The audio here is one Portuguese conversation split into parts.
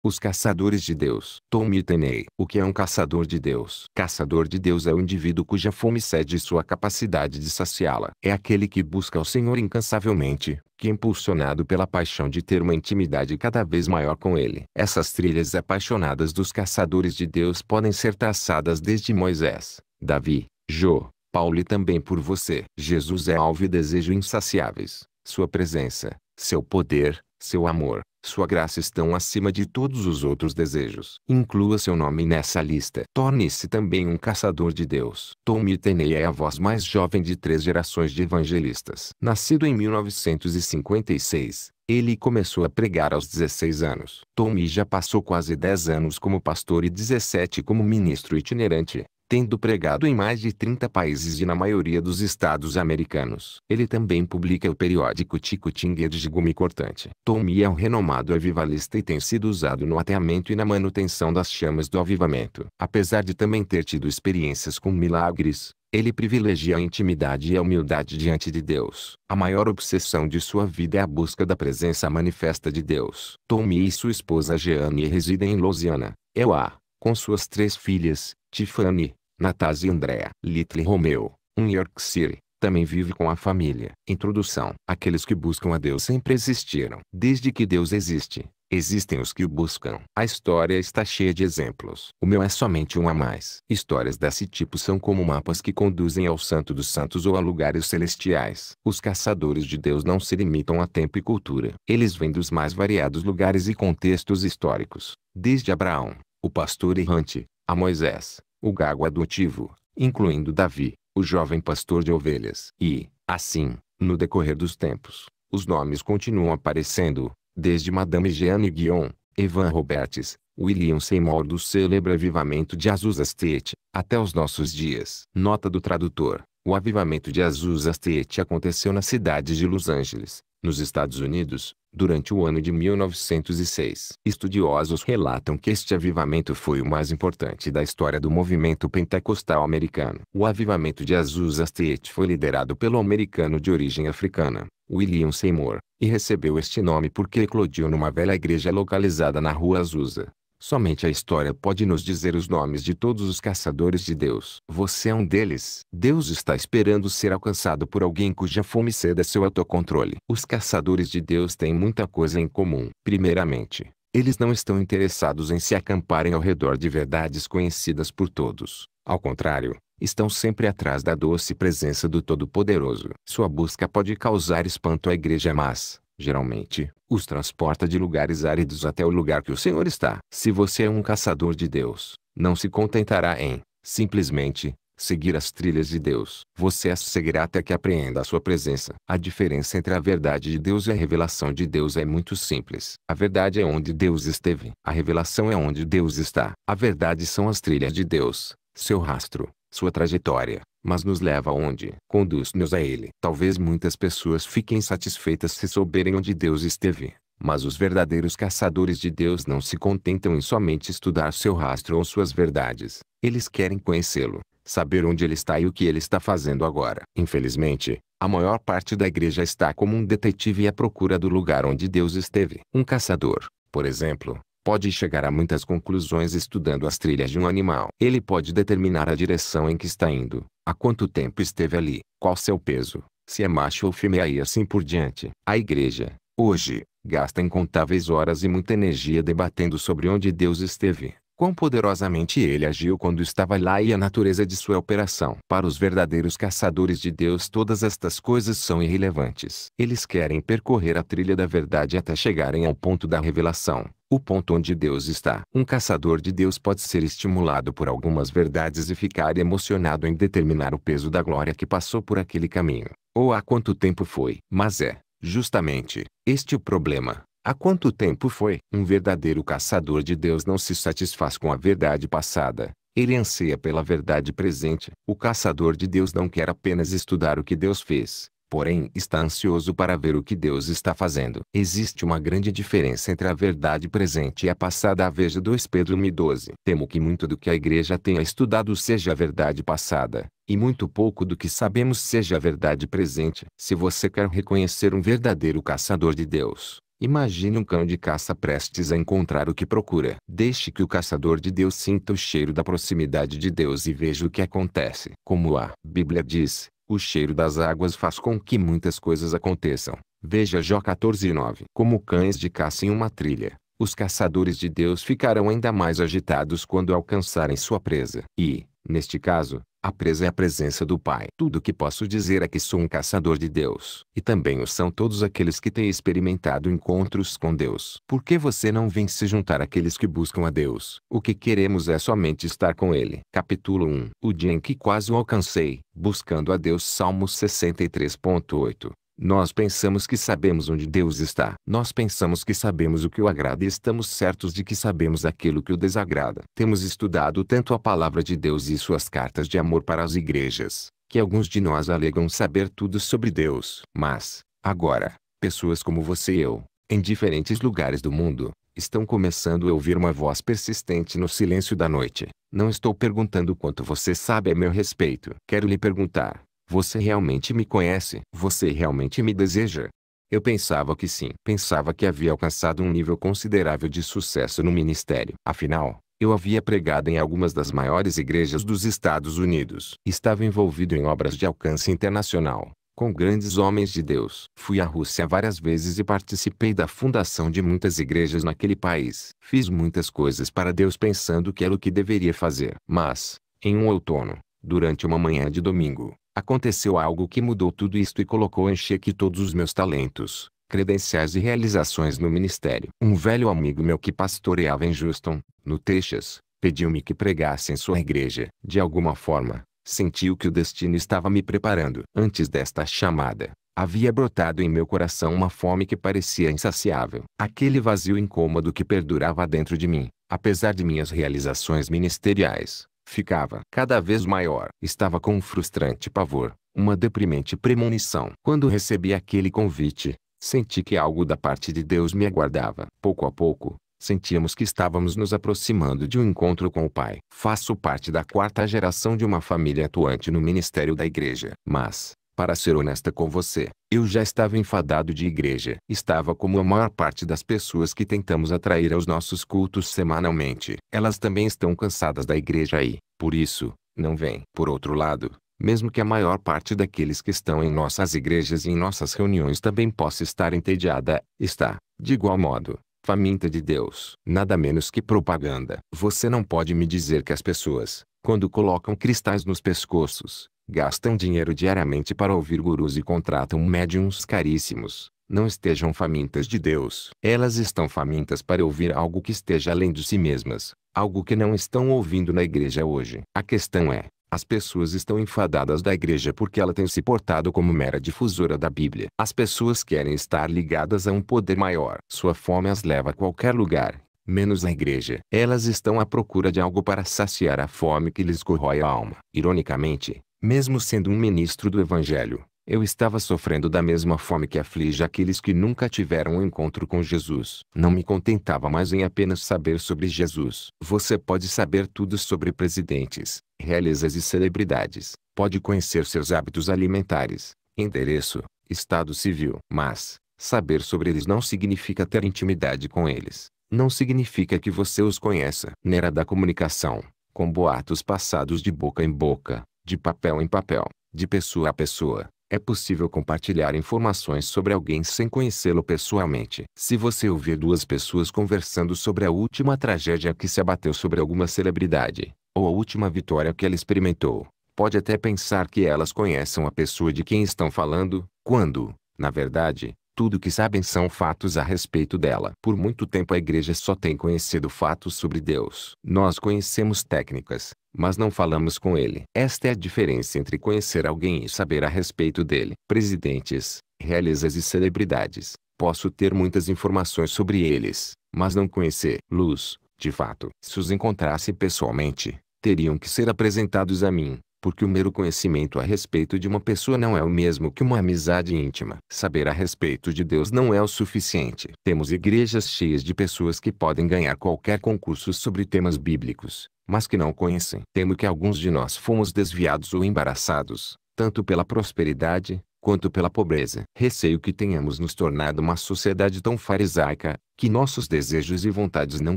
Os caçadores de Deus. Tom Tenei. O que é um caçador de Deus? Caçador de Deus é o indivíduo cuja fome cede sua capacidade de saciá-la. É aquele que busca o Senhor incansavelmente, que é impulsionado pela paixão de ter uma intimidade cada vez maior com ele. Essas trilhas apaixonadas dos caçadores de Deus podem ser traçadas desde Moisés, Davi, Jô, Paulo e também por você. Jesus é alvo e desejo insaciáveis. Sua presença, seu poder, seu amor, sua graça estão acima de todos os outros desejos. Inclua seu nome nessa lista. Torne-se também um caçador de Deus. Tommy Tenei é a voz mais jovem de três gerações de evangelistas. Nascido em 1956, ele começou a pregar aos 16 anos. Tommy já passou quase 10 anos como pastor e 17 como ministro itinerante tendo pregado em mais de 30 países e na maioria dos estados americanos. Ele também publica o periódico Tico Tinger de Gumi Cortante. Tommy é um renomado avivalista e tem sido usado no ateamento e na manutenção das chamas do avivamento. Apesar de também ter tido experiências com milagres, ele privilegia a intimidade e a humildade diante de Deus. A maior obsessão de sua vida é a busca da presença manifesta de Deus. Tommy e sua esposa Jeanne residem em Louisiana, EUA. É com suas três filhas, Tiffany, Natasha e Andrea. Little Romeo, um Yorkshire, York City, também vive com a família. Introdução. Aqueles que buscam a Deus sempre existiram. Desde que Deus existe, existem os que o buscam. A história está cheia de exemplos. O meu é somente um a mais. Histórias desse tipo são como mapas que conduzem ao santo dos santos ou a lugares celestiais. Os caçadores de Deus não se limitam a tempo e cultura. Eles vêm dos mais variados lugares e contextos históricos. Desde Abraão, o pastor errante, a Moisés, o gago adotivo, incluindo Davi, o jovem pastor de ovelhas. E, assim, no decorrer dos tempos, os nomes continuam aparecendo, desde Madame Jeanne Guion, Evan Roberts, William Seymour do célebre avivamento de Azusa State, até os nossos dias. Nota do tradutor. O avivamento de Azusa State aconteceu na cidade de Los Angeles, nos Estados Unidos, durante o ano de 1906. Estudiosos relatam que este avivamento foi o mais importante da história do movimento pentecostal americano. O avivamento de Azusa Street foi liderado pelo americano de origem africana, William Seymour, e recebeu este nome porque eclodiu numa velha igreja localizada na rua Azusa, Somente a história pode nos dizer os nomes de todos os caçadores de Deus. Você é um deles. Deus está esperando ser alcançado por alguém cuja fome ceda seu autocontrole. Os caçadores de Deus têm muita coisa em comum. Primeiramente, eles não estão interessados em se acamparem ao redor de verdades conhecidas por todos. Ao contrário, estão sempre atrás da doce presença do Todo-Poderoso. Sua busca pode causar espanto à igreja, mas, geralmente, os transporta de lugares áridos até o lugar que o Senhor está. Se você é um caçador de Deus, não se contentará em, simplesmente, seguir as trilhas de Deus. Você as seguirá até que apreenda a sua presença. A diferença entre a verdade de Deus e a revelação de Deus é muito simples. A verdade é onde Deus esteve. A revelação é onde Deus está. A verdade são as trilhas de Deus, seu rastro, sua trajetória, mas nos leva aonde? Conduz-nos a Ele. Talvez muitas pessoas fiquem satisfeitas se souberem onde Deus esteve, mas os verdadeiros caçadores de Deus não se contentam em somente estudar seu rastro ou suas verdades. Eles querem conhecê-lo, saber onde ele está e o que ele está fazendo agora. Infelizmente, a maior parte da igreja está como um detetive à procura do lugar onde Deus esteve. Um caçador, por exemplo, pode chegar a muitas conclusões estudando as trilhas de um animal. Ele pode determinar a direção em que está indo, há quanto tempo esteve ali, qual seu peso, se é macho ou fêmea e assim por diante. A igreja, hoje, gasta incontáveis horas e muita energia debatendo sobre onde Deus esteve, Quão poderosamente ele agiu quando estava lá e a natureza de sua operação. Para os verdadeiros caçadores de Deus todas estas coisas são irrelevantes. Eles querem percorrer a trilha da verdade até chegarem ao ponto da revelação o ponto onde Deus está. Um caçador de Deus pode ser estimulado por algumas verdades e ficar emocionado em determinar o peso da glória que passou por aquele caminho, ou há quanto tempo foi. Mas é, justamente, este o problema. Há quanto tempo foi? Um verdadeiro caçador de Deus não se satisfaz com a verdade passada. Ele anseia pela verdade presente. O caçador de Deus não quer apenas estudar o que Deus fez, porém está ansioso para ver o que Deus está fazendo. Existe uma grande diferença entre a verdade presente e a passada. Veja 2 Pedro 1,12. Temo que muito do que a igreja tenha estudado seja a verdade passada, e muito pouco do que sabemos seja a verdade presente. Se você quer reconhecer um verdadeiro caçador de Deus, Imagine um cão de caça prestes a encontrar o que procura. Deixe que o caçador de Deus sinta o cheiro da proximidade de Deus e veja o que acontece. Como a Bíblia diz, o cheiro das águas faz com que muitas coisas aconteçam. Veja Jó 14:9. Como cães de caça em uma trilha, os caçadores de Deus ficarão ainda mais agitados quando alcançarem sua presa. E, neste caso, a presa é a presença do Pai. Tudo o que posso dizer é que sou um caçador de Deus. E também o são todos aqueles que têm experimentado encontros com Deus. Por que você não vem se juntar àqueles que buscam a Deus? O que queremos é somente estar com Ele. Capítulo 1 O dia em que quase o alcancei, buscando a Deus Salmos 63.8 nós pensamos que sabemos onde Deus está. Nós pensamos que sabemos o que o agrada e estamos certos de que sabemos aquilo que o desagrada. Temos estudado tanto a palavra de Deus e suas cartas de amor para as igrejas, que alguns de nós alegam saber tudo sobre Deus. Mas, agora, pessoas como você e eu, em diferentes lugares do mundo, estão começando a ouvir uma voz persistente no silêncio da noite. Não estou perguntando quanto você sabe a meu respeito. Quero lhe perguntar, você realmente me conhece? Você realmente me deseja? Eu pensava que sim. Pensava que havia alcançado um nível considerável de sucesso no ministério. Afinal, eu havia pregado em algumas das maiores igrejas dos Estados Unidos. Estava envolvido em obras de alcance internacional, com grandes homens de Deus. Fui à Rússia várias vezes e participei da fundação de muitas igrejas naquele país. Fiz muitas coisas para Deus pensando que era o que deveria fazer. Mas, em um outono, durante uma manhã de domingo, Aconteceu algo que mudou tudo isto e colocou em xeque todos os meus talentos, credenciais e realizações no ministério. Um velho amigo meu que pastoreava em Houston, no Texas, pediu-me que pregasse em sua igreja. De alguma forma, sentiu que o destino estava me preparando. Antes desta chamada, havia brotado em meu coração uma fome que parecia insaciável. Aquele vazio incômodo que perdurava dentro de mim, apesar de minhas realizações ministeriais, ficava cada vez maior. Estava com um frustrante pavor, uma deprimente premonição. Quando recebi aquele convite, senti que algo da parte de Deus me aguardava. Pouco a pouco, sentíamos que estávamos nos aproximando de um encontro com o Pai. Faço parte da quarta geração de uma família atuante no ministério da igreja. Mas, para ser honesta com você, eu já estava enfadado de igreja. Estava como a maior parte das pessoas que tentamos atrair aos nossos cultos semanalmente. Elas também estão cansadas da igreja e, por isso, não vêm. Por outro lado, mesmo que a maior parte daqueles que estão em nossas igrejas e em nossas reuniões também possa estar entediada, está, de igual modo, faminta de Deus. Nada menos que propaganda. Você não pode me dizer que as pessoas, quando colocam cristais nos pescoços, gastam dinheiro diariamente para ouvir gurus e contratam médiums caríssimos, não estejam famintas de Deus. Elas estão famintas para ouvir algo que esteja além de si mesmas, algo que não estão ouvindo na igreja hoje. A questão é, as pessoas estão enfadadas da igreja porque ela tem se portado como mera difusora da Bíblia. As pessoas querem estar ligadas a um poder maior. Sua fome as leva a qualquer lugar, menos na igreja. Elas estão à procura de algo para saciar a fome que lhes corrói a alma. Ironicamente, mesmo sendo um ministro do Evangelho, eu estava sofrendo da mesma fome que aflige aqueles que nunca tiveram um encontro com Jesus. Não me contentava mais em apenas saber sobre Jesus. Você pode saber tudo sobre presidentes, realezas e celebridades. Pode conhecer seus hábitos alimentares, endereço, estado civil. Mas, saber sobre eles não significa ter intimidade com eles. Não significa que você os conheça. Nera da comunicação, com boatos passados de boca em boca, de papel em papel, de pessoa a pessoa. É possível compartilhar informações sobre alguém sem conhecê-lo pessoalmente. Se você ouvir duas pessoas conversando sobre a última tragédia que se abateu sobre alguma celebridade, ou a última vitória que ela experimentou, pode até pensar que elas conhecem a pessoa de quem estão falando, quando, na verdade, tudo que sabem são fatos a respeito dela. Por muito tempo a igreja só tem conhecido fatos sobre Deus. Nós conhecemos técnicas, mas não falamos com ele. Esta é a diferença entre conhecer alguém e saber a respeito dele. Presidentes, realezas e celebridades. Posso ter muitas informações sobre eles, mas não conhecer. Luz, de fato, se os encontrasse pessoalmente, teriam que ser apresentados a mim porque o mero conhecimento a respeito de uma pessoa não é o mesmo que uma amizade íntima. Saber a respeito de Deus não é o suficiente. Temos igrejas cheias de pessoas que podem ganhar qualquer concurso sobre temas bíblicos, mas que não conhecem. Temo que alguns de nós fomos desviados ou embaraçados, tanto pela prosperidade, quanto pela pobreza. Receio que tenhamos nos tornado uma sociedade tão farisaica, que nossos desejos e vontades não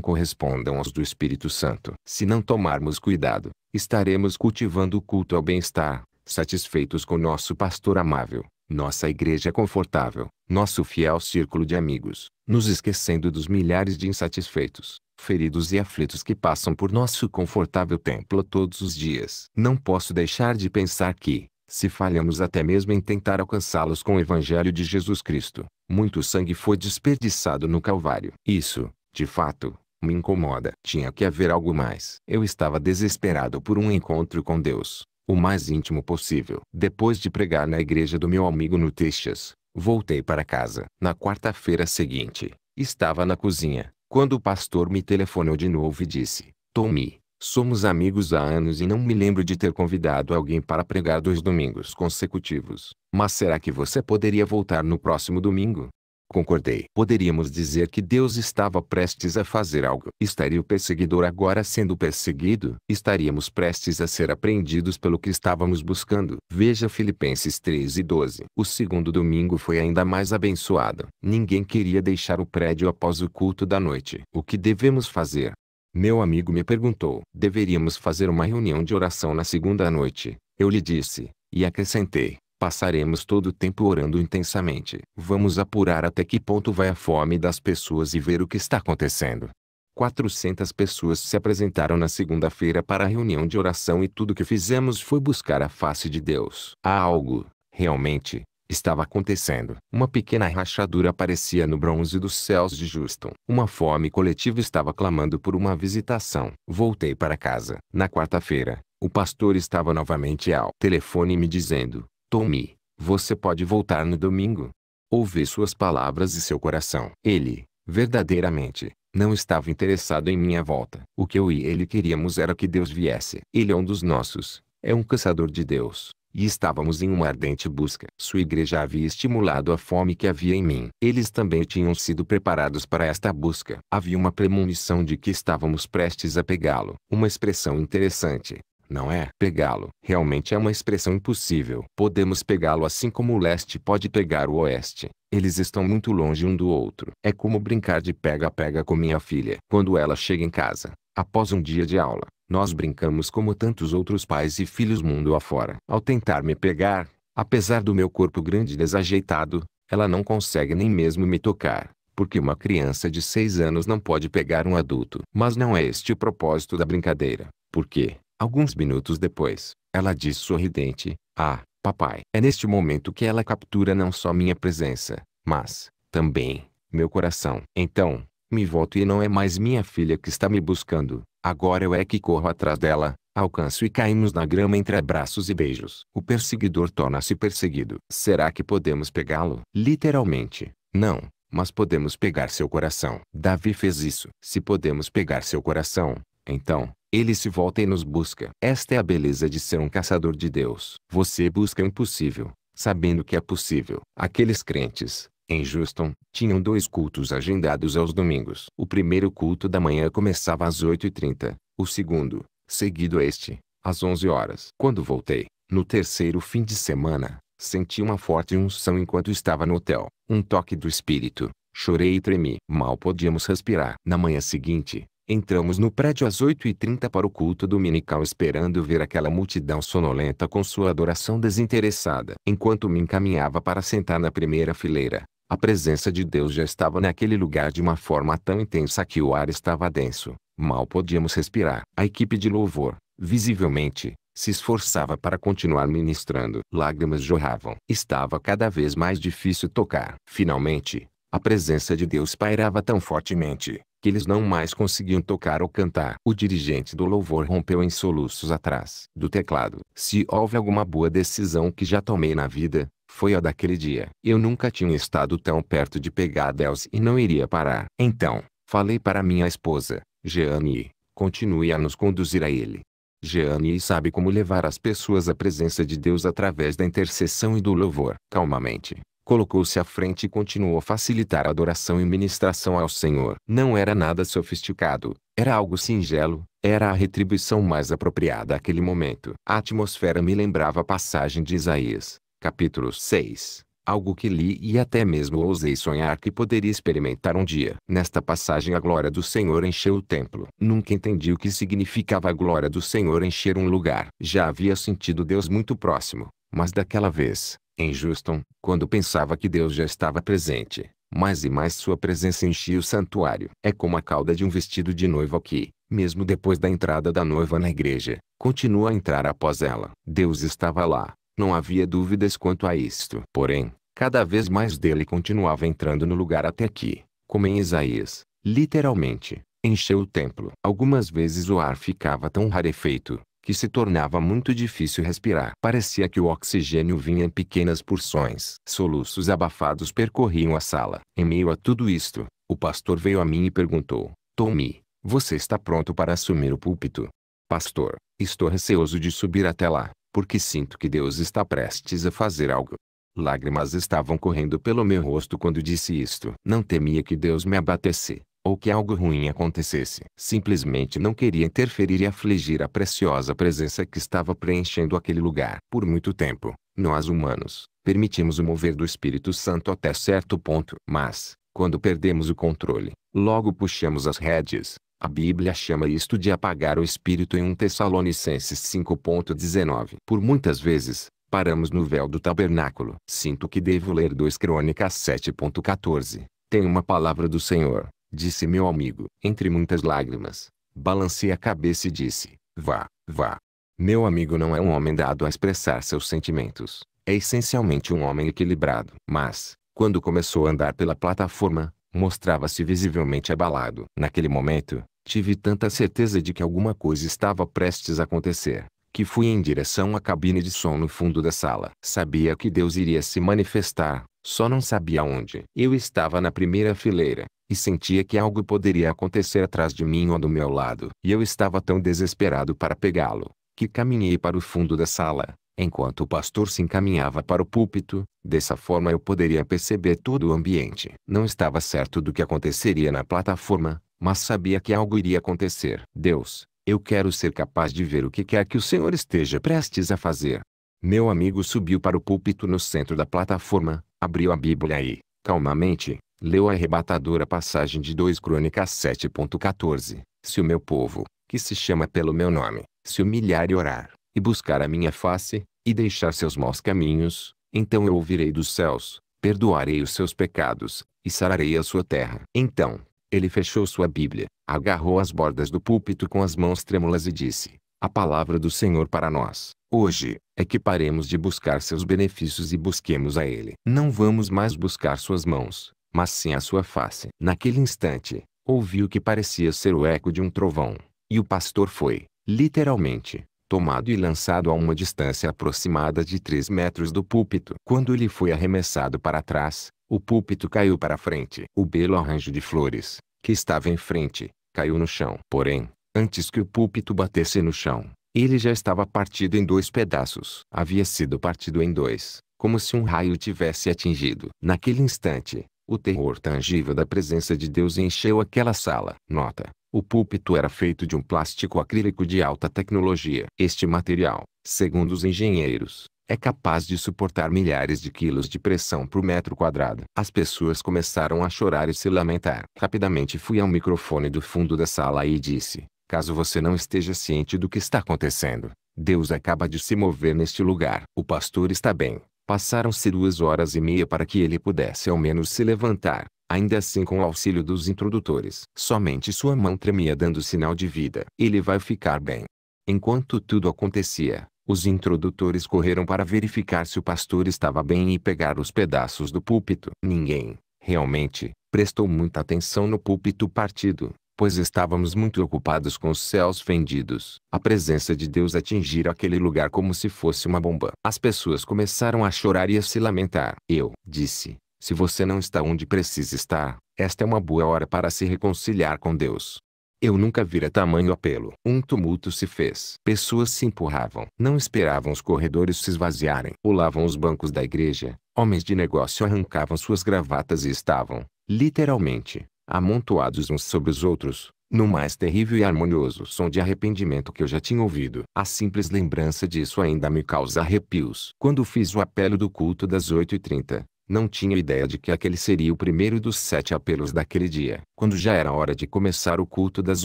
correspondam aos do Espírito Santo. Se não tomarmos cuidado, estaremos cultivando o culto ao bem-estar, satisfeitos com nosso pastor amável, nossa igreja confortável, nosso fiel círculo de amigos, nos esquecendo dos milhares de insatisfeitos, feridos e aflitos que passam por nosso confortável templo todos os dias. Não posso deixar de pensar que, se falhamos até mesmo em tentar alcançá-los com o Evangelho de Jesus Cristo, muito sangue foi desperdiçado no Calvário. Isso, de fato, me incomoda. Tinha que haver algo mais. Eu estava desesperado por um encontro com Deus, o mais íntimo possível. Depois de pregar na igreja do meu amigo no Texas, voltei para casa. Na quarta-feira seguinte, estava na cozinha, quando o pastor me telefonou de novo e disse, Tommy, Somos amigos há anos e não me lembro de ter convidado alguém para pregar dois domingos consecutivos. Mas será que você poderia voltar no próximo domingo? Concordei. Poderíamos dizer que Deus estava prestes a fazer algo. Estaria o perseguidor agora sendo perseguido? Estaríamos prestes a ser apreendidos pelo que estávamos buscando. Veja Filipenses 3 e 12. O segundo domingo foi ainda mais abençoado. Ninguém queria deixar o prédio após o culto da noite. O que devemos fazer? Meu amigo me perguntou: deveríamos fazer uma reunião de oração na segunda noite? Eu lhe disse, e acrescentei: passaremos todo o tempo orando intensamente. Vamos apurar até que ponto vai a fome das pessoas e ver o que está acontecendo. 400 pessoas se apresentaram na segunda-feira para a reunião de oração e tudo que fizemos foi buscar a face de Deus. Há algo, realmente, estava acontecendo. Uma pequena rachadura aparecia no bronze dos céus de Juston. Uma fome coletiva estava clamando por uma visitação. Voltei para casa. Na quarta-feira, o pastor estava novamente ao telefone me dizendo, Tommy, você pode voltar no domingo? Ouvi suas palavras e seu coração. Ele, verdadeiramente, não estava interessado em minha volta. O que eu e ele queríamos era que Deus viesse. Ele é um dos nossos, é um caçador de Deus. E estávamos em uma ardente busca. Sua igreja havia estimulado a fome que havia em mim. Eles também tinham sido preparados para esta busca. Havia uma premonição de que estávamos prestes a pegá-lo. Uma expressão interessante não é? Pegá-lo. Realmente é uma expressão impossível. Podemos pegá-lo assim como o leste pode pegar o oeste. Eles estão muito longe um do outro. É como brincar de pega-pega com minha filha. Quando ela chega em casa, após um dia de aula, nós brincamos como tantos outros pais e filhos mundo afora. Ao tentar me pegar, apesar do meu corpo grande e desajeitado, ela não consegue nem mesmo me tocar, porque uma criança de 6 anos não pode pegar um adulto. Mas não é este o propósito da brincadeira, porque, alguns minutos depois, ela diz sorridente, Ah, papai. É neste momento que ela captura não só minha presença, mas, também, meu coração. Então, me volto e não é mais minha filha que está me buscando, Agora eu é que corro atrás dela, alcanço e caímos na grama entre abraços e beijos. O perseguidor torna-se perseguido. Será que podemos pegá-lo? Literalmente, não. Mas podemos pegar seu coração. Davi fez isso. Se podemos pegar seu coração, então, ele se volta e nos busca. Esta é a beleza de ser um caçador de Deus. Você busca o impossível, sabendo que é possível. Aqueles crentes, em Houston, tinham dois cultos agendados aos domingos. O primeiro culto da manhã começava às 8h30, o segundo, seguido a este, às 11 horas. Quando voltei, no terceiro fim de semana, senti uma forte unção enquanto estava no hotel. Um toque do espírito. Chorei e tremi. Mal podíamos respirar. Na manhã seguinte, entramos no prédio às 8h30 para o culto dominical esperando ver aquela multidão sonolenta com sua adoração desinteressada. Enquanto me encaminhava para sentar na primeira fileira, a presença de Deus já estava naquele lugar de uma forma tão intensa que o ar estava denso, mal podíamos respirar. A equipe de louvor, visivelmente, se esforçava para continuar ministrando. Lágrimas jorravam. Estava cada vez mais difícil tocar. Finalmente, a presença de Deus pairava tão fortemente que eles não mais conseguiam tocar ou cantar. O dirigente do louvor rompeu em soluços atrás do teclado. Se houve alguma boa decisão que já tomei na vida, foi a daquele dia. Eu nunca tinha estado tão perto de pegar Deus e não iria parar. Então, falei para minha esposa, Jeanne, continue a nos conduzir a ele. Jeanne sabe como levar as pessoas à presença de Deus através da intercessão e do louvor. Calmamente, colocou-se à frente e continuou a facilitar a adoração e ministração ao Senhor. Não era nada sofisticado, era algo singelo, era a retribuição mais apropriada àquele momento. A atmosfera me lembrava a passagem de Isaías, Capítulo 6 Algo que li e até mesmo ousei sonhar que poderia experimentar um dia. Nesta passagem a glória do Senhor encheu o templo. Nunca entendi o que significava a glória do Senhor encher um lugar. Já havia sentido Deus muito próximo, mas daquela vez, em Juston, quando pensava que Deus já estava presente, mais e mais sua presença enchia o santuário. É como a cauda de um vestido de noiva que, mesmo depois da entrada da noiva na igreja, continua a entrar após ela. Deus estava lá, não havia dúvidas quanto a isto. Porém, cada vez mais dele continuava entrando no lugar até que, como em Isaías, literalmente, encheu o templo. Algumas vezes o ar ficava tão rarefeito, que se tornava muito difícil respirar. Parecia que o oxigênio vinha em pequenas porções. Soluços abafados percorriam a sala. Em meio a tudo isto, o pastor veio a mim e perguntou: Tommy, você está pronto para assumir o púlpito? Pastor, estou receoso de subir até lá porque sinto que Deus está prestes a fazer algo. Lágrimas estavam correndo pelo meu rosto quando disse isto. Não temia que Deus me abatesse, ou que algo ruim acontecesse. Simplesmente não queria interferir e afligir a preciosa presença que estava preenchendo aquele lugar. Por muito tempo, nós humanos, permitimos o mover do Espírito Santo até certo ponto. Mas, quando perdemos o controle, logo puxamos as rédeas, a Bíblia chama isto de apagar o espírito em 1 Tessalonicenses 5.19. Por muitas vezes, paramos no véu do tabernáculo. Sinto que devo ler 2 Crônicas 7.14. Tem uma palavra do Senhor, disse meu amigo. Entre muitas lágrimas, balancei a cabeça e disse, vá, vá. Meu amigo não é um homem dado a expressar seus sentimentos. É essencialmente um homem equilibrado. Mas, quando começou a andar pela plataforma, mostrava-se visivelmente abalado. Naquele momento, Tive tanta certeza de que alguma coisa estava prestes a acontecer, que fui em direção à cabine de som no fundo da sala. Sabia que Deus iria se manifestar, só não sabia onde. Eu estava na primeira fileira, e sentia que algo poderia acontecer atrás de mim ou do meu lado. E eu estava tão desesperado para pegá-lo, que caminhei para o fundo da sala, enquanto o pastor se encaminhava para o púlpito. Dessa forma eu poderia perceber todo o ambiente. Não estava certo do que aconteceria na plataforma, mas sabia que algo iria acontecer. Deus, eu quero ser capaz de ver o que quer que o Senhor esteja prestes a fazer. Meu amigo subiu para o púlpito no centro da plataforma, abriu a Bíblia e, calmamente, leu a arrebatadora passagem de 2 Crônicas 7.14. Se o meu povo, que se chama pelo meu nome, se humilhar e orar, e buscar a minha face, e deixar seus maus caminhos, então eu ouvirei dos céus, perdoarei os seus pecados, e sararei a sua terra. Então, ele fechou sua Bíblia, agarrou as bordas do púlpito com as mãos trêmulas e disse: A palavra do Senhor para nós, hoje, é que paremos de buscar seus benefícios e busquemos a Ele. Não vamos mais buscar suas mãos, mas sim a sua face. Naquele instante, ouviu que parecia ser o eco de um trovão, e o pastor foi, literalmente, tomado e lançado a uma distância aproximada de três metros do púlpito. Quando ele foi arremessado para trás, o púlpito caiu para frente. O belo arranjo de flores, que estava em frente, caiu no chão. Porém, antes que o púlpito batesse no chão, ele já estava partido em dois pedaços. Havia sido partido em dois, como se um raio tivesse atingido. Naquele instante, o terror tangível da presença de Deus encheu aquela sala. Nota: o púlpito era feito de um plástico acrílico de alta tecnologia. Este material, segundo os engenheiros, é capaz de suportar milhares de quilos de pressão por metro quadrado. As pessoas começaram a chorar e se lamentar. Rapidamente fui ao microfone do fundo da sala e disse, caso você não esteja ciente do que está acontecendo, Deus acaba de se mover neste lugar. O pastor está bem. Passaram-se duas horas e meia para que ele pudesse ao menos se levantar, ainda assim com o auxílio dos introdutores. Somente sua mão tremia dando sinal de vida. Ele vai ficar bem. Enquanto tudo acontecia, os introdutores correram para verificar se o pastor estava bem e pegar os pedaços do púlpito. Ninguém, realmente, prestou muita atenção no púlpito partido, pois estávamos muito ocupados com os céus fendidos. A presença de Deus atingira aquele lugar como se fosse uma bomba. As pessoas começaram a chorar e a se lamentar. Eu disse, se você não está onde precisa estar, esta é uma boa hora para se reconciliar com Deus. Eu nunca vira tamanho apelo. Um tumulto se fez. Pessoas se empurravam. Não esperavam os corredores se esvaziarem. Pulavam os bancos da igreja. Homens de negócio arrancavam suas gravatas e estavam, literalmente, amontoados uns sobre os outros, no mais terrível e harmonioso som de arrependimento que eu já tinha ouvido. A simples lembrança disso ainda me causa arrepios. Quando fiz o apelo do culto das 8h30, não tinha ideia de que aquele seria o primeiro dos sete apelos daquele dia. Quando já era hora de começar o culto das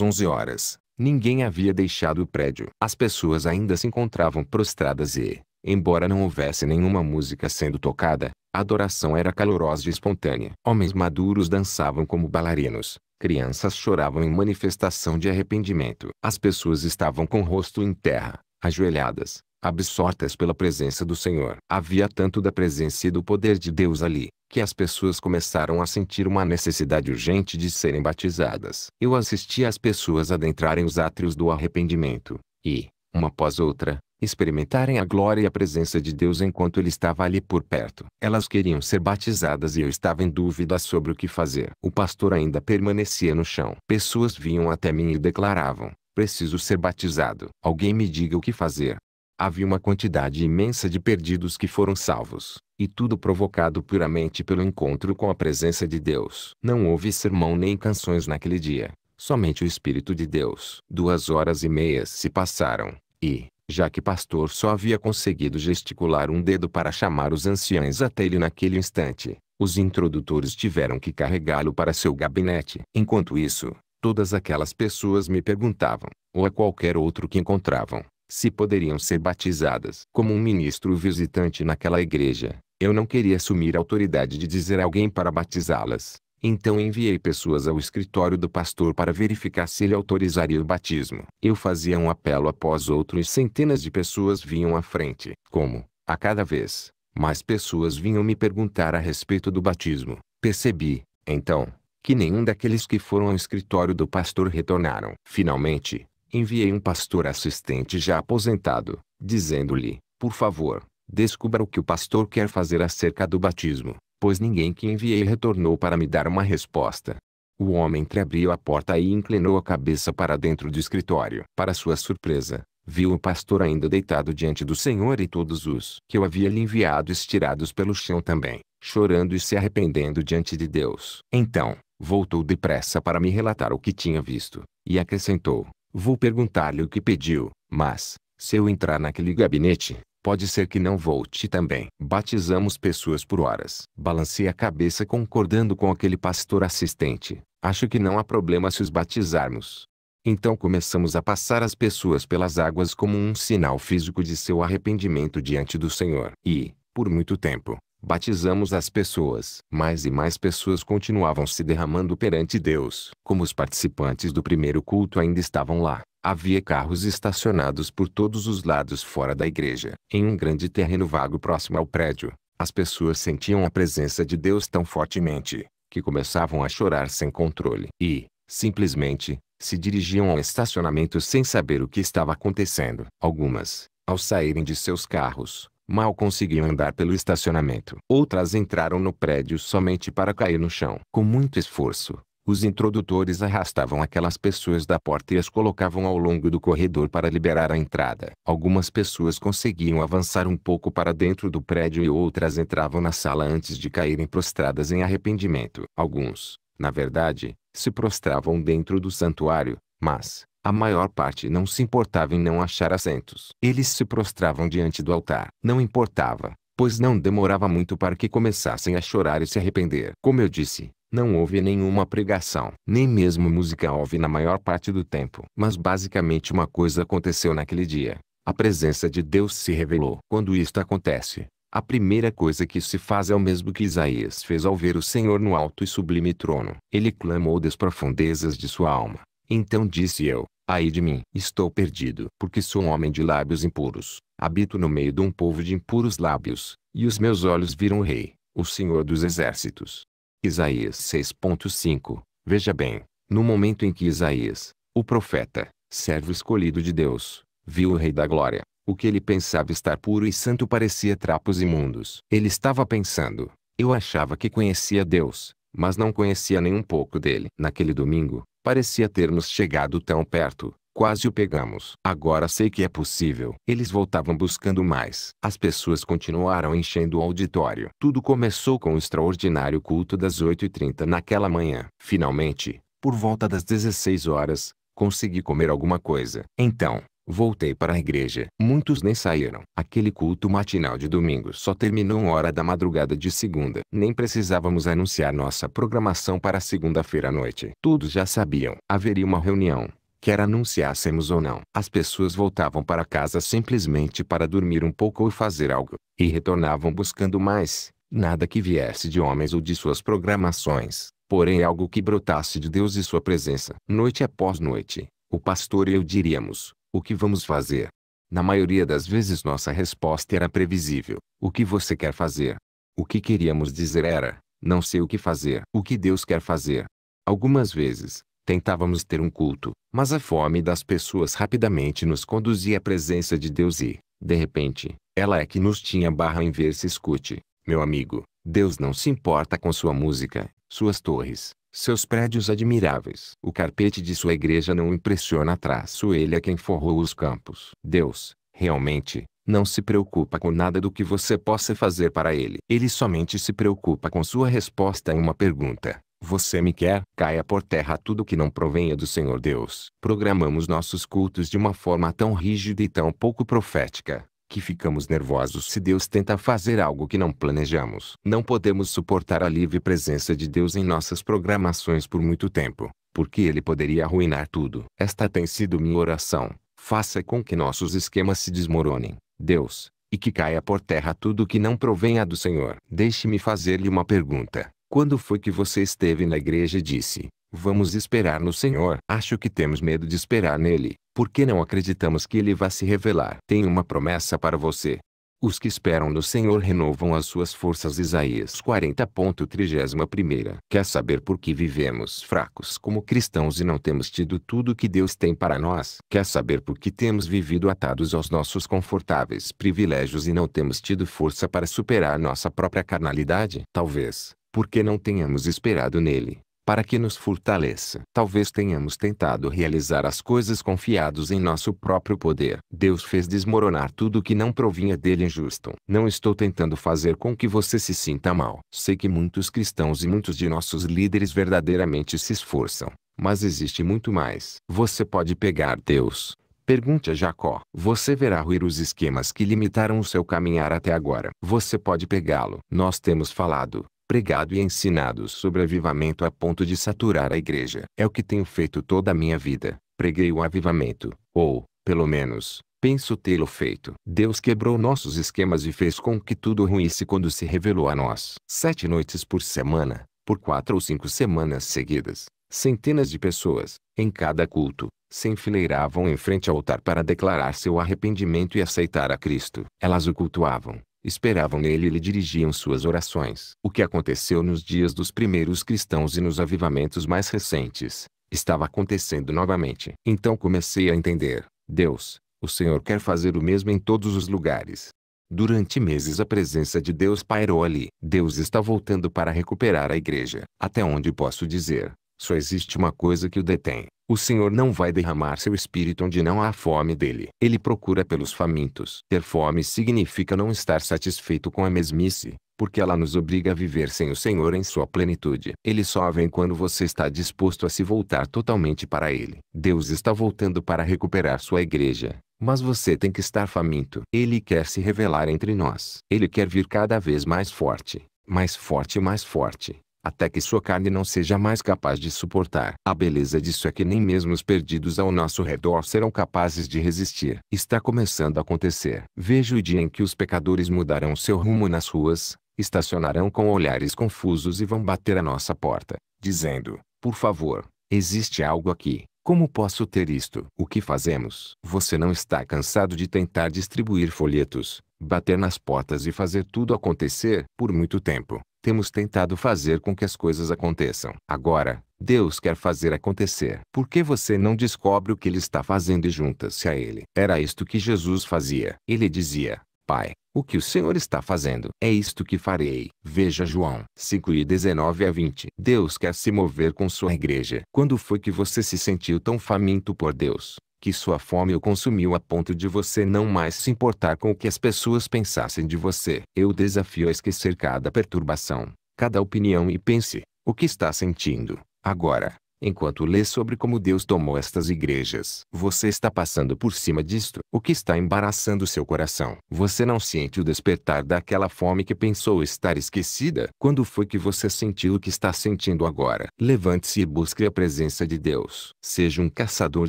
onze horas, ninguém havia deixado o prédio. As pessoas ainda se encontravam prostradas e, embora não houvesse nenhuma música sendo tocada, a adoração era calorosa e espontânea. Homens maduros dançavam como bailarinos, crianças choravam em manifestação de arrependimento. As pessoas estavam com o rosto em terra, ajoelhadas, absortas pela presença do Senhor. Havia tanto da presença e do poder de Deus ali, que as pessoas começaram a sentir uma necessidade urgente de serem batizadas. Eu assisti as pessoas adentrarem os átrios do arrependimento, e, uma após outra, experimentarem a glória e a presença de Deus enquanto ele estava ali por perto. Elas queriam ser batizadas e eu estava em dúvida sobre o que fazer. O pastor ainda permanecia no chão. Pessoas vinham até mim e declaravam: preciso ser batizado. Alguém me diga o que fazer. Havia uma quantidade imensa de perdidos que foram salvos, e tudo provocado puramente pelo encontro com a presença de Deus. Não houve sermão nem canções naquele dia, somente o Espírito de Deus. Duas horas e meias se passaram, e, já que pastor só havia conseguido gesticular um dedo para chamar os anciães até ele naquele instante, os introdutores tiveram que carregá-lo para seu gabinete. Enquanto isso, todas aquelas pessoas me perguntavam, ou a é qualquer outro que encontravam, se poderiam ser batizadas. Como um ministro visitante naquela igreja, eu não queria assumir a autoridade de dizer a alguém para batizá-las. Então enviei pessoas ao escritório do pastor para verificar se ele autorizaria o batismo. Eu fazia um apelo após outro e centenas de pessoas vinham à frente. Como, a cada vez, mais pessoas vinham me perguntar a respeito do batismo. Percebi, então, que nenhum daqueles que foram ao escritório do pastor retornaram. Finalmente, Enviei um pastor assistente já aposentado, dizendo-lhe, por favor, descubra o que o pastor quer fazer acerca do batismo, pois ninguém que enviei retornou para me dar uma resposta. O homem entreabriu a porta e inclinou a cabeça para dentro do escritório. Para sua surpresa, viu o pastor ainda deitado diante do Senhor e todos os que eu havia lhe enviado estirados pelo chão também, chorando e se arrependendo diante de Deus. Então, voltou depressa para me relatar o que tinha visto, e acrescentou, Vou perguntar-lhe o que pediu, mas, se eu entrar naquele gabinete, pode ser que não volte também. Batizamos pessoas por horas. Balancei a cabeça concordando com aquele pastor assistente. Acho que não há problema se os batizarmos. Então começamos a passar as pessoas pelas águas como um sinal físico de seu arrependimento diante do Senhor. E, por muito tempo, Batizamos as pessoas. Mais e mais pessoas continuavam se derramando perante Deus. Como os participantes do primeiro culto ainda estavam lá, havia carros estacionados por todos os lados fora da igreja. Em um grande terreno vago próximo ao prédio, as pessoas sentiam a presença de Deus tão fortemente, que começavam a chorar sem controle. E, simplesmente, se dirigiam ao estacionamento sem saber o que estava acontecendo. Algumas, ao saírem de seus carros, Mal conseguiam andar pelo estacionamento. Outras entraram no prédio somente para cair no chão. Com muito esforço, os introdutores arrastavam aquelas pessoas da porta e as colocavam ao longo do corredor para liberar a entrada. Algumas pessoas conseguiam avançar um pouco para dentro do prédio e outras entravam na sala antes de caírem prostradas em arrependimento. Alguns, na verdade, se prostravam dentro do santuário, mas, a maior parte não se importava em não achar assentos. Eles se prostravam diante do altar. Não importava, pois não demorava muito para que começassem a chorar e se arrepender. Como eu disse, não houve nenhuma pregação, nem mesmo música houve na maior parte do tempo. Mas basicamente uma coisa aconteceu naquele dia. A presença de Deus se revelou. Quando isto acontece, a primeira coisa que se faz é o mesmo que Isaías fez ao ver o Senhor no alto e sublime trono. Ele clamou das profundezas de sua alma. Então disse eu, Ai de mim! Estou perdido, porque sou um homem de lábios impuros. Habito no meio de um povo de impuros lábios, e os meus olhos viram o Rei, o Senhor dos Exércitos. Isaías 6.5 Veja bem, no momento em que Isaías, o profeta, servo escolhido de Deus, viu o Rei da Glória, o que ele pensava estar puro e santo parecia trapos imundos. Ele estava pensando, eu achava que conhecia Deus, mas não conhecia nem um pouco dele. Naquele domingo, parecia termos chegado tão perto. Quase o pegamos. Agora sei que é possível. Eles voltavam buscando mais. As pessoas continuaram enchendo o auditório. Tudo começou com o extraordinário culto das 8h30 naquela manhã. Finalmente, por volta das 16 horas, consegui comer alguma coisa. Então, Voltei para a igreja. Muitos nem saíram. Aquele culto matinal de domingo só terminou uma hora da madrugada de segunda. Nem precisávamos anunciar nossa programação para segunda-feira à noite. Todos já sabiam. Haveria uma reunião quer anunciássemos ou não. As pessoas voltavam para casa simplesmente para dormir um pouco ou fazer algo, e retornavam buscando mais, nada que viesse de homens ou de suas programações, porém algo que brotasse de Deus e sua presença. Noite após noite, o pastor e eu diríamos, o que vamos fazer? Na maioria das vezes nossa resposta era previsível. O que você quer fazer? O que queríamos dizer era, não sei o que fazer. O que Deus quer fazer? Algumas vezes, tentávamos ter um culto, mas a fome das pessoas rapidamente nos conduzia à presença de Deus e, de repente, ela é que nos tinha barra em ver se escute. Meu amigo, Deus não se importa com sua música, suas torres, seus prédios admiráveis. O carpete de sua igreja não impressiona traço ele é quem forrou os campos. Deus, realmente, não se preocupa com nada do que você possa fazer para ele. Ele somente se preocupa com sua resposta a uma pergunta. Você me quer? Caia por terra tudo que não provenha do Senhor Deus. Programamos nossos cultos de uma forma tão rígida e tão pouco profética, que ficamos nervosos se Deus tenta fazer algo que não planejamos. Não podemos suportar a livre presença de Deus em nossas programações por muito tempo, porque ele poderia arruinar tudo. Esta tem sido minha oração. Faça com que nossos esquemas se desmoronem, Deus, e que caia por terra tudo que não provenha do Senhor. Deixe-me fazer-lhe uma pergunta. Quando foi que você esteve na igreja e disse, vamos esperar no Senhor? Acho que temos medo de esperar nele porque não acreditamos que ele vá se revelar. Tem uma promessa para você. Os que esperam no Senhor renovam as suas forças. Isaías 40.31 Quer saber por que vivemos fracos como cristãos e não temos tido tudo que Deus tem para nós? Quer saber por que temos vivido atados aos nossos confortáveis privilégios e não temos tido força para superar nossa própria carnalidade? Talvez, porque não tenhamos esperado nele para que nos fortaleça. Talvez tenhamos tentado realizar as coisas confiados em nosso próprio poder. Deus fez desmoronar tudo que não provinha dele injusto. Não estou tentando fazer com que você se sinta mal. Sei que muitos cristãos e muitos de nossos líderes verdadeiramente se esforçam, mas existe muito mais. Você pode pegar Deus, Pergunte a Jacó. Você verá ruir os esquemas que limitaram o seu caminhar até agora. Você pode pegá-lo. Nós temos falado, pregado e ensinado sobre avivamento a ponto de saturar a igreja. É o que tenho feito toda a minha vida. Preguei o avivamento, ou, pelo menos, penso tê-lo feito. Deus quebrou nossos esquemas e fez com que tudo ruísse quando se revelou a nós. Sete noites por semana, por quatro ou cinco semanas seguidas, centenas de pessoas, em cada culto, se enfileiravam em frente ao altar para declarar seu arrependimento e aceitar a Cristo. Elas o cultuavam, esperavam nele e lhe dirigiam suas orações. O que aconteceu nos dias dos primeiros cristãos e nos avivamentos mais recentes, estava acontecendo novamente. Então comecei a entender, Deus, o Senhor quer fazer o mesmo em todos os lugares. Durante meses a presença de Deus pairou ali. Deus está voltando para recuperar a igreja. Até onde posso dizer, só existe uma coisa que o detém. O Senhor não vai derramar seu espírito onde não há fome dele. Ele procura pelos famintos. Ter fome significa não estar satisfeito com a mesmice, porque ela nos obriga a viver sem o Senhor em sua plenitude. Ele só vem quando você está disposto a se voltar totalmente para ele. Deus está voltando para recuperar sua igreja. Mas você tem que estar faminto. Ele quer se revelar entre nós. Ele quer vir cada vez mais forte, mais forte e mais forte até que sua carne não seja mais capaz de suportar. A beleza disso é que nem mesmo os perdidos ao nosso redor serão capazes de resistir. Está começando a acontecer. Vejo o dia em que os pecadores mudarão seu rumo nas ruas, estacionarão com olhares confusos e vão bater à nossa porta, dizendo, por favor, existe algo aqui. Como posso ter isto? O que fazemos? Você não está cansado de tentar distribuir folhetos, bater nas portas e fazer tudo acontecer? Por muito tempo, temos tentado fazer com que as coisas aconteçam. Agora, Deus quer fazer acontecer. Por que você não descobre o que Ele está fazendo e junta-se a Ele? Era isto que Jesus fazia. Ele dizia, Pai, o que o Senhor está fazendo é isto que farei. Veja João 5 e 19 a 20. Deus quer se mover com sua igreja. Quando foi que você se sentiu tão faminto por Deus? que sua fome o consumiu a ponto de você não mais se importar com o que as pessoas pensassem de você. Eu desafio a esquecer cada perturbação, cada opinião e pense, o que está sentindo, agora, Enquanto lê sobre como Deus tomou estas igrejas, você está passando por cima disto, o que está embaraçando seu coração. Você não sente o despertar daquela fome que pensou estar esquecida? Quando foi que você sentiu o que está sentindo agora? Levante-se e busque a presença de Deus. Seja um caçador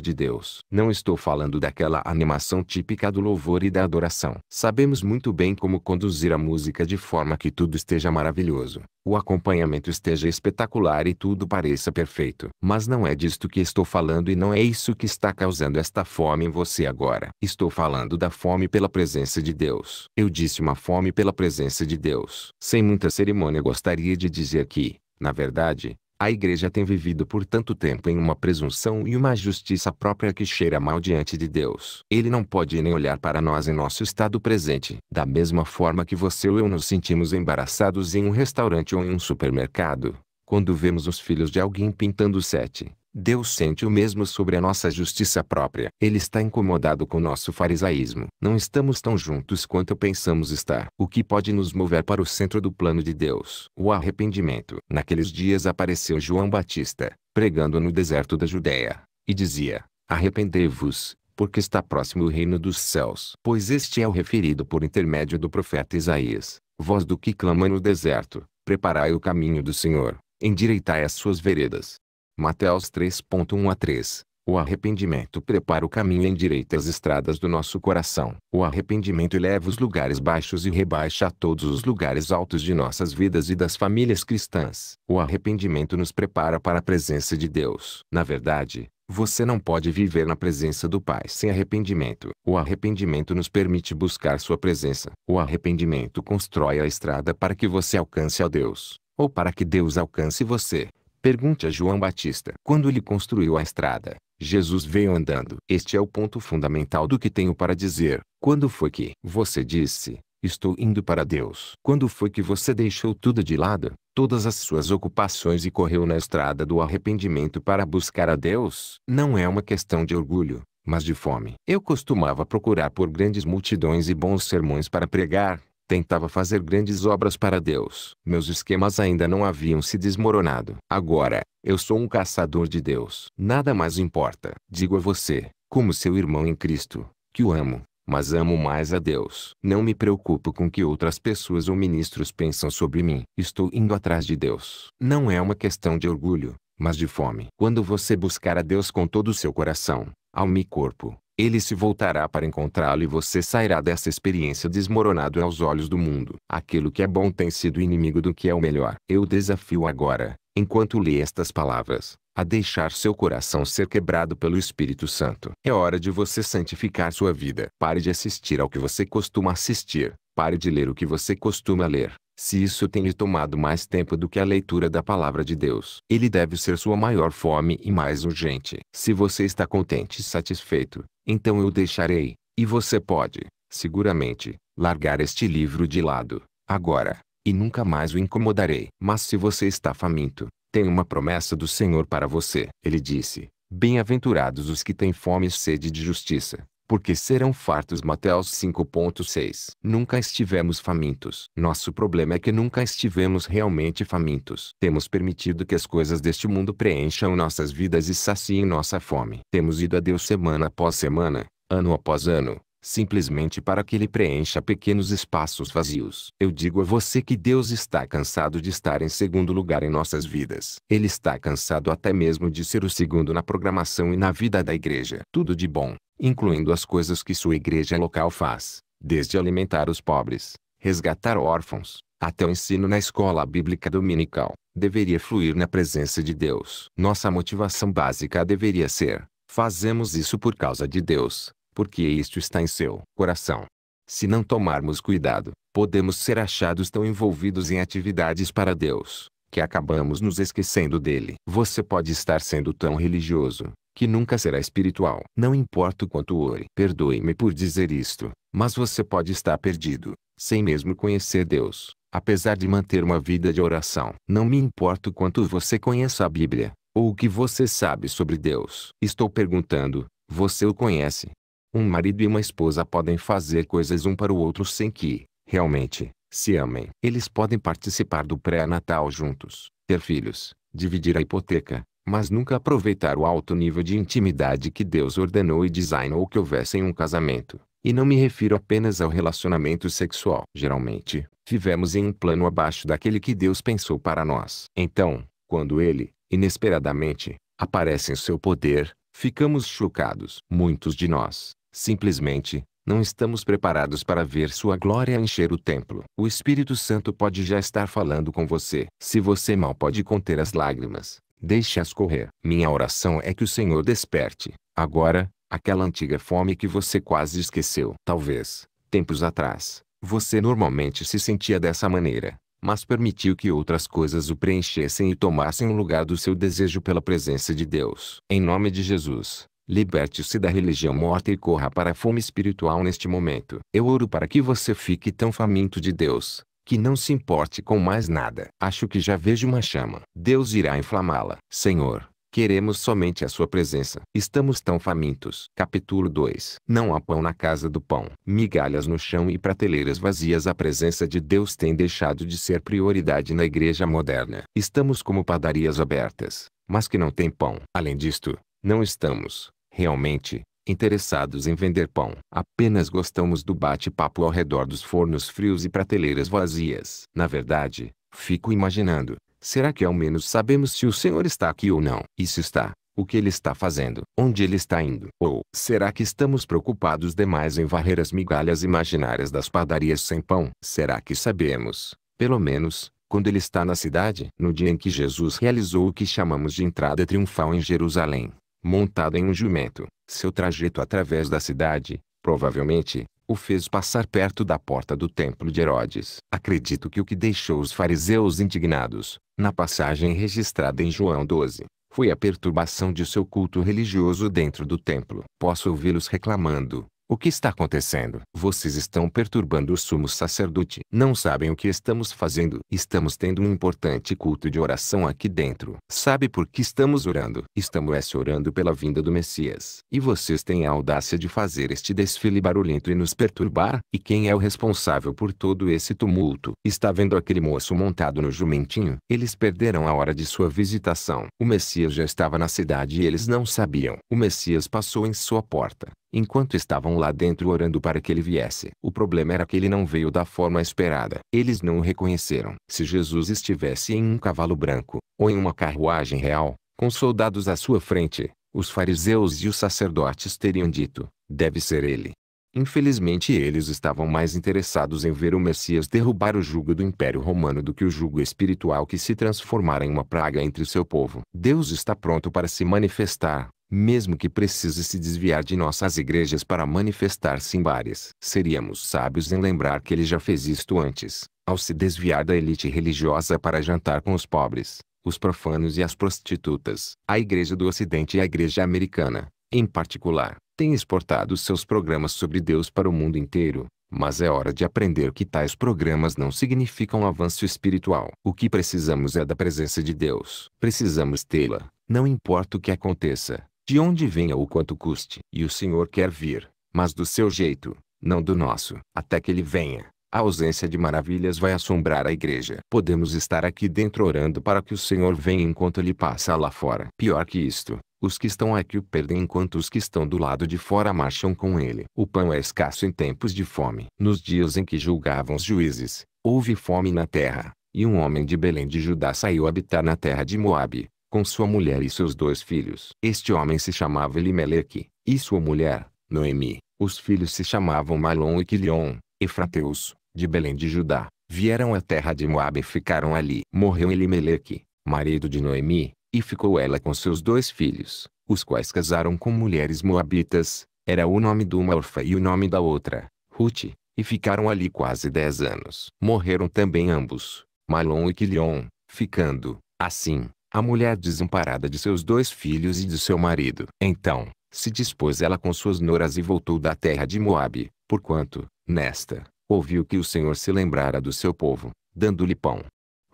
de Deus. Não estou falando daquela animação típica do louvor e da adoração. Sabemos muito bem como conduzir a música de forma que tudo esteja maravilhoso, o acompanhamento esteja espetacular e tudo pareça perfeito. Mas não é disto que estou falando e não é isso que está causando esta fome em você agora. Estou falando da fome pela presença de Deus. Eu disse uma fome pela presença de Deus. Sem muita cerimônia gostaria de dizer que, na verdade, a igreja tem vivido por tanto tempo em uma presunção e uma justiça própria que cheira mal diante de Deus. Ele não pode nem olhar para nós em nosso estado presente. Da mesma forma que você ou eu nos sentimos embaraçados em um restaurante ou em um supermercado, quando vemos os filhos de alguém pintando sete, Deus sente o mesmo sobre a nossa justiça própria. Ele está incomodado com nosso farisaísmo. Não estamos tão juntos quanto pensamos estar. O que pode nos mover para o centro do plano de Deus? O arrependimento. Naqueles dias apareceu João Batista, pregando no deserto da Judéia, e dizia: Arrependei-vos, porque está próximo o reino dos céus. Pois este é o referido por intermédio do profeta Isaías, voz do que clama no deserto: Preparai o caminho do Senhor, endireitai as suas veredas. Mateus 3.1 a 3. O arrependimento prepara o caminho e endireita as estradas do nosso coração. O arrependimento eleva os lugares baixos e rebaixa a todos os lugares altos de nossas vidas e das famílias cristãs. O arrependimento nos prepara para a presença de Deus. Na verdade, você não pode viver na presença do Pai sem arrependimento. O arrependimento nos permite buscar sua presença. O arrependimento constrói a estrada para que você alcance a Deus ou para que Deus alcance você. Pergunte a João Batista. Quando ele construiu a estrada, Jesus veio andando. Este é o ponto fundamental do que tenho para dizer. Quando foi que você disse, estou indo para Deus? Quando foi que você deixou tudo de lado, todas as suas ocupações e correu na estrada do arrependimento para buscar a Deus? Não é uma questão de orgulho, mas de fome. Eu costumava procurar por grandes multidões e bons sermões para pregar, Tentava fazer grandes obras para Deus. Meus esquemas ainda não haviam se desmoronado. Agora, eu sou um caçador de Deus. Nada mais importa. Digo a você, como seu irmão em Cristo, que o amo, mas amo mais a Deus. Não me preocupo com o que outras pessoas ou ministros pensam sobre mim. Estou indo atrás de Deus. Não é uma questão de orgulho, mas de fome. Quando você buscar a Deus com todo o seu coração, alma e corpo, ele se voltará para encontrá-lo e você sairá dessa experiência desmoronado aos olhos do mundo. Aquilo que é bom tem sido inimigo do que é o melhor. Eu desafio agora, enquanto lê estas palavras, a deixar seu coração ser quebrado pelo Espírito Santo. É hora de você santificar sua vida. Pare de assistir ao que você costuma assistir. Pare de ler o que você costuma ler. Se isso tem lhe tomado mais tempo do que a leitura da palavra de Deus, ele deve ser sua maior fome e mais urgente. Se você está contente e satisfeito, então eu deixarei, e você pode, seguramente, largar este livro de lado, agora, e nunca mais o incomodarei. Mas se você está faminto, tem uma promessa do Senhor para você. Ele disse, bem-aventurados os que têm fome e sede de justiça, porque serão fartos. Mateus 5.6 Nunca estivemos famintos. Nosso problema é que nunca estivemos realmente famintos. Temos permitido que as coisas deste mundo preencham nossas vidas e saciem nossa fome. Temos ido a Deus semana após semana, ano após ano, simplesmente para que ele preencha pequenos espaços vazios. Eu digo a você que Deus está cansado de estar em segundo lugar em nossas vidas. Ele está cansado até mesmo de ser o segundo na programação e na vida da igreja. Tudo de bom, incluindo as coisas que sua igreja local faz, desde alimentar os pobres, resgatar órfãos, até o ensino na escola bíblica dominical, deveria fluir na presença de Deus. Nossa motivação básica deveria ser: fazemos isso por causa de Deus, porque isto está em seu coração. Se não tomarmos cuidado, podemos ser achados tão envolvidos em atividades para Deus, que acabamos nos esquecendo dele. Você pode estar sendo tão religioso, que nunca será espiritual. Não importa o quanto ore. Perdoe-me por dizer isto, mas você pode estar perdido, sem mesmo conhecer Deus, apesar de manter uma vida de oração. Não me importa o quanto você conheça a Bíblia, ou o que você sabe sobre Deus. Estou perguntando, você o conhece? Um marido e uma esposa podem fazer coisas um para o outro sem que, realmente, se amem. Eles podem participar do pré-natal juntos, ter filhos, dividir a hipoteca, mas nunca aproveitar o alto nível de intimidade que Deus ordenou e designou que houvesse em um casamento. E não me refiro apenas ao relacionamento sexual. Geralmente, vivemos em um plano abaixo daquele que Deus pensou para nós. Então, quando ele, inesperadamente, aparece em seu poder, ficamos chocados. Muitos de nós, simplesmente, não estamos preparados para ver sua glória encher o templo. O Espírito Santo pode já estar falando com você. Se você mal pode conter as lágrimas, Deixe-as correr. Minha oração é que o Senhor desperte, agora, aquela antiga fome que você quase esqueceu. Talvez, tempos atrás, você normalmente se sentia dessa maneira, mas permitiu que outras coisas o preenchessem e tomassem o lugar do seu desejo pela presença de Deus. Em nome de Jesus, liberte-se da religião morta e corra para a fome espiritual neste momento. Eu oro para que você fique tão faminto de Deus, que não se importe com mais nada. Acho que já vejo uma chama. Deus irá inflamá-la. Senhor, queremos somente a sua presença. Estamos tão famintos. Capítulo 2. Não há pão na casa do pão. Migalhas no chão e prateleiras vazias. A presença de Deus tem deixado de ser prioridade na igreja moderna. Estamos como padarias abertas, mas que não têm pão. Além disto, não estamos, realmente, interessados em vender pão. Apenas gostamos do bate-papo ao redor dos fornos frios e prateleiras vazias. Na verdade, fico imaginando, será que ao menos sabemos se o senhor está aqui ou não? E se está, o que ele está fazendo? Onde ele está indo? Ou será que estamos preocupados demais em varrer as migalhas imaginárias das padarias sem pão? Será que sabemos, pelo menos, quando ele está na cidade? No dia em que Jesus realizou o que chamamos de entrada triunfal em Jerusalém, montado em um jumento, seu trajeto através da cidade, provavelmente, o fez passar perto da porta do templo de Herodes. Acredito que o que deixou os fariseus indignados, na passagem registrada em João 12, foi a perturbação de seu culto religioso dentro do templo. Posso ouvi-los reclamando, o que está acontecendo? Vocês estão perturbando o sumo sacerdote. Não sabem o que estamos fazendo. Estamos tendo um importante culto de oração aqui dentro. Sabe por que estamos orando? Estamos é orando pela vinda do Messias. E vocês têm a audácia de fazer este desfile barulhento e nos perturbar? E quem é o responsável por todo esse tumulto? Está vendo aquele moço montado no jumentinho? Eles perderam a hora de sua visitação. O Messias já estava na cidade e eles não sabiam. O Messias passou em sua porta enquanto estavam lá dentro orando para que ele viesse. O problema era que ele não veio da forma esperada. Eles não o reconheceram. Se Jesus estivesse em um cavalo branco, ou em uma carruagem real, com soldados à sua frente, os fariseus e os sacerdotes teriam dito, deve ser ele. Infelizmente eles estavam mais interessados em ver o Messias derrubar o jugo do Império Romano do que o jugo espiritual que se transformara em uma praga entre seu povo. Deus está pronto para se manifestar, mesmo que precise se desviar de nossas igrejas para manifestar-se em bares. Seríamos sábios em lembrar que ele já fez isto antes, ao se desviar da elite religiosa para jantar com os pobres, os profanos e as prostitutas. A Igreja do Ocidente e a Igreja Americana, em particular, têm exportado seus programas sobre Deus para o mundo inteiro, mas é hora de aprender que tais programas não significam avanço espiritual. O que precisamos é da presença de Deus. Precisamos tê-la, não importa o que aconteça de onde venha ou quanto custe. E o Senhor quer vir, mas do seu jeito, não do nosso. Até que ele venha. A ausência de maravilhas vai assombrar a igreja. Podemos estar aqui dentro orando para que o Senhor venha enquanto ele passa lá fora. Pior que isto, os que estão aqui o perdem enquanto os que estão do lado de fora marcham com ele. O pão é escasso em tempos de fome. Nos dias em que julgavam os juízes, houve fome na terra, e um homem de Belém de Judá saiu habitar na terra de Moabe, com sua mulher e seus dois filhos. Este homem se chamava Elimeleque, e sua mulher, Noemi. Os filhos se chamavam Malom e Quilion, Efrateus, de Belém de Judá. Vieram à terra de Moab e ficaram ali. Morreu Elimeleque, marido de Noemi, e ficou ela com seus dois filhos, os quais casaram com mulheres moabitas. Era o nome de uma orfa e o nome da outra, Ruth, e ficaram ali quase dez anos. Morreram também ambos, Malom e Quilion, ficando, assim, a mulher desamparada de seus dois filhos e de seu marido. Então, se dispôs ela com suas noras e voltou da terra de Moabe, porquanto, nesta, ouviu que o Senhor se lembrara do seu povo, dando-lhe pão.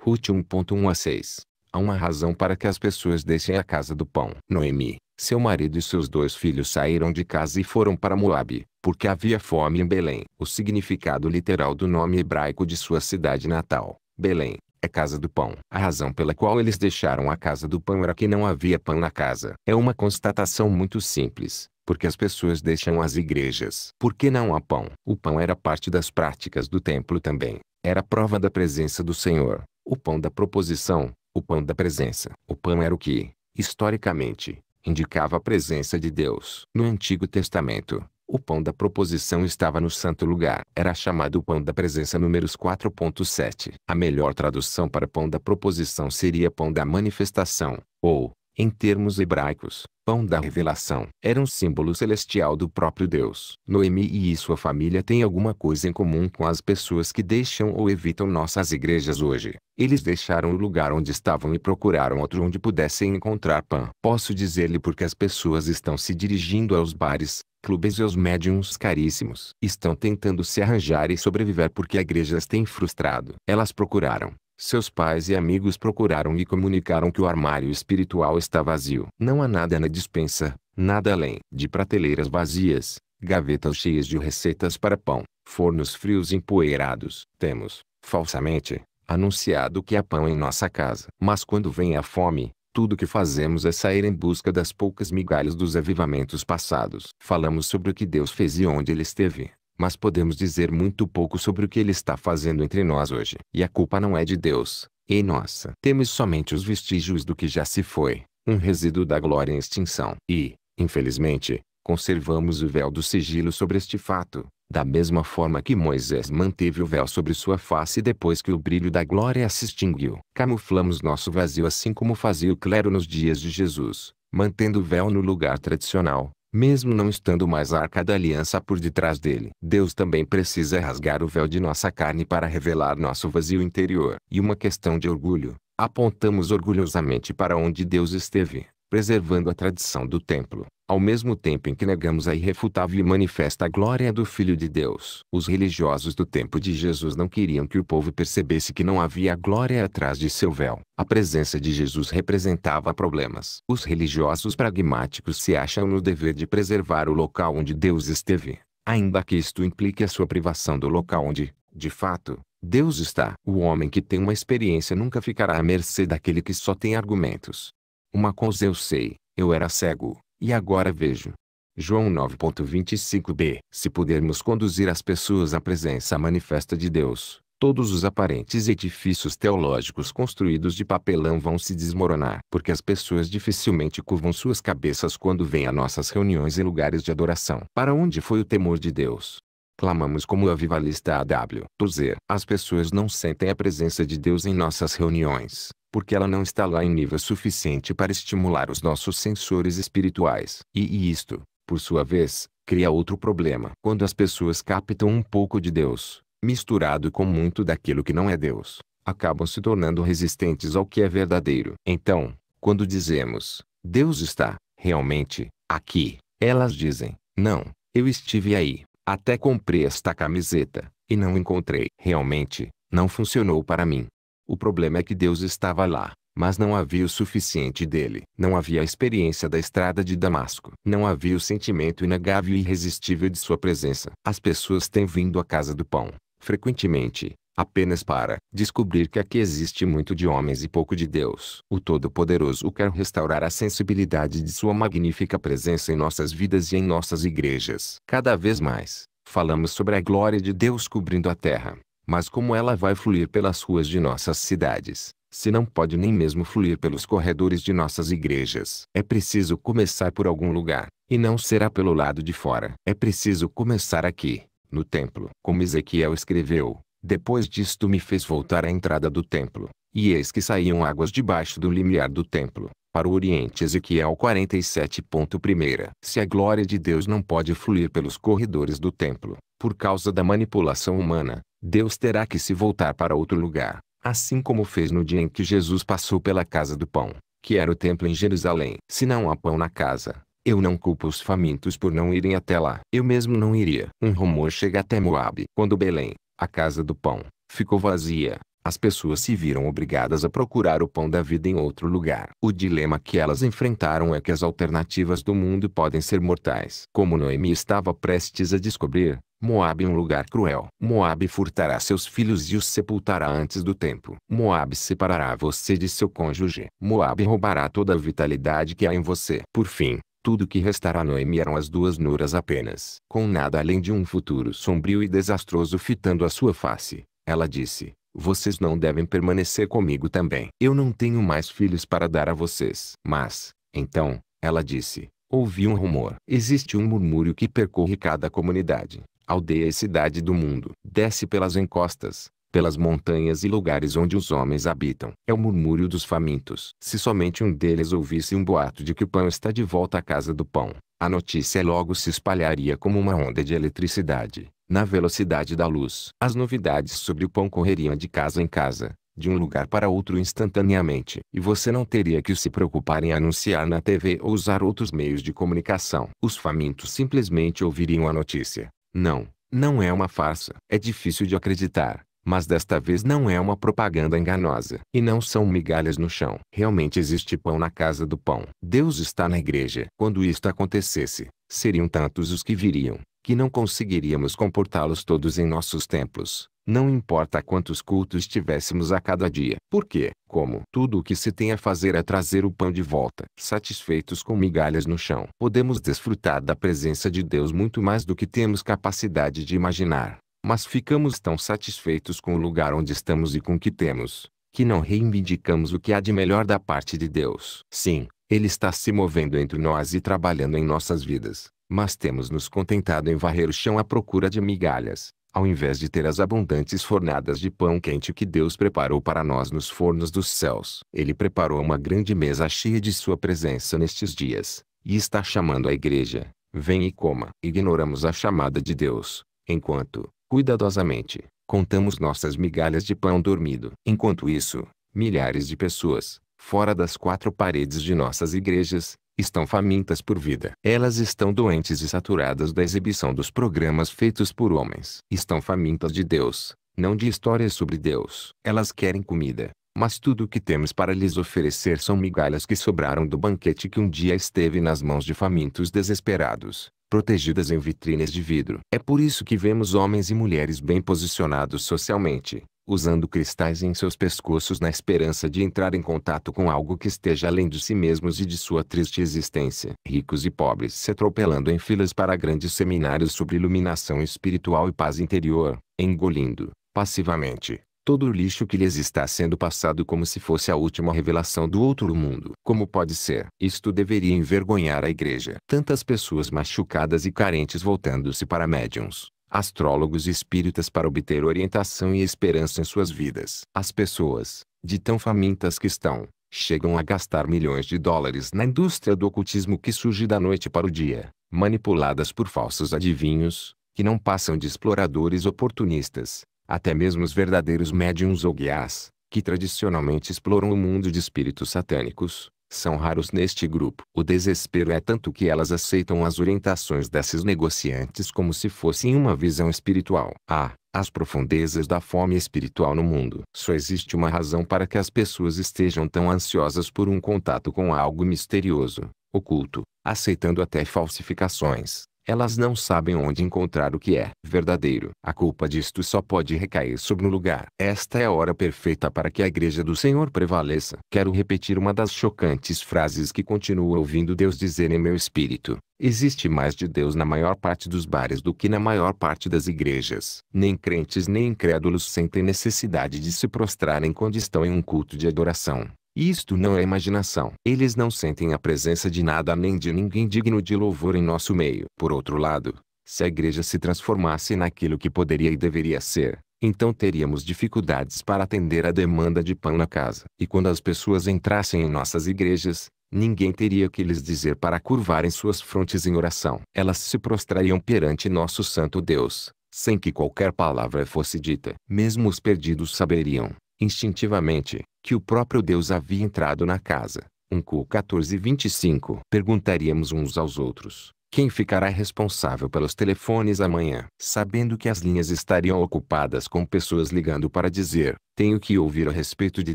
Ruth 1.1 a 6 Há uma razão para que as pessoas deixem a casa do pão. Noemi, seu marido e seus dois filhos saíram de casa e foram para Moabe, porque havia fome em Belém. O significado literal do nome hebraico de sua cidade natal, Belém, a é casa do pão. A razão pela qual eles deixaram a casa do pão era que não havia pão na casa. É uma constatação muito simples porque as pessoas deixam as igrejas. Porque não há pão? O pão era parte das práticas do templo também. Era prova da presença do Senhor. O pão da proposição, o pão da presença. O pão era o que, historicamente, indicava a presença de Deus. No Antigo Testamento, o pão da proposição estava no santo lugar. Era chamado pão da presença números 4.7. A melhor tradução para pão da proposição seria pão da manifestação, ou, em termos hebraicos, pão da revelação. Era um símbolo celestial do próprio Deus. Noemi e sua família têm alguma coisa em comum com as pessoas que deixam ou evitam nossas igrejas hoje. Eles deixaram o lugar onde estavam e procuraram outro onde pudessem encontrar pão. Posso dizer-lhe porque as pessoas estão se dirigindo aos bares, clubes e os médiums caríssimos estão tentando se arranjar e sobreviver porque a igreja as tem frustrado. Elas procuraram, seus pais e amigos procuraram e comunicaram que o armário espiritual está vazio. Não há nada na dispensa, nada além de prateleiras vazias, gavetas cheias de receitas para pão, fornos frios empoeirados. Temos, falsamente, anunciado que há pão em nossa casa. Mas quando vem a fome, tudo o que fazemos é sair em busca das poucas migalhas dos avivamentos passados. Falamos sobre o que Deus fez e onde Ele esteve, mas podemos dizer muito pouco sobre o que Ele está fazendo entre nós hoje. E a culpa não é de Deus, e é nossa. Temos somente os vestígios do que já se foi, um resíduo da glória em extinção. E, infelizmente, conservamos o véu do sigilo sobre este fato, da mesma forma que Moisés manteve o véu sobre sua face depois que o brilho da glória se extinguiu, camuflamos nosso vazio assim como fazia o clero nos dias de Jesus, mantendo o véu no lugar tradicional, mesmo não estando mais a arca da aliança por detrás dele. Deus também precisa rasgar o véu de nossa carne para revelar nosso vazio interior. E uma questão de orgulho, apontamos orgulhosamente para onde Deus esteve, preservando a tradição do templo, ao mesmo tempo em que negamos a irrefutável e manifesta glória do Filho de Deus. Os religiosos do tempo de Jesus não queriam que o povo percebesse que não havia glória atrás de seu véu. A presença de Jesus representava problemas. Os religiosos pragmáticos se acham no dever de preservar o local onde Deus esteve, ainda que isto implique a sua privação do local onde, de fato, Deus está. O homem que tem uma experiência nunca ficará à mercê daquele que só tem argumentos. Uma coisa eu sei, eu era cego, e agora vejo. João 9.25b Se pudermos conduzir as pessoas à presença manifesta de Deus, todos os aparentes edifícios teológicos construídos de papelão vão se desmoronar, porque as pessoas dificilmente curvam suas cabeças quando vêm a nossas reuniões e lugares de adoração. Para onde foi o temor de Deus? Clamamos como a avivalista A.W. Tozer. As pessoas não sentem a presença de Deus em nossas reuniões, porque ela não está lá em nível suficiente para estimular os nossos sensores espirituais. E, e isto, por sua vez, cria outro problema. Quando as pessoas captam um pouco de Deus, misturado com muito daquilo que não é Deus, acabam se tornando resistentes ao que é verdadeiro. Então, quando dizemos, Deus está, realmente, aqui, elas dizem, não, eu estive aí. Até comprei esta camiseta, e não encontrei. Realmente, não funcionou para mim. O problema é que Deus estava lá, mas não havia o suficiente dele. Não havia a experiência da estrada de Damasco. Não havia o sentimento inegável e irresistível de sua presença. As pessoas têm vindo à casa do pão, frequentemente, apenas para descobrir que aqui existe muito de homens e pouco de Deus. O Todo-Poderoso quer restaurar a sensibilidade de sua magnífica presença em nossas vidas e em nossas igrejas. Cada vez mais, falamos sobre a glória de Deus cobrindo a terra, mas como ela vai fluir pelas ruas de nossas cidades, se não pode nem mesmo fluir pelos corredores de nossas igrejas. É preciso começar por algum lugar, e não será pelo lado de fora. É preciso começar aqui, no templo. Como Ezequiel escreveu, depois disto me fez voltar à entrada do templo, e eis que saíam águas debaixo do limiar do templo, para o oriente Ezequiel 47.1 Se a glória de Deus não pode fluir pelos corredores do templo, por causa da manipulação humana, Deus terá que se voltar para outro lugar, assim como fez no dia em que Jesus passou pela casa do pão, que era o templo em Jerusalém. Se não há pão na casa, eu não culpo os famintos por não irem até lá. Eu mesmo não iria. Um rumor chega até Moabe. Quando Belém, a casa do pão ficou vazia. As pessoas se viram obrigadas a procurar o pão da vida em outro lugar. O dilema que elas enfrentaram é que as alternativas do mundo podem ser mortais. Como Noemi estava prestes a descobrir, Moab é um lugar cruel. Moab furtará seus filhos e os sepultará antes do tempo. Moab separará você de seu cônjuge. Moab roubará toda a vitalidade que há em você. Por fim, tudo que restara a Noemi eram as duas nuras apenas. Com nada além de um futuro sombrio e desastroso fitando a sua face, ela disse, vocês não devem permanecer comigo também. Eu não tenho mais filhos para dar a vocês. Mas, então, ela disse, ouvi um rumor. Existe um murmúrio que percorre cada comunidade, aldeia e cidade do mundo. Desce pelas encostas, pelas montanhas e lugares onde os homens habitam. É o murmúrio dos famintos. Se somente um deles ouvisse um boato de que o pão está de volta à casa do pão, a notícia logo se espalharia como uma onda de eletricidade, na velocidade da luz. As novidades sobre o pão correriam de casa em casa, de um lugar para outro instantaneamente. E você não teria que se preocupar em anunciar na TV ou usar outros meios de comunicação. Os famintos simplesmente ouviriam a notícia. Não, não é uma farsa. É difícil de acreditar, mas desta vez não é uma propaganda enganosa. E não são migalhas no chão. Realmente existe pão na casa do pão. Deus está na igreja. Quando isto acontecesse, seriam tantos os que viriam, que não conseguiríamos comportá-los todos em nossos templos. Não importa quantos cultos tivéssemos a cada dia. Porque, como tudo o que se tem a fazer é trazer o pão de volta, satisfeitos com migalhas no chão, podemos desfrutar da presença de Deus muito mais do que temos capacidade de imaginar mas ficamos tão satisfeitos com o lugar onde estamos e com o que temos, que não reivindicamos o que há de melhor da parte de Deus. Sim, Ele está se movendo entre nós e trabalhando em nossas vidas, mas temos nos contentado em varrer o chão à procura de migalhas, ao invés de ter as abundantes fornadas de pão quente que Deus preparou para nós nos fornos dos céus. Ele preparou uma grande mesa cheia de Sua presença nestes dias, e está chamando a igreja. Vem e coma. Ignoramos a chamada de Deus, enquanto, Cuidadosamente, contamos nossas migalhas de pão dormido. Enquanto isso, milhares de pessoas, fora das quatro paredes de nossas igrejas, estão famintas por vida. Elas estão doentes e saturadas da exibição dos programas feitos por homens. Estão famintas de Deus, não de histórias sobre Deus. Elas querem comida, mas tudo o que temos para lhes oferecer são migalhas que sobraram do banquete que um dia esteve nas mãos de famintos desesperados protegidas em vitrines de vidro. É por isso que vemos homens e mulheres bem posicionados socialmente, usando cristais em seus pescoços na esperança de entrar em contato com algo que esteja além de si mesmos e de sua triste existência. Ricos e pobres se atropelando em filas para grandes seminários sobre iluminação espiritual e paz interior, engolindo, passivamente, todo o lixo que lhes está sendo passado como se fosse a última revelação do outro mundo. Como pode ser? Isto deveria envergonhar a igreja. Tantas pessoas machucadas e carentes voltando-se para médiums astrólogos e espíritas para obter orientação e esperança em suas vidas. As pessoas, de tão famintas que estão, chegam a gastar milhões de dólares na indústria do ocultismo que surge da noite para o dia, manipuladas por falsos adivinhos, que não passam de exploradores oportunistas, até mesmo os verdadeiros médiums ou guias, que tradicionalmente exploram o mundo de espíritos satânicos, são raros neste grupo. O desespero é tanto que elas aceitam as orientações desses negociantes como se fossem uma visão espiritual. Ah, as profundezas da fome espiritual no mundo. Só existe uma razão para que as pessoas estejam tão ansiosas por um contato com algo misterioso, oculto, aceitando até falsificações. Elas não sabem onde encontrar o que é verdadeiro. A culpa disto só pode recair sobre o lugar. Esta é a hora perfeita para que a igreja do Senhor prevaleça. Quero repetir uma das chocantes frases que continuo ouvindo Deus dizer em meu espírito. Existe mais de Deus na maior parte dos bares do que na maior parte das igrejas. Nem crentes nem incrédulos sentem necessidade de se prostrarem quando estão em um culto de adoração. Isto não é imaginação. Eles não sentem a presença de nada nem de ninguém digno de louvor em nosso meio. Por outro lado, se a igreja se transformasse naquilo que poderia e deveria ser, então teríamos dificuldades para atender a demanda de pão na casa. E quando as pessoas entrassem em nossas igrejas, ninguém teria que lhes dizer para curvarem suas frontes em oração. Elas se prostrariam perante nosso santo Deus, sem que qualquer palavra fosse dita. Mesmo os perdidos saberiam, instintivamente, que o próprio Deus havia entrado na casa. 1 Cu 14:25. Perguntaríamos uns aos outros. Quem ficará responsável pelos telefones amanhã? Sabendo que as linhas estariam ocupadas com pessoas ligando para dizer, tenho que ouvir a respeito de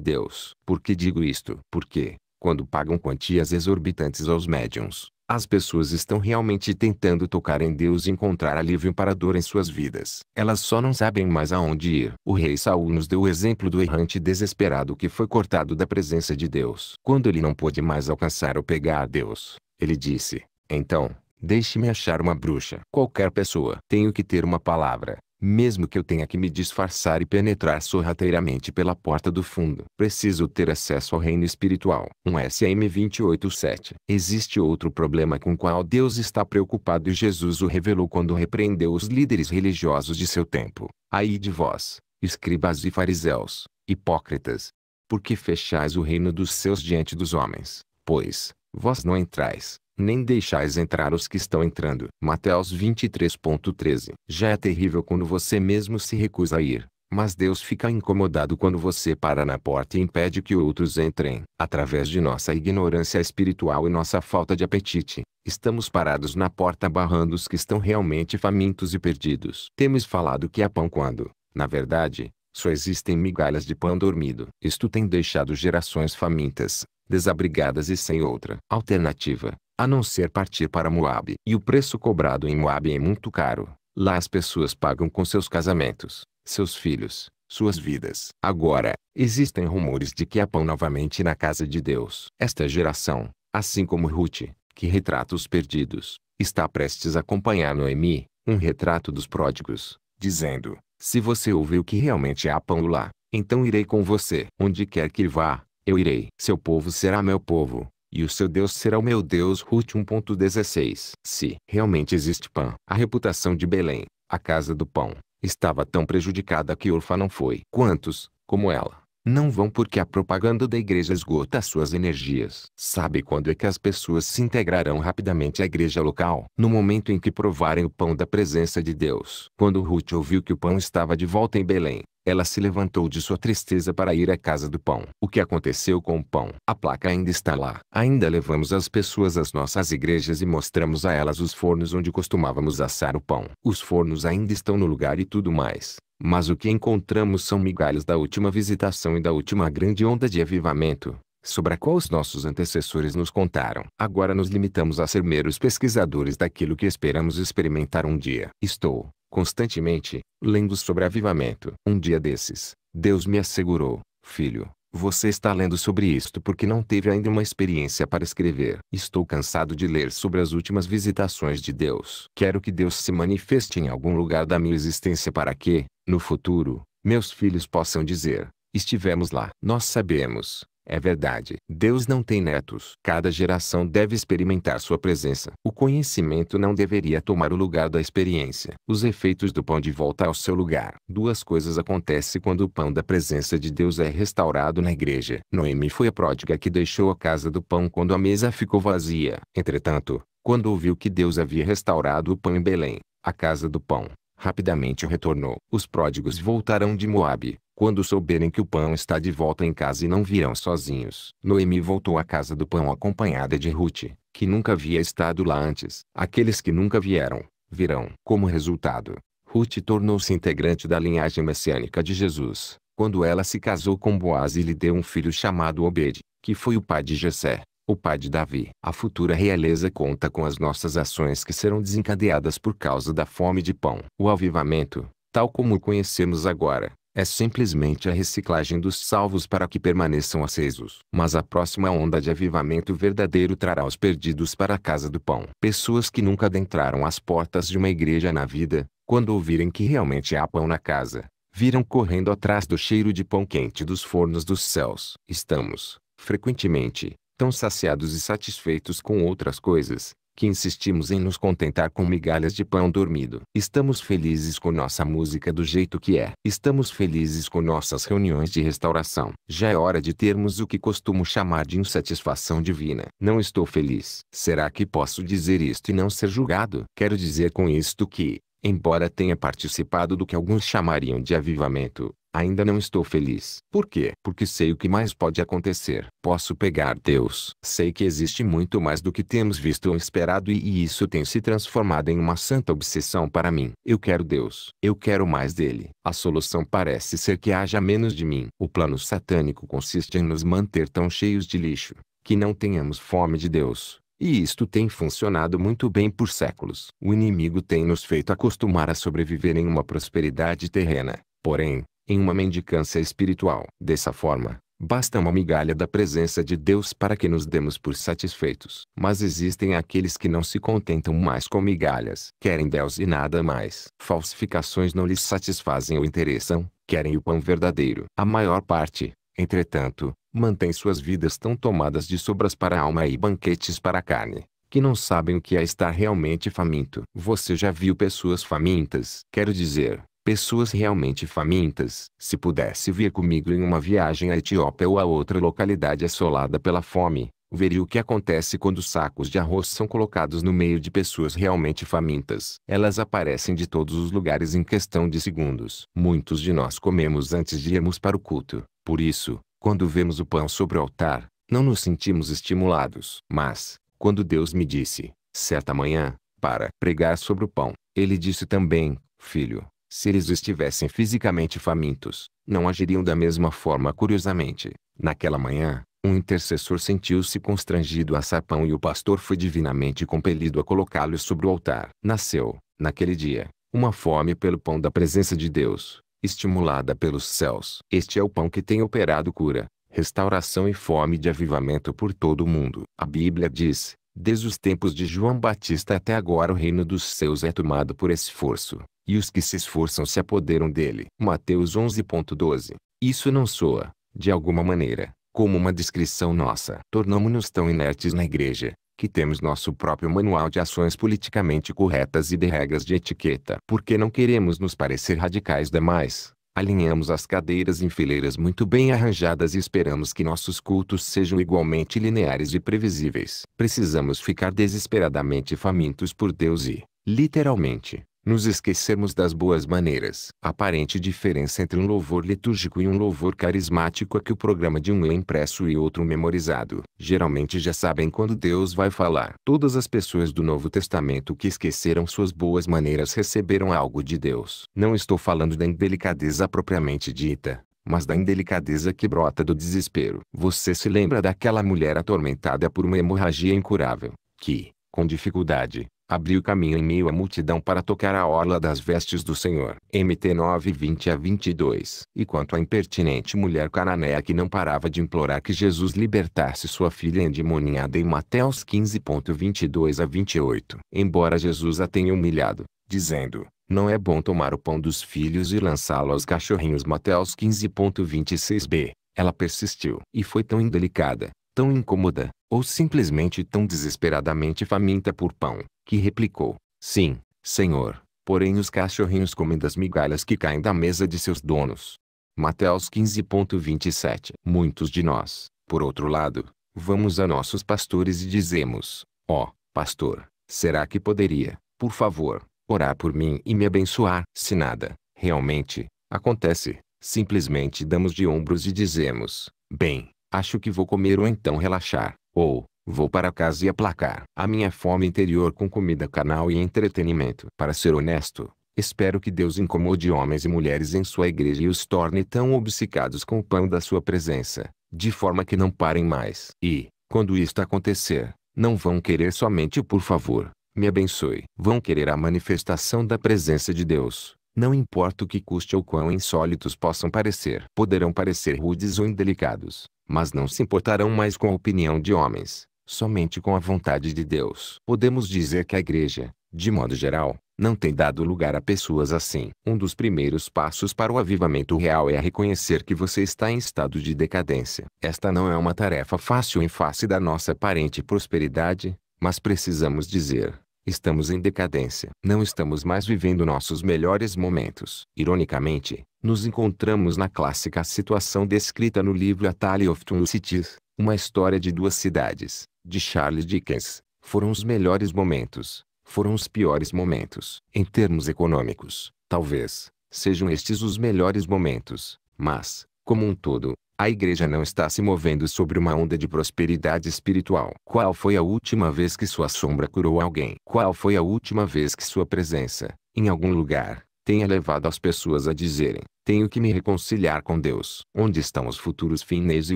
Deus. Por que digo isto? Porque, quando pagam quantias exorbitantes aos médiums, as pessoas estão realmente tentando tocar em Deus e encontrar alívio para a dor em suas vidas. Elas só não sabem mais aonde ir. O rei Saul nos deu o exemplo do errante desesperado que foi cortado da presença de Deus. Quando ele não pôde mais alcançar ou pegar a Deus, ele disse, então, deixe-me achar uma bruxa. Qualquer pessoa. Tenho que ter uma palavra mesmo que eu tenha que me disfarçar e penetrar sorrateiramente pela porta do fundo. Preciso ter acesso ao reino espiritual. Um SM 28.7 Existe outro problema com o qual Deus está preocupado e Jesus o revelou quando repreendeu os líderes religiosos de seu tempo. Aí de vós, escribas e fariseus, hipócritas, por que fechais o reino dos seus diante dos homens, pois, vós não entrais, nem deixais entrar os que estão entrando. Mateus 23.13 Já é terrível quando você mesmo se recusa a ir, mas Deus fica incomodado quando você para na porta e impede que outros entrem. Através de nossa ignorância espiritual e nossa falta de apetite, estamos parados na porta barrando os que estão realmente famintos e perdidos. Temos falado que há pão quando, na verdade, só existem migalhas de pão dormido. Isto tem deixado gerações famintas, desabrigadas e sem outra alternativa a não ser partir para Moab. E o preço cobrado em Moab é muito caro. Lá as pessoas pagam com seus casamentos, seus filhos, suas vidas. Agora, existem rumores de que há pão novamente na casa de Deus. Esta geração, assim como Ruth, que retrata os perdidos, está prestes a acompanhar Noemi, um retrato dos pródigos, dizendo, se você ouviu que realmente há pão lá, então irei com você. Onde quer que vá, eu irei. Seu povo será meu povo, e o seu Deus será o meu Deus. Ruth 1.16 Se realmente existe pão, a reputação de Belém, a casa do pão, estava tão prejudicada que Orfa não foi. Quantos, como ela, não vão porque a propaganda da igreja esgota suas energias. Sabe quando é que as pessoas se integrarão rapidamente à igreja local? No momento em que provarem o pão da presença de Deus. Quando Ruth ouviu que o pão estava de volta em Belém, ela se levantou de sua tristeza para ir à casa do pão. O que aconteceu com o pão? A placa ainda está lá. Ainda levamos as pessoas às nossas igrejas e mostramos a elas os fornos onde costumávamos assar o pão. Os fornos ainda estão no lugar e tudo mais. Mas o que encontramos são migalhas da última visitação e da última grande onda de avivamento, sobre a qual os nossos antecessores nos contaram. Agora nos limitamos a ser meros pesquisadores daquilo que esperamos experimentar um dia. Estou, constantemente, lendo sobre avivamento. Um dia desses, Deus me assegurou, filho, você está lendo sobre isto porque não teve ainda uma experiência para escrever. Estou cansado de ler sobre as últimas visitações de Deus. Quero que Deus se manifeste em algum lugar da minha existência para que, no futuro, meus filhos possam dizer, estivemos lá. Nós sabemos, é verdade. Deus não tem netos. Cada geração deve experimentar sua presença. O conhecimento não deveria tomar o lugar da experiência. Os efeitos do pão de volta ao seu lugar. Duas coisas acontecem quando o pão da presença de Deus é restaurado na igreja. Noemi foi a pródiga que deixou a casa do pão quando a mesa ficou vazia. Entretanto, quando ouviu que Deus havia restaurado o pão em Belém, a casa do pão, Rapidamente retornou. Os pródigos voltarão de Moabe, quando souberem que o pão está de volta em casa e não virão sozinhos. Noemi voltou à casa do pão acompanhada de Ruth, que nunca havia estado lá antes. Aqueles que nunca vieram, virão. Como resultado, Ruth tornou-se integrante da linhagem messiânica de Jesus, quando ela se casou com Boaz e lhe deu um filho chamado Obed, que foi o pai de Jessé o pai de Davi. A futura realeza conta com as nossas ações que serão desencadeadas por causa da fome de pão. O avivamento, tal como o conhecemos agora, é simplesmente a reciclagem dos salvos para que permaneçam acesos. Mas a próxima onda de avivamento verdadeiro trará os perdidos para a casa do pão. Pessoas que nunca adentraram as portas de uma igreja na vida, quando ouvirem que realmente há pão na casa, viram correndo atrás do cheiro de pão quente dos fornos dos céus. Estamos, frequentemente, tão saciados e satisfeitos com outras coisas, que insistimos em nos contentar com migalhas de pão dormido. Estamos felizes com nossa música do jeito que é. Estamos felizes com nossas reuniões de restauração. Já é hora de termos o que costumo chamar de insatisfação divina. Não estou feliz. Será que posso dizer isto e não ser julgado? Quero dizer com isto que, embora tenha participado do que alguns chamariam de avivamento, Ainda não estou feliz. Por quê? Porque sei o que mais pode acontecer. Posso pegar Deus. Sei que existe muito mais do que temos visto ou esperado e, e isso tem se transformado em uma santa obsessão para mim. Eu quero Deus. Eu quero mais dele. A solução parece ser que haja menos de mim. O plano satânico consiste em nos manter tão cheios de lixo, que não tenhamos fome de Deus. E isto tem funcionado muito bem por séculos. O inimigo tem nos feito acostumar a sobreviver em uma prosperidade terrena. Porém, em uma mendicância espiritual. Dessa forma, Basta uma migalha da presença de Deus para que nos demos por satisfeitos. Mas existem aqueles que não se contentam mais com migalhas. Querem Deus e nada mais. Falsificações não lhes satisfazem ou interessam, querem o pão verdadeiro. A maior parte, entretanto, mantém suas vidas tão tomadas de sobras para a alma e banquetes para a carne, que não sabem o que é estar realmente faminto. Você já viu pessoas famintas? Quero dizer, pessoas realmente famintas. Se pudesse vir comigo em uma viagem à Etiópia ou a outra localidade assolada pela fome, veria o que acontece quando sacos de arroz são colocados no meio de pessoas realmente famintas. Elas aparecem de todos os lugares em questão de segundos. Muitos de nós comemos antes de irmos para o culto. Por isso, quando vemos o pão sobre o altar, não nos sentimos estimulados. Mas, quando Deus me disse, certa manhã, para pregar sobre o pão, ele disse também, filho, se eles estivessem fisicamente famintos, não agiriam da mesma forma curiosamente. Naquela manhã, um intercessor sentiu-se constrangido a assar pão e o pastor foi divinamente compelido a colocá-lo sobre o altar. Nasceu, naquele dia, uma fome pelo pão da presença de Deus, estimulada pelos céus. Este é o pão que tem operado cura, restauração e fome de avivamento por todo o mundo. A Bíblia diz, Desde os tempos de João Batista até agora o reino dos céus é tomado por esforço, e os que se esforçam se apoderam dele. Mateus 11.12 Isso não soa, de alguma maneira, como uma descrição nossa. Tornamos-nos tão inertes na igreja, que temos nosso próprio manual de ações politicamente corretas e de regras de etiqueta. Porque não queremos nos parecer radicais demais, Alinhamos as cadeiras em fileiras muito bem arranjadas e esperamos que nossos cultos sejam igualmente lineares e previsíveis. Precisamos ficar desesperadamente famintos por Deus e, literalmente, nos esquecermos das boas maneiras. A aparente diferença entre um louvor litúrgico e um louvor carismático é que o programa de um é impresso e outro memorizado. Geralmente já sabem quando Deus vai falar. Todas as pessoas do Novo Testamento que esqueceram suas boas maneiras receberam algo de Deus. Não estou falando da indelicadeza propriamente dita mas da indelicadeza que brota do desespero. Você se lembra daquela mulher atormentada por uma hemorragia incurável, que, com dificuldade, abriu caminho em meio à multidão para tocar a orla das vestes do Senhor. MT 9 20 a 22 E quanto à impertinente mulher cananeia que não parava de implorar que Jesus libertasse sua filha endemoniada em Mateus 15.22 a 28. Embora Jesus a tenha humilhado, dizendo, não é bom tomar o pão dos filhos e lançá-lo aos cachorrinhos Mateus 15.26b, ela persistiu. E foi tão indelicada, tão incômoda, ou simplesmente tão desesperadamente faminta por pão, que replicou: Sim, senhor, porém os cachorrinhos comem das migalhas que caem da mesa de seus donos. Mateus 15.27 Muitos de nós, por outro lado, vamos a nossos pastores e dizemos: Ó, oh, pastor, será que poderia, por favor, orar por mim e me abençoar? Se nada, realmente, acontece, simplesmente damos de ombros e dizemos: Bem, acho que vou comer ou então relaxar, ou, Vou para casa e aplacar a minha fome interior com comida canal e entretenimento. Para ser honesto, espero que Deus incomode homens e mulheres em sua igreja e os torne tão obcecados com o pão da sua presença, de forma que não parem mais. E, quando isto acontecer, não vão querer somente por favor, me abençoe. Vão querer a manifestação da presença de Deus. Não importa o que custe ou quão insólitos possam parecer. Poderão parecer rudes ou indelicados, mas não se importarão mais com a opinião de homens. Somente com a vontade de Deus podemos dizer que a igreja, de modo geral, não tem dado lugar a pessoas assim. Um dos primeiros passos para o avivamento real é reconhecer que você está em estado de decadência. Esta não é uma tarefa fácil em face da nossa aparente prosperidade, mas precisamos dizer, estamos em decadência. Não estamos mais vivendo nossos melhores momentos. Ironicamente, nos encontramos na clássica situação descrita no livro Tale of Two Cities, uma História de Duas Cidades, de Charles Dickens, foram os melhores momentos, foram os piores momentos. Em termos econômicos, talvez, sejam estes os melhores momentos, mas, como um todo, a igreja não está se movendo sobre uma onda de prosperidade espiritual. Qual foi a última vez que sua sombra curou alguém? Qual foi a última vez que sua presença, em algum lugar, tenha levado as pessoas a dizerem: Tenho que me reconciliar com Deus? Onde estão os futuros Finney e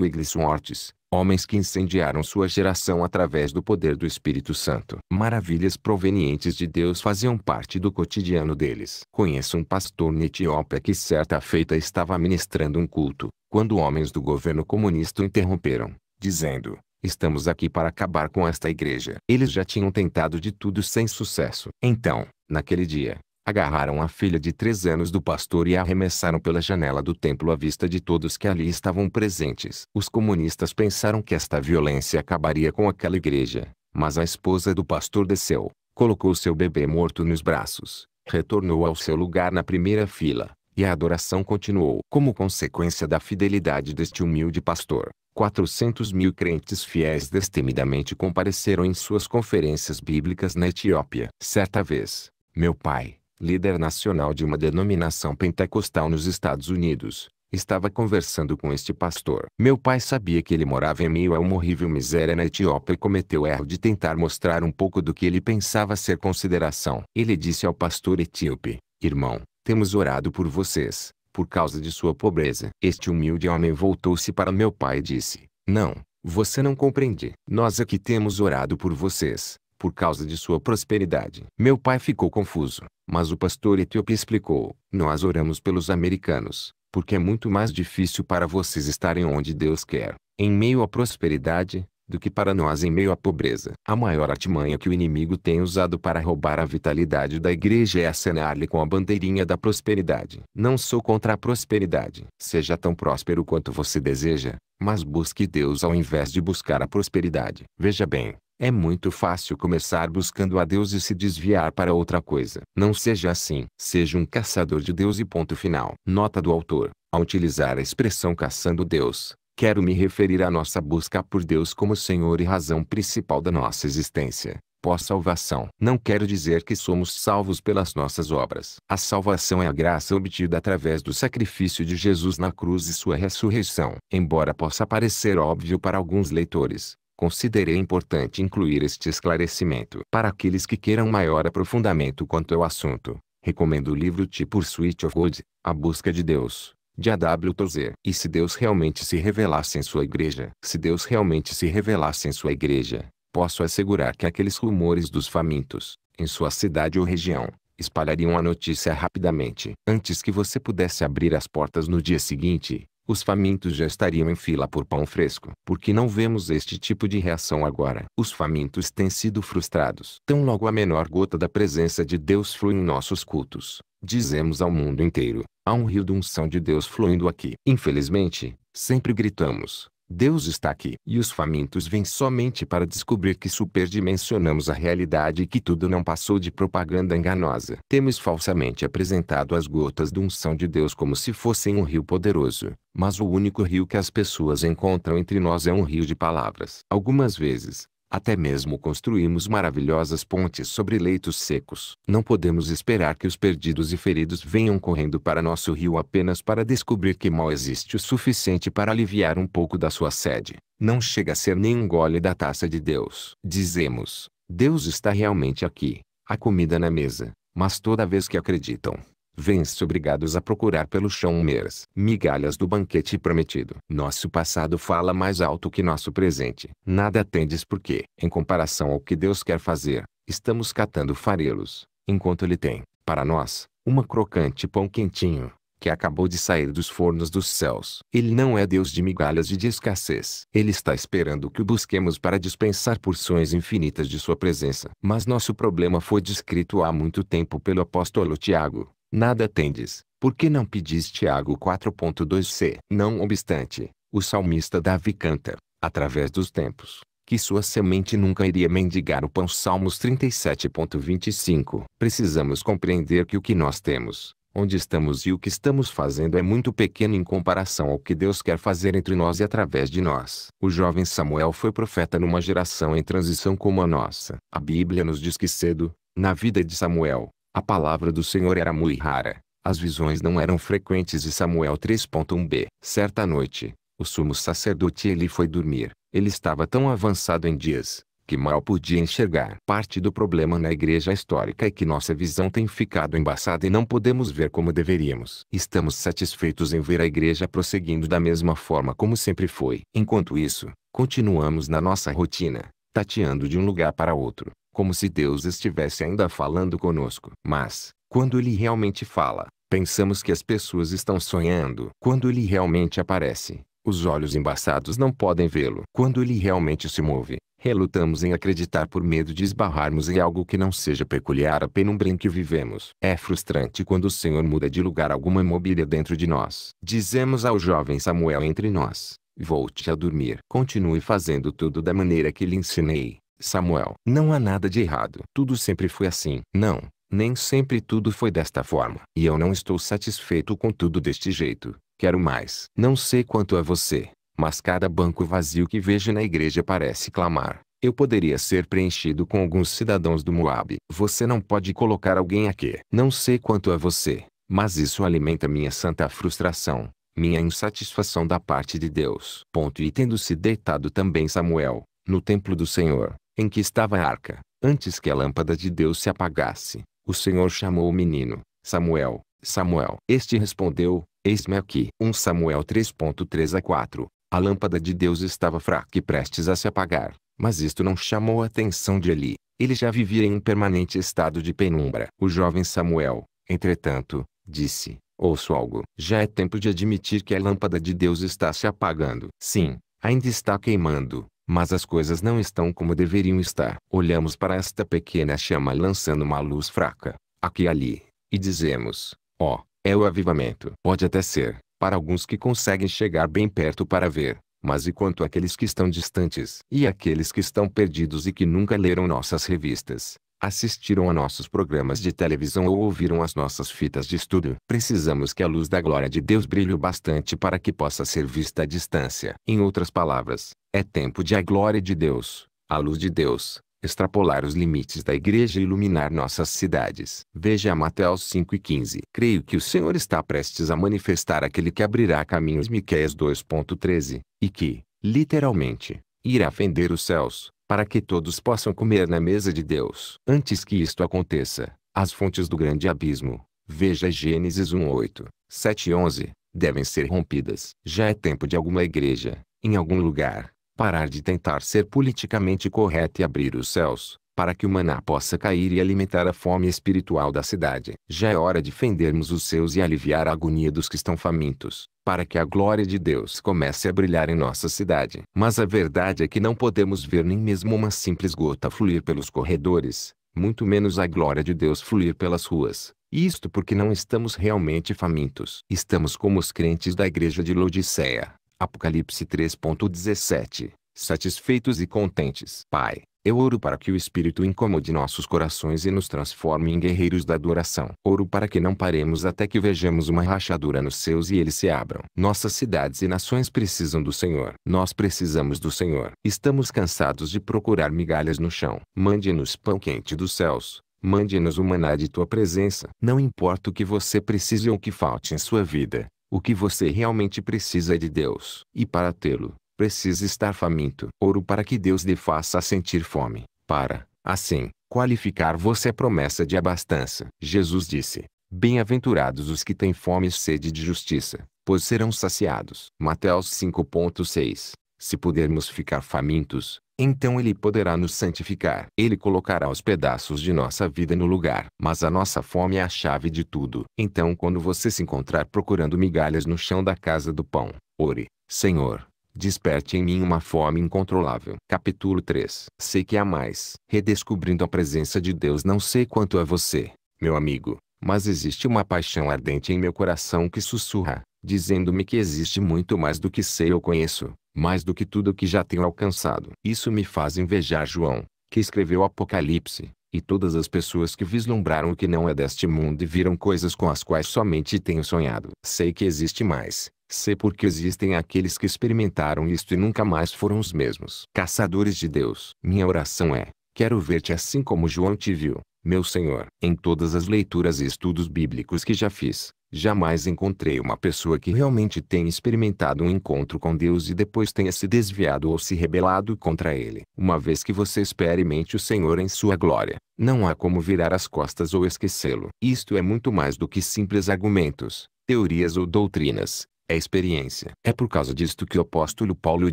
Wigglesworths, homens que incendiaram sua geração através do poder do Espírito Santo. Maravilhas provenientes de Deus faziam parte do cotidiano deles. Conheço um pastor na Etiópia que certa feita estava ministrando um culto, quando homens do governo comunista o interromperam, dizendo, Estamos aqui para acabar com esta igreja. Eles já tinham tentado de tudo sem sucesso. Então, naquele dia, agarraram a filha de três anos do pastor e a arremessaram pela janela do templo à vista de todos que ali estavam presentes. Os comunistas pensaram que esta violência acabaria com aquela igreja, mas a esposa do pastor desceu, colocou seu bebê morto nos braços, retornou ao seu lugar na primeira fila, e a adoração continuou. Como consequência da fidelidade deste humilde pastor, 400 mil crentes fiéis destemidamente compareceram em suas conferências bíblicas na Etiópia. Certa vez, meu pai, líder nacional de uma denominação pentecostal nos Estados Unidos, estava conversando com este pastor. Meu pai sabia que ele morava em meio a uma horrível miséria na Etiópia e cometeu o erro de tentar mostrar um pouco do que ele pensava ser consideração. Ele disse ao pastor etíope, irmão, temos orado por vocês, por causa de sua pobreza. Este humilde homem voltou-se para meu pai e disse, não, você não compreende. Nós é que temos orado por vocês, por causa de sua prosperidade. Meu pai ficou confuso, mas o pastor etíope explicou, nós oramos pelos americanos, porque é muito mais difícil para vocês estarem onde Deus quer, em meio à prosperidade, do que para nós em meio à pobreza. A maior artimanha que o inimigo tem usado para roubar a vitalidade da igreja é acenar-lhe com a bandeirinha da prosperidade. Não sou contra a prosperidade. Seja tão próspero quanto você deseja, mas busque Deus ao invés de buscar a prosperidade. Veja bem, é muito fácil começar buscando a Deus e se desviar para outra coisa. Não seja assim. Seja um caçador de Deus e ponto final. Nota do autor. Ao utilizar a expressão caçando Deus, quero me referir à nossa busca por Deus como Senhor e razão principal da nossa existência após salvação. Não quero dizer que somos salvos pelas nossas obras. A salvação é a graça obtida através do sacrifício de Jesus na cruz e sua ressurreição. Embora possa parecer óbvio para alguns leitores, considerei importante incluir este esclarecimento. Para aqueles que queiram maior aprofundamento quanto ao assunto, recomendo o livro T tipo Pursuit of God, A Busca de Deus, de A.W. Tozer. E se Deus realmente se revelasse em sua igreja? Se Deus realmente se revelasse em sua igreja, posso assegurar que aqueles rumores dos famintos, em sua cidade ou região, espalhariam a notícia rapidamente. Antes que você pudesse abrir as portas no dia seguinte, os famintos já estariam em fila por pão fresco. Porque não vemos este tipo de reação agora. Os famintos têm sido frustrados. Tão logo a menor gota da presença de Deus flui em nossos cultos. Dizemos ao mundo inteiro, há um rio de unção de Deus fluindo aqui. Infelizmente, sempre gritamos, Deus está aqui. E os famintos vêm somente para descobrir que superdimensionamos a realidade e que tudo não passou de propaganda enganosa. Temos falsamente apresentado as gotas de unção de Deus como se fossem um rio poderoso. Mas o único rio que as pessoas encontram entre nós é um rio de palavras. Algumas vezes, até mesmo construímos maravilhosas pontes sobre leitos secos. Não podemos esperar que os perdidos e feridos venham correndo para nosso rio apenas para descobrir que mal existe o suficiente para aliviar um pouco da sua sede. Não chega a ser nem um gole da taça de Deus. Dizemos, Deus está realmente aqui, a comida na mesa, mas toda vez que acreditam, vêm-se obrigados a procurar pelo chão meras migalhas do banquete prometido. Nosso passado fala mais alto que nosso presente. Nada tendes porque, em comparação ao que Deus quer fazer, estamos catando farelos, enquanto Ele tem, para nós, uma crocante pão quentinho, que acabou de sair dos fornos dos céus. Ele não é Deus de migalhas e de escassez. Ele está esperando que o busquemos para dispensar porções infinitas de sua presença. Mas nosso problema foi descrito há muito tempo pelo apóstolo Tiago nada tendes, porque não pedis Tiago 4.2c. Não obstante, o salmista Davi canta, através dos tempos, que sua semente nunca iria mendigar o pão. Salmos 37.25 Precisamos compreender que o que nós temos, onde estamos e o que estamos fazendo é muito pequeno em comparação ao que Deus quer fazer entre nós e através de nós. O jovem Samuel foi profeta numa geração em transição como a nossa. A Bíblia nos diz que cedo, na vida de Samuel, a palavra do Senhor era muito rara. As visões não eram frequentes e Samuel 3.1b. Certa noite, o sumo sacerdote ele foi dormir. Ele estava tão avançado em dias, que mal podia enxergar. Parte do problema na igreja histórica é que nossa visão tem ficado embaçada e não podemos ver como deveríamos. Estamos satisfeitos em ver a igreja prosseguindo da mesma forma como sempre foi. Enquanto isso, continuamos na nossa rotina, tateando de um lugar para outro, como se Deus estivesse ainda falando conosco. Mas, quando Ele realmente fala, pensamos que as pessoas estão sonhando. Quando Ele realmente aparece, os olhos embaçados não podem vê-lo. Quando Ele realmente se move, relutamos em acreditar por medo de esbarrarmos em algo que não seja peculiar à penumbra em que vivemos. É frustrante quando o Senhor muda de lugar alguma mobília dentro de nós. Dizemos ao jovem Samuel entre nós, volte a dormir. Continue fazendo tudo da maneira que lhe ensinei. Samuel, não há nada de errado. Tudo sempre foi assim. Não, nem sempre tudo foi desta forma. E eu não estou satisfeito com tudo deste jeito. Quero mais. Não sei quanto a você, mas cada banco vazio que vejo na igreja parece clamar. Eu poderia ser preenchido com alguns cidadãos do Moab. Você não pode colocar alguém aqui. Não sei quanto a você, mas isso alimenta minha santa frustração, minha insatisfação da parte de Deus. Ponto. E tendo-se deitado também Samuel, no templo do Senhor, em que estava a arca. Antes que a lâmpada de Deus se apagasse, o Senhor chamou o menino, Samuel, Samuel. Este respondeu, eis-me aqui. 1 Samuel 3.3 a 4 A lâmpada de Deus estava fraca e prestes a se apagar, mas isto não chamou a atenção de Eli. Ele já vivia em um permanente estado de penumbra. O jovem Samuel, entretanto, disse, ouço algo. Já é tempo de admitir que a lâmpada de Deus está se apagando. Sim, ainda está queimando. Mas as coisas não estão como deveriam estar. Olhamos para esta pequena chama lançando uma luz fraca, aqui e ali, e dizemos, ó, oh, é o avivamento. Pode até ser, para alguns que conseguem chegar bem perto para ver, mas e quanto àqueles que estão distantes? E aqueles que estão perdidos e que nunca leram nossas revistas, assistiram a nossos programas de televisão ou ouviram as nossas fitas de estudo? Precisamos que a luz da glória de Deus brilhe bastante para que possa ser vista à distância. Em outras palavras, é tempo de a glória de Deus, a luz de Deus, extrapolar os limites da igreja e iluminar nossas cidades. Veja Mateus 5,15. Creio que o Senhor está prestes a manifestar aquele que abrirá caminhos Miqueias 2.13, e que, literalmente, irá fender os céus, para que todos possam comer na mesa de Deus. Antes que isto aconteça, as fontes do grande abismo, veja Gênesis 1.8, 7 e 11, devem ser rompidas. Já é tempo de alguma igreja, em algum lugar, parar de tentar ser politicamente correto e abrir os céus, para que o maná possa cair e alimentar a fome espiritual da cidade. Já é hora de fendermos os seus e aliviar a agonia dos que estão famintos, para que a glória de Deus comece a brilhar em nossa cidade. Mas a verdade é que não podemos ver nem mesmo uma simples gota fluir pelos corredores, muito menos a glória de Deus fluir pelas ruas. Isto porque não estamos realmente famintos. Estamos como os crentes da igreja de Laodiceia, Apocalipse 3.17 Satisfeitos e contentes. Pai, eu oro para que o Espírito incomode nossos corações e nos transforme em guerreiros da adoração. Oro para que não paremos até que vejamos uma rachadura nos seus e eles se abram. Nossas cidades e nações precisam do Senhor. Nós precisamos do Senhor. Estamos cansados de procurar migalhas no chão. Mande-nos pão quente dos céus. Mande-nos o maná de tua presença. Não importa o que você precise ou o que falte em sua vida, o que você realmente precisa é de Deus. E para tê-lo, precisa estar faminto. Ouro para que Deus lhe faça sentir fome, para, assim, qualificar você a é promessa de abastança. Jesus disse, Bem-aventurados os que têm fome e sede de justiça, pois serão saciados. Mateus 5.6 Se pudermos ficar famintos, então ele poderá nos santificar. Ele colocará os pedaços de nossa vida no lugar. Mas a nossa fome é a chave de tudo. Então quando você se encontrar procurando migalhas no chão da casa do pão, ore, Senhor, Desperte em mim uma fome incontrolável. Capítulo 3. Sei que há mais. Redescobrindo a presença de Deus não sei quanto a você, meu amigo, mas existe uma paixão ardente em meu coração que sussurra: dizendo-me que existe muito mais do que sei ou conheço, mais do que tudo o que já tenho alcançado. Isso me faz invejar João, que escreveu Apocalipse, e todas as pessoas que vislumbraram o que não é deste mundo e viram coisas com as quais somente tenho sonhado. Sei que existe mais, sei porque existem aqueles que experimentaram isto e nunca mais foram os mesmos. Caçadores de Deus, minha oração é, quero ver-te assim como João te viu, meu Senhor. Em todas as leituras e estudos bíblicos que já fiz, Jamais encontrei uma pessoa que realmente tenha experimentado um encontro com Deus e depois tenha se desviado ou se rebelado contra ele. Uma vez que você experimente o Senhor em sua glória, não há como virar as costas ou esquecê-lo. Isto é muito mais do que simples argumentos, teorias ou doutrinas. É experiência. É por causa disto que o apóstolo Paulo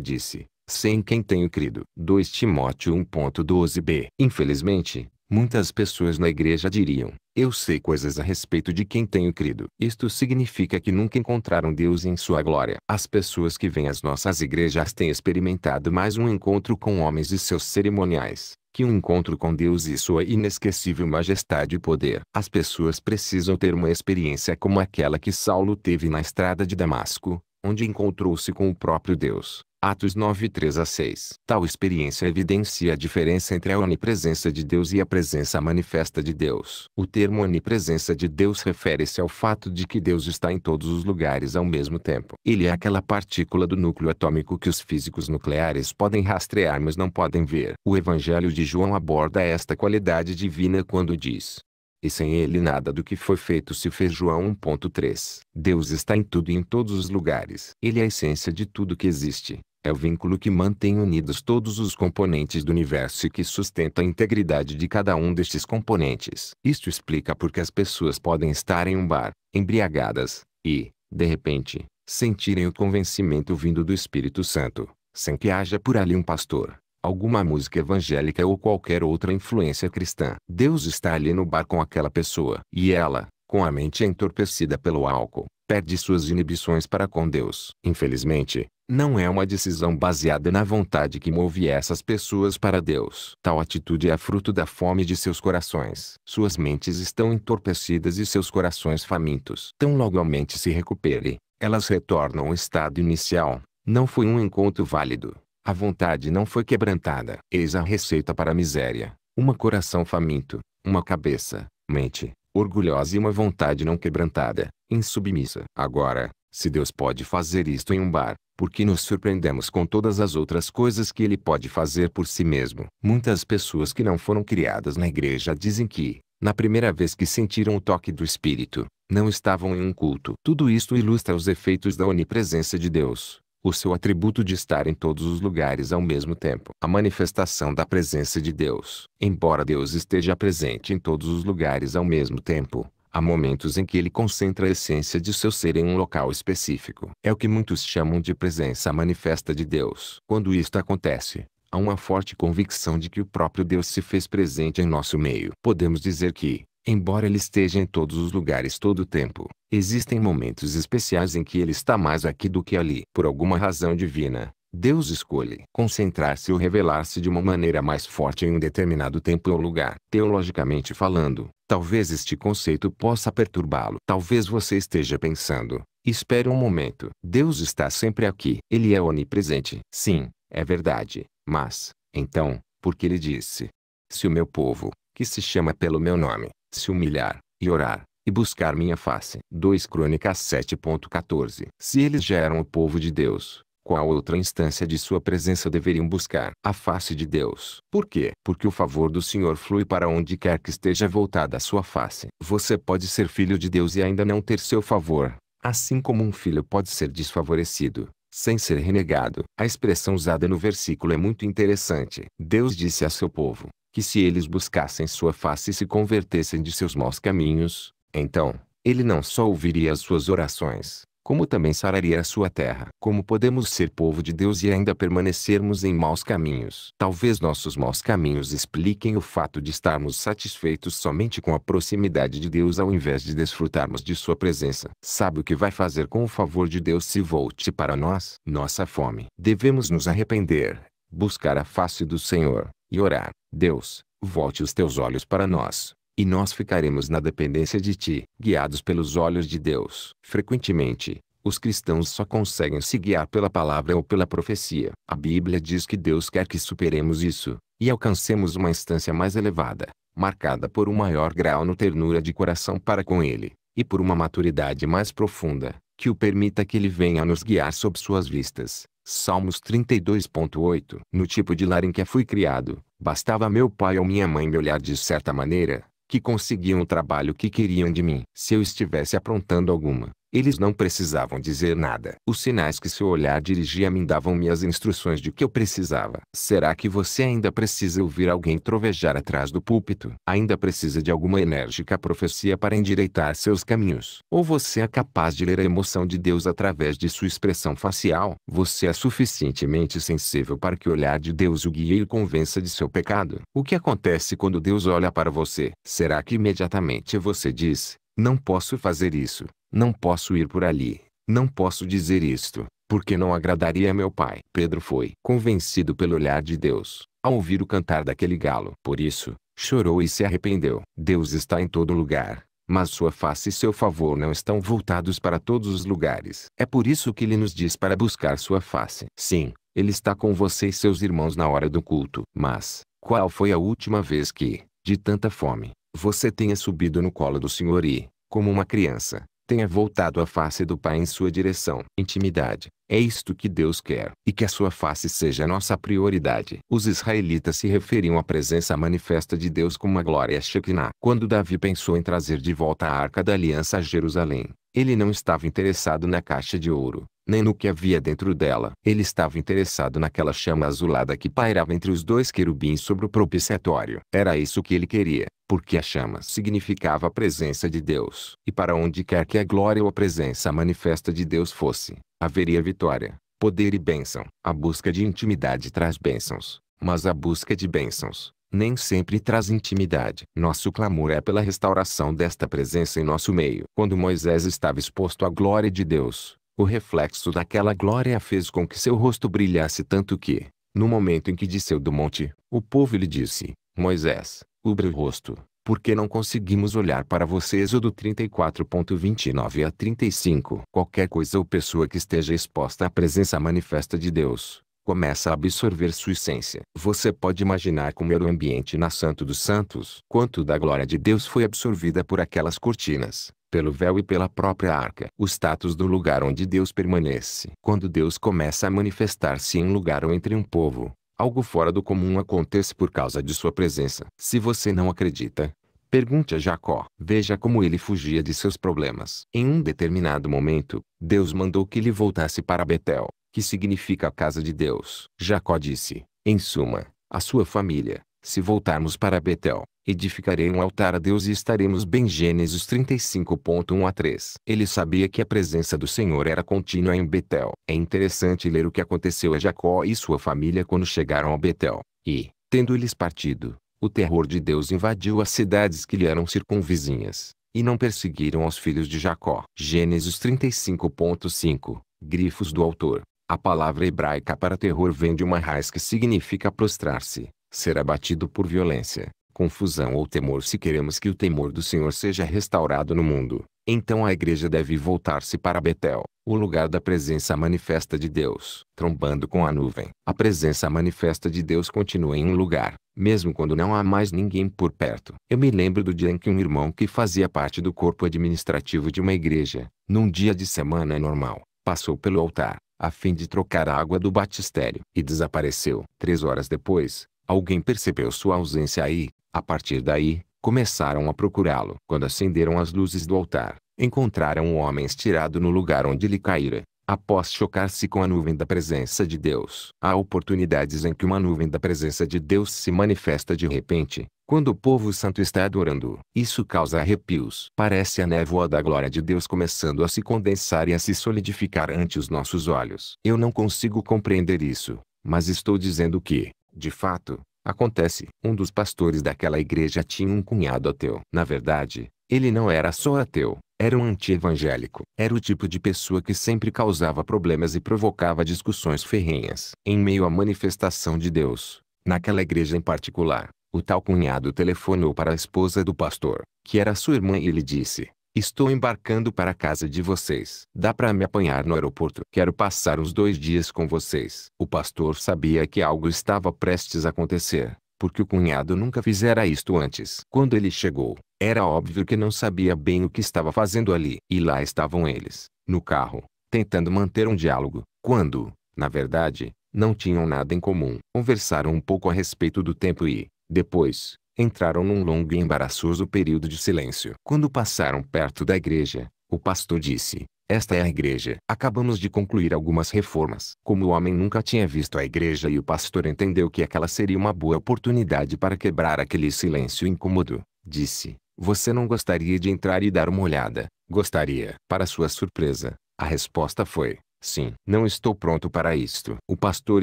disse, sem quem tenho crido. 2 Timóteo 1.12b Infelizmente, Muitas pessoas na igreja diriam, eu sei coisas a respeito de quem tenho crido. Isto significa que nunca encontraram Deus em sua glória. As pessoas que vêm às nossas igrejas têm experimentado mais um encontro com homens e seus cerimoniais, que um encontro com Deus e sua inesquecível majestade e poder. As pessoas precisam ter uma experiência como aquela que Saulo teve na estrada de Damasco, onde encontrou-se com o próprio Deus. Atos 9, 3 a 6. Tal experiência evidencia a diferença entre a onipresença de Deus e a presença manifesta de Deus. O termo onipresença de Deus refere-se ao fato de que Deus está em todos os lugares ao mesmo tempo. Ele é aquela partícula do núcleo atômico que os físicos nucleares podem rastrear, mas não podem ver. O Evangelho de João aborda esta qualidade divina quando diz: e sem ele nada do que foi feito se fez. João 1.3. Deus está em tudo e em todos os lugares. Ele é a essência de tudo que existe. É o vínculo que mantém unidos todos os componentes do universo e que sustenta a integridade de cada um destes componentes. Isto explica porque as pessoas podem estar em um bar, embriagadas, e, de repente, sentirem o convencimento vindo do Espírito Santo, sem que haja por ali um pastor, alguma música evangélica ou qualquer outra influência cristã. Deus está ali no bar com aquela pessoa. E ela, com a mente entorpecida pelo álcool, perde suas inibições para com Deus. Infelizmente, não é uma decisão baseada na vontade que move essas pessoas para Deus. Tal atitude é fruto da fome de seus corações. Suas mentes estão entorpecidas e seus corações famintos. Tão logo a mente se recupere, elas retornam ao estado inicial. Não foi um encontro válido. A vontade não foi quebrantada. Eis a receita para a miséria. Uma coração faminto, uma cabeça, mente, orgulhosa e uma vontade não quebrantada insubmissa. Agora, se Deus pode fazer isto em um bar, por que nos surpreendemos com todas as outras coisas que ele pode fazer por si mesmo? Muitas pessoas que não foram criadas na igreja dizem que, na primeira vez que sentiram o toque do Espírito, não estavam em um culto. Tudo isto ilustra os efeitos da onipresença de Deus, o seu atributo de estar em todos os lugares ao mesmo tempo. A manifestação da presença de Deus. Embora Deus esteja presente em todos os lugares ao mesmo tempo, Há momentos em que ele concentra a essência de seu ser em um local específico. É o que muitos chamam de presença manifesta de Deus. Quando isto acontece, há uma forte convicção de que o próprio Deus se fez presente em nosso meio. Podemos dizer que, embora ele esteja em todos os lugares todo o tempo, existem momentos especiais em que ele está mais aqui do que ali. Por alguma razão divina, Deus escolhe concentrar-se ou revelar-se de uma maneira mais forte em um determinado tempo ou lugar. Teologicamente falando, talvez este conceito possa perturbá-lo. Talvez você esteja pensando, espere um momento. Deus está sempre aqui. Ele é onipresente. Sim, é verdade. Mas, então, por que ele disse: Se o meu povo, que se chama pelo meu nome, se humilhar, e orar, e buscar minha face. 2 Crônicas 7.14 Se eles já eram o povo de Deus, qual outra instância de sua presença deveriam buscar? A face de Deus. Por quê? Porque o favor do Senhor flui para onde quer que esteja voltada a sua face. Você pode ser filho de Deus e ainda não ter seu favor, assim como um filho pode ser desfavorecido, sem ser renegado. A expressão usada no versículo é muito interessante. Deus disse a seu povo que se eles buscassem sua face e se convertessem de seus maus caminhos, então, ele não só ouviria as suas orações, como também sararia a sua terra. Como podemos ser povo de Deus e ainda permanecermos em maus caminhos? Talvez nossos maus caminhos expliquem o fato de estarmos satisfeitos somente com a proximidade de Deus ao invés de desfrutarmos de sua presença. Sabe o que vai fazer com o favor de Deus se volte para nós? Nossa fome. Devemos nos arrepender, buscar a face do Senhor, e orar. Deus, volte os teus olhos para nós e nós ficaremos na dependência de ti, guiados pelos olhos de Deus. Frequentemente, os cristãos só conseguem se guiar pela palavra ou pela profecia. A Bíblia diz que Deus quer que superemos isso, e alcancemos uma instância mais elevada, marcada por um maior grau no ternura de coração para com Ele, e por uma maturidade mais profunda, que o permita que Ele venha nos guiar sob suas vistas. Salmos 32.8 No tipo de lar em que fui criado, bastava meu pai ou minha mãe me olhar de certa maneira, que conseguiam o trabalho que queriam de mim. Se eu estivesse aprontando alguma eles não precisavam dizer nada. Os sinais que seu olhar dirigia a mim davam-me as instruções de que eu precisava. Será que você ainda precisa ouvir alguém trovejar atrás do púlpito? Ainda precisa de alguma enérgica profecia para endireitar seus caminhos? Ou você é capaz de ler a emoção de Deus através de sua expressão facial? Você é suficientemente sensível para que o olhar de Deus o guie e o convença de seu pecado? O que acontece quando Deus olha para você? Será que imediatamente você diz, não posso fazer isso? Não posso ir por ali. Não posso dizer isto, porque não agradaria a meu pai. Pedro foi convencido pelo olhar de Deus, ao ouvir o cantar daquele galo. Por isso, chorou e se arrependeu. Deus está em todo lugar, mas sua face e seu favor não estão voltados para todos os lugares. É por isso que ele nos diz para buscar sua face. Sim, ele está com você e seus irmãos na hora do culto. Mas, qual foi a última vez que, de tanta fome, você tenha subido no colo do Senhor e, como uma criança, tenha voltado a face do Pai em sua direção. Intimidade. É isto que Deus quer, e que a sua face seja nossa prioridade. Os israelitas se referiam à presença manifesta de Deus como a glória Shekinah. Quando Davi pensou em trazer de volta a Arca da Aliança a Jerusalém, ele não estava interessado na caixa de ouro, nem no que havia dentro dela. Ele estava interessado naquela chama azulada que pairava entre os dois querubins sobre o propiciatório. Era isso que ele queria, porque a chama significava a presença de Deus. E para onde quer que a glória ou a presença manifesta de Deus fosse, haveria vitória, poder e bênção. A busca de intimidade traz bênçãos, mas a busca de bênçãos nem sempre traz intimidade. Nosso clamor é pela restauração desta presença em nosso meio. Quando Moisés estava exposto à glória de Deus, o reflexo daquela glória fez com que seu rosto brilhasse tanto que, no momento em que desceu do monte, o povo lhe disse, Moisés, obre o rosto, porque não conseguimos olhar para você Êxodo 34.29 a 35. Qualquer coisa ou pessoa que esteja exposta à presença manifesta de Deus, começa a absorver sua essência. Você pode imaginar como era o ambiente na Santo dos Santos. Quanto da glória de Deus foi absorvida por aquelas cortinas, pelo véu e pela própria arca. O status do lugar onde Deus permanece. Quando Deus começa a manifestar-se em um lugar ou entre um povo, algo fora do comum acontece por causa de sua presença. Se você não acredita, Pergunte a Jacó. Veja como ele fugia de seus problemas. Em um determinado momento, Deus mandou que ele voltasse para Betel que significa a casa de Deus. Jacó disse, em suma, a sua família, se voltarmos para Betel, edificarei um altar a Deus e estaremos bem. Gênesis 35.1 a 3. Ele sabia que a presença do Senhor era contínua em Betel. É interessante ler o que aconteceu a Jacó e sua família quando chegaram a Betel. E, tendo eles partido, o terror de Deus invadiu as cidades que lhe eram circunvizinhas, e não perseguiram aos filhos de Jacó. Gênesis 35.5 Grifos do autor. A palavra hebraica para terror vem de uma raiz que significa prostrar-se, ser abatido por violência, confusão ou temor. Se queremos que o temor do Senhor seja restaurado no mundo, então a igreja deve voltar-se para Betel, o lugar da presença manifesta de Deus, trombando com a nuvem. A presença manifesta de Deus continua em um lugar, mesmo quando não há mais ninguém por perto. Eu me lembro do dia em que um irmão que fazia parte do corpo administrativo de uma igreja, num dia de semana normal, passou pelo altar a fim de trocar a água do batistério, e desapareceu. Três horas depois, alguém percebeu sua ausência e, a partir daí, começaram a procurá-lo. Quando acenderam as luzes do altar, encontraram o homem estirado no lugar onde ele caíra após chocar-se com a nuvem da presença de Deus. Há oportunidades em que uma nuvem da presença de Deus se manifesta de repente, quando o povo santo está adorando. Isso causa arrepios. Parece a névoa da glória de Deus começando a se condensar e a se solidificar ante os nossos olhos. Eu não consigo compreender isso, mas estou dizendo que, de fato, acontece. Um dos pastores daquela igreja tinha um cunhado ateu. Na verdade, ele não era só ateu, era um anti-evangélico. Era o tipo de pessoa que sempre causava problemas e provocava discussões ferrenhas. Em meio à manifestação de Deus, naquela igreja em particular, o tal cunhado telefonou para a esposa do pastor, que era sua irmã e lhe disse, Estou embarcando para a casa de vocês. Dá para me apanhar no aeroporto. Quero passar uns dois dias com vocês. O pastor sabia que algo estava prestes a acontecer, porque o cunhado nunca fizera isto antes. Quando ele chegou, era óbvio que não sabia bem o que estava fazendo ali. E lá estavam eles, no carro, tentando manter um diálogo, quando, na verdade, não tinham nada em comum. Conversaram um pouco a respeito do tempo e, depois, entraram num longo e embaraçoso período de silêncio. Quando passaram perto da igreja, o pastor disse: Esta é a igreja. Acabamos de concluir algumas reformas. Como o homem nunca tinha visto a igreja e o pastor entendeu que aquela seria uma boa oportunidade para quebrar aquele silêncio incômodo, disse: você não gostaria de entrar e dar uma olhada? Gostaria. Para sua surpresa, a resposta foi: Sim, não estou pronto para isto. O pastor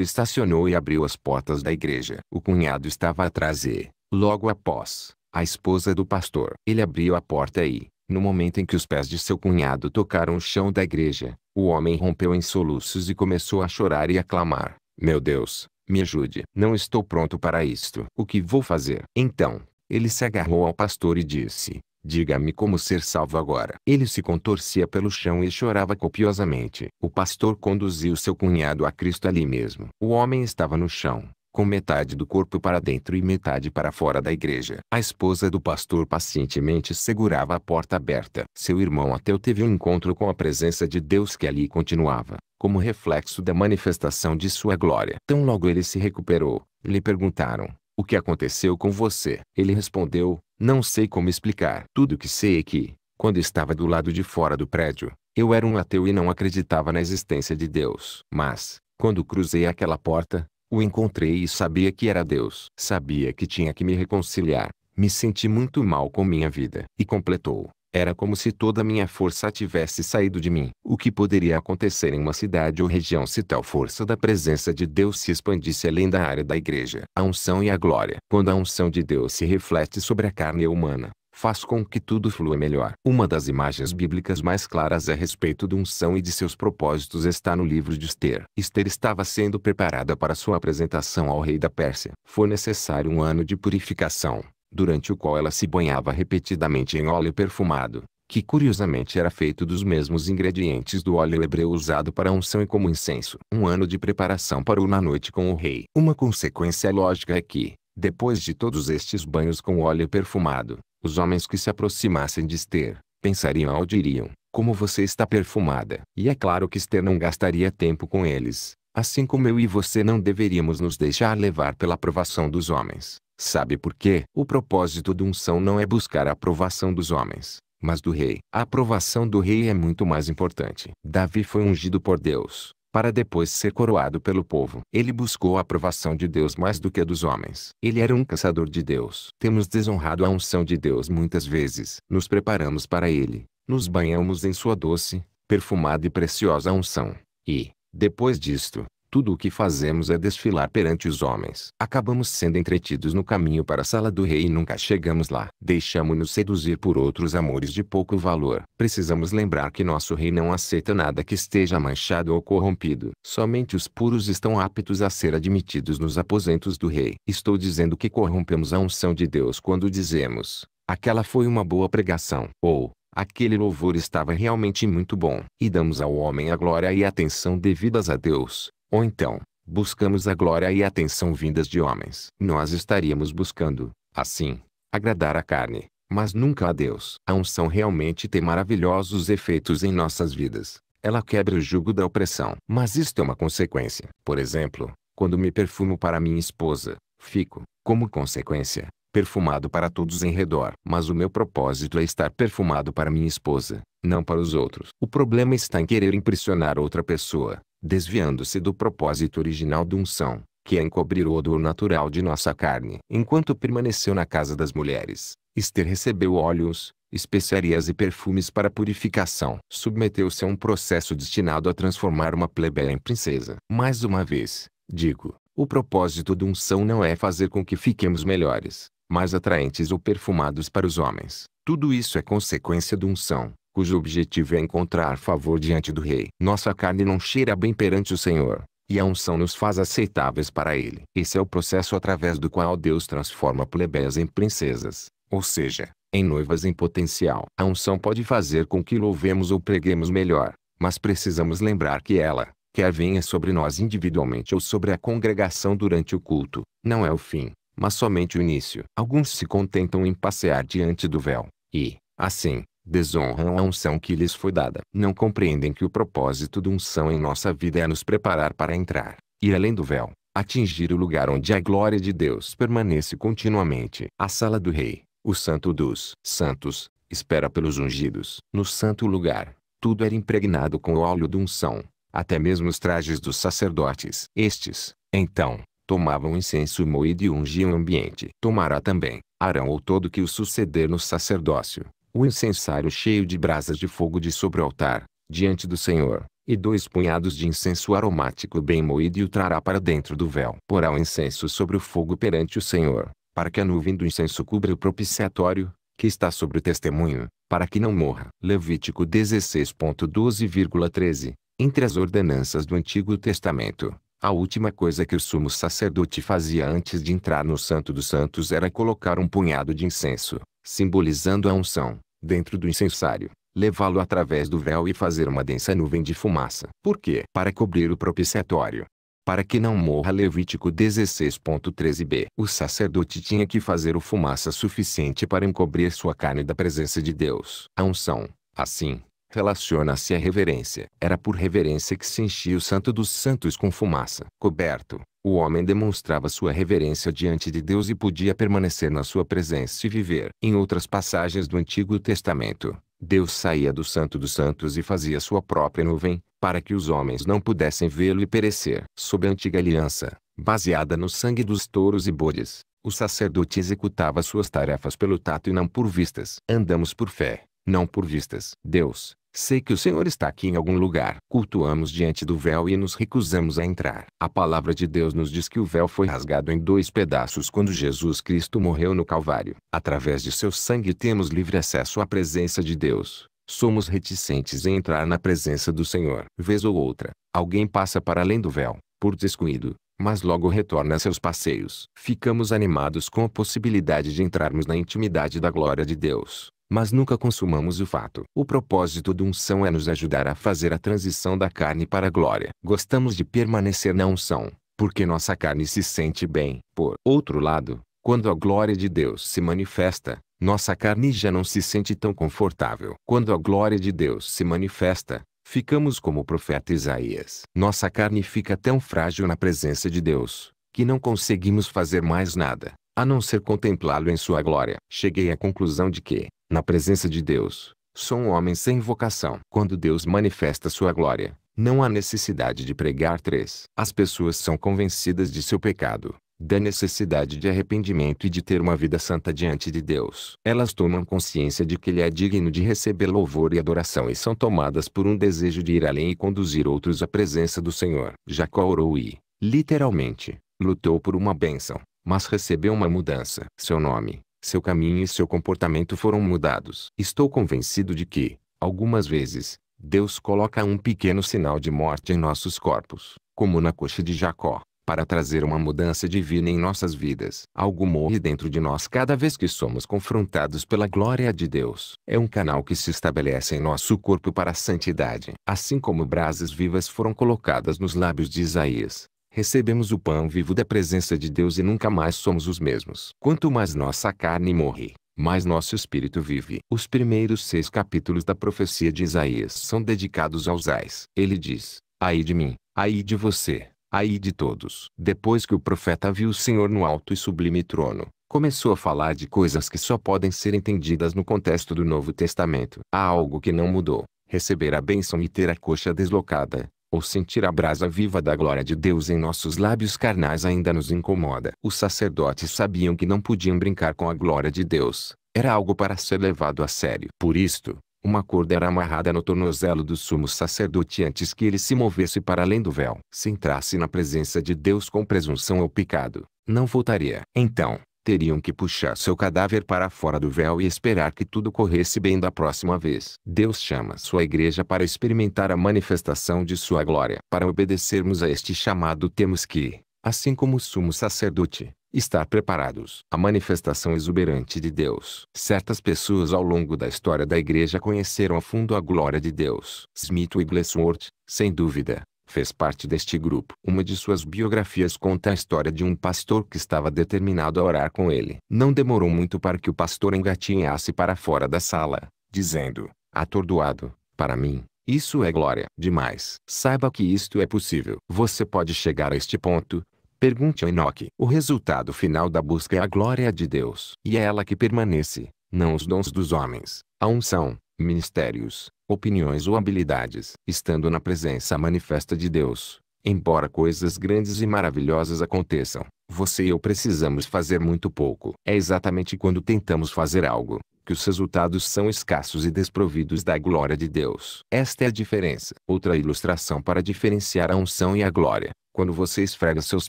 estacionou e abriu as portas da igreja. O cunhado estava atrás e, logo após, a esposa do pastor. Ele abriu a porta e, no momento em que os pés de seu cunhado tocaram o chão da igreja, o homem rompeu em soluços e começou a chorar e a clamar: Meu Deus, me ajude. Não estou pronto para isto. O que vou fazer? Então, ele se agarrou ao pastor e disse, Diga-me como ser salvo agora. Ele se contorcia pelo chão e chorava copiosamente. O pastor conduziu seu cunhado a Cristo ali mesmo. O homem estava no chão, com metade do corpo para dentro e metade para fora da igreja. A esposa do pastor pacientemente segurava a porta aberta. Seu irmão ateu teve um encontro com a presença de Deus que ali continuava, como reflexo da manifestação de sua glória. Tão logo ele se recuperou, lhe perguntaram, o que aconteceu com você? Ele respondeu, não sei como explicar. Tudo o que sei é que, quando estava do lado de fora do prédio, eu era um ateu e não acreditava na existência de Deus. Mas, quando cruzei aquela porta, o encontrei e sabia que era Deus. Sabia que tinha que me reconciliar. Me senti muito mal com minha vida. E completou. Era como se toda a minha força tivesse saído de mim. O que poderia acontecer em uma cidade ou região se tal força da presença de Deus se expandisse além da área da igreja? A unção e a glória. Quando a unção de Deus se reflete sobre a carne humana, faz com que tudo flua melhor. Uma das imagens bíblicas mais claras a respeito de unção e de seus propósitos está no livro de Esther. Esther estava sendo preparada para sua apresentação ao rei da Pérsia. Foi necessário um ano de purificação durante o qual ela se banhava repetidamente em óleo perfumado, que curiosamente era feito dos mesmos ingredientes do óleo hebreu usado para unção e como incenso. Um ano de preparação para uma na noite com o rei. Uma consequência lógica é que, depois de todos estes banhos com óleo perfumado, os homens que se aproximassem de Esther, pensariam ou diriam, como você está perfumada. E é claro que Esther não gastaria tempo com eles, assim como eu e você não deveríamos nos deixar levar pela aprovação dos homens. Sabe por quê? O propósito de unção não é buscar a aprovação dos homens, mas do rei. A aprovação do rei é muito mais importante. Davi foi ungido por Deus, para depois ser coroado pelo povo. Ele buscou a aprovação de Deus mais do que a dos homens. Ele era um caçador de Deus. Temos desonrado a unção de Deus muitas vezes. Nos preparamos para ele, nos banhamos em sua doce, perfumada e preciosa unção. E, depois disto, tudo o que fazemos é desfilar perante os homens. Acabamos sendo entretidos no caminho para a sala do rei e nunca chegamos lá. Deixamos-nos seduzir por outros amores de pouco valor. Precisamos lembrar que nosso rei não aceita nada que esteja manchado ou corrompido. Somente os puros estão aptos a ser admitidos nos aposentos do rei. Estou dizendo que corrompemos a unção de Deus quando dizemos, aquela foi uma boa pregação, ou, Aquele louvor estava realmente muito bom, e damos ao homem a glória e a atenção devidas a Deus, ou então, buscamos a glória e a atenção vindas de homens. Nós estaríamos buscando, assim, agradar a carne, mas nunca a Deus. A unção realmente tem maravilhosos efeitos em nossas vidas. Ela quebra o jugo da opressão. Mas isto é uma consequência. Por exemplo, quando me perfumo para minha esposa, fico, como consequência, perfumado para todos em redor. Mas o meu propósito é estar perfumado para minha esposa, não para os outros. O problema está em querer impressionar outra pessoa, desviando-se do propósito original da unção, que é encobrir o odor natural de nossa carne. Enquanto permaneceu na casa das mulheres, Esther recebeu óleos, especiarias e perfumes para purificação. Submeteu-se a um processo destinado a transformar uma plebeia em princesa. Mais uma vez, digo, o propósito da unção não é fazer com que fiquemos melhores, mais atraentes ou perfumados para os homens. Tudo isso é consequência da unção, cujo objetivo é encontrar favor diante do Rei. Nossa carne não cheira bem perante o Senhor, e a unção nos faz aceitáveis para Ele. Esse é o processo através do qual Deus transforma plebeias em princesas, ou seja, em noivas em potencial. A unção pode fazer com que louvemos ou preguemos melhor, mas precisamos lembrar que ela, quer venha sobre nós individualmente ou sobre a congregação durante o culto, não é o fim, mas somente o início. Alguns se contentam em passear diante do véu, e, assim, desonram é a unção que lhes foi dada. Não compreendem que o propósito da unção em nossa vida é nos preparar para entrar, ir além do véu, atingir o lugar onde a glória de Deus permanece continuamente. A sala do rei, o santo dos santos, espera pelos ungidos. No santo lugar, tudo era impregnado com o óleo de unção, até mesmo os trajes dos sacerdotes. Estes, então, tomavam incenso moído e ungiam o ambiente. Tomará também, Arão ou todo que o suceder no sacerdócio, o incensário cheio de brasas de fogo de sobre o altar, diante do Senhor, e dois punhados de incenso aromático bem moído e o trará para dentro do véu. Porá o incenso sobre o fogo perante o Senhor, para que a nuvem do incenso cubra o propiciatório, que está sobre o testemunho, para que não morra. Levítico 16.12,13 Entre as ordenanças do Antigo Testamento, a última coisa que o sumo sacerdote fazia antes de entrar no Santo dos Santos era colocar um punhado de incenso, simbolizando a unção, dentro do incensário, levá-lo através do véu e fazer uma densa nuvem de fumaça. Por quê? Para cobrir o propiciatório. Para que não morra Levítico 16.13b. O sacerdote tinha que fazer o fumaça suficiente para encobrir sua carne da presença de Deus. A unção, assim, relaciona-se à reverência. Era por reverência que se enchia o santo dos santos com fumaça. Coberto, o homem demonstrava sua reverência diante de Deus e podia permanecer na sua presença e viver. Em outras passagens do Antigo Testamento, Deus saía do Santo dos Santos e fazia sua própria nuvem, para que os homens não pudessem vê-lo e perecer. Sob a antiga aliança, baseada no sangue dos touros e bodes, o sacerdote executava suas tarefas pelo tato e não por vistas. Andamos por fé, não por vistas. Deus, Sei que o Senhor está aqui em algum lugar. Cultuamos diante do véu e nos recusamos a entrar. A palavra de Deus nos diz que o véu foi rasgado em dois pedaços quando Jesus Cristo morreu no Calvário. Através de seu sangue temos livre acesso à presença de Deus. Somos reticentes em entrar na presença do Senhor. Vez ou outra, alguém passa para além do véu, por descuido, mas logo retorna a seus passeios. Ficamos animados com a possibilidade de entrarmos na intimidade da glória de Deus mas nunca consumamos o fato. O propósito da unção é nos ajudar a fazer a transição da carne para a glória. Gostamos de permanecer na unção, porque nossa carne se sente bem. Por outro lado, quando a glória de Deus se manifesta, nossa carne já não se sente tão confortável. Quando a glória de Deus se manifesta, ficamos como o profeta Isaías. Nossa carne fica tão frágil na presença de Deus, que não conseguimos fazer mais nada, a não ser contemplá-lo em sua glória. Cheguei à conclusão de que, na presença de Deus, sou um homem sem vocação. Quando Deus manifesta sua glória, não há necessidade de pregar três. As pessoas são convencidas de seu pecado, da necessidade de arrependimento e de ter uma vida santa diante de Deus. Elas tomam consciência de que Ele é digno de receber louvor e adoração e são tomadas por um desejo de ir além e conduzir outros à presença do Senhor. Jacó orou e, literalmente, lutou por uma bênção, mas recebeu uma mudança. Seu nome, seu caminho e seu comportamento foram mudados. Estou convencido de que, algumas vezes, Deus coloca um pequeno sinal de morte em nossos corpos, como na coxa de Jacó, para trazer uma mudança divina em nossas vidas. Algo morre dentro de nós cada vez que somos confrontados pela glória de Deus. É um canal que se estabelece em nosso corpo para a santidade. Assim como brasas vivas foram colocadas nos lábios de Isaías, recebemos o pão vivo da presença de Deus e nunca mais somos os mesmos. Quanto mais nossa carne morre, mais nosso espírito vive. Os primeiros seis capítulos da profecia de Isaías são dedicados aos ais. Ele diz, ai de mim, ai de você, ai de todos. Depois que o profeta viu o Senhor no alto e sublime trono, começou a falar de coisas que só podem ser entendidas no contexto do Novo Testamento. Há algo que não mudou. Receber a bênção e ter a coxa deslocada, ou sentir a brasa viva da glória de Deus em nossos lábios carnais ainda nos incomoda. Os sacerdotes sabiam que não podiam brincar com a glória de Deus. Era algo para ser levado a sério. Por isto, uma corda era amarrada no tornozelo do sumo sacerdote antes que ele se movesse para além do véu. Se entrasse na presença de Deus com presunção ou pecado, não voltaria. Então, teriam que puxar seu cadáver para fora do véu e esperar que tudo corresse bem da próxima vez. Deus chama sua igreja para experimentar a manifestação de sua glória. Para obedecermos a este chamado temos que, assim como o sumo sacerdote, estar preparados. A manifestação exuberante de Deus. Certas pessoas ao longo da história da igreja conheceram a fundo a glória de Deus. Smith Wigglesworth, sem dúvida, fez parte deste grupo. Uma de suas biografias conta a história de um pastor que estava determinado a orar com ele. Não demorou muito para que o pastor engatinhasse para fora da sala, dizendo, atordoado, para mim, isso é glória demais. Saiba que isto é possível. Você pode chegar a este ponto, pergunte a Enoque. O resultado final da busca é a glória de Deus. E é ela que permanece, não os dons dos homens. A unção, ministérios, opiniões ou habilidades, estando na presença manifesta de Deus. Embora coisas grandes e maravilhosas aconteçam, você e eu precisamos fazer muito pouco. É exatamente quando tentamos fazer algo, que os resultados são escassos e desprovidos da glória de Deus. Esta é a diferença. Outra ilustração para diferenciar a unção e a glória. Quando você esfrega seus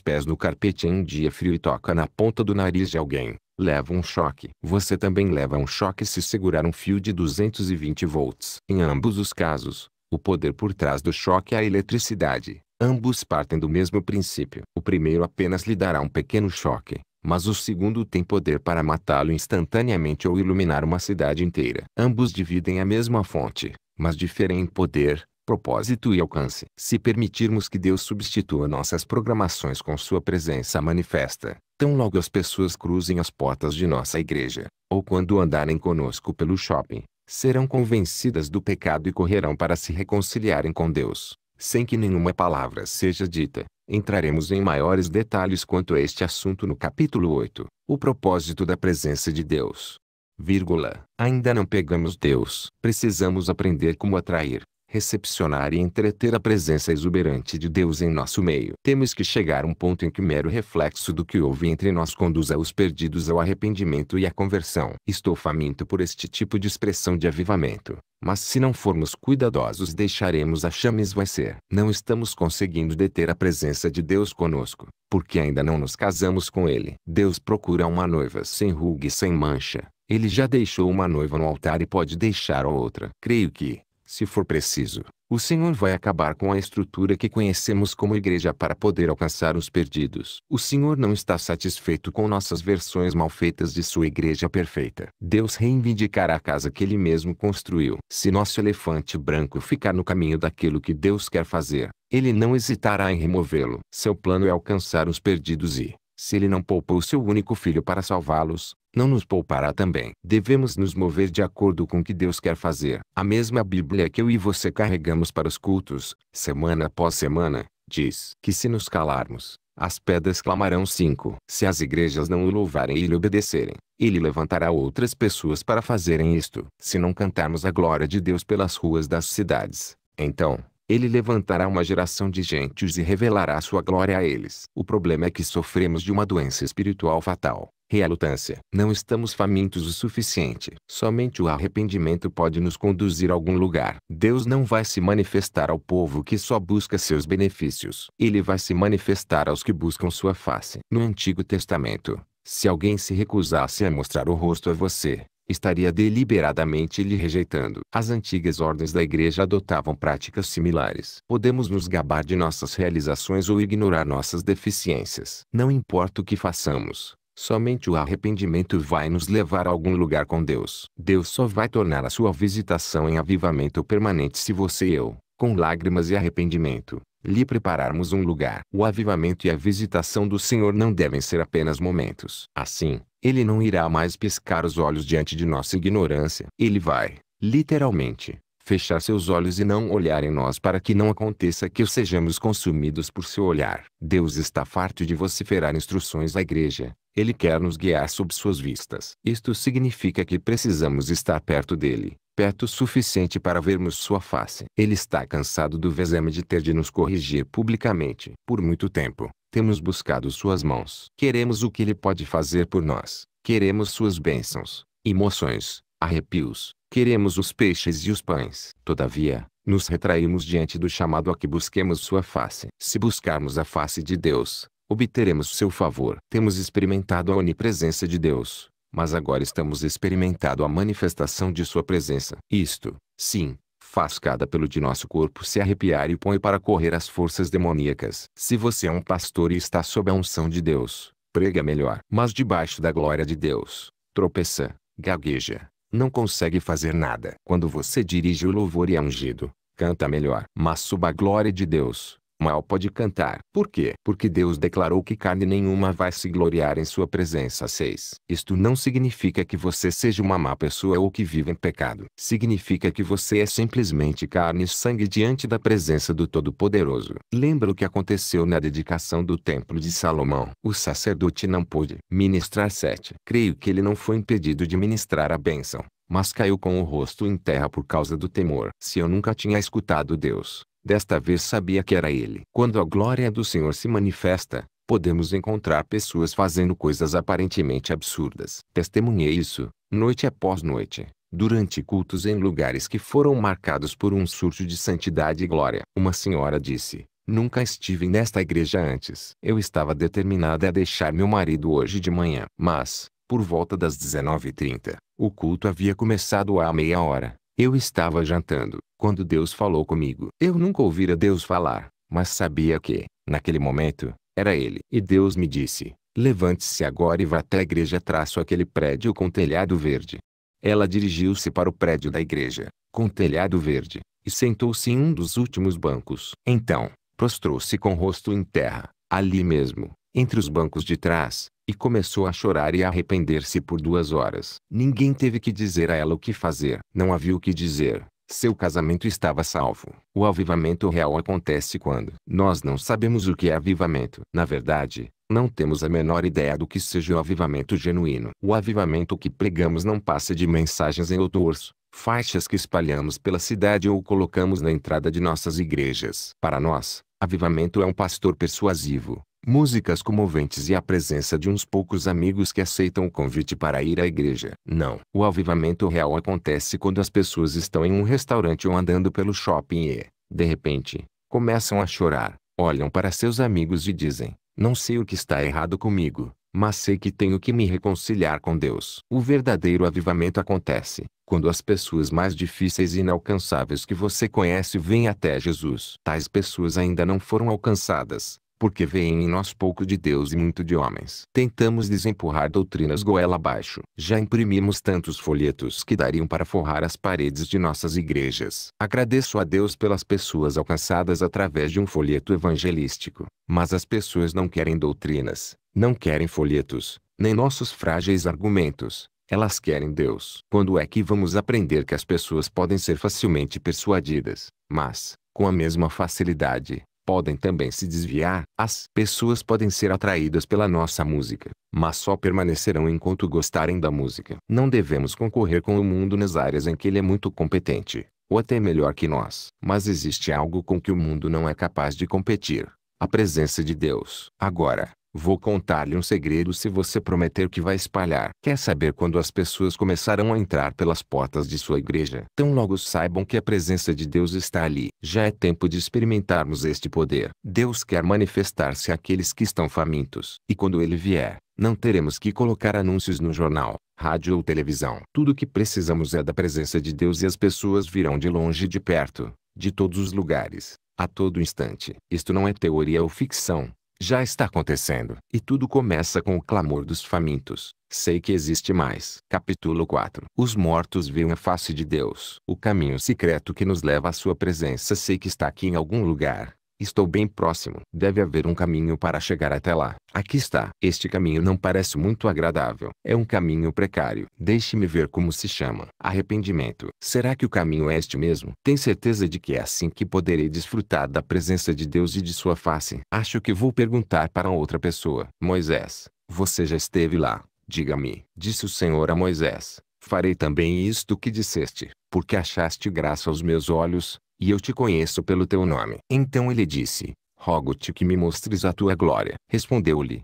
pés no carpete em um dia frio e toca na ponta do nariz de alguém, leva um choque. Você também leva um choque se segurar um fio de 220 volts. Em ambos os casos, o poder por trás do choque é a eletricidade. Ambos partem do mesmo princípio. O primeiro apenas lhe dará um pequeno choque, mas o segundo tem poder para matá-lo instantaneamente ou iluminar uma cidade inteira. Ambos dividem a mesma fonte, mas diferem em poder, propósito e alcance. Se permitirmos que Deus substitua nossas programações com sua presença manifesta, Tão logo as pessoas cruzem as portas de nossa igreja, ou quando andarem conosco pelo shopping, serão convencidas do pecado e correrão para se reconciliarem com Deus. Sem que nenhuma palavra seja dita, entraremos em maiores detalhes quanto a este assunto no capítulo 8, o propósito da presença de Deus. Vírgula. Ainda não pegamos Deus. Precisamos aprender como atrair, recepcionar e entreter a presença exuberante de Deus em nosso meio. Temos que chegar a um ponto em que mero reflexo do que houve entre nós conduza os perdidos ao arrependimento e à conversão. Estou faminto por este tipo de expressão de avivamento. Mas se não formos cuidadosos deixaremos a chama esvoecer. Não estamos conseguindo deter a presença de Deus conosco, porque ainda não nos casamos com Ele. Deus procura uma noiva sem ruga e sem mancha. Ele já deixou uma noiva no altar e pode deixar outra. Creio que, se for preciso, o Senhor vai acabar com a estrutura que conhecemos como igreja para poder alcançar os perdidos. O Senhor não está satisfeito com nossas versões mal feitas de sua igreja perfeita. Deus reivindicará a casa que ele mesmo construiu. Se nosso elefante branco ficar no caminho daquilo que Deus quer fazer, ele não hesitará em removê-lo. Seu plano é alcançar os perdidos e, se ele não poupou seu único filho para salvá-los, não nos poupará também. Devemos nos mover de acordo com o que Deus quer fazer. A mesma Bíblia que eu e você carregamos para os cultos, semana após semana, diz que se nos calarmos, as pedras clamarão cinco. Se as igrejas não o louvarem e lhe obedecerem, ele levantará outras pessoas para fazerem isto. Se não cantarmos a glória de Deus pelas ruas das cidades, então, ele levantará uma geração de gentios e revelará sua glória a eles. O problema é que sofremos de uma doença espiritual fatal, Realutância. Não estamos famintos o suficiente. Somente o arrependimento pode nos conduzir a algum lugar. Deus não vai se manifestar ao povo que só busca seus benefícios. Ele vai se manifestar aos que buscam sua face. No Antigo Testamento, se alguém se recusasse a mostrar o rosto a você, estaria deliberadamente lhe rejeitando. As antigas ordens da igreja adotavam práticas similares. Podemos nos gabar de nossas realizações ou ignorar nossas deficiências. Não importa o que façamos, Somente o arrependimento vai nos levar a algum lugar com Deus. Deus só vai tornar a sua visitação em avivamento permanente se você e eu, com lágrimas e arrependimento, lhe prepararmos um lugar. O avivamento e a visitação do Senhor não devem ser apenas momentos. Assim, Ele não irá mais piscar os olhos diante de nossa ignorância. Ele vai, literalmente, fechar seus olhos e não olhar em nós para que não aconteça que sejamos consumidos por seu olhar. Deus está farto de vociferar instruções à igreja. Ele quer nos guiar sob suas vistas. Isto significa que precisamos estar perto dele, perto o suficiente para vermos sua face. Ele está cansado do vexame de ter de nos corrigir publicamente. Por muito tempo, temos buscado suas mãos. Queremos o que ele pode fazer por nós. Queremos suas bênçãos, emoções, arrepios, Queremos os peixes e os pães. Todavia, nos retraímos diante do chamado a que busquemos sua face. Se buscarmos a face de Deus, obteremos seu favor. Temos experimentado a onipresença de Deus, mas agora estamos experimentando a manifestação de sua presença. Isto, sim, faz cada pelo de nosso corpo se arrepiar e põe para correr as forças demoníacas. Se você é um pastor e está sob a unção de Deus, prega melhor. Mas debaixo da glória de Deus, tropeça, gagueja, não consegue fazer nada. Quando você dirige o louvor e é ungido, canta melhor. Mas suba a glória de Deus, mal pode cantar. Por quê? Porque Deus declarou que carne nenhuma vai se gloriar em sua presença. 6. Isto não significa que você seja uma má pessoa ou que viva em pecado. Significa que você é simplesmente carne e sangue diante da presença do Todo-Poderoso. Lembra o que aconteceu na dedicação do Templo de Salomão. O sacerdote não pôde ministrar 7. Creio que ele não foi impedido de ministrar a bênção mas caiu com o rosto em terra por causa do temor. Se eu nunca tinha escutado Deus, Desta vez sabia que era ele. Quando a glória do Senhor se manifesta, podemos encontrar pessoas fazendo coisas aparentemente absurdas. Testemunhei isso, noite após noite, durante cultos em lugares que foram marcados por um surto de santidade e glória. Uma senhora disse, Nunca estive nesta igreja antes. Eu estava determinada a deixar meu marido hoje de manhã. Mas, por volta das 19h30, o culto havia começado há meia hora. Eu estava jantando quando Deus falou comigo. Eu nunca ouvira Deus falar, mas sabia que, naquele momento, era Ele. E Deus me disse, levante-se agora e vá até a igreja traço aquele prédio com telhado verde. Ela dirigiu-se para o prédio da igreja, com telhado verde, e sentou-se em um dos últimos bancos. Então, prostrou-se com o rosto em terra, ali mesmo, entre os bancos de trás, e começou a chorar e a arrepender-se por duas horas. Ninguém teve que dizer a ela o que fazer. Não havia o que dizer. Seu casamento estava salvo. O avivamento real acontece quando nós não sabemos o que é avivamento. Na verdade, não temos a menor ideia do que seja o avivamento genuíno. O avivamento que pregamos não passa de mensagens em outdoors, faixas que espalhamos pela cidade ou colocamos na entrada de nossas igrejas. Para nós, avivamento é um pastor persuasivo, músicas comoventes e a presença de uns poucos amigos que aceitam o convite para ir à igreja. Não. O avivamento real acontece quando as pessoas estão em um restaurante ou andando pelo shopping e, de repente, começam a chorar, olham para seus amigos e dizem: Não sei o que está errado comigo, mas sei que tenho que me reconciliar com Deus. O verdadeiro avivamento acontece quando as pessoas mais difíceis e inalcançáveis que você conhece vêm até Jesus. Tais pessoas ainda não foram alcançadas, porque veem em nós pouco de Deus e muito de homens. Tentamos desempurrar doutrinas goela abaixo. Já imprimimos tantos folhetos que dariam para forrar as paredes de nossas igrejas. Agradeço a Deus pelas pessoas alcançadas através de um folheto evangelístico. Mas as pessoas não querem doutrinas, não querem folhetos, nem nossos frágeis argumentos. Elas querem Deus. Quando é que vamos aprender que as pessoas podem ser facilmente persuadidas, mas, com a mesma facilidade, podem também se desviar, as pessoas podem ser atraídas pela nossa música, mas só permanecerão enquanto gostarem da música. Não devemos concorrer com o mundo nas áreas em que ele é muito competente, ou até melhor que nós. Mas existe algo com que o mundo não é capaz de competir. A presença de Deus. Agora, Vou contar-lhe um segredo se você prometer que vai espalhar. Quer saber quando as pessoas começarão a entrar pelas portas de sua igreja? Tão logo saibam que a presença de Deus está ali. Já é tempo de experimentarmos este poder. Deus quer manifestar-se àqueles que estão famintos. E quando ele vier, não teremos que colocar anúncios no jornal, rádio ou televisão. Tudo o que precisamos é da presença de Deus e as pessoas virão de longe e de perto, de todos os lugares, a todo instante. Isto não é teoria ou ficção já está acontecendo. E tudo começa com o clamor dos famintos. Sei que existe mais. Capítulo 4 Os mortos veem a face de Deus. O caminho secreto que nos leva à sua presença sei que está aqui em algum lugar. Estou bem próximo. Deve haver um caminho para chegar até lá. Aqui está. Este caminho não parece muito agradável. É um caminho precário. Deixe-me ver como se chama. Arrependimento. Será que o caminho é este mesmo? Tem certeza de que é assim que poderei desfrutar da presença de Deus e de sua face? Acho que vou perguntar para outra pessoa. Moisés, você já esteve lá. Diga-me. Disse o Senhor a Moisés. Farei também isto que disseste, porque achaste graça aos meus olhos, e eu te conheço pelo teu nome. Então ele disse, rogo-te que me mostres a tua glória. Respondeu-lhe,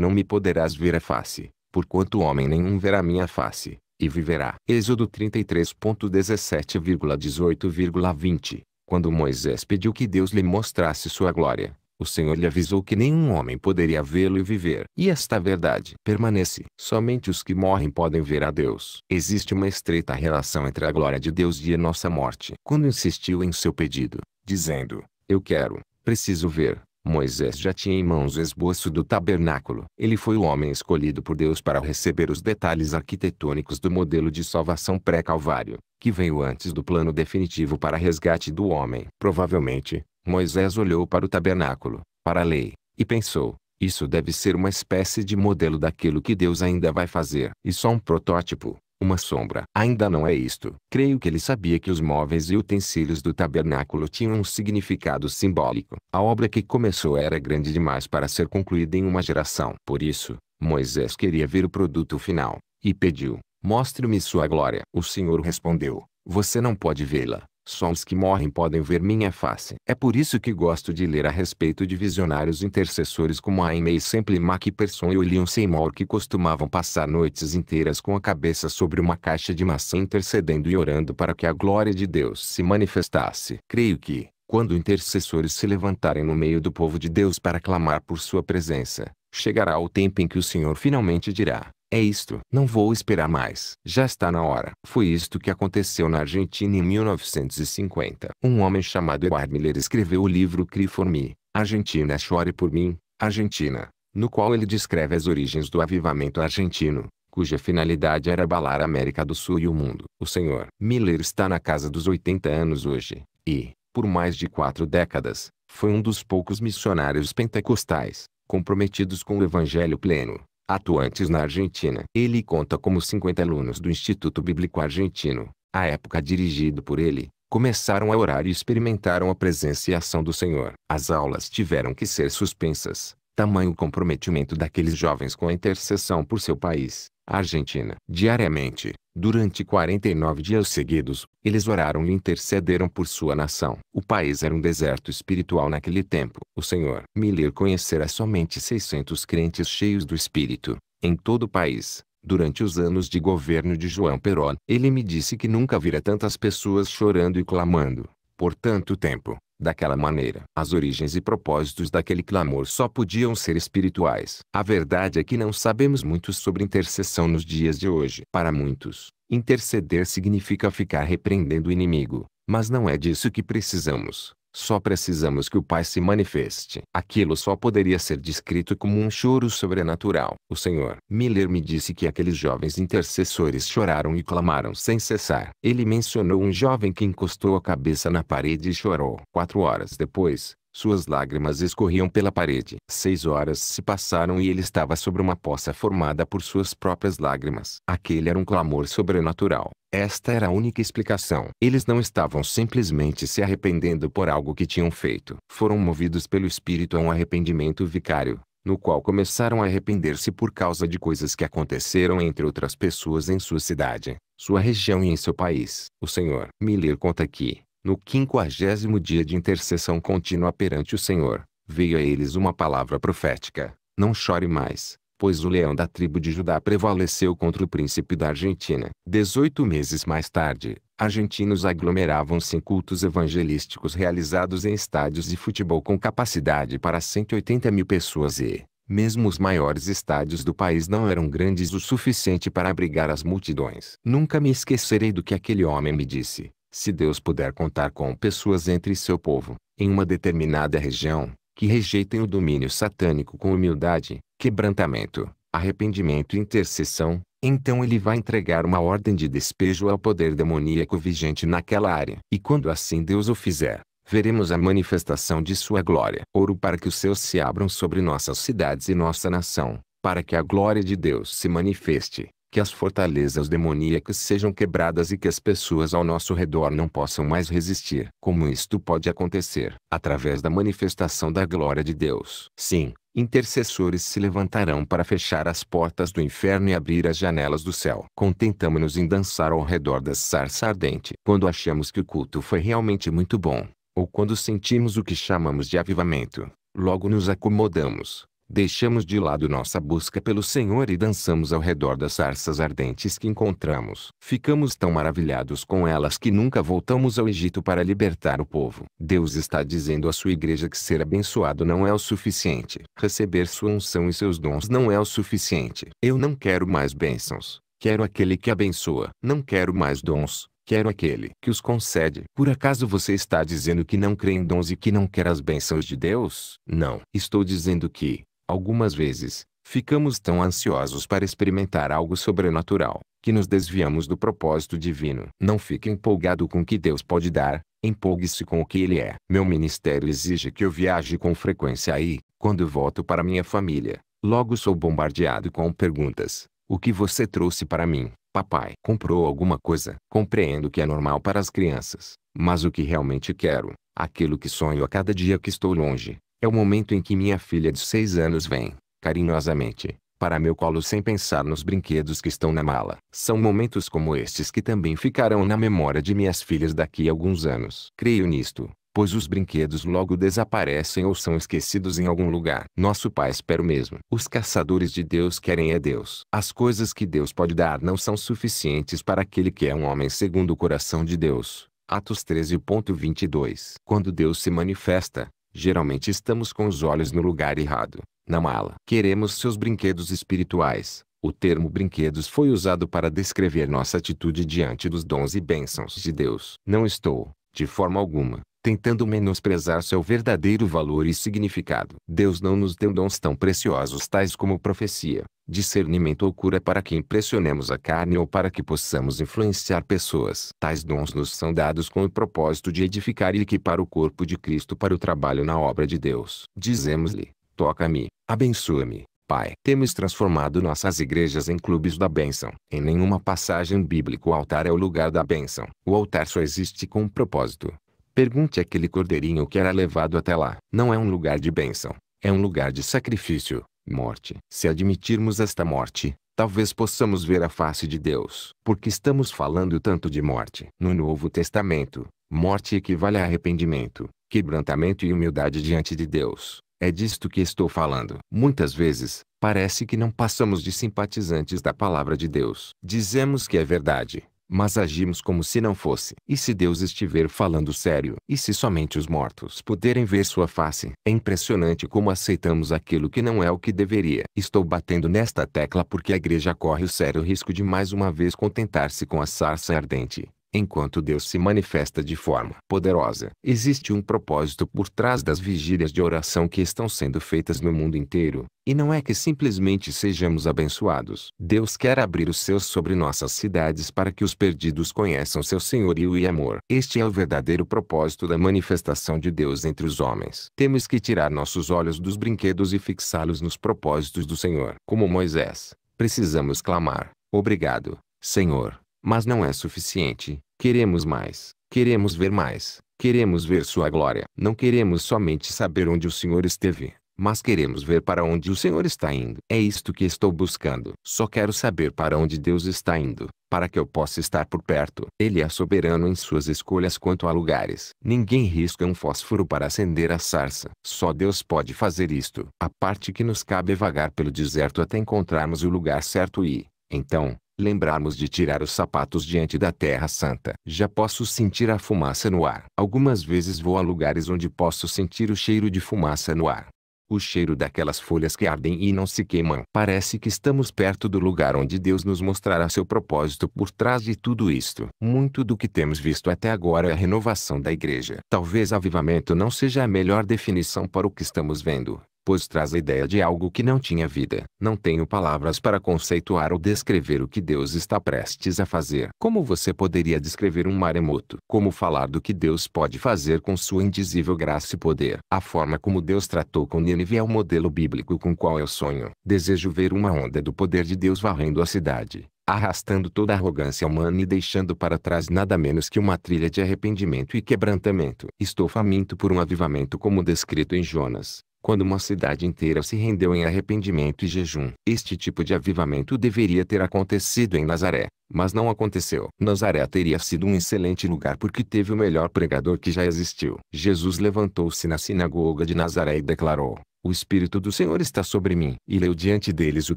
não me poderás ver a face, porquanto homem nenhum verá minha face, e viverá. Êxodo 33.17,18,20 Quando Moisés pediu que Deus lhe mostrasse sua glória, o Senhor lhe avisou que nenhum homem poderia vê-lo e viver. E esta verdade permanece. Somente os que morrem podem ver a Deus. Existe uma estreita relação entre a glória de Deus e a nossa morte. Quando insistiu em seu pedido, dizendo, eu quero, preciso ver, Moisés já tinha em mãos o esboço do tabernáculo. Ele foi o homem escolhido por Deus para receber os detalhes arquitetônicos do modelo de salvação pré-calvário, que veio antes do plano definitivo para resgate do homem. Provavelmente, Moisés olhou para o tabernáculo, para a lei, e pensou, isso deve ser uma espécie de modelo daquilo que Deus ainda vai fazer. E só um protótipo, uma sombra. Ainda não é isto. Creio que ele sabia que os móveis e utensílios do tabernáculo tinham um significado simbólico. A obra que começou era grande demais para ser concluída em uma geração. Por isso, Moisés queria ver o produto final, e pediu, mostre-me sua glória. O Senhor respondeu, você não pode vê-la, só que morrem podem ver minha face. É por isso que gosto de ler a respeito de visionários intercessores como Aimei Semplimac Person e William Seymour que costumavam passar noites inteiras com a cabeça sobre uma caixa de maçã intercedendo e orando para que a glória de Deus se manifestasse. Creio que, quando intercessores se levantarem no meio do povo de Deus para clamar por sua presença, chegará o tempo em que o Senhor finalmente dirá, é isto. Não vou esperar mais. Já está na hora. Foi isto que aconteceu na Argentina em 1950. Um homem chamado Edward Miller escreveu o livro Crie for Me, Argentina Chore por Mim, Argentina, no qual ele descreve as origens do avivamento argentino, cuja finalidade era abalar a América do Sul e o mundo. O senhor Miller está na casa dos 80 anos hoje, e, por mais de quatro décadas, foi um dos poucos missionários pentecostais, comprometidos com o evangelho pleno atuantes na Argentina. Ele conta como 50 alunos do Instituto Bíblico Argentino, à época dirigido por ele, começaram a orar e experimentaram a presença e ação do Senhor. As aulas tiveram que ser suspensas, tamanho comprometimento daqueles jovens com a intercessão por seu país. Argentina. Diariamente, durante 49 dias seguidos, eles oraram e intercederam por sua nação. O país era um deserto espiritual naquele tempo. O Senhor Miller conhecerá somente 600 crentes cheios do Espírito, em todo o país, durante os anos de governo de João Perón. Ele me disse que nunca vira tantas pessoas chorando e clamando, por tanto tempo. Daquela maneira, as origens e propósitos daquele clamor só podiam ser espirituais. A verdade é que não sabemos muito sobre intercessão nos dias de hoje. Para muitos, interceder significa ficar repreendendo o inimigo, mas não é disso que precisamos. Só precisamos que o Pai se manifeste. Aquilo só poderia ser descrito como um choro sobrenatural. O Senhor Miller me disse que aqueles jovens intercessores choraram e clamaram sem cessar. Ele mencionou um jovem que encostou a cabeça na parede e chorou. Quatro horas depois, suas lágrimas escorriam pela parede. Seis horas se passaram e ele estava sobre uma poça formada por suas próprias lágrimas. Aquele era um clamor sobrenatural. Esta era a única explicação. Eles não estavam simplesmente se arrependendo por algo que tinham feito. Foram movidos pelo Espírito a um arrependimento vicário, no qual começaram a arrepender-se por causa de coisas que aconteceram entre outras pessoas em sua cidade, sua região e em seu país. O Senhor Miller conta que, no quinquagésimo dia de intercessão contínua perante o Senhor, veio a eles uma palavra profética. Não chore mais, pois o leão da tribo de Judá prevaleceu contra o príncipe da Argentina. Dezoito meses mais tarde, argentinos aglomeravam-se em cultos evangelísticos realizados em estádios de futebol com capacidade para 180 mil pessoas e, mesmo os maiores estádios do país não eram grandes o suficiente para abrigar as multidões. Nunca me esquecerei do que aquele homem me disse. Se Deus puder contar com pessoas entre seu povo, em uma determinada região, que rejeitem o domínio satânico com humildade, quebrantamento, arrependimento e intercessão, então ele vai entregar uma ordem de despejo ao poder demoníaco vigente naquela área. E quando assim Deus o fizer, veremos a manifestação de sua glória. Ouro para que os céus se abram sobre nossas cidades e nossa nação, para que a glória de Deus se manifeste que as fortalezas demoníacas sejam quebradas e que as pessoas ao nosso redor não possam mais resistir. Como isto pode acontecer? Através da manifestação da glória de Deus. Sim, intercessores se levantarão para fechar as portas do inferno e abrir as janelas do céu. Contentamo-nos em dançar ao redor da sarça ardente. Quando achamos que o culto foi realmente muito bom, ou quando sentimos o que chamamos de avivamento, logo nos acomodamos, Deixamos de lado nossa busca pelo Senhor e dançamos ao redor das sarças ardentes que encontramos. Ficamos tão maravilhados com elas que nunca voltamos ao Egito para libertar o povo. Deus está dizendo à sua igreja que ser abençoado não é o suficiente. Receber sua unção e seus dons não é o suficiente. Eu não quero mais bênçãos. Quero aquele que abençoa. Não quero mais dons. Quero aquele que os concede. Por acaso você está dizendo que não crê em dons e que não quer as bênçãos de Deus? Não. Estou dizendo que, Algumas vezes, ficamos tão ansiosos para experimentar algo sobrenatural, que nos desviamos do propósito divino. Não fique empolgado com o que Deus pode dar, empolgue-se com o que Ele é. Meu ministério exige que eu viaje com frequência e, quando volto para minha família, logo sou bombardeado com perguntas. O que você trouxe para mim, papai? Comprou alguma coisa? Compreendo que é normal para as crianças, mas o que realmente quero, aquilo que sonho a cada dia que estou longe, é o momento em que minha filha de seis anos vem, carinhosamente, para meu colo sem pensar nos brinquedos que estão na mala. São momentos como estes que também ficarão na memória de minhas filhas daqui a alguns anos. Creio nisto, pois os brinquedos logo desaparecem ou são esquecidos em algum lugar. Nosso Pai espera o mesmo. Os caçadores de Deus querem é Deus. As coisas que Deus pode dar não são suficientes para aquele que é um homem segundo o coração de Deus. Atos 13.22 Quando Deus se manifesta, Geralmente estamos com os olhos no lugar errado, na mala. Queremos seus brinquedos espirituais. O termo brinquedos foi usado para descrever nossa atitude diante dos dons e bênçãos de Deus. Não estou, de forma alguma, tentando menosprezar seu verdadeiro valor e significado. Deus não nos deu dons tão preciosos tais como profecia, discernimento ou cura para que impressionemos a carne ou para que possamos influenciar pessoas. Tais dons nos são dados com o propósito de edificar e equipar o corpo de Cristo para o trabalho na obra de Deus. Dizemos-lhe, toca-me, abençoa-me. Pai, temos transformado nossas igrejas em clubes da bênção. Em nenhuma passagem bíblica o altar é o lugar da bênção. O altar só existe com um propósito Pergunte àquele cordeirinho que era levado até lá. Não é um lugar de bênção. É um lugar de sacrifício, morte. Se admitirmos esta morte, talvez possamos ver a face de Deus. Porque estamos falando tanto de morte. No Novo Testamento, morte equivale a arrependimento, quebrantamento e humildade diante de Deus. É disto que estou falando. Muitas vezes, parece que não passamos de simpatizantes da palavra de Deus. Dizemos que é verdade, mas agimos como se não fosse. E se Deus estiver falando sério? E se somente os mortos puderem ver sua face? É impressionante como aceitamos aquilo que não é o que deveria. Estou batendo nesta tecla porque a igreja corre o sério risco de mais uma vez contentar-se com a sarça ardente enquanto Deus se manifesta de forma poderosa. Existe um propósito por trás das vigílias de oração que estão sendo feitas no mundo inteiro, e não é que simplesmente sejamos abençoados. Deus quer abrir os seus sobre nossas cidades para que os perdidos conheçam seu senhorio e amor. Este é o verdadeiro propósito da manifestação de Deus entre os homens. Temos que tirar nossos olhos dos brinquedos e fixá-los nos propósitos do Senhor. Como Moisés, precisamos clamar: Obrigado, Senhor mas não é suficiente. Queremos mais. Queremos ver mais. Queremos ver sua glória. Não queremos somente saber onde o Senhor esteve, mas queremos ver para onde o Senhor está indo. É isto que estou buscando. Só quero saber para onde Deus está indo, para que eu possa estar por perto. Ele é soberano em suas escolhas quanto a lugares. Ninguém risca um fósforo para acender a sarça. Só Deus pode fazer isto. A parte que nos cabe é vagar pelo deserto até encontrarmos o lugar certo e, então, lembrarmos de tirar os sapatos diante da Terra Santa. Já posso sentir a fumaça no ar. Algumas vezes vou a lugares onde posso sentir o cheiro de fumaça no ar. O cheiro daquelas folhas que ardem e não se queimam. Parece que estamos perto do lugar onde Deus nos mostrará seu propósito por trás de tudo isto. Muito do que temos visto até agora é a renovação da igreja. Talvez avivamento não seja a melhor definição para o que estamos vendo, pois traz a ideia de algo que não tinha vida. Não tenho palavras para conceituar ou descrever o que Deus está prestes a fazer. Como você poderia descrever um maremoto? Como falar do que Deus pode fazer com sua indizível graça e poder? A forma como Deus tratou com Nínive é o modelo bíblico com qual eu sonho. Desejo ver uma onda do poder de Deus varrendo a cidade arrastando toda a arrogância humana e deixando para trás nada menos que uma trilha de arrependimento e quebrantamento. Estou faminto por um avivamento como descrito em Jonas quando uma cidade inteira se rendeu em arrependimento e jejum. Este tipo de avivamento deveria ter acontecido em Nazaré, mas não aconteceu. Nazaré teria sido um excelente lugar porque teve o melhor pregador que já existiu. Jesus levantou-se na sinagoga de Nazaré e declarou: O Espírito do Senhor está sobre mim. E leu diante deles o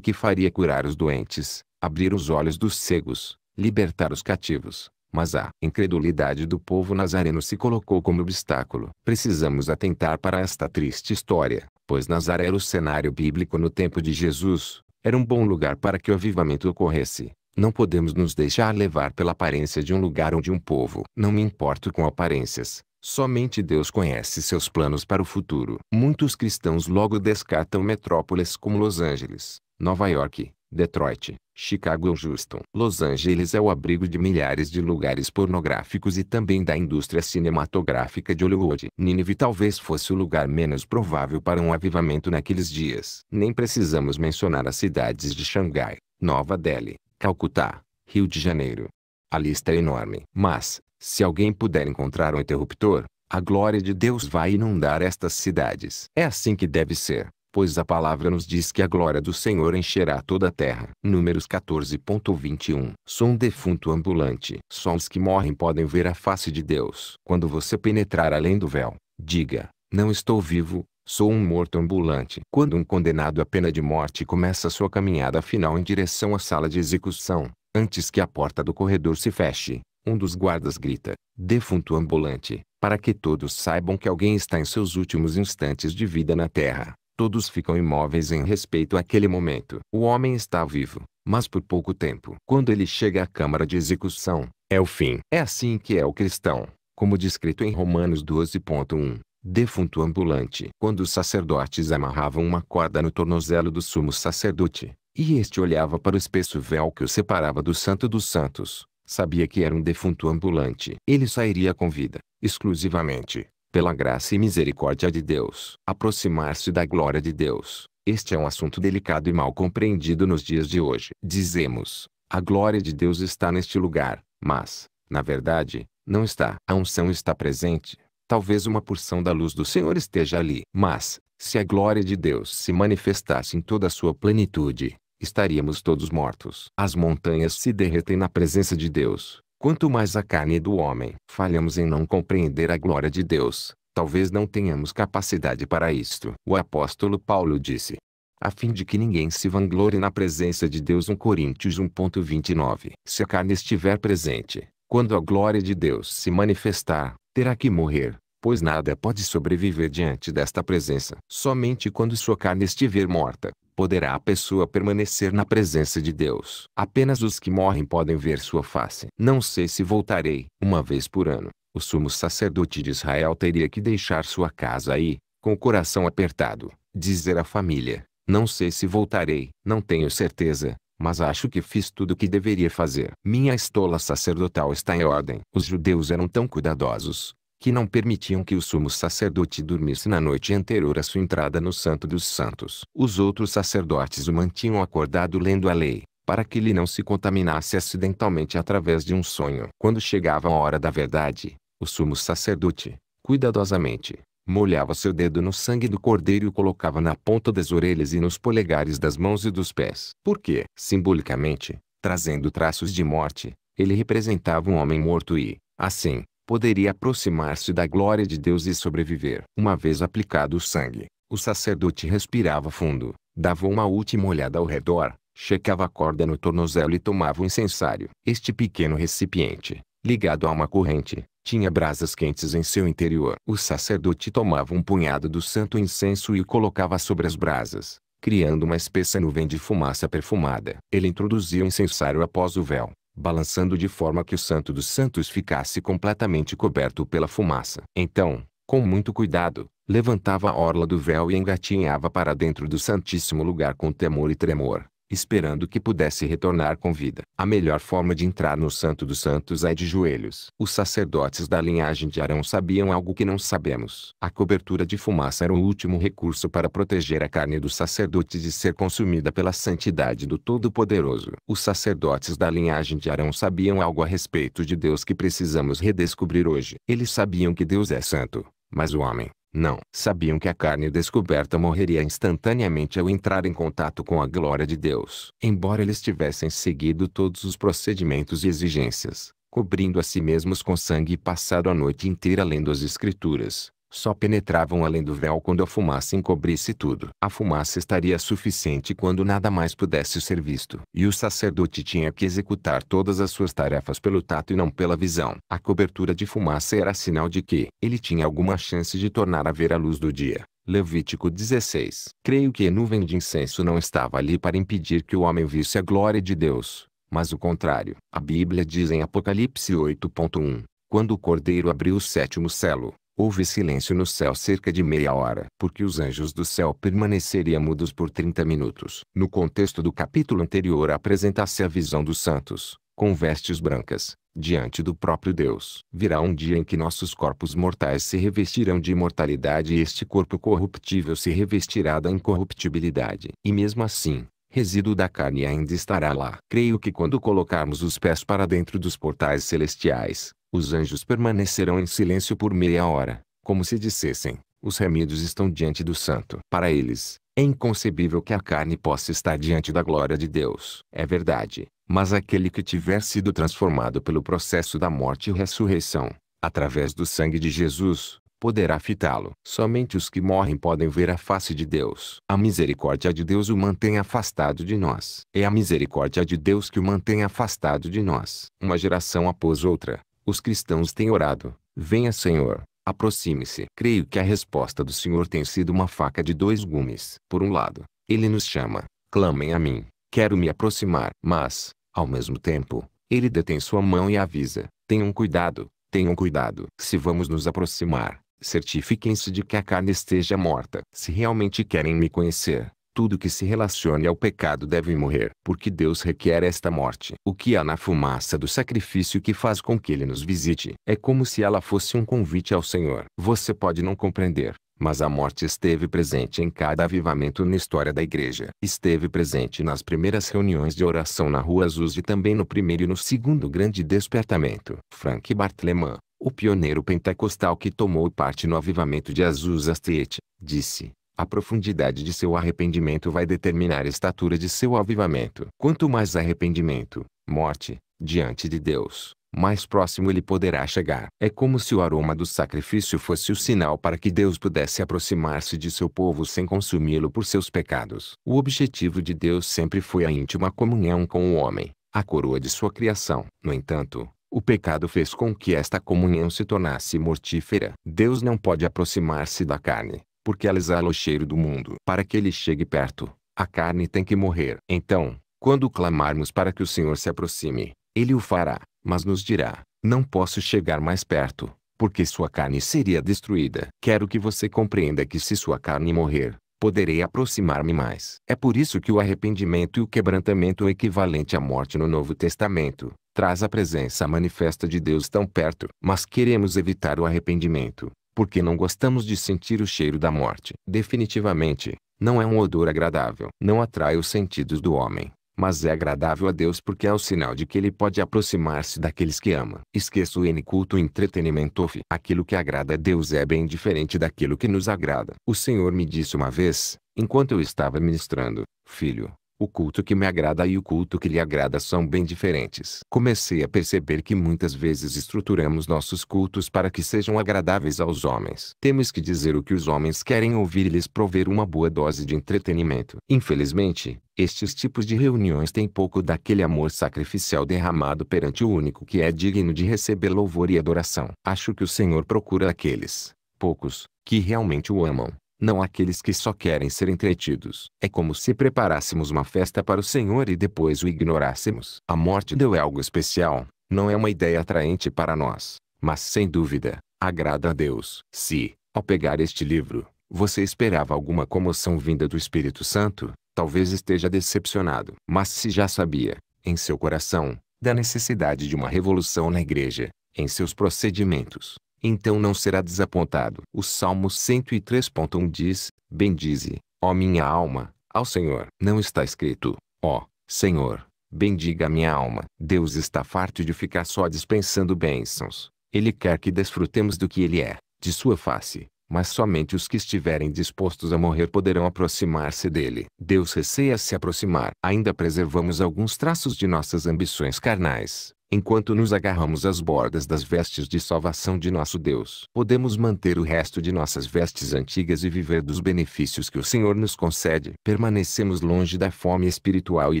que faria curar os doentes, abrir os olhos dos cegos, libertar os cativos, mas a incredulidade do povo nazareno se colocou como obstáculo. Precisamos atentar para esta triste história, pois Nazaré era o cenário bíblico no tempo de Jesus. Era um bom lugar para que o avivamento ocorresse. Não podemos nos deixar levar pela aparência de um lugar ou de um povo. Não me importo com aparências. Somente Deus conhece seus planos para o futuro. Muitos cristãos logo descartam metrópoles como Los Angeles, Nova York, Detroit, Chicago ou Houston. Los Angeles é o abrigo de milhares de lugares pornográficos e também da indústria cinematográfica de Hollywood. Nínive talvez fosse o lugar menos provável para um avivamento naqueles dias. Nem precisamos mencionar as cidades de Xangai, Nova Delhi, Calcutá, Rio de Janeiro. A lista é enorme. Mas, se alguém puder encontrar um interruptor, a glória de Deus vai inundar estas cidades. É assim que deve ser pois a palavra nos diz que a glória do Senhor encherá toda a terra. Números 14.21 Sou um defunto ambulante. Só os que morrem podem ver a face de Deus. Quando você penetrar além do véu, diga, não estou vivo, sou um morto ambulante. Quando um condenado à pena de morte começa sua caminhada final em direção à sala de execução, antes que a porta do corredor se feche, um dos guardas grita, defunto ambulante, para que todos saibam que alguém está em seus últimos instantes de vida na terra. Todos ficam imóveis em respeito àquele momento. O homem está vivo, mas por pouco tempo. Quando ele chega à câmara de execução, é o fim. É assim que é o cristão, como descrito em Romanos 12.1. Defunto ambulante. Quando os sacerdotes amarravam uma corda no tornozelo do sumo sacerdote, e este olhava para o espesso véu que o separava do santo dos santos, sabia que era um defunto ambulante. Ele sairia com vida, exclusivamente, pela graça e misericórdia de Deus, aproximar-se da glória de Deus. Este é um assunto delicado e mal compreendido nos dias de hoje. Dizemos, a glória de Deus está neste lugar, mas, na verdade, não está. A unção está presente. Talvez uma porção da luz do Senhor esteja ali. Mas, se a glória de Deus se manifestasse em toda a sua plenitude, estaríamos todos mortos. As montanhas se derretem na presença de Deus. Quanto mais a carne do homem, falhamos em não compreender a glória de Deus, talvez não tenhamos capacidade para isto. O apóstolo Paulo disse, a fim de que ninguém se vanglorie na presença de Deus 1 Coríntios 1.29. Se a carne estiver presente, quando a glória de Deus se manifestar, terá que morrer, pois nada pode sobreviver diante desta presença. Somente quando sua carne estiver morta, poderá a pessoa permanecer na presença de Deus. Apenas os que morrem podem ver sua face. Não sei se voltarei, uma vez por ano. O sumo sacerdote de Israel teria que deixar sua casa aí, com o coração apertado, dizer à família: Não sei se voltarei, não tenho certeza, mas acho que fiz tudo o que deveria fazer. Minha estola sacerdotal está em ordem. Os judeus eram tão cuidadosos, que não permitiam que o sumo sacerdote dormisse na noite anterior à sua entrada no Santo dos Santos. Os outros sacerdotes o mantinham acordado lendo a lei, para que ele não se contaminasse acidentalmente através de um sonho. Quando chegava a hora da verdade, o sumo sacerdote, cuidadosamente, molhava seu dedo no sangue do cordeiro e colocava na ponta das orelhas e nos polegares das mãos e dos pés. Porque, simbolicamente, trazendo traços de morte, ele representava um homem morto e, assim, poderia aproximar-se da glória de Deus e sobreviver. Uma vez aplicado o sangue, o sacerdote respirava fundo, dava uma última olhada ao redor, checava a corda no tornozelo e tomava o incensário. Este pequeno recipiente, ligado a uma corrente, tinha brasas quentes em seu interior. O sacerdote tomava um punhado do santo incenso e o colocava sobre as brasas, criando uma espessa nuvem de fumaça perfumada. Ele introduzia o incensário após o véu, balançando de forma que o santo dos santos ficasse completamente coberto pela fumaça. Então, com muito cuidado, levantava a orla do véu e engatinhava para dentro do santíssimo lugar com temor e tremor, esperando que pudesse retornar com vida. A melhor forma de entrar no Santo dos Santos é de joelhos. Os sacerdotes da linhagem de Arão sabiam algo que não sabemos. A cobertura de fumaça era o último recurso para proteger a carne do sacerdote de ser consumida pela santidade do Todo-Poderoso. Os sacerdotes da linhagem de Arão sabiam algo a respeito de Deus que precisamos redescobrir hoje. Eles sabiam que Deus é santo, mas o homem, não. Sabiam que a carne descoberta morreria instantaneamente ao entrar em contato com a glória de Deus. Embora eles tivessem seguido todos os procedimentos e exigências, cobrindo a si mesmos com sangue e passado a noite inteira lendo as Escrituras, só penetravam além do véu quando a fumaça encobrisse tudo. A fumaça estaria suficiente quando nada mais pudesse ser visto. E o sacerdote tinha que executar todas as suas tarefas pelo tato e não pela visão. A cobertura de fumaça era sinal de que ele tinha alguma chance de tornar a ver a luz do dia. Levítico 16. Creio que a nuvem de incenso não estava ali para impedir que o homem visse a glória de Deus, mas o contrário. A Bíblia diz em Apocalipse 8.1, quando o cordeiro abriu o sétimo selo, Houve silêncio no céu cerca de meia hora, porque os anjos do céu permaneceriam mudos por 30 minutos. No contexto do capítulo anterior apresenta-se a visão dos santos, com vestes brancas, diante do próprio Deus. Virá um dia em que nossos corpos mortais se revestirão de imortalidade e este corpo corruptível se revestirá da incorruptibilidade. E mesmo assim, resíduo da carne ainda estará lá. Creio que quando colocarmos os pés para dentro dos portais celestiais, os anjos permanecerão em silêncio por meia hora, como se dissessem, os remidos estão diante do santo. Para eles, é inconcebível que a carne possa estar diante da glória de Deus. É verdade, mas aquele que tiver sido transformado pelo processo da morte e ressurreição, através do sangue de Jesus, poderá fitá-lo. Somente os que morrem podem ver a face de Deus. A misericórdia de Deus o mantém afastado de nós. É a misericórdia de Deus que o mantém afastado de nós. Uma geração após outra, os cristãos têm orado, venha Senhor, aproxime-se. Creio que a resposta do Senhor tem sido uma faca de dois gumes. Por um lado, Ele nos chama, clamem a mim, quero me aproximar. Mas, ao mesmo tempo, Ele detém sua mão e avisa, tenham cuidado, tenham cuidado. Se vamos nos aproximar, certifiquem-se de que a carne esteja morta. Se realmente querem me conhecer, tudo que se relacione ao pecado deve morrer, porque Deus requer esta morte. O que há na fumaça do sacrifício que faz com que ele nos visite é como se ela fosse um convite ao Senhor. Você pode não compreender, mas a morte esteve presente em cada avivamento na história da igreja. Esteve presente nas primeiras reuniões de oração na Rua Azuz e também no primeiro e no segundo grande despertamento. Frank Bartleman, o pioneiro pentecostal que tomou parte no avivamento de Azusa Street, disse, a profundidade de seu arrependimento vai determinar a estatura de seu avivamento. Quanto mais arrependimento, morte, diante de Deus, mais próximo ele poderá chegar. É como se o aroma do sacrifício fosse o sinal para que Deus pudesse aproximar-se de seu povo sem consumi-lo por seus pecados. O objetivo de Deus sempre foi a íntima comunhão com o homem, a coroa de sua criação. No entanto, o pecado fez com que esta comunhão se tornasse mortífera. Deus não pode aproximar-se da carne, porque ela exala o cheiro do mundo. Para que ele chegue perto, a carne tem que morrer. Então, quando clamarmos para que o Senhor se aproxime, ele o fará, mas nos dirá: Não posso chegar mais perto, porque sua carne seria destruída. Quero que você compreenda que se sua carne morrer, poderei aproximar-me mais. É por isso que o arrependimento e o quebrantamento equivalente à morte no Novo Testamento traz a presença manifesta de Deus tão perto. Mas queremos evitar o arrependimento, porque não gostamos de sentir o cheiro da morte. Definitivamente, não é um odor agradável. Não atrai os sentidos do homem, mas é agradável a Deus porque é o sinal de que ele pode aproximar-se daqueles que ama. Esqueça o N culto entretenimento. Aquilo que agrada a Deus é bem diferente daquilo que nos agrada. O Senhor me disse uma vez, enquanto eu estava ministrando, Filho, o culto que me agrada e o culto que lhe agrada são bem diferentes. Comecei a perceber que muitas vezes estruturamos nossos cultos para que sejam agradáveis aos homens. Temos que dizer o que os homens querem ouvir e lhes prover uma boa dose de entretenimento. Infelizmente, estes tipos de reuniões têm pouco daquele amor sacrificial derramado perante o único que é digno de receber louvor e adoração. Acho que o Senhor procura aqueles, poucos, que realmente o amam não aqueles que só querem ser entretidos. É como se preparássemos uma festa para o Senhor e depois o ignorássemos. A morte deu é algo especial, não é uma ideia atraente para nós, mas sem dúvida, agrada a Deus. Se, ao pegar este livro, você esperava alguma comoção vinda do Espírito Santo, talvez esteja decepcionado. Mas se já sabia, em seu coração, da necessidade de uma revolução na igreja, em seus procedimentos, então não será desapontado. O Salmo 103.1 diz, Bendize, ó minha alma, ao Senhor. Não está escrito, ó, Senhor, bendiga a minha alma. Deus está farto de ficar só dispensando bênçãos. Ele quer que desfrutemos do que Ele é, de sua face, mas somente os que estiverem dispostos a morrer poderão aproximar-se dele. Deus receia se aproximar. Ainda preservamos alguns traços de nossas ambições carnais, Enquanto nos agarramos às bordas das vestes de salvação de nosso Deus, podemos manter o resto de nossas vestes antigas e viver dos benefícios que o Senhor nos concede. Permanecemos longe da fome espiritual e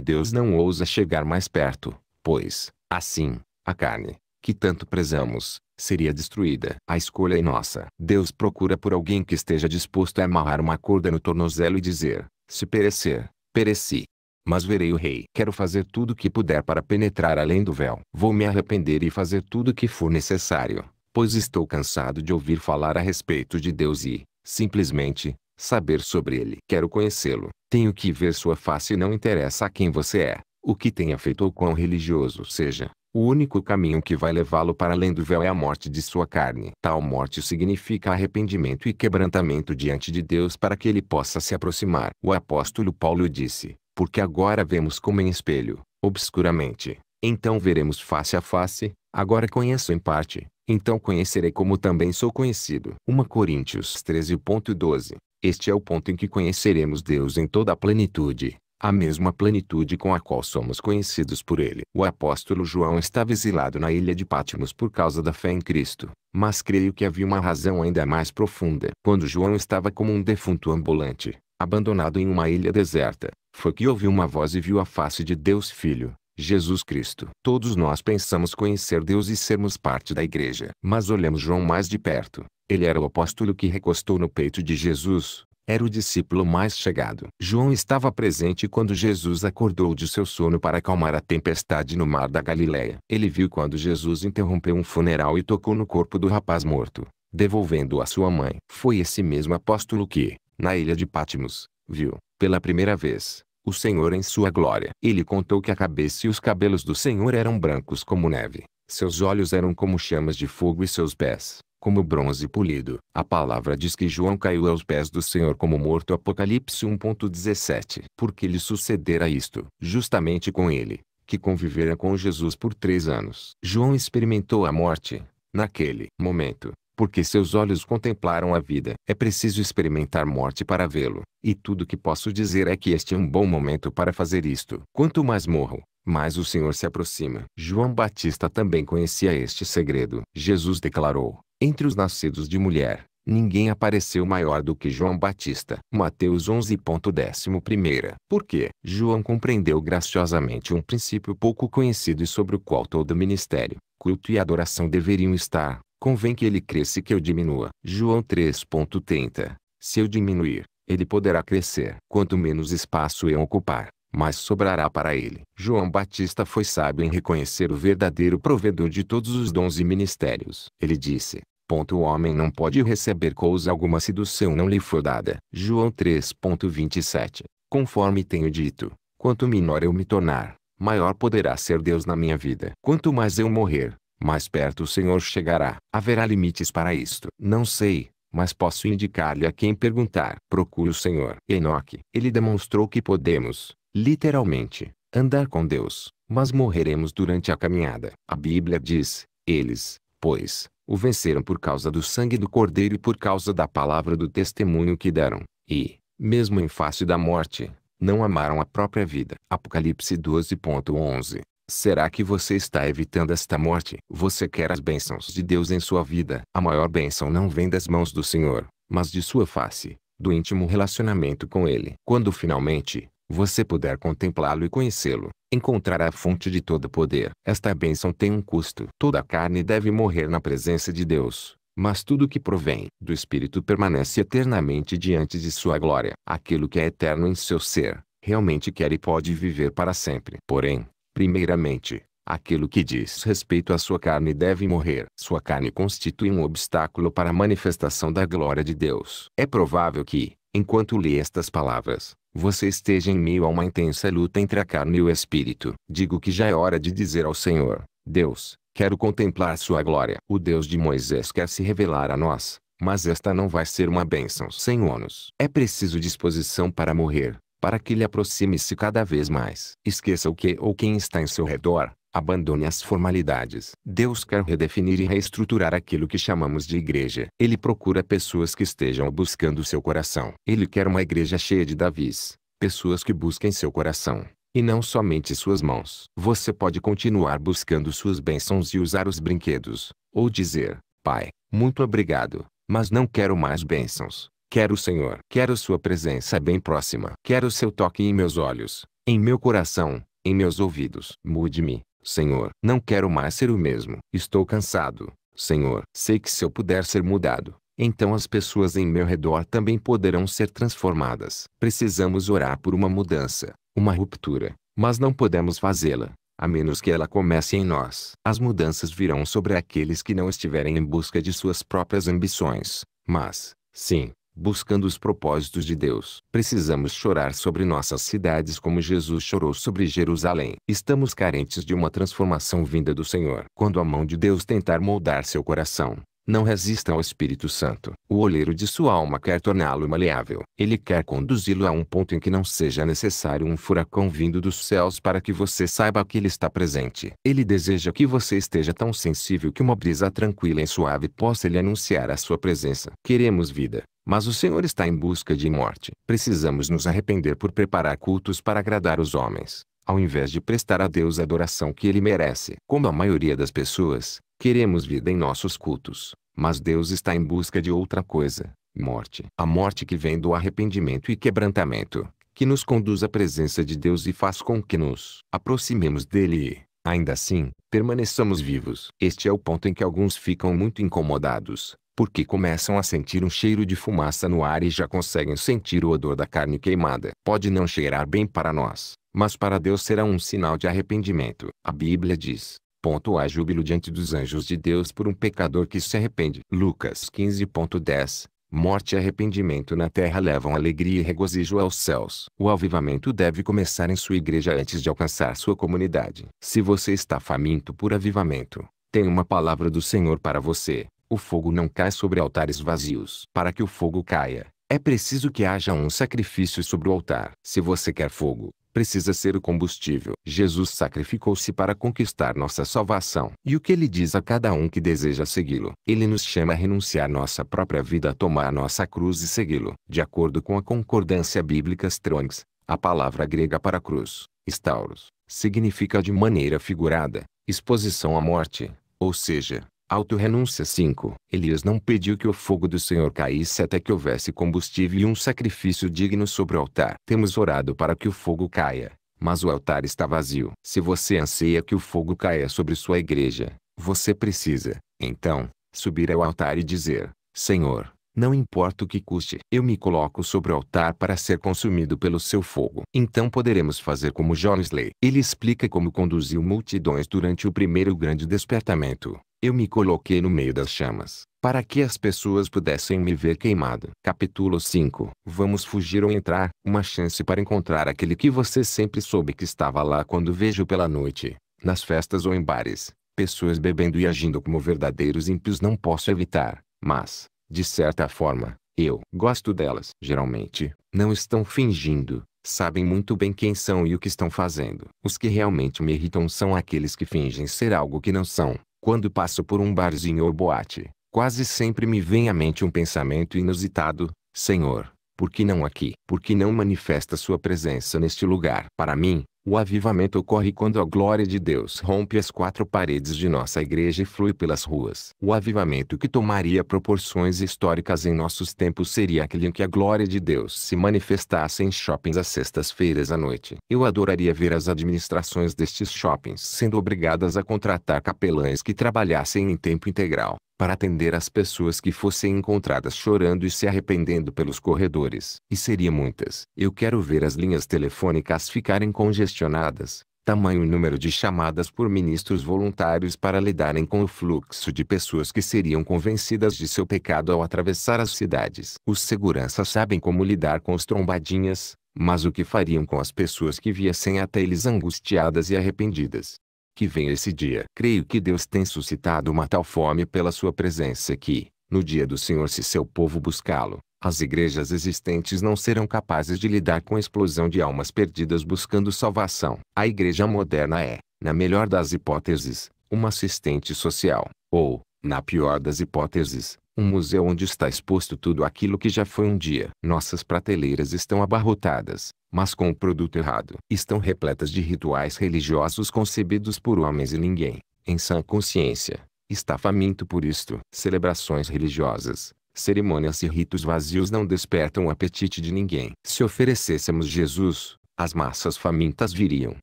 Deus não ousa chegar mais perto, pois, assim, a carne, que tanto prezamos, seria destruída. A escolha é nossa. Deus procura por alguém que esteja disposto a amarrar uma corda no tornozelo e dizer: se perecer, pereci. Mas verei o rei. Quero fazer tudo o que puder para penetrar além do véu. Vou me arrepender e fazer tudo o que for necessário, pois estou cansado de ouvir falar a respeito de Deus e, simplesmente, saber sobre ele. Quero conhecê-lo. Tenho que ver sua face e não interessa a quem você é, o que tenha feito ou quão religioso seja. O único caminho que vai levá-lo para além do véu é a morte de sua carne. Tal morte significa arrependimento e quebrantamento diante de Deus para que ele possa se aproximar. O apóstolo Paulo disse: porque agora vemos como em espelho, obscuramente. Então veremos face a face, agora conheço em parte, então conhecerei como também sou conhecido. 1 Coríntios 13.12 Este é o ponto em que conheceremos Deus em toda a plenitude, a mesma plenitude com a qual somos conhecidos por Ele. O apóstolo João estava exilado na ilha de Patmos por causa da fé em Cristo, mas creio que havia uma razão ainda mais profunda. Quando João estava como um defunto ambulante, abandonado em uma ilha deserta, foi que ouviu uma voz e viu a face de Deus Filho, Jesus Cristo. Todos nós pensamos conhecer Deus e sermos parte da igreja. Mas olhamos João mais de perto. Ele era o apóstolo que recostou no peito de Jesus. Era o discípulo mais chegado. João estava presente quando Jesus acordou de seu sono para acalmar a tempestade no mar da Galileia. Ele viu quando Jesus interrompeu um funeral e tocou no corpo do rapaz morto, devolvendo-o à sua mãe. Foi esse mesmo apóstolo que, na ilha de Patmos, viu, pela primeira vez, o Senhor em sua glória. Ele contou que a cabeça e os cabelos do Senhor eram brancos como neve, seus olhos eram como chamas de fogo e seus pés, como bronze polido. A palavra diz que João caiu aos pés do Senhor como morto. Apocalipse 1.17 Porque lhe sucedera isto? Justamente com ele, que convivera com Jesus por três anos. João experimentou a morte, naquele momento, porque seus olhos contemplaram a vida. É preciso experimentar morte para vê-lo, e tudo que posso dizer é que este é um bom momento para fazer isto. Quanto mais morro, mais o Senhor se aproxima. João Batista também conhecia este segredo. Jesus declarou: Entre os nascidos de mulher, ninguém apareceu maior do que João Batista. Mateus 11.11. Porque João compreendeu graciosamente um princípio pouco conhecido e sobre o qual todo ministério, culto e adoração deveriam estar Convém que ele cresça e que eu diminua. João 3.30 Se eu diminuir, ele poderá crescer. Quanto menos espaço eu ocupar, mais sobrará para ele. João Batista foi sábio em reconhecer o verdadeiro provedor de todos os dons e ministérios. Ele disse, ponto, o homem não pode receber coisa alguma se do seu não lhe for dada. João 3.27 Conforme tenho dito, quanto menor eu me tornar, maior poderá ser Deus na minha vida. Quanto mais eu morrer, mais perto o Senhor chegará. Haverá limites para isto. Não sei, mas posso indicar-lhe a quem perguntar. Procure o Senhor. Enoque. Ele demonstrou que podemos, literalmente, andar com Deus, mas morreremos durante a caminhada. A Bíblia diz, eles, pois, o venceram por causa do sangue do Cordeiro e por causa da palavra do testemunho que deram, e, mesmo em face da morte, não amaram a própria vida. Apocalipse 12.11 Será que você está evitando esta morte? Você quer as bênçãos de Deus em sua vida. A maior bênção não vem das mãos do Senhor, mas de sua face, do íntimo relacionamento com Ele. Quando finalmente, você puder contemplá-lo e conhecê-lo, encontrará a fonte de todo poder. Esta bênção tem um custo. Toda carne deve morrer na presença de Deus. Mas tudo que provém do Espírito permanece eternamente diante de sua glória. Aquilo que é eterno em seu ser, realmente quer e pode viver para sempre. Porém, Primeiramente, aquilo que diz respeito à sua carne deve morrer. Sua carne constitui um obstáculo para a manifestação da glória de Deus. É provável que, enquanto lê estas palavras, você esteja em meio a uma intensa luta entre a carne e o espírito. Digo que já é hora de dizer ao Senhor: Deus, quero contemplar sua glória. O Deus de Moisés quer se revelar a nós, mas esta não vai ser uma bênção sem ônus. É preciso disposição para morrer, para que ele aproxime-se cada vez mais. Esqueça o que ou quem está em seu redor, abandone as formalidades. Deus quer redefinir e reestruturar aquilo que chamamos de igreja. Ele procura pessoas que estejam buscando seu coração. Ele quer uma igreja cheia de Davis, pessoas que busquem seu coração e não somente suas mãos. Você pode continuar buscando suas bênçãos e usar os brinquedos, ou dizer, Pai, muito obrigado, mas não quero mais bênçãos. Quero o Senhor. Quero sua presença bem próxima. Quero seu toque em meus olhos, em meu coração, em meus ouvidos. Mude-me, Senhor. Não quero mais ser o mesmo. Estou cansado, Senhor. Sei que se eu puder ser mudado, então as pessoas em meu redor também poderão ser transformadas. Precisamos orar por uma mudança, uma ruptura, mas não podemos fazê-la, a menos que ela comece em nós. As mudanças virão sobre aqueles que não estiverem em busca de suas próprias ambições, mas, sim, buscando os propósitos de Deus. Precisamos chorar sobre nossas cidades como Jesus chorou sobre Jerusalém. Estamos carentes de uma transformação vinda do Senhor. Quando a mão de Deus tentar moldar seu coração, não resista ao Espírito Santo. O oleiro de sua alma quer torná-lo maleável. Ele quer conduzi-lo a um ponto em que não seja necessário um furacão vindo dos céus para que você saiba que ele está presente. Ele deseja que você esteja tão sensível que uma brisa tranquila e suave possa lhe anunciar a sua presença. Queremos vida. Mas o Senhor está em busca de morte. Precisamos nos arrepender por preparar cultos para agradar os homens, ao invés de prestar a Deus a adoração que ele merece. Como a maioria das pessoas, queremos vida em nossos cultos, mas Deus está em busca de outra coisa, morte. A morte que vem do arrependimento e quebrantamento, que nos conduz à presença de Deus e faz com que nos aproximemos dele e, ainda assim, permaneçamos vivos. Este é o ponto em que alguns ficam muito incomodados porque começam a sentir um cheiro de fumaça no ar e já conseguem sentir o odor da carne queimada. Pode não cheirar bem para nós, mas para Deus será um sinal de arrependimento. A Bíblia diz, ponto há júbilo diante dos anjos de Deus por um pecador que se arrepende. Lucas 15.10 Morte e arrependimento na terra levam alegria e regozijo aos céus. O avivamento deve começar em sua igreja antes de alcançar sua comunidade. Se você está faminto por avivamento, tem uma palavra do Senhor para você. O fogo não cai sobre altares vazios. Para que o fogo caia, é preciso que haja um sacrifício sobre o altar. Se você quer fogo, precisa ser o combustível. Jesus sacrificou-se para conquistar nossa salvação. E o que ele diz a cada um que deseja segui-lo? Ele nos chama a renunciar nossa própria vida, a tomar nossa cruz e segui-lo. De acordo com a concordância bíblica Strongs, a palavra grega para cruz, stauros, significa de maneira figurada, exposição à morte, ou seja, Autorrenúncia 5. Elias não pediu que o fogo do Senhor caísse até que houvesse combustível e um sacrifício digno sobre o altar. Temos orado para que o fogo caia, mas o altar está vazio. Se você anseia que o fogo caia sobre sua igreja, você precisa, então, subir ao altar e dizer: Senhor, não importa o que custe, eu me coloco sobre o altar para ser consumido pelo seu fogo. Então poderemos fazer como John Slay. Ele explica como conduziu multidões durante o primeiro grande despertamento. Eu me coloquei no meio das chamas, para que as pessoas pudessem me ver queimado. Capítulo 5 Vamos fugir ou entrar, uma chance para encontrar aquele que você sempre soube que estava lá quando vejo pela noite, nas festas ou em bares, pessoas bebendo e agindo como verdadeiros ímpios não posso evitar, mas, de certa forma, eu gosto delas. Geralmente, não estão fingindo, sabem muito bem quem são e o que estão fazendo. Os que realmente me irritam são aqueles que fingem ser algo que não são. Quando passo por um barzinho ou boate, quase sempre me vem à mente um pensamento inusitado: Senhor, por que não aqui? Por que não manifesta sua presença neste lugar? Para mim, o avivamento ocorre quando a glória de Deus rompe as quatro paredes de nossa igreja e flui pelas ruas. O avivamento que tomaria proporções históricas em nossos tempos seria aquele em que a glória de Deus se manifestasse em shoppings às sextas-feiras à noite. Eu adoraria ver as administrações destes shoppings sendo obrigadas a contratar capelães que trabalhassem em tempo integral para atender às pessoas que fossem encontradas chorando e se arrependendo pelos corredores. E seria muitas. Eu quero ver as linhas telefônicas ficarem congestionadas, tamanho número de chamadas por ministros voluntários para lidarem com o fluxo de pessoas que seriam convencidas de seu pecado ao atravessar as cidades. Os seguranças sabem como lidar com os trombadinhas, mas o que fariam com as pessoas que viessem até eles angustiadas e arrependidas? que venha esse dia. Creio que Deus tem suscitado uma tal fome pela sua presença que, no dia do Senhor se seu povo buscá-lo, as igrejas existentes não serão capazes de lidar com a explosão de almas perdidas buscando salvação. A igreja moderna é, na melhor das hipóteses, uma assistente social, ou, na pior das hipóteses, um museu onde está exposto tudo aquilo que já foi um dia. Nossas prateleiras estão abarrotadas, mas com o produto errado. Estão repletas de rituais religiosos concebidos por homens e ninguém, em sã consciência, está faminto por isto. Celebrações religiosas, cerimônias e ritos vazios não despertam o apetite de ninguém. Se oferecêssemos Jesus, as massas famintas viriam.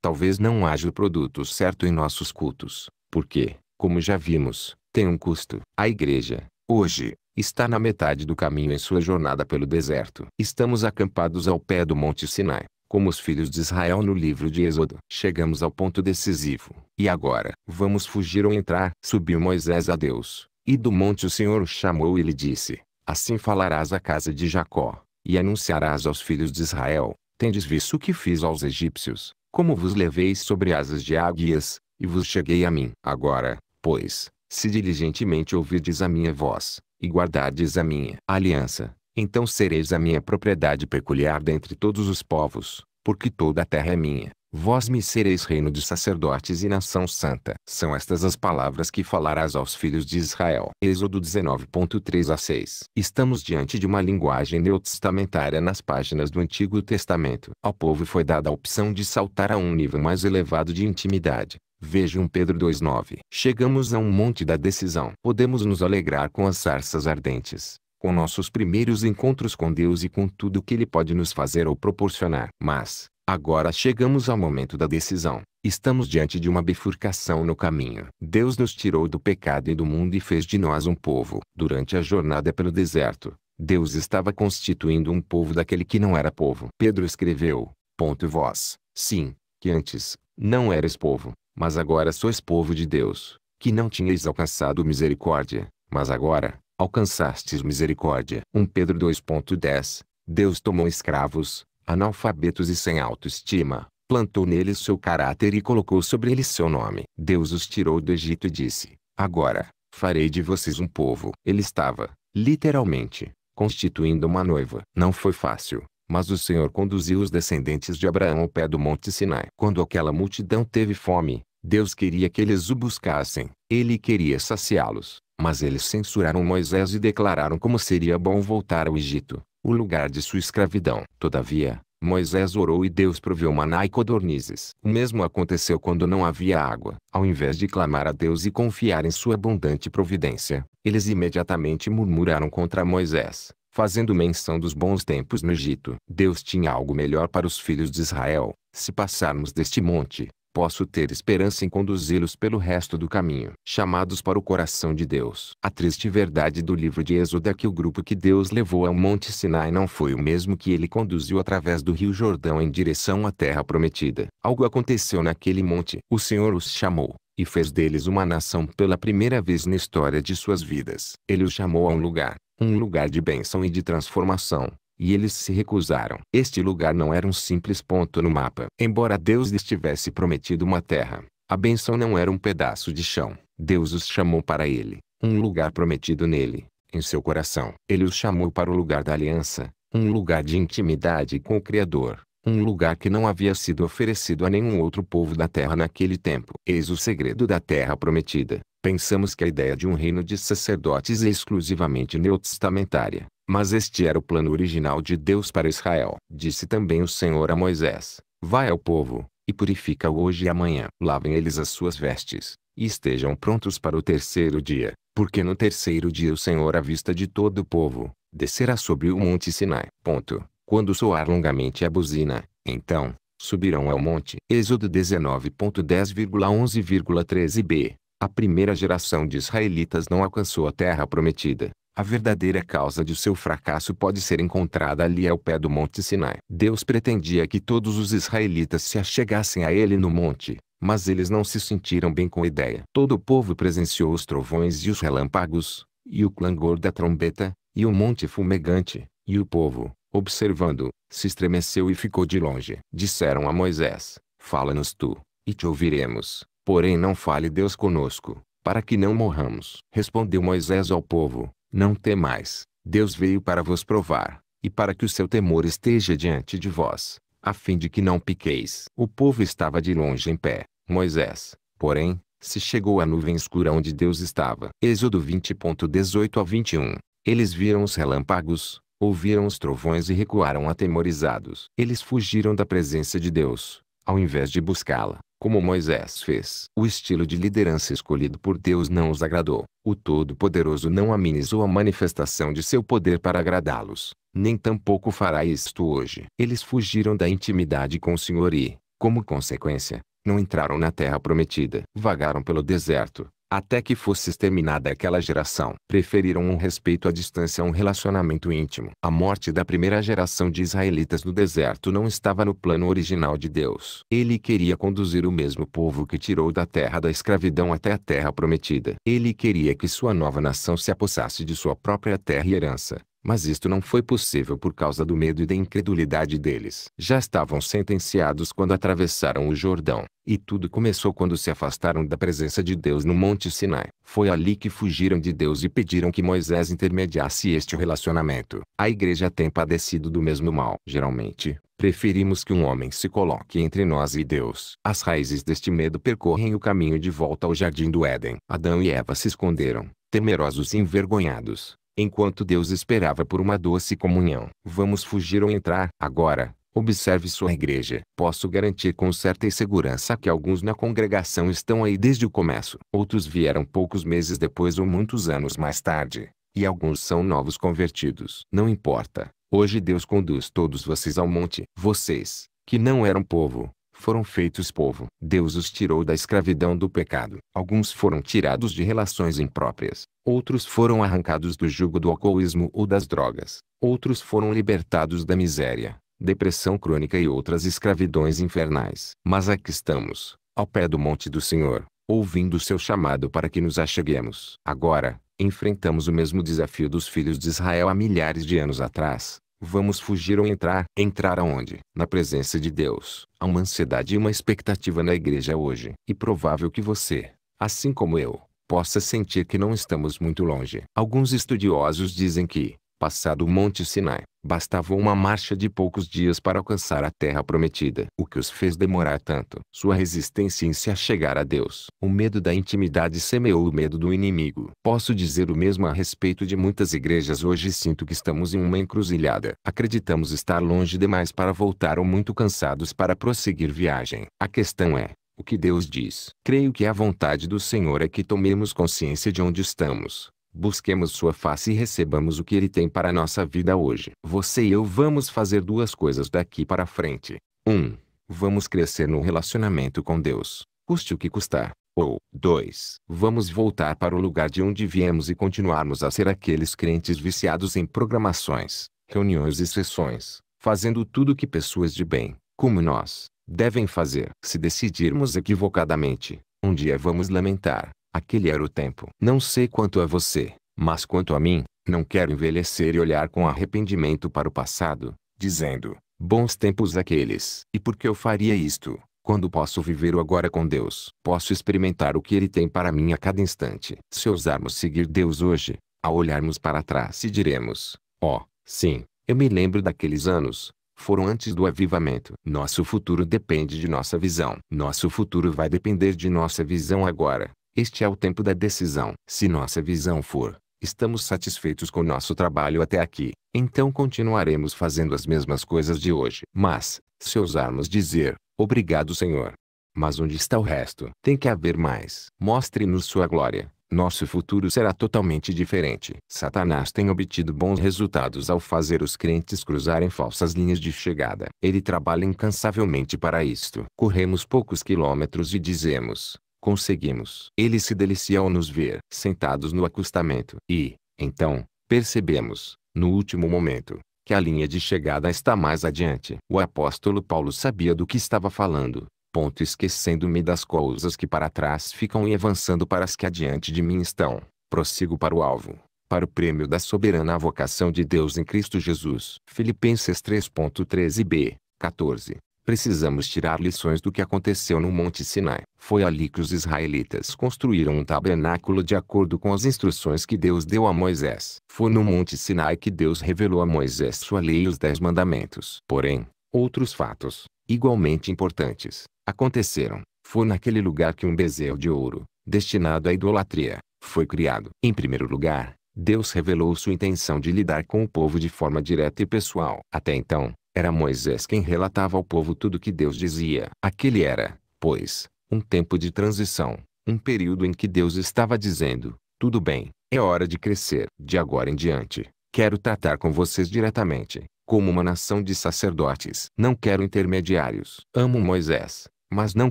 Talvez não haja o produto certo em nossos cultos, porque, como já vimos, tem um custo. A igreja, Hoje, está na metade do caminho em sua jornada pelo deserto. Estamos acampados ao pé do Monte Sinai, como os filhos de Israel no livro de Êxodo. Chegamos ao ponto decisivo. E agora, vamos fugir ou entrar? Subiu Moisés a Deus. E do monte o Senhor o chamou e lhe disse: Assim falarás à casa de Jacó, e anunciarás aos filhos de Israel: Tendes visto o que fiz aos egípcios, como vos levei sobre asas de águias, e vos cheguei a mim. Agora, pois, se diligentemente ouvirdes a minha voz, e guardardes a minha aliança, então sereis a minha propriedade peculiar dentre todos os povos, porque toda a terra é minha. Vós me sereis reino de sacerdotes e nação santa. São estas as palavras que falarás aos filhos de Israel. Êxodo 19.3 a 6. Estamos diante de uma linguagem neotestamentária nas páginas do Antigo Testamento. Ao povo foi dada a opção de saltar a um nível mais elevado de intimidade, veja Vejam Pedro 2,9. Chegamos a um monte da decisão. Podemos nos alegrar com as sarças ardentes, com nossos primeiros encontros com Deus e com tudo o que Ele pode nos fazer ou proporcionar. Mas, agora chegamos ao momento da decisão. Estamos diante de uma bifurcação no caminho. Deus nos tirou do pecado e do mundo e fez de nós um povo. Durante a jornada pelo deserto, Deus estava constituindo um povo daquele que não era povo. Pedro escreveu, ponto vós, sim, que antes, não eras povo, mas agora sois povo de Deus, que não tinhais alcançado misericórdia, mas agora, alcançastes misericórdia. 1 Pedro 2.10 Deus tomou escravos, analfabetos e sem autoestima, plantou neles seu caráter e colocou sobre eles seu nome. Deus os tirou do Egito e disse, agora, farei de vocês um povo. Ele estava, literalmente, constituindo uma noiva. Não foi fácil, mas o Senhor conduziu os descendentes de Abraão ao pé do Monte Sinai. Quando aquela multidão teve fome, Deus queria que eles o buscassem. Ele queria saciá-los. Mas eles censuraram Moisés e declararam como seria bom voltar ao Egito, o lugar de sua escravidão. Todavia, Moisés orou e Deus proveu maná e codornizes. O mesmo aconteceu quando não havia água. Ao invés de clamar a Deus e confiar em sua abundante providência, eles imediatamente murmuraram contra Moisés fazendo menção dos bons tempos no Egito. Deus tinha algo melhor para os filhos de Israel. Se passarmos deste monte, posso ter esperança em conduzi-los pelo resto do caminho. Chamados para o coração de Deus. A triste verdade do livro de Êxodo é que o grupo que Deus levou ao Monte Sinai não foi o mesmo que ele conduziu através do Rio Jordão em direção à Terra Prometida. Algo aconteceu naquele monte. O Senhor os chamou e fez deles uma nação pela primeira vez na história de suas vidas. Ele os chamou a um lugar, um lugar de bênção e de transformação, e eles se recusaram. Este lugar não era um simples ponto no mapa. Embora Deus lhes tivesse prometido uma terra, a bênção não era um pedaço de chão. Deus os chamou para ele, um lugar prometido nele, em seu coração. Ele os chamou para o lugar da aliança, um lugar de intimidade com o Criador, um lugar que não havia sido oferecido a nenhum outro povo da terra naquele tempo. Eis o segredo da terra prometida pensamos que a ideia de um reino de sacerdotes é exclusivamente neotestamentária, mas este era o plano original de Deus para Israel. Disse também o Senhor a Moisés: Vai ao povo, e purifica-o hoje e amanhã. Lavem eles as suas vestes, e estejam prontos para o terceiro dia, porque no terceiro dia o Senhor, à vista de todo o povo, descerá sobre o monte Sinai. Ponto. Quando soar longamente a buzina, então, subirão ao monte. Êxodo 19.10,11,13b a primeira geração de israelitas não alcançou a terra prometida. A verdadeira causa de seu fracasso pode ser encontrada ali ao pé do Monte Sinai. Deus pretendia que todos os israelitas se achegassem a ele no monte, mas eles não se sentiram bem com a ideia. Todo o povo presenciou os trovões e os relâmpagos, e o clangor da trombeta, e o monte fumegante, e o povo, observando, se estremeceu e ficou de longe. Disseram a Moisés, fala-nos tu, e te ouviremos, Porém não fale Deus conosco, para que não morramos. Respondeu Moisés ao povo, não temais, Deus veio para vos provar, e para que o seu temor esteja diante de vós, a fim de que não piqueis. O povo estava de longe em pé. Moisés, porém, se chegou à nuvem escura onde Deus estava. Êxodo 20.18 a 21. Eles viram os relâmpagos, ouviram os trovões e recuaram atemorizados. Eles fugiram da presença de Deus, ao invés de buscá-la como Moisés fez. O estilo de liderança escolhido por Deus não os agradou. O Todo-Poderoso não amenizou a manifestação de seu poder para agradá-los, nem tampouco fará isto hoje. Eles fugiram da intimidade com o Senhor e, como consequência, não entraram na terra prometida. Vagaram pelo deserto, até que fosse exterminada aquela geração. Preferiram um respeito à distância a um relacionamento íntimo. A morte da primeira geração de israelitas no deserto não estava no plano original de Deus. Ele queria conduzir o mesmo povo que tirou da terra da escravidão até a terra prometida. Ele queria que sua nova nação se apossasse de sua própria terra e herança. Mas isto não foi possível por causa do medo e da incredulidade deles. Já estavam sentenciados quando atravessaram o Jordão, e tudo começou quando se afastaram da presença de Deus no Monte Sinai. Foi ali que fugiram de Deus e pediram que Moisés intermediasse este relacionamento. A igreja tem padecido do mesmo mal. Geralmente, preferimos que um homem se coloque entre nós e Deus. As raízes deste medo percorrem o caminho de volta ao jardim do Éden. Adão e Eva se esconderam, temerosos e envergonhados enquanto Deus esperava por uma doce comunhão. Vamos fugir ou entrar. Agora, observe sua igreja. Posso garantir com certa segurança que alguns na congregação estão aí desde o começo. Outros vieram poucos meses depois ou muitos anos mais tarde. E alguns são novos convertidos. Não importa. Hoje Deus conduz todos vocês ao monte. Vocês, que não eram povo, foram feitos povo. Deus os tirou da escravidão do pecado. Alguns foram tirados de relações impróprias. Outros foram arrancados do jugo do alcoolismo ou das drogas. Outros foram libertados da miséria, depressão crônica e outras escravidões infernais. Mas aqui estamos, ao pé do monte do Senhor, ouvindo o seu chamado para que nos acheguemos. Agora, enfrentamos o mesmo desafio dos filhos de Israel há milhares de anos atrás Vamos fugir ou entrar. Entrar aonde? Na presença de Deus. Há uma ansiedade e uma expectativa na igreja hoje. E provável que você, assim como eu, possa sentir que não estamos muito longe. Alguns estudiosos dizem que, Passado o Monte Sinai, bastava uma marcha de poucos dias para alcançar a terra prometida. O que os fez demorar tanto? Sua resistência em se achegar a Deus. O medo da intimidade semeou o medo do inimigo. Posso dizer o mesmo a respeito de muitas igrejas hoje sinto que estamos em uma encruzilhada. Acreditamos estar longe demais para voltar ou muito cansados para prosseguir viagem. A questão é, o que Deus diz. Creio que a vontade do Senhor é que tomemos consciência de onde estamos, Busquemos sua face e recebamos o que ele tem para a nossa vida hoje. Você e eu vamos fazer duas coisas daqui para frente. 1. Um, vamos crescer no relacionamento com Deus, custe o que custar. Ou, 2. Vamos voltar para o lugar de onde viemos e continuarmos a ser aqueles crentes viciados em programações, reuniões e sessões, fazendo tudo o que pessoas de bem, como nós, devem fazer. Se decidirmos equivocadamente, um dia vamos lamentar, Aquele era o tempo. Não sei quanto a você, mas quanto a mim, não quero envelhecer e olhar com arrependimento para o passado, dizendo, bons tempos aqueles. E por que eu faria isto, quando posso viver o agora com Deus? Posso experimentar o que Ele tem para mim a cada instante. Se ousarmos seguir Deus hoje, ao olharmos para trás e diremos, ó, oh, sim, eu me lembro daqueles anos, foram antes do avivamento. Nosso futuro depende de nossa visão. Nosso futuro vai depender de nossa visão agora. Este é o tempo da decisão. Se nossa visão for, estamos satisfeitos com nosso trabalho até aqui, então continuaremos fazendo as mesmas coisas de hoje. Mas, se ousarmos dizer, obrigado Senhor. Mas onde está o resto? Tem que haver mais. Mostre-nos sua glória. Nosso futuro será totalmente diferente. Satanás tem obtido bons resultados ao fazer os crentes cruzarem falsas linhas de chegada. Ele trabalha incansavelmente para isto. Corremos poucos quilômetros e dizemos, conseguimos. Ele se delicia ao nos ver sentados no acostamento. E, então, percebemos, no último momento, que a linha de chegada está mais adiante. O apóstolo Paulo sabia do que estava falando, ponto esquecendo-me das coisas que para trás ficam e avançando para as que adiante de mim estão. Prossigo para o alvo, para o prêmio da soberana vocação de Deus em Cristo Jesus. Filipenses 3.13b, 14. Precisamos tirar lições do que aconteceu no Monte Sinai. Foi ali que os israelitas construíram um tabernáculo de acordo com as instruções que Deus deu a Moisés. Foi no Monte Sinai que Deus revelou a Moisés sua lei e os Dez Mandamentos. Porém, outros fatos, igualmente importantes, aconteceram. Foi naquele lugar que um bezerro de ouro, destinado à idolatria, foi criado. Em primeiro lugar, Deus revelou sua intenção de lidar com o povo de forma direta e pessoal. Até então, era Moisés quem relatava ao povo tudo o que Deus dizia. Aquele era, pois, um tempo de transição, um período em que Deus estava dizendo: tudo bem, é hora de crescer. De agora em diante, quero tratar com vocês diretamente, como uma nação de sacerdotes. Não quero intermediários. Amo Moisés, mas não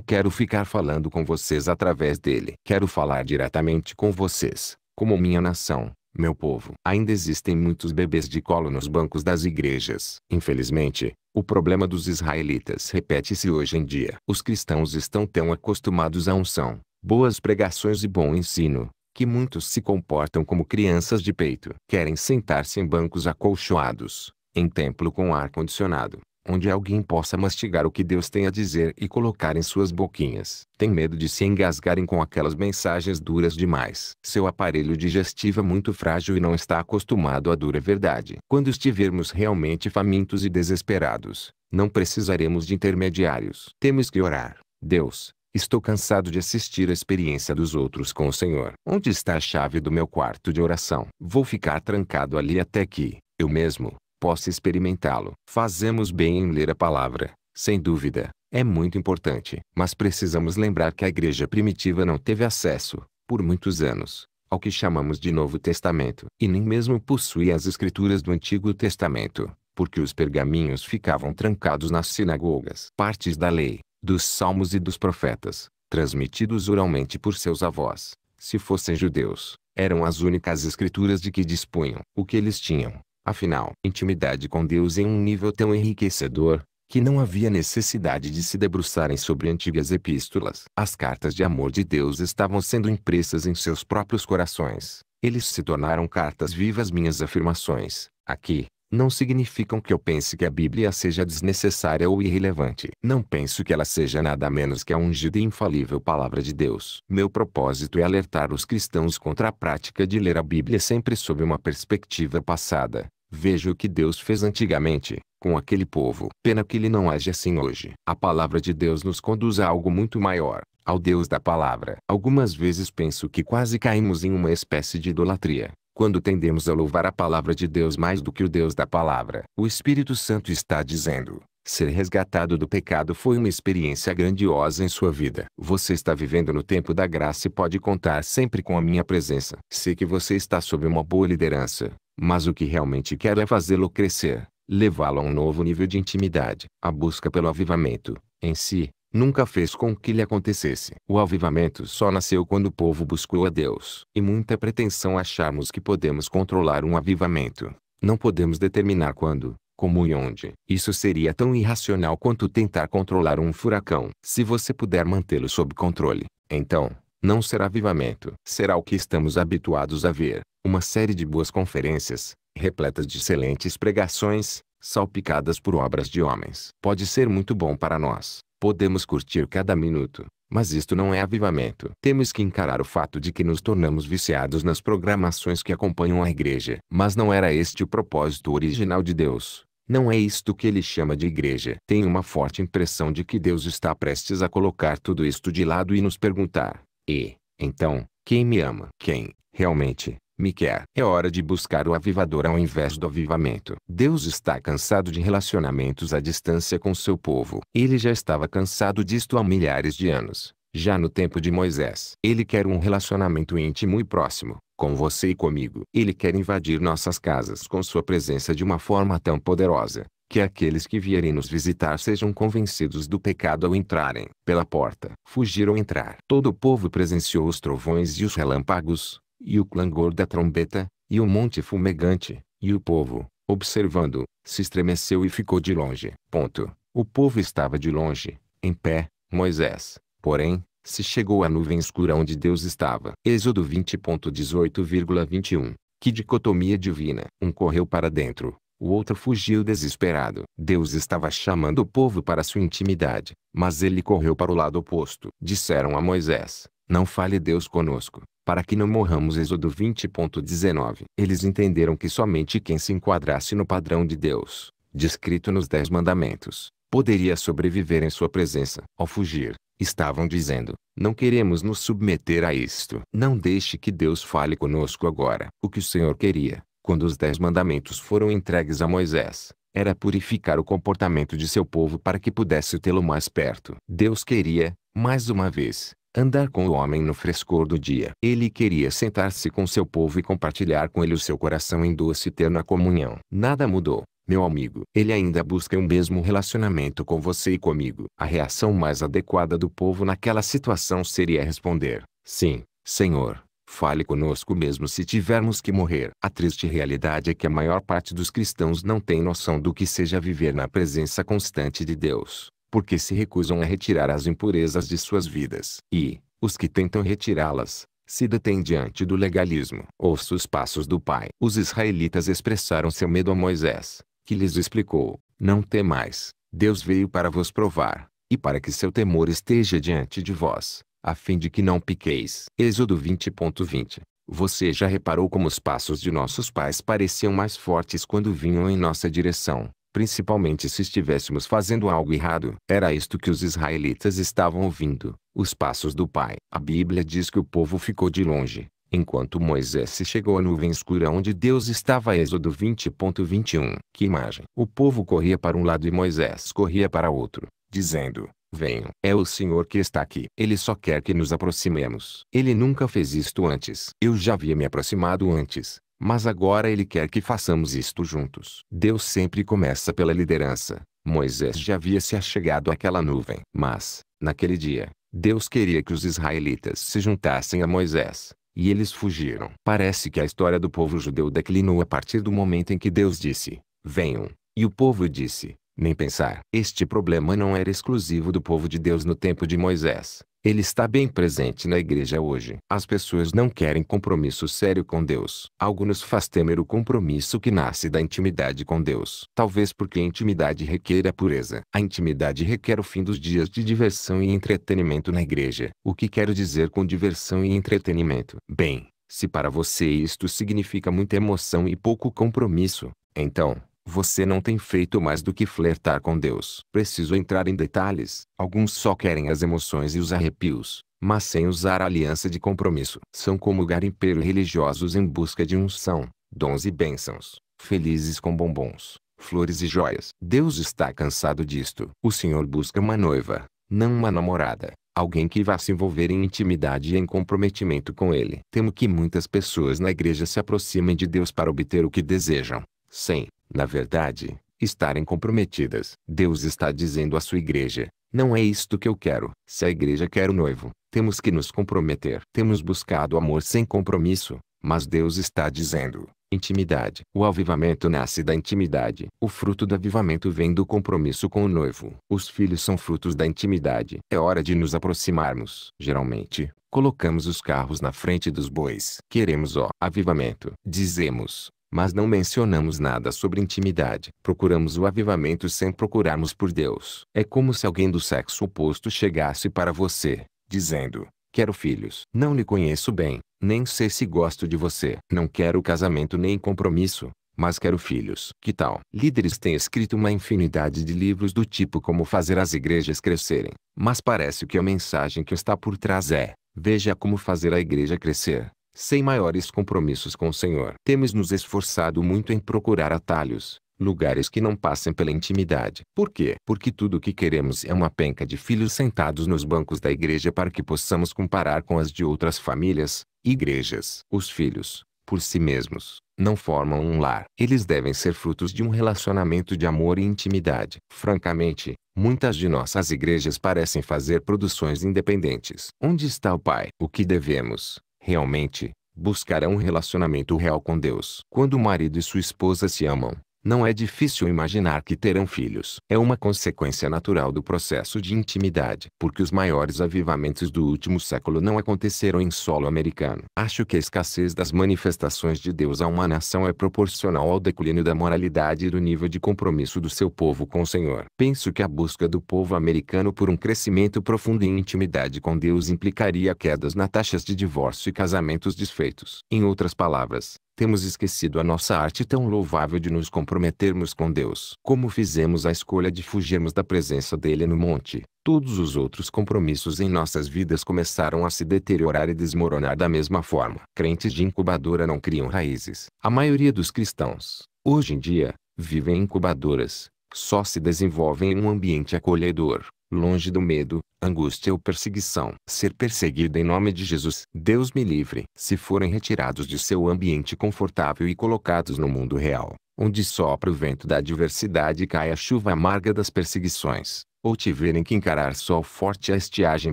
quero ficar falando com vocês através dele. Quero falar diretamente com vocês, como minha nação, meu povo, ainda existem muitos bebês de colo nos bancos das igrejas. Infelizmente, o problema dos israelitas repete-se hoje em dia. Os cristãos estão tão acostumados à unção, boas pregações e bom ensino, que muitos se comportam como crianças de peito. Querem sentar-se em bancos acolchoados, em templo com ar-condicionado, onde alguém possa mastigar o que Deus tem a dizer e colocar em suas boquinhas. Tem medo de se engasgarem com aquelas mensagens duras demais. Seu aparelho digestivo é muito frágil e não está acostumado à dura verdade. Quando estivermos realmente famintos e desesperados, não precisaremos de intermediários. Temos que orar. Deus, estou cansado de assistir a experiência dos outros com o Senhor. Onde está a chave do meu quarto de oração? Vou ficar trancado ali até que, eu mesmo, possa experimentá-lo. Fazemos bem em ler a palavra, sem dúvida, é muito importante. Mas precisamos lembrar que a igreja primitiva não teve acesso, por muitos anos, ao que chamamos de Novo Testamento. E nem mesmo possui as escrituras do Antigo Testamento, porque os pergaminhos ficavam trancados nas sinagogas. Partes da lei, dos salmos e dos profetas, transmitidos oralmente por seus avós, se fossem judeus, eram as únicas escrituras de que dispunham. O que eles tinham, Afinal, intimidade com Deus em é um nível tão enriquecedor, que não havia necessidade de se debruçarem sobre antigas epístolas. As cartas de amor de Deus estavam sendo impressas em seus próprios corações. Eles se tornaram cartas vivas minhas afirmações. Aqui, não significam que eu pense que a Bíblia seja desnecessária ou irrelevante. Não penso que ela seja nada menos que a ungida e infalível palavra de Deus. Meu propósito é alertar os cristãos contra a prática de ler a Bíblia sempre sob uma perspectiva passada. Veja o que Deus fez antigamente, com aquele povo. Pena que ele não age assim hoje. A palavra de Deus nos conduz a algo muito maior, ao Deus da palavra. Algumas vezes penso que quase caímos em uma espécie de idolatria. Quando tendemos a louvar a palavra de Deus mais do que o Deus da palavra, o Espírito Santo está dizendo: Ser resgatado do pecado foi uma experiência grandiosa em sua vida. Você está vivendo no tempo da graça e pode contar sempre com a minha presença. Sei que você está sob uma boa liderança, mas o que realmente quero é fazê-lo crescer, levá-lo a um novo nível de intimidade. A busca pelo avivamento, em si, nunca fez com que lhe acontecesse. O avivamento só nasceu quando o povo buscou a Deus. E muita pretensão acharmos que podemos controlar um avivamento. Não podemos determinar quando, como e onde. Isso seria tão irracional quanto tentar controlar um furacão. Se você puder mantê-lo sob controle, então, não será avivamento. Será o que estamos habituados a ver. Uma série de boas conferências, repletas de excelentes pregações, salpicadas por obras de homens. Pode ser muito bom para nós, Podemos curtir cada minuto, mas isto não é avivamento. Temos que encarar o fato de que nos tornamos viciados nas programações que acompanham a igreja. Mas não era este o propósito original de Deus. Não é isto que ele chama de igreja. Tenho uma forte impressão de que Deus está prestes a colocar tudo isto de lado e nos perguntar: E, então, quem me ama? Quem, realmente, me quer. É hora de buscar o avivador ao invés do avivamento. Deus está cansado de relacionamentos à distância com seu povo. Ele já estava cansado disto há milhares de anos. Já no tempo de Moisés, ele quer um relacionamento íntimo e próximo, com você e comigo. Ele quer invadir nossas casas com sua presença de uma forma tão poderosa, que aqueles que vierem nos visitar sejam convencidos do pecado ao entrarem pela porta, fugir ou entrar. Todo o povo presenciou os trovões e os relâmpagos, e o clangor da trombeta, e o monte fumegante, e o povo, observando, se estremeceu e ficou de longe. Ponto. O povo estava de longe, em pé, Moisés, porém, se chegou à nuvem escura onde Deus estava. Êxodo 20.18,21 Que dicotomia divina! Um correu para dentro, o outro fugiu desesperado. Deus estava chamando o povo para sua intimidade, mas ele correu para o lado oposto. Disseram a Moisés, não fale Deus conosco, para que não morramos. Êxodo 20.19 Eles entenderam que somente quem se enquadrasse no padrão de Deus, descrito nos Dez Mandamentos, poderia sobreviver em sua presença. Ao fugir, estavam dizendo, não queremos nos submeter a isto. Não deixe que Deus fale conosco agora. O que o Senhor queria, quando os Dez Mandamentos foram entregues a Moisés, era purificar o comportamento de seu povo para que pudesse tê-lo mais perto. Deus queria, mais uma vez, andar com o homem no frescor do dia. Ele queria sentar-se com seu povo e compartilhar com ele o seu coração em doce e terna comunhão. Nada mudou. Meu amigo, ele ainda busca o mesmo relacionamento com você e comigo. A reação mais adequada do povo naquela situação seria responder: Sim, Senhor, fale conosco mesmo se tivermos que morrer. A triste realidade é que a maior parte dos cristãos não tem noção do que seja viver na presença constante de Deus porque se recusam a retirar as impurezas de suas vidas. E, os que tentam retirá-las, se detêm diante do legalismo. Ouça os passos do Pai. Os israelitas expressaram seu medo a Moisés, que lhes explicou, não temais, Deus veio para vos provar, e para que seu temor esteja diante de vós, a fim de que não piqueis. Êxodo 20.20 Você já reparou como os passos de nossos pais pareciam mais fortes quando vinham em nossa direção, principalmente se estivéssemos fazendo algo errado. Era isto que os israelitas estavam ouvindo, os passos do Pai. A Bíblia diz que o povo ficou de longe, enquanto Moisés se chegou à nuvem escura onde Deus estava. Êxodo 20.21 Que imagem! O povo corria para um lado e Moisés corria para outro, dizendo, Venham, é o Senhor que está aqui. Ele só quer que nos aproximemos. Ele nunca fez isto antes. Eu já havia me aproximado antes, mas agora ele quer que façamos isto juntos. Deus sempre começa pela liderança. Moisés já havia se achegado àquela nuvem. Mas, naquele dia, Deus queria que os israelitas se juntassem a Moisés. E eles fugiram. Parece que a história do povo judeu declinou a partir do momento em que Deus disse, venham. E o povo disse, nem pensar. Este problema não era exclusivo do povo de Deus no tempo de Moisés. Ele está bem presente na igreja hoje. As pessoas não querem compromisso sério com Deus. Algo nos faz temer o compromisso que nasce da intimidade com Deus. Talvez porque a intimidade requer a pureza. A intimidade requer o fim dos dias de diversão e entretenimento na igreja. O que quero dizer com diversão e entretenimento? Bem, se para você isto significa muita emoção e pouco compromisso, então, você não tem feito mais do que flertar com Deus. Preciso entrar em detalhes. Alguns só querem as emoções e os arrepios, mas sem usar a aliança de compromisso. São como garimpeiros religiosos em busca de unção, dons e bênçãos, felizes com bombons, flores e joias. Deus está cansado disto. O Senhor busca uma noiva, não uma namorada. Alguém que vá se envolver em intimidade e em comprometimento com Ele. Temo que muitas pessoas na igreja se aproximem de Deus para obter o que desejam, sem na verdade, estarem comprometidas. Deus está dizendo à sua igreja, não é isto que eu quero. Se a igreja quer o noivo, temos que nos comprometer. Temos buscado amor sem compromisso, mas Deus está dizendo, intimidade. O avivamento nasce da intimidade. O fruto do avivamento vem do compromisso com o noivo. Os filhos são frutos da intimidade. É hora de nos aproximarmos. Geralmente, colocamos os carros na frente dos bois. Queremos o avivamento. Dizemos, mas não mencionamos nada sobre intimidade. Procuramos o avivamento sem procurarmos por Deus. É como se alguém do sexo oposto chegasse para você, dizendo: Quero filhos. Não lhe conheço bem, nem sei se gosto de você. Não quero casamento nem compromisso, mas quero filhos. Que tal? Líderes têm escrito uma infinidade de livros do tipo Como Fazer as Igrejas Crescerem, mas parece que a mensagem que está por trás é: Veja como fazer a igreja crescer sem maiores compromissos com o Senhor. Temos nos esforçado muito em procurar atalhos, lugares que não passem pela intimidade. Por quê? Porque tudo o que queremos é uma penca de filhos sentados nos bancos da igreja para que possamos comparar com as de outras famílias, igrejas. Os filhos, por si mesmos, não formam um lar. Eles devem ser frutos de um relacionamento de amor e intimidade. Francamente, muitas de nossas igrejas parecem fazer produções independentes. Onde está o pai? O que devemos, realmente, buscarão um relacionamento real com Deus. Quando o marido e sua esposa se amam, não é difícil imaginar que terão filhos. É uma consequência natural do processo de intimidade, porque os maiores avivamentos do último século não aconteceram em solo americano. Acho que a escassez das manifestações de Deus a uma nação é proporcional ao declínio da moralidade e do nível de compromisso do seu povo com o Senhor. Penso que a busca do povo americano por um crescimento profundo em intimidade com Deus implicaria quedas na taxas de divórcio e casamentos desfeitos. Em outras palavras, temos esquecido a nossa arte tão louvável de nos comprometermos com Deus. Como fizemos a escolha de fugirmos da presença dele no monte, todos os outros compromissos em nossas vidas começaram a se deteriorar e desmoronar da mesma forma. Crentes de incubadora não criam raízes. A maioria dos cristãos, hoje em dia, vivem em incubadoras, só se desenvolvem em um ambiente acolhedor longe do medo, angústia ou perseguição. Ser perseguido em nome de Jesus, Deus me livre. Se forem retirados de seu ambiente confortável e colocados no mundo real, onde sopra o vento da adversidade e cai a chuva amarga das perseguições, ou tiverem que encarar sol forte e a estiagem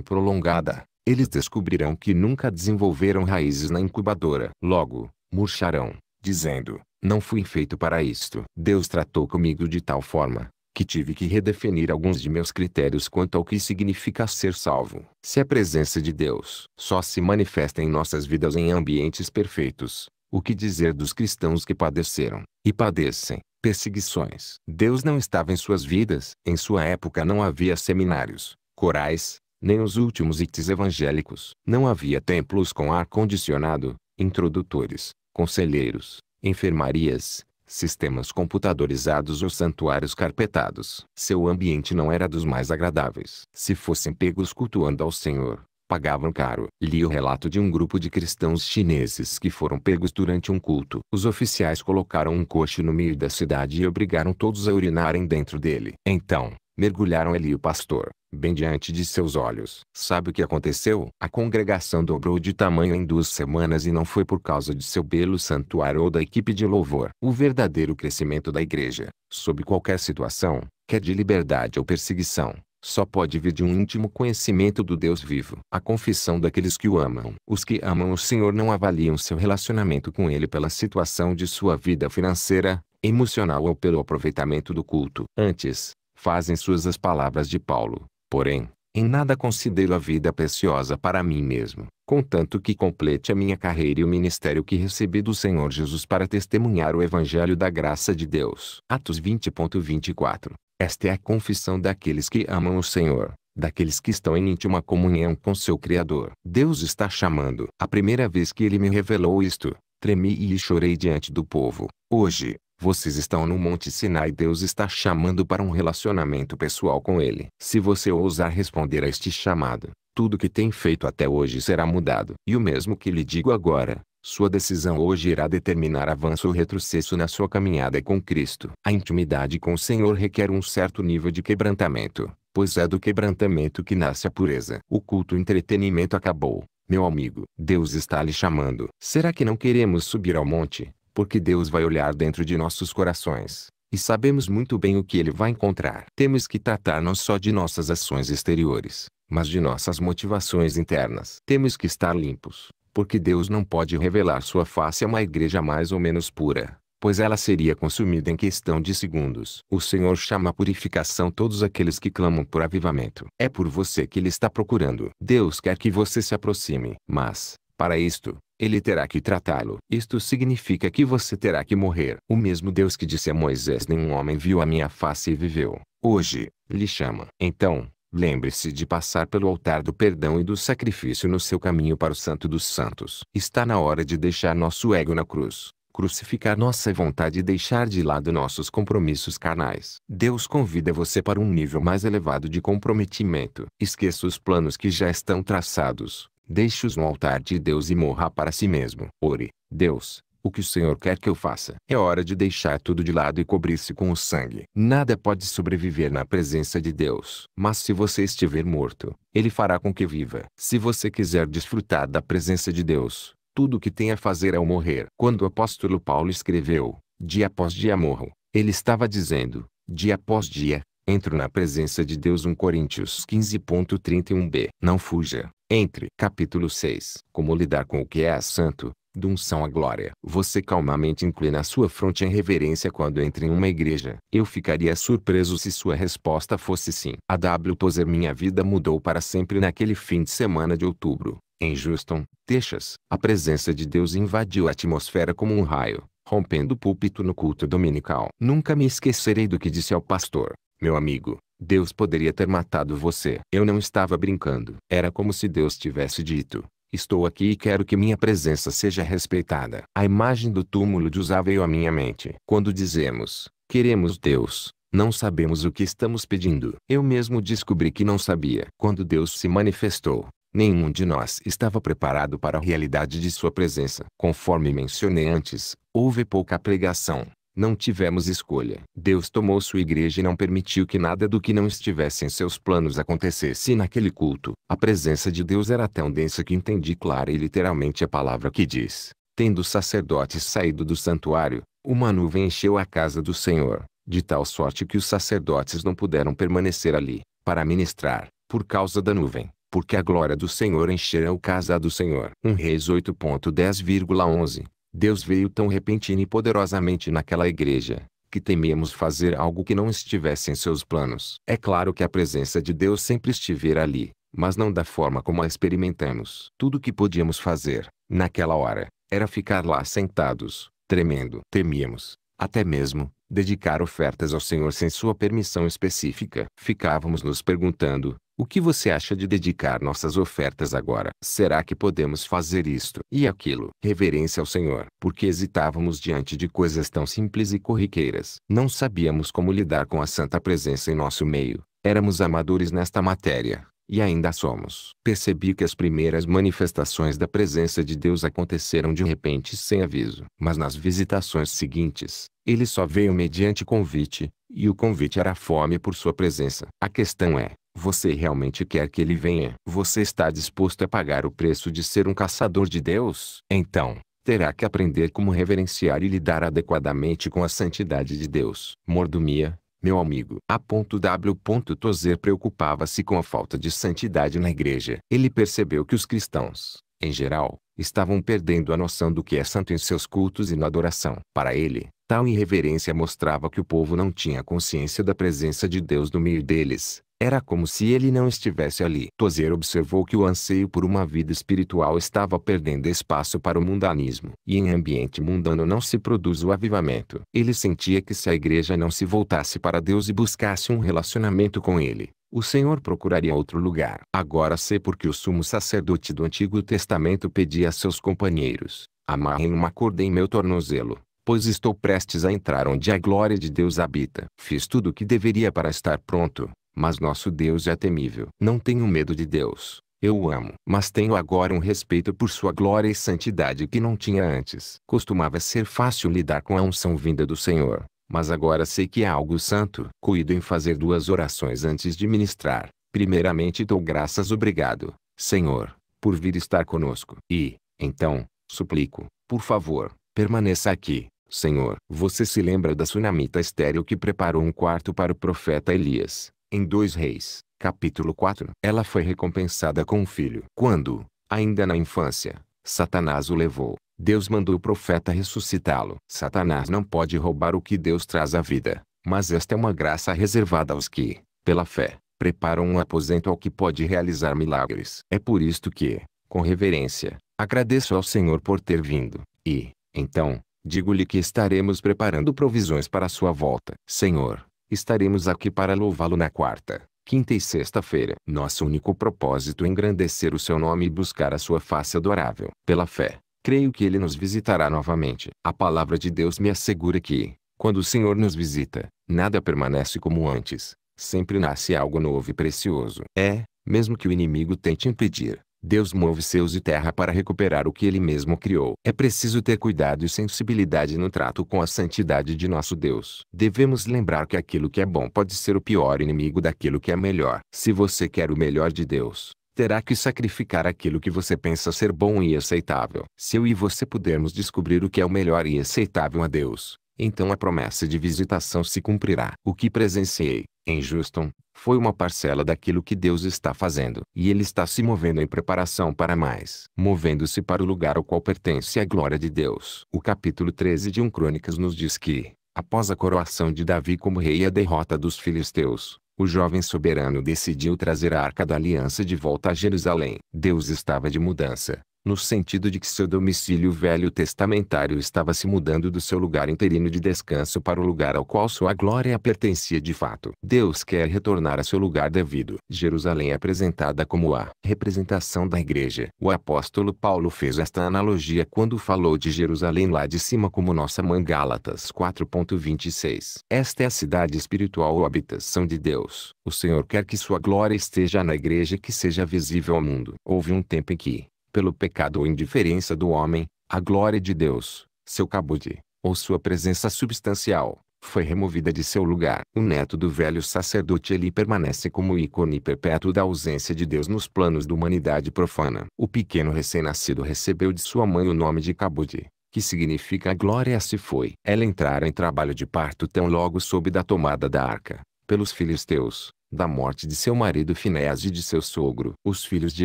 prolongada, eles descobrirão que nunca desenvolveram raízes na incubadora. Logo, murcharão, dizendo, não fui feito para isto. Deus tratou comigo de tal forma, que tive que redefinir alguns de meus critérios quanto ao que significa ser salvo. Se a presença de Deus só se manifesta em nossas vidas em ambientes perfeitos, o que dizer dos cristãos que padeceram e padecem perseguições? Deus não estava em suas vidas. Em sua época não havia seminários, corais, nem os últimos ites evangélicos. Não havia templos com ar-condicionado, introdutores, conselheiros, enfermarias, sistemas computadorizados ou santuários carpetados. Seu ambiente não era dos mais agradáveis. Se fossem pegos cultuando ao Senhor, pagavam caro. Li o relato de um grupo de cristãos chineses que foram pegos durante um culto. Os oficiais colocaram um coche no meio da cidade e obrigaram todos a urinarem dentro dele. Então, mergulharam ele e o pastor bem diante de seus olhos. Sabe o que aconteceu? A congregação dobrou de tamanho em duas semanas e não foi por causa de seu belo santuário ou da equipe de louvor. O verdadeiro crescimento da igreja, sob qualquer situação, quer é de liberdade ou perseguição, só pode vir de um íntimo conhecimento do Deus vivo. A confissão daqueles que o amam. Os que amam o Senhor não avaliam seu relacionamento com Ele pela situação de sua vida financeira, emocional ou pelo aproveitamento do culto. Antes, fazem suas as palavras de Paulo. Porém, em nada considero a vida preciosa para mim mesmo, contanto que complete a minha carreira e o ministério que recebi do Senhor Jesus para testemunhar o Evangelho da graça de Deus. Atos 20.24 Esta é a confissão daqueles que amam o Senhor, daqueles que estão em íntima comunhão com seu Criador. Deus está chamando. A primeira vez que ele me revelou isto, tremi e chorei diante do povo. Hoje, vocês estão no Monte Sinai e Deus está chamando para um relacionamento pessoal com Ele. Se você ousar responder a este chamado, tudo que tem feito até hoje será mudado. E o mesmo que lhe digo agora, sua decisão hoje irá determinar avanço ou retrocesso na sua caminhada com Cristo. A intimidade com o Senhor requer um certo nível de quebrantamento, pois é do quebrantamento que nasce a pureza. O culto entretenimento acabou, meu amigo. Deus está lhe chamando. Será que não queremos subir ao monte, porque Deus vai olhar dentro de nossos corações, e sabemos muito bem o que ele vai encontrar. Temos que tratar não só de nossas ações exteriores, mas de nossas motivações internas. Temos que estar limpos, porque Deus não pode revelar sua face a uma igreja mais ou menos pura, pois ela seria consumida em questão de segundos. O Senhor chama a purificação todos aqueles que clamam por avivamento. É por você que Ele está procurando. Deus quer que você se aproxime. Mas, para isto, ele terá que tratá-lo. Isto significa que você terá que morrer. O mesmo Deus que disse a Moisés nenhum homem viu a minha face e viveu, hoje, lhe chama. Então, lembre-se de passar pelo altar do perdão e do sacrifício no seu caminho para o santo dos santos. Está na hora de deixar nosso ego na cruz crucificar nossa vontade e deixar de lado nossos compromissos carnais. Deus convida você para um nível mais elevado de comprometimento. Esqueça os planos que já estão traçados. Deixe-os no altar de Deus e morra para si mesmo. Ore, Deus, o que o Senhor quer que eu faça? É hora de deixar tudo de lado e cobrir-se com o sangue. Nada pode sobreviver na presença de Deus. Mas se você estiver morto, Ele fará com que viva. Se você quiser desfrutar da presença de Deus, tudo o que tem a fazer é o morrer. Quando o apóstolo Paulo escreveu, dia após dia morro, ele estava dizendo, dia após dia, entro na presença de Deus 1 Coríntios 15.31b. Não fuja. Entre capítulo 6, Como lidar com o que é santo, Dunção unção à glória. Você calmamente inclina sua fronte em reverência quando entra em uma igreja. Eu ficaria surpreso se sua resposta fosse sim. A W. Tozer Minha vida mudou para sempre naquele fim de semana de outubro. Em Houston, Texas, a presença de Deus invadiu a atmosfera como um raio, rompendo o púlpito no culto dominical. Nunca me esquecerei do que disse ao pastor, meu amigo, Deus poderia ter matado você. Eu não estava brincando. Era como se Deus tivesse dito, Estou aqui e quero que minha presença seja respeitada. A imagem do túmulo de Uzá veio à minha mente. Quando dizemos, queremos Deus, não sabemos o que estamos pedindo. Eu mesmo descobri que não sabia. Quando Deus se manifestou, nenhum de nós estava preparado para a realidade de sua presença. Conforme mencionei antes, houve pouca pregação. Não tivemos escolha. Deus tomou sua igreja e não permitiu que nada do que não estivesse em seus planos acontecesse naquele culto. A presença de Deus era tão densa que entendi clara e literalmente a palavra que diz. Tendo os sacerdotes saído do santuário, uma nuvem encheu a casa do Senhor, de tal sorte que os sacerdotes não puderam permanecer ali, para ministrar, por causa da nuvem, porque a glória do Senhor encherá a casa do Senhor. 1 Reis 8.10,11 Deus veio tão repentina e poderosamente naquela igreja, que temíamos fazer algo que não estivesse em seus planos. É claro que a presença de Deus sempre estivera ali, mas não da forma como a experimentamos. Tudo o que podíamos fazer, naquela hora, era ficar lá sentados, tremendo. Temíamos, até mesmo, dedicar ofertas ao Senhor sem sua permissão específica. Ficávamos nos perguntando, o que você acha de dedicar nossas ofertas agora? Será que podemos fazer isto e aquilo? Reverência ao Senhor, porque hesitávamos diante de coisas tão simples e corriqueiras. Não sabíamos como lidar com a santa presença em nosso meio. Éramos amadores nesta matéria e ainda somos. Percebi que as primeiras manifestações da presença de Deus aconteceram de repente sem aviso. Mas nas visitações seguintes, ele só veio mediante convite, e o convite era fome por sua presença. A questão é, você realmente quer que ele venha? Você está disposto a pagar o preço de ser um caçador de Deus? Então, terá que aprender como reverenciar e lidar adequadamente com a santidade de Deus. Mordomia, meu amigo. A. ponto W. Tozer preocupava-se com a falta de santidade na igreja. Ele percebeu que os cristãos, em geral, estavam perdendo a noção do que é santo em seus cultos e na adoração. Para ele, tal irreverência mostrava que o povo não tinha consciência da presença de Deus no meio deles, era como se ele não estivesse ali. Tozer observou que o anseio por uma vida espiritual estava perdendo espaço para o mundanismo. E em ambiente mundano não se produz o avivamento. Ele sentia que se a igreja não se voltasse para Deus e buscasse um relacionamento com ele, o Senhor procuraria outro lugar. Agora sei porque o sumo sacerdote do Antigo Testamento pedia a seus companheiros, amarrem uma corda em meu tornozelo, pois estou prestes a entrar onde a glória de Deus habita. Fiz tudo o que deveria para estar pronto, mas nosso Deus é temível. Não tenho medo de Deus, eu o amo. Mas tenho agora um respeito por sua glória e santidade que não tinha antes. Costumava ser fácil lidar com a unção vinda do Senhor, mas agora sei que é algo santo. Cuido em fazer duas orações antes de ministrar. Primeiramente dou graças obrigado, Senhor, por vir estar conosco. E, então, suplico, por favor, Permaneça aqui, Senhor. Você se lembra da sunamita estéril que preparou um quarto para o profeta Elias, em 2 Reis, capítulo 4. Ela foi recompensada com um filho. Quando, ainda na infância, Satanás o levou, Deus mandou o profeta ressuscitá-lo. Satanás não pode roubar o que Deus traz à vida, mas esta é uma graça reservada aos que, pela fé, preparam um aposento ao que pode realizar milagres. É por isto que, com reverência, agradeço ao Senhor por ter vindo, e, então, digo-lhe que estaremos preparando provisões para a sua volta. Senhor, estaremos aqui para louvá-lo na quarta, quinta e sexta-feira. Nosso único propósito é engrandecer o seu nome e buscar a sua face adorável. Pela fé, creio que ele nos visitará novamente. A palavra de Deus me assegura que, quando o Senhor nos visita, nada permanece como antes. Sempre nasce algo novo e precioso. É, mesmo que o inimigo tente impedir, Deus move céus e terra para recuperar o que ele mesmo criou. É preciso ter cuidado e sensibilidade no trato com a santidade de nosso Deus. Devemos lembrar que aquilo que é bom pode ser o pior inimigo daquilo que é melhor. Se você quer o melhor de Deus, terá que sacrificar aquilo que você pensa ser bom e aceitável. Se eu e você pudermos descobrir o que é o melhor e aceitável a Deus, então a promessa de visitação se cumprirá. O que presenciei, em Houston, foi uma parcela daquilo que Deus está fazendo. E Ele está se movendo em preparação para mais, movendo-se para o lugar ao qual pertence a glória de Deus. O capítulo 13 de 1 Crônicas nos diz que, após a coroação de Davi como rei e a derrota dos filisteus, o jovem soberano decidiu trazer a Arca da Aliança de volta a Jerusalém. Deus estava de mudança, no sentido de que seu domicílio velho testamentário estava se mudando do seu lugar interino de descanso para o lugar ao qual sua glória pertencia de fato. Deus quer retornar a seu lugar devido. Jerusalém é apresentada como a representação da igreja. O apóstolo Paulo fez esta analogia quando falou de Jerusalém lá de cima como nossa mãe Gálatas 4.26. Esta é a cidade espiritual ou habitação de Deus. O Senhor quer que sua glória esteja na igreja que seja visível ao mundo. Houve um tempo em que pelo pecado ou indiferença do homem, a glória de Deus, seu cabude, ou sua presença substancial, foi removida de seu lugar. O neto do velho sacerdote Eli permanece como ícone perpétuo da ausência de Deus nos planos da humanidade profana. O pequeno recém-nascido recebeu de sua mãe o nome de cabude, que significa a glória se foi. Ela entrara em trabalho de parto tão logo sob da tomada da arca, pelos filisteus, da morte de seu marido Finéas e de seu sogro. Os filhos de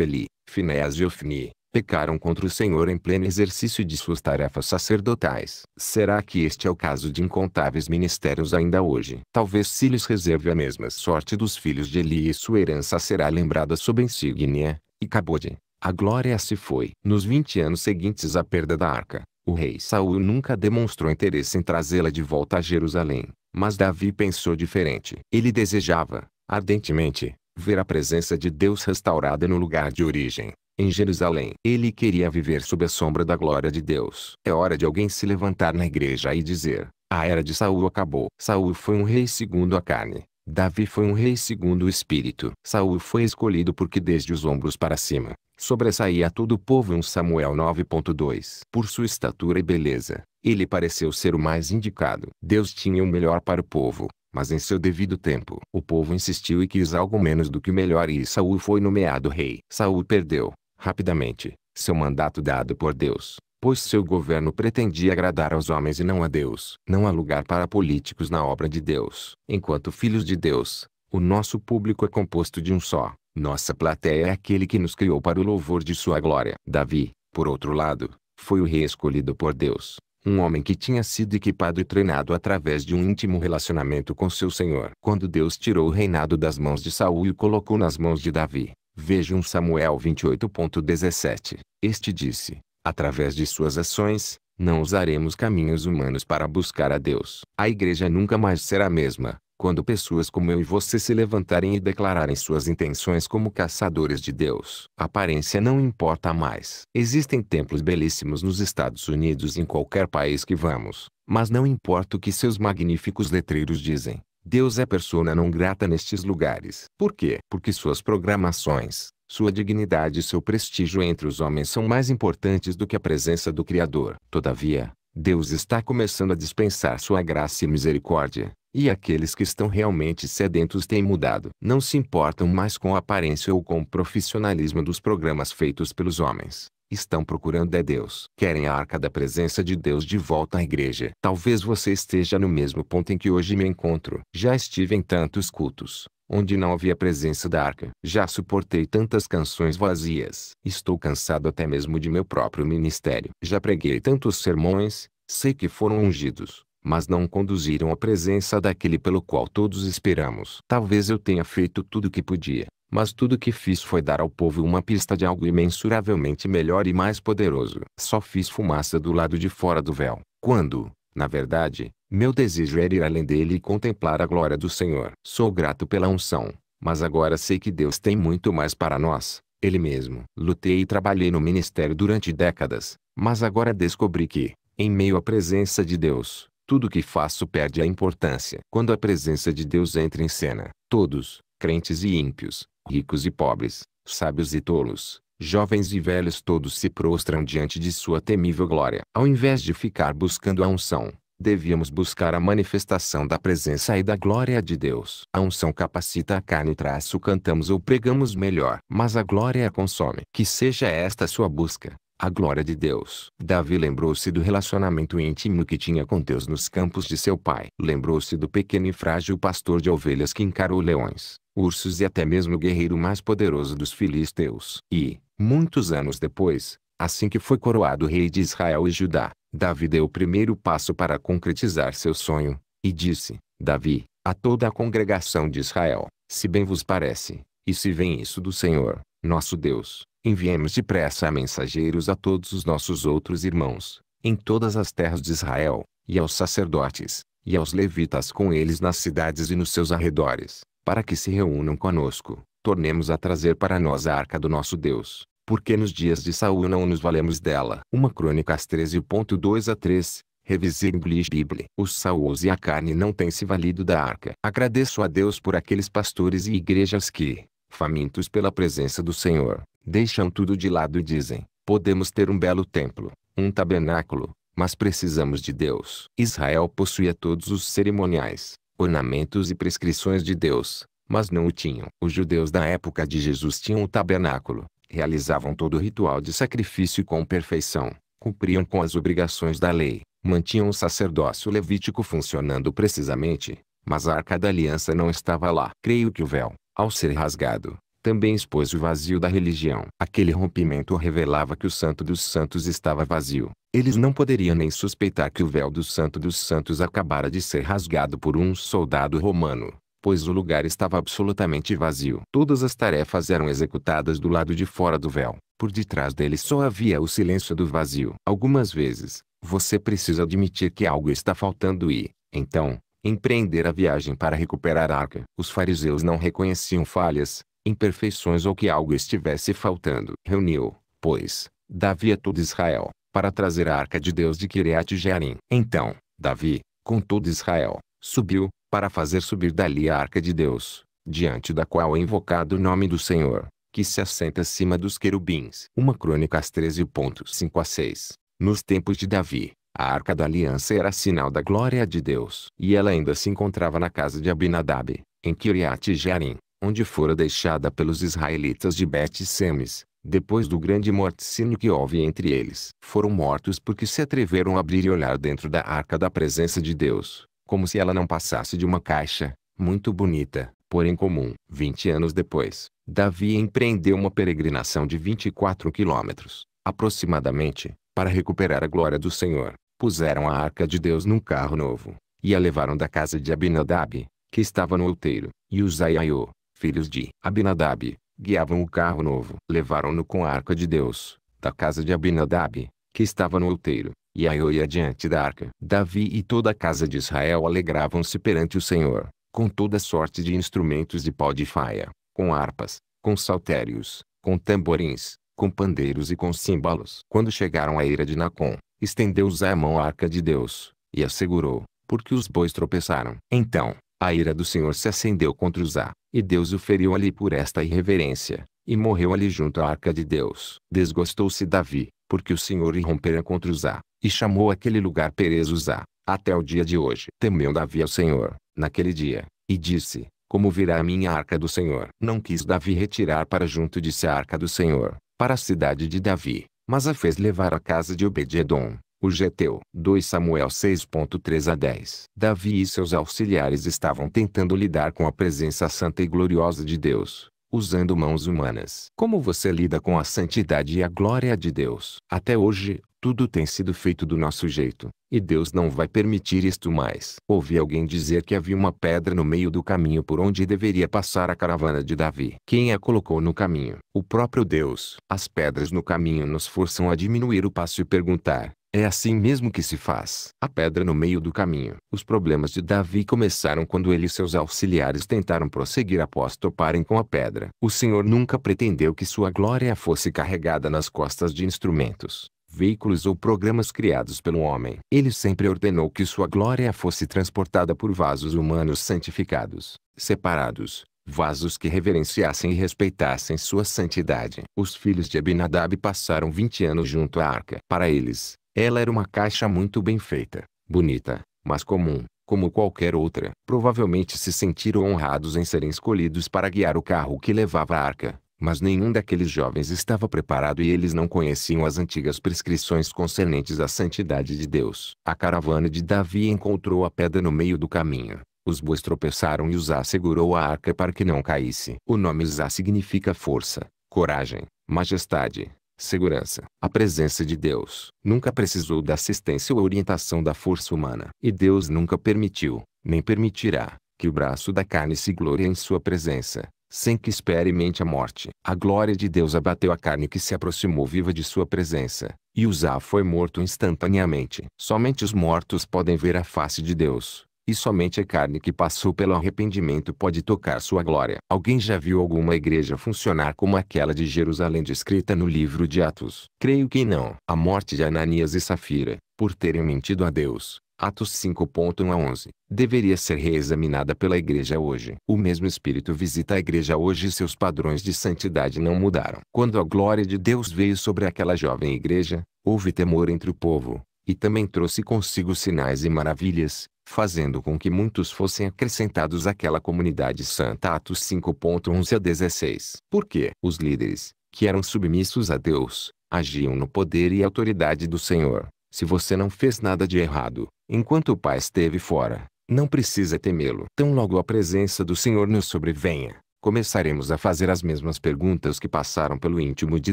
Eli, Finéas e Ofni, pecaram contra o Senhor em pleno exercício de suas tarefas sacerdotais. Será que este é o caso de incontáveis ministérios ainda hoje? Talvez se lhes reserve a mesma sorte dos filhos de Eli e sua herança será lembrada sob insígnia, e Cabode. A glória se foi. Nos 20 anos seguintes à perda da arca, o rei Saul nunca demonstrou interesse em trazê-la de volta a Jerusalém, mas Davi pensou diferente. Ele desejava, ardentemente, ver a presença de Deus restaurada no lugar de origem, em Jerusalém. Ele queria viver sob a sombra da glória de Deus. É hora de alguém se levantar na igreja e dizer: a era de Saul acabou. Saul foi um rei segundo a carne. Davi foi um rei segundo o espírito. Saul foi escolhido porque desde os ombros para cima sobressaía a todo o povo em um Samuel 9.2. Por sua estatura e beleza, ele pareceu ser o mais indicado. Deus tinha o melhor para o povo, mas em seu devido tempo. O povo insistiu e quis algo menos do que o melhor e Saul foi nomeado rei. Saul perdeu, rapidamente, seu mandato dado por Deus, pois seu governo pretendia agradar aos homens e não a Deus. Não há lugar para políticos na obra de Deus. Enquanto filhos de Deus, o nosso público é composto de um só. Nossa plateia é aquele que nos criou para o louvor de sua glória. Davi, por outro lado, foi o rei escolhido por Deus, um homem que tinha sido equipado e treinado através de um íntimo relacionamento com seu Senhor. Quando Deus tirou o reinado das mãos de Saul e o colocou nas mãos de Davi, vejam Samuel 28.17. Este disse, através de suas ações, não usaremos caminhos humanos para buscar a Deus. A igreja nunca mais será a mesma. Quando pessoas como eu e você se levantarem e declararem suas intenções como caçadores de Deus, aparência não importa mais. Existem templos belíssimos nos Estados Unidos e em qualquer país que vamos, mas não importa o que seus magníficos letreiros dizem. Deus é persona não grata nestes lugares. Por quê? Porque suas programações, sua dignidade e seu prestígio entre os homens são mais importantes do que a presença do Criador. Todavia, Deus está começando a dispensar sua graça e misericórdia, e aqueles que estão realmente sedentos têm mudado. Não se importam mais com a aparência ou com o profissionalismo dos programas feitos pelos homens. Estão procurando é Deus. Querem a arca da presença de Deus de volta à igreja. Talvez você esteja no mesmo ponto em que hoje me encontro. Já estive em tantos cultos, onde não havia presença da arca. Já suportei tantas canções vazias. Estou cansado até mesmo de meu próprio ministério. Já preguei tantos sermões, sei que foram ungidos, mas não conduziram à presença daquele pelo qual todos esperamos. Talvez eu tenha feito tudo o que podia, mas tudo o que fiz foi dar ao povo uma pista de algo imensuravelmente melhor e mais poderoso. Só fiz fumaça do lado de fora do véu, quando, na verdade, meu desejo era ir além dele e contemplar a glória do Senhor. Sou grato pela unção, mas agora sei que Deus tem muito mais para nós. Ele mesmo. Lutei e trabalhei no ministério durante décadas, mas agora descobri que, em meio à presença de Deus, tudo o que faço perde a importância. Quando a presença de Deus entra em cena, todos, crentes e ímpios, ricos e pobres, sábios e tolos, jovens e velhos todos se prostram diante de sua temível glória. Ao invés de ficar buscando a unção, devíamos buscar a manifestação da presença e da glória de Deus. A unção capacita a carne traço cantamos ou pregamos melhor, mas a glória a consome. Que seja esta sua busca, a glória de Deus. Davi lembrou-se do relacionamento íntimo que tinha com Deus nos campos de seu pai. Lembrou-se do pequeno e frágil pastor de ovelhas que encarou leões, ursos e até mesmo o guerreiro mais poderoso dos filisteus. E, muitos anos depois, assim que foi coroado rei de Israel e Judá, Davi deu o primeiro passo para concretizar seu sonho, e disse, Davi, a toda a congregação de Israel, se bem vos parece, e se vem isso do Senhor, nosso Deus, enviemos depressa a mensageiros a todos os nossos outros irmãos, em todas as terras de Israel, e aos sacerdotes, e aos levitas com eles nas cidades e nos seus arredores, para que se reúnam conosco, tornemos a trazer para nós a arca do nosso Deus, porque nos dias de Saul não nos valemos dela. uma Crônicas 13.2 a 3, revisir English Bible. Os Saúls e a carne não têm se valido da arca. Agradeço a Deus por aqueles pastores e igrejas que, famintos pela presença do Senhor, Deixam tudo de lado e dizem: podemos ter um belo templo, um tabernáculo, mas precisamos de Deus. Israel possuía todos os cerimoniais, ornamentos e prescrições de Deus, mas não o tinham. Os judeus da época de Jesus tinham o tabernáculo, realizavam todo o ritual de sacrifício com perfeição, cumpriam com as obrigações da lei, mantinham o sacerdócio levítico funcionando precisamente, mas a arca da aliança não estava lá. Creio que o véu, ao ser rasgado, também expôs o vazio da religião. Aquele rompimento revelava que o santo dos santos estava vazio. Eles não poderiam nem suspeitar que o véu do santo dos santos acabara de ser rasgado por um soldado romano pois o lugar estava absolutamente vazio. Todas as tarefas eram executadas do lado de fora do véu. Por detrás dele só havia o silêncio do vazio. Algumas vezes, você precisa admitir que algo está faltando e, então, empreender a viagem para recuperar a arca. Os fariseus não reconheciam falhas, imperfeições ou que algo estivesse faltando. Reuniu, pois, Davi a todo Israel, para trazer a arca de Deus de Kiriat Jearim. Então, Davi, com todo Israel, subiu, para fazer subir dali a arca de Deus, diante da qual é invocado o nome do Senhor, que se assenta acima dos querubins. Uma crônica às 13.5 a 6. Nos tempos de Davi, a arca da aliança era sinal da glória de Deus. E ela ainda se encontrava na casa de Abinadab, em Kiriat Jearim onde fora deixada pelos israelitas de Bet-Semes, depois do grande morticínio que houve entre eles. Foram mortos porque se atreveram a abrir e olhar dentro da arca da presença de Deus, como se ela não passasse de uma caixa, muito bonita, porém comum. Vinte anos depois, Davi empreendeu uma peregrinação de 24 quilômetros, aproximadamente, para recuperar a glória do Senhor. Puseram a arca de Deus num carro novo, e a levaram da casa de Abinadab, que estava no outeiro, e Uzaiaiô, filhos de Abinadab, guiavam o carro novo. Levaram-no com a arca de Deus, da casa de Abinadab, que estava no outeiro, e Aioia diante da arca. Davi e toda a casa de Israel alegravam-se perante o Senhor, com toda sorte de instrumentos de pau de faia, com harpas, com saltérios, com tamborins, com pandeiros e com címbalos. Quando chegaram à eira de Nacon, estendeu-os a mão à arca de Deus, e assegurou, porque os bois tropeçaram. Então, a ira do Senhor se acendeu contra Uzá, e Deus o feriu ali por esta irreverência, e morreu ali junto à arca de Deus. Desgostou-se Davi, porque o Senhor irrompera contra Uzá, e chamou aquele lugar Perez Uzá, até o dia de hoje. Temeu Davi ao Senhor, naquele dia, e disse, como virá a minha arca do Senhor? Não quis Davi retirar para junto de si a arca do Senhor, para a cidade de Davi, mas a fez levar à casa de Obed-edom, o Geteu. 2 Samuel 6.3 a 10. Davi e seus auxiliares estavam tentando lidar com a presença santa e gloriosa de Deus, usando mãos humanas. Como você lida com a santidade e a glória de Deus? Até hoje, tudo tem sido feito do nosso jeito, e Deus não vai permitir isto mais. Ouvi alguém dizer que havia uma pedra no meio do caminho por onde deveria passar a caravana de Davi. Quem a colocou no caminho? O próprio Deus. As pedras no caminho nos forçam a diminuir o passo e perguntar: é assim mesmo que se faz. A pedra no meio do caminho. Os problemas de Davi começaram quando ele e seus auxiliares tentaram prosseguir após toparem com a pedra. O Senhor nunca pretendeu que sua glória fosse carregada nas costas de instrumentos veículos ou programas criados pelo homem. Ele sempre ordenou que sua glória fosse transportada por vasos humanos santificados, separados, vasos que reverenciassem e respeitassem sua santidade. Os filhos de Abinadab passaram 20 anos junto à arca. Para eles, ela era uma caixa muito bem feita, bonita, mas comum, como qualquer outra. Provavelmente se sentiram honrados em serem escolhidos para guiar o carro que levava a arca. Mas nenhum daqueles jovens estava preparado e eles não conheciam as antigas prescrições concernentes à santidade de Deus. A caravana de Davi encontrou a pedra no meio do caminho. Os bois tropeçaram e Uzá segurou a arca para que não caísse. O nome Uzá significa força, coragem, majestade, segurança. A presença de Deus nunca precisou da assistência ou orientação da força humana. E Deus nunca permitiu, nem permitirá, que o braço da carne se glorie em sua presença, sem que espere mente a morte. A glória de Deus abateu a carne que se aproximou viva de sua presença, e Uzá foi morto instantaneamente. Somente os mortos podem ver a face de Deus, e somente a carne que passou pelo arrependimento pode tocar sua glória. Alguém já viu alguma igreja funcionar como aquela de Jerusalém descrita no livro de Atos? Creio que não. A morte de Ananias e Safira, por terem mentido a Deus, Atos 5.1 a 11, deveria ser reexaminada pela igreja hoje. O mesmo Espírito visita a igreja hoje e seus padrões de santidade não mudaram. Quando a glória de Deus veio sobre aquela jovem igreja, houve temor entre o povo, e também trouxe consigo sinais e maravilhas, fazendo com que muitos fossem acrescentados àquela comunidade santa. Atos 5.11 a 16. Porque os líderes, que eram submissos a Deus, agiam no poder e autoridade do Senhor. Se você não fez nada de errado, enquanto o Pai esteve fora, não precisa temê-lo. Tão logo a presença do Senhor nos sobrevenha, começaremos a fazer as mesmas perguntas que passaram pelo íntimo de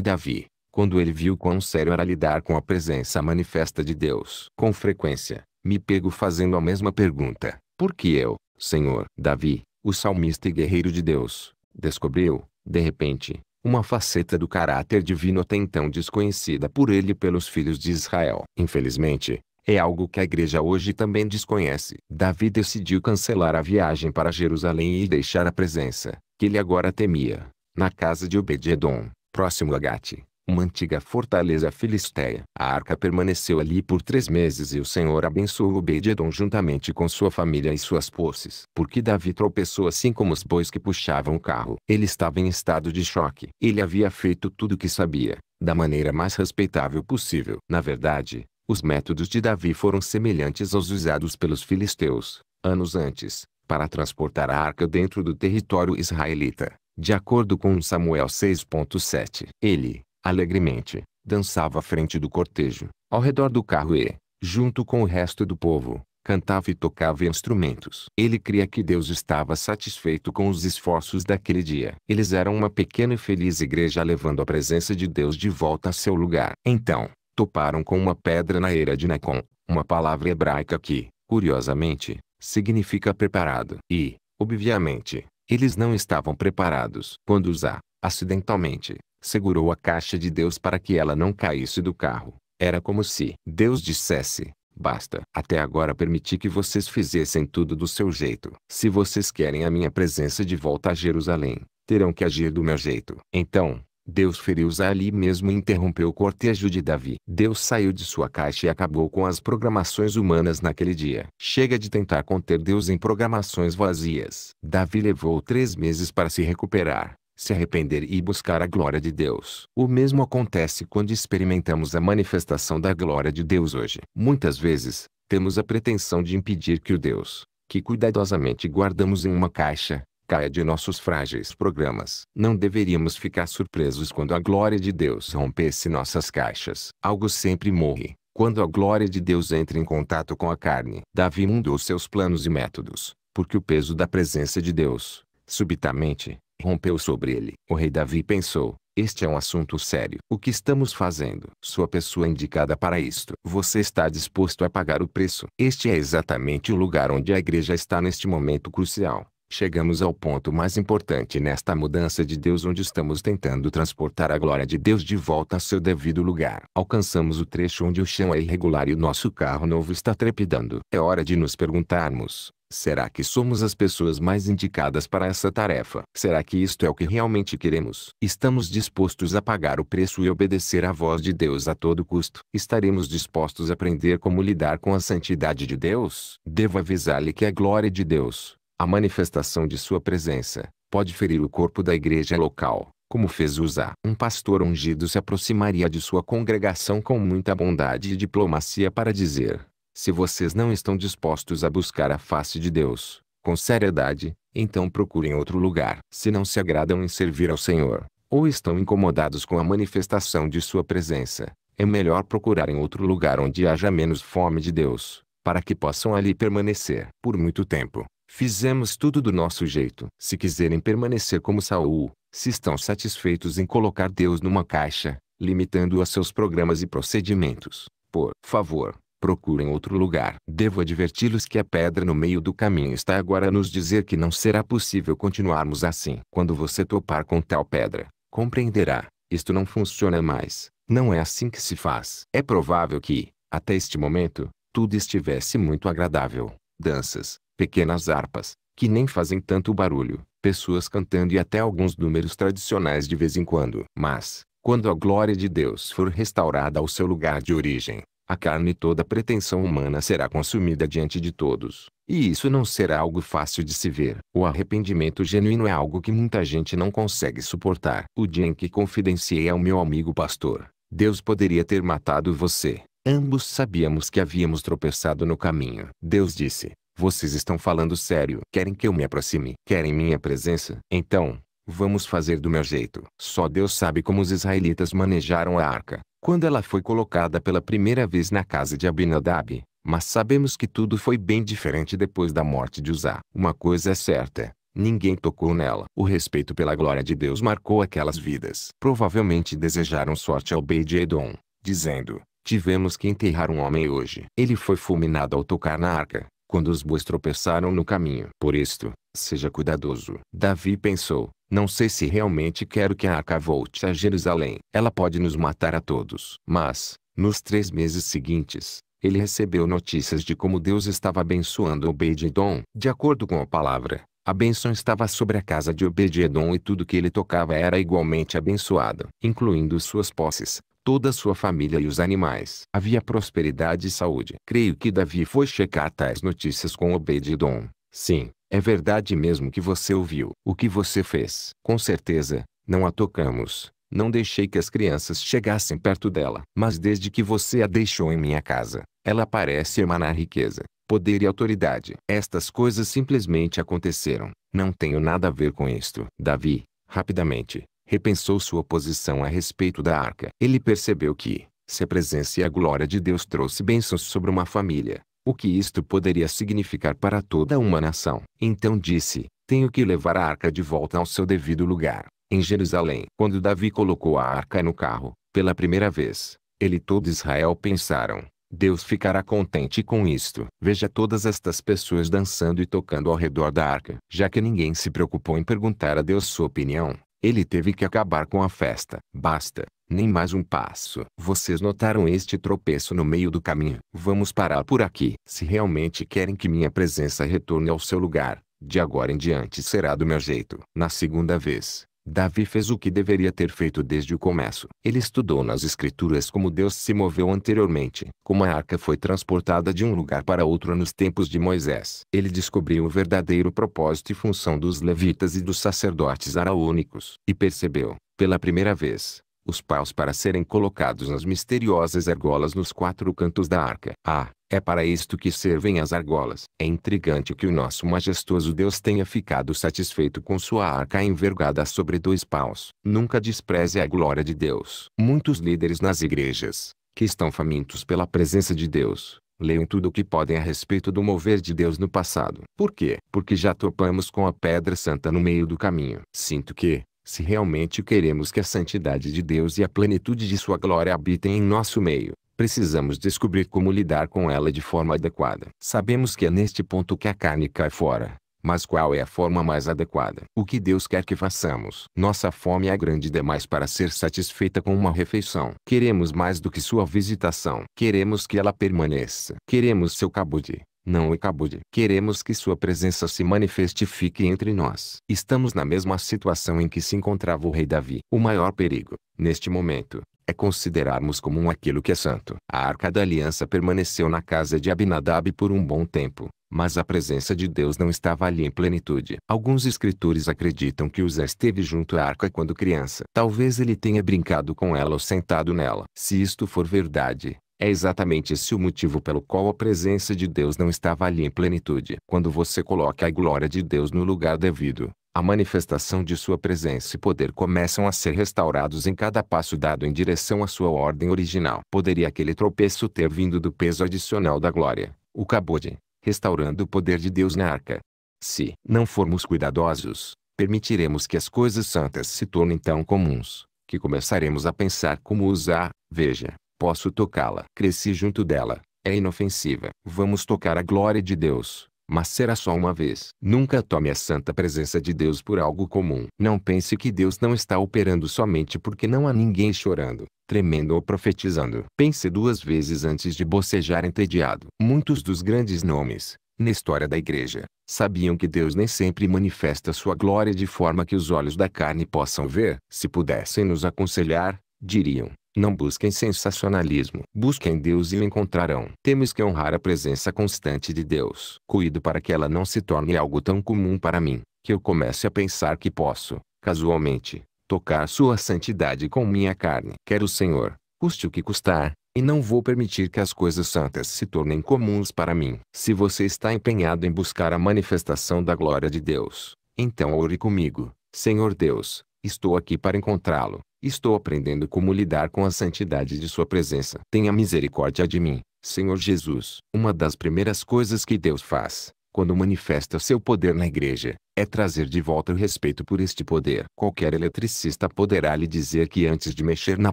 Davi, quando ele viu quão sério era lidar com a presença manifesta de Deus. Com frequência, me pego fazendo a mesma pergunta. Por que eu, Senhor, Davi, o salmista e guerreiro de Deus, descobriu, de repente, uma faceta do caráter divino até então desconhecida por ele e pelos filhos de Israel. Infelizmente, é algo que a igreja hoje também desconhece. Davi decidiu cancelar a viagem para Jerusalém e deixar a presença, que ele agora temia, na casa de Obed-Edom, próximo a Gate, uma antiga fortaleza filisteia. A arca permaneceu ali por três meses e o Senhor abençoou Obed-edom juntamente com sua família e suas posses. Porque Davi tropeçou assim como os bois que puxavam o carro. Ele estava em estado de choque. Ele havia feito tudo o que sabia, da maneira mais respeitável possível. Na verdade, os métodos de Davi foram semelhantes aos usados pelos filisteus, anos antes, para transportar a arca dentro do território israelita. De acordo com Samuel 6.7, ele, alegremente, dançava à frente do cortejo, ao redor do carro e, junto com o resto do povo, cantava e tocava instrumentos. Ele cria que Deus estava satisfeito com os esforços daquele dia. Eles eram uma pequena e feliz igreja levando a presença de Deus de volta a seu lugar. Então, toparam com uma pedra na eira de Nacon, uma palavra hebraica que, curiosamente, significa preparado. E, obviamente, eles não estavam preparados. Quando usar, acidentalmente, segurou a caixa de Deus para que ela não caísse do carro. Era como se Deus dissesse, basta. Até agora permiti que vocês fizessem tudo do seu jeito. Se vocês querem a minha presença de volta a Jerusalém, terão que agir do meu jeito. Então, Deus feriu-os ali mesmo e interrompeu o cortejo de Davi. Deus saiu de sua caixa e acabou com as programações humanas naquele dia. Chega de tentar conter Deus em programações vazias. Davi levou três meses para se recuperar se arrepender e buscar a glória de Deus. O mesmo acontece quando experimentamos a manifestação da glória de Deus hoje. Muitas vezes, temos a pretensão de impedir que o Deus, que cuidadosamente guardamos em uma caixa, caia de nossos frágeis programas. Não deveríamos ficar surpresos quando a glória de Deus rompesse nossas caixas. Algo sempre morre. Quando a glória de Deus entra em contato com a carne, Davi mudou seus planos e métodos, porque o peso da presença de Deus, subitamente, rompeu sobre ele. O rei Davi pensou, este é um assunto sério. O que estamos fazendo? Sua pessoa indicada para isto. Você está disposto a pagar o preço. Este é exatamente o lugar onde a igreja está neste momento crucial. Chegamos ao ponto mais importante nesta mudança de Deus onde estamos tentando transportar a glória de Deus de volta a seu devido lugar. Alcançamos o trecho onde o chão é irregular e o nosso carro novo está trepidando. É hora de nos perguntarmos, Será que somos as pessoas mais indicadas para essa tarefa? Será que isto é o que realmente queremos? Estamos dispostos a pagar o preço e obedecer à voz de Deus a todo custo? Estaremos dispostos a aprender como lidar com a santidade de Deus? Devo avisar-lhe que a é glória de Deus, a manifestação de sua presença, pode ferir o corpo da igreja local como fez usar. Um pastor ungido se aproximaria de sua congregação com muita bondade e diplomacia para dizer: se vocês não estão dispostos a buscar a face de Deus, com seriedade, então procurem outro lugar. Se não se agradam em servir ao Senhor, ou estão incomodados com a manifestação de sua presença, é melhor procurarem outro lugar onde haja menos fome de Deus, para que possam ali permanecer. Por muito tempo, fizemos tudo do nosso jeito. Se quiserem permanecer como Saul, se estão satisfeitos em colocar Deus numa caixa, limitando-o a seus programas e procedimentos, por favor, procurem outro lugar. Devo adverti-los que a pedra no meio do caminho está agora a nos dizer que não será possível continuarmos assim. Quando você topar com tal pedra, compreenderá, isto não funciona mais, não é assim que se faz. É provável que, até este momento, tudo estivesse muito agradável. Danças, pequenas harpas, que nem fazem tanto barulho, pessoas cantando e até alguns números tradicionais de vez em quando. Mas, quando a glória de Deus for restaurada ao seu lugar de origem, a carne e toda pretensão humana será consumida diante de todos, e isso não será algo fácil de se ver. O arrependimento genuíno é algo que muita gente não consegue suportar. O dia em que confidenciei ao meu amigo pastor, Deus poderia ter matado você. Ambos sabíamos que havíamos tropeçado no caminho. Deus disse, vocês estão falando sério. Querem que eu me aproxime? Querem minha presença? Então, vamos fazer do meu jeito. Só Deus sabe como os israelitas manejaram a arca quando ela foi colocada pela primeira vez na casa de Abinadab, mas sabemos que tudo foi bem diferente depois da morte de Uzá. Uma coisa é certa, ninguém tocou nela. O respeito pela glória de Deus marcou aquelas vidas. Provavelmente desejaram sorte ao Bey de Edom, dizendo, tivemos que enterrar um homem hoje. Ele foi fulminado ao tocar na arca, quando os bois tropeçaram no caminho. Por isto, seja cuidadoso. Davi pensou, não sei se realmente quero que a Aca volte a Jerusalém. Ela pode nos matar a todos. Mas, nos três meses seguintes, ele recebeu notícias de como Deus estava abençoando Obed-edom. De acordo com a palavra, a bênção estava sobre a casa de Obed-edom e tudo que ele tocava era igualmente abençoado, incluindo suas posses, toda sua família e os animais. Havia prosperidade e saúde. Creio que Davi foi checar tais notícias com Obed-edom. Sim, é verdade mesmo que você ouviu o que você fez. Com certeza, não a tocamos. Não deixei que as crianças chegassem perto dela. Mas desde que você a deixou em minha casa, ela parece emanar riqueza, poder e autoridade. Estas coisas simplesmente aconteceram. Não tenho nada a ver com isto. Davi, rapidamente, repensou sua posição a respeito da arca. Ele percebeu que, se a presença e a glória de Deus trouxe bênçãos sobre uma família, o que isto poderia significar para toda uma nação. Então disse, tenho que levar a arca de volta ao seu devido lugar, em Jerusalém. Quando Davi colocou a arca no carro, pela primeira vez, ele e todo Israel pensaram, Deus ficará contente com isto. Veja todas estas pessoas dançando e tocando ao redor da arca. Já que ninguém se preocupou em perguntar a Deus sua opinião, ele teve que acabar com a festa. Basta, nem mais um passo. Vocês notaram este tropeço no meio do caminho. Vamos parar por aqui. Se realmente querem que minha presença retorne ao seu lugar, de agora em diante será do meu jeito. Na segunda vez, Davi fez o que deveria ter feito desde o começo. Ele estudou nas escrituras como Deus se moveu anteriormente, como a arca foi transportada de um lugar para outro nos tempos de Moisés. Ele descobriu o verdadeiro propósito e função dos levitas e dos sacerdotes araônicos, e percebeu, pela primeira vez, os paus para serem colocados nas misteriosas argolas nos quatro cantos da arca. Ah, é para isto que servem as argolas. É intrigante que o nosso majestoso Deus tenha ficado satisfeito com sua arca envergada sobre dois paus. Nunca despreze a glória de Deus. Muitos líderes nas igrejas, que estão famintos pela presença de Deus, leiam tudo o que podem a respeito do mover de Deus no passado. Por quê? Porque já topamos com a pedra santa no meio do caminho. Sinto que, se realmente queremos que a santidade de Deus e a plenitude de sua glória habitem em nosso meio, precisamos descobrir como lidar com ela de forma adequada. Sabemos que é neste ponto que a carne cai fora. Mas qual é a forma mais adequada? O que Deus quer que façamos? Nossa fome é grande demais para ser satisfeita com uma refeição. Queremos mais do que sua visitação. Queremos que ela permaneça. Queremos seu cabude não o cabude. Queremos que sua presença se manifeste e fique entre nós. Estamos na mesma situação em que se encontrava o rei Davi. O maior perigo, neste momento, é considerarmos comum aquilo que é santo. A Arca da Aliança permaneceu na casa de Abinadab por um bom tempo, mas a presença de Deus não estava ali em plenitude. Alguns escritores acreditam que Uzé esteve junto à arca quando criança. Talvez ele tenha brincado com ela ou sentado nela. Se isto for verdade, é exatamente esse o motivo pelo qual a presença de Deus não estava ali em plenitude. Quando você coloca a glória de Deus no lugar devido, a manifestação de sua presença e poder começam a ser restaurados em cada passo dado em direção à sua ordem original. Poderia aquele tropeço ter vindo do peso adicional da glória, o cabode, restaurando o poder de Deus na arca. Se não formos cuidadosos, permitiremos que as coisas santas se tornem tão comuns, que começaremos a pensar como usar, veja, posso tocá-la. Cresci junto dela. É inofensiva. Vamos tocar a glória de Deus. Mas será só uma vez. Nunca tome a santa presença de Deus por algo comum. Não pense que Deus não está operando somente porque não há ninguém chorando, tremendo ou profetizando. Pense duas vezes antes de bocejar entediado. Muitos dos grandes nomes, na história da igreja, sabiam que Deus nem sempre manifesta sua glória de forma que os olhos da carne possam ver. Se pudessem nos aconselhar, diriam, não busquem sensacionalismo. Busquem Deus e o encontrarão. Temos que honrar a presença constante de Deus. Cuido para que ela não se torne algo tão comum para mim, que eu comece a pensar que posso, casualmente, tocar sua santidade com minha carne. Quero o Senhor, custe o que custar, e não vou permitir que as coisas santas se tornem comuns para mim. Se você está empenhado em buscar a manifestação da glória de Deus, então ore comigo. Senhor Deus, estou aqui para encontrá-lo. Estou aprendendo como lidar com a santidade de Sua presença. Tenha misericórdia de mim, Senhor Jesus. Uma das primeiras coisas que Deus faz quando manifesta seu poder na igreja, é trazer de volta o respeito por este poder. Qualquer eletricista poderá lhe dizer que antes de mexer na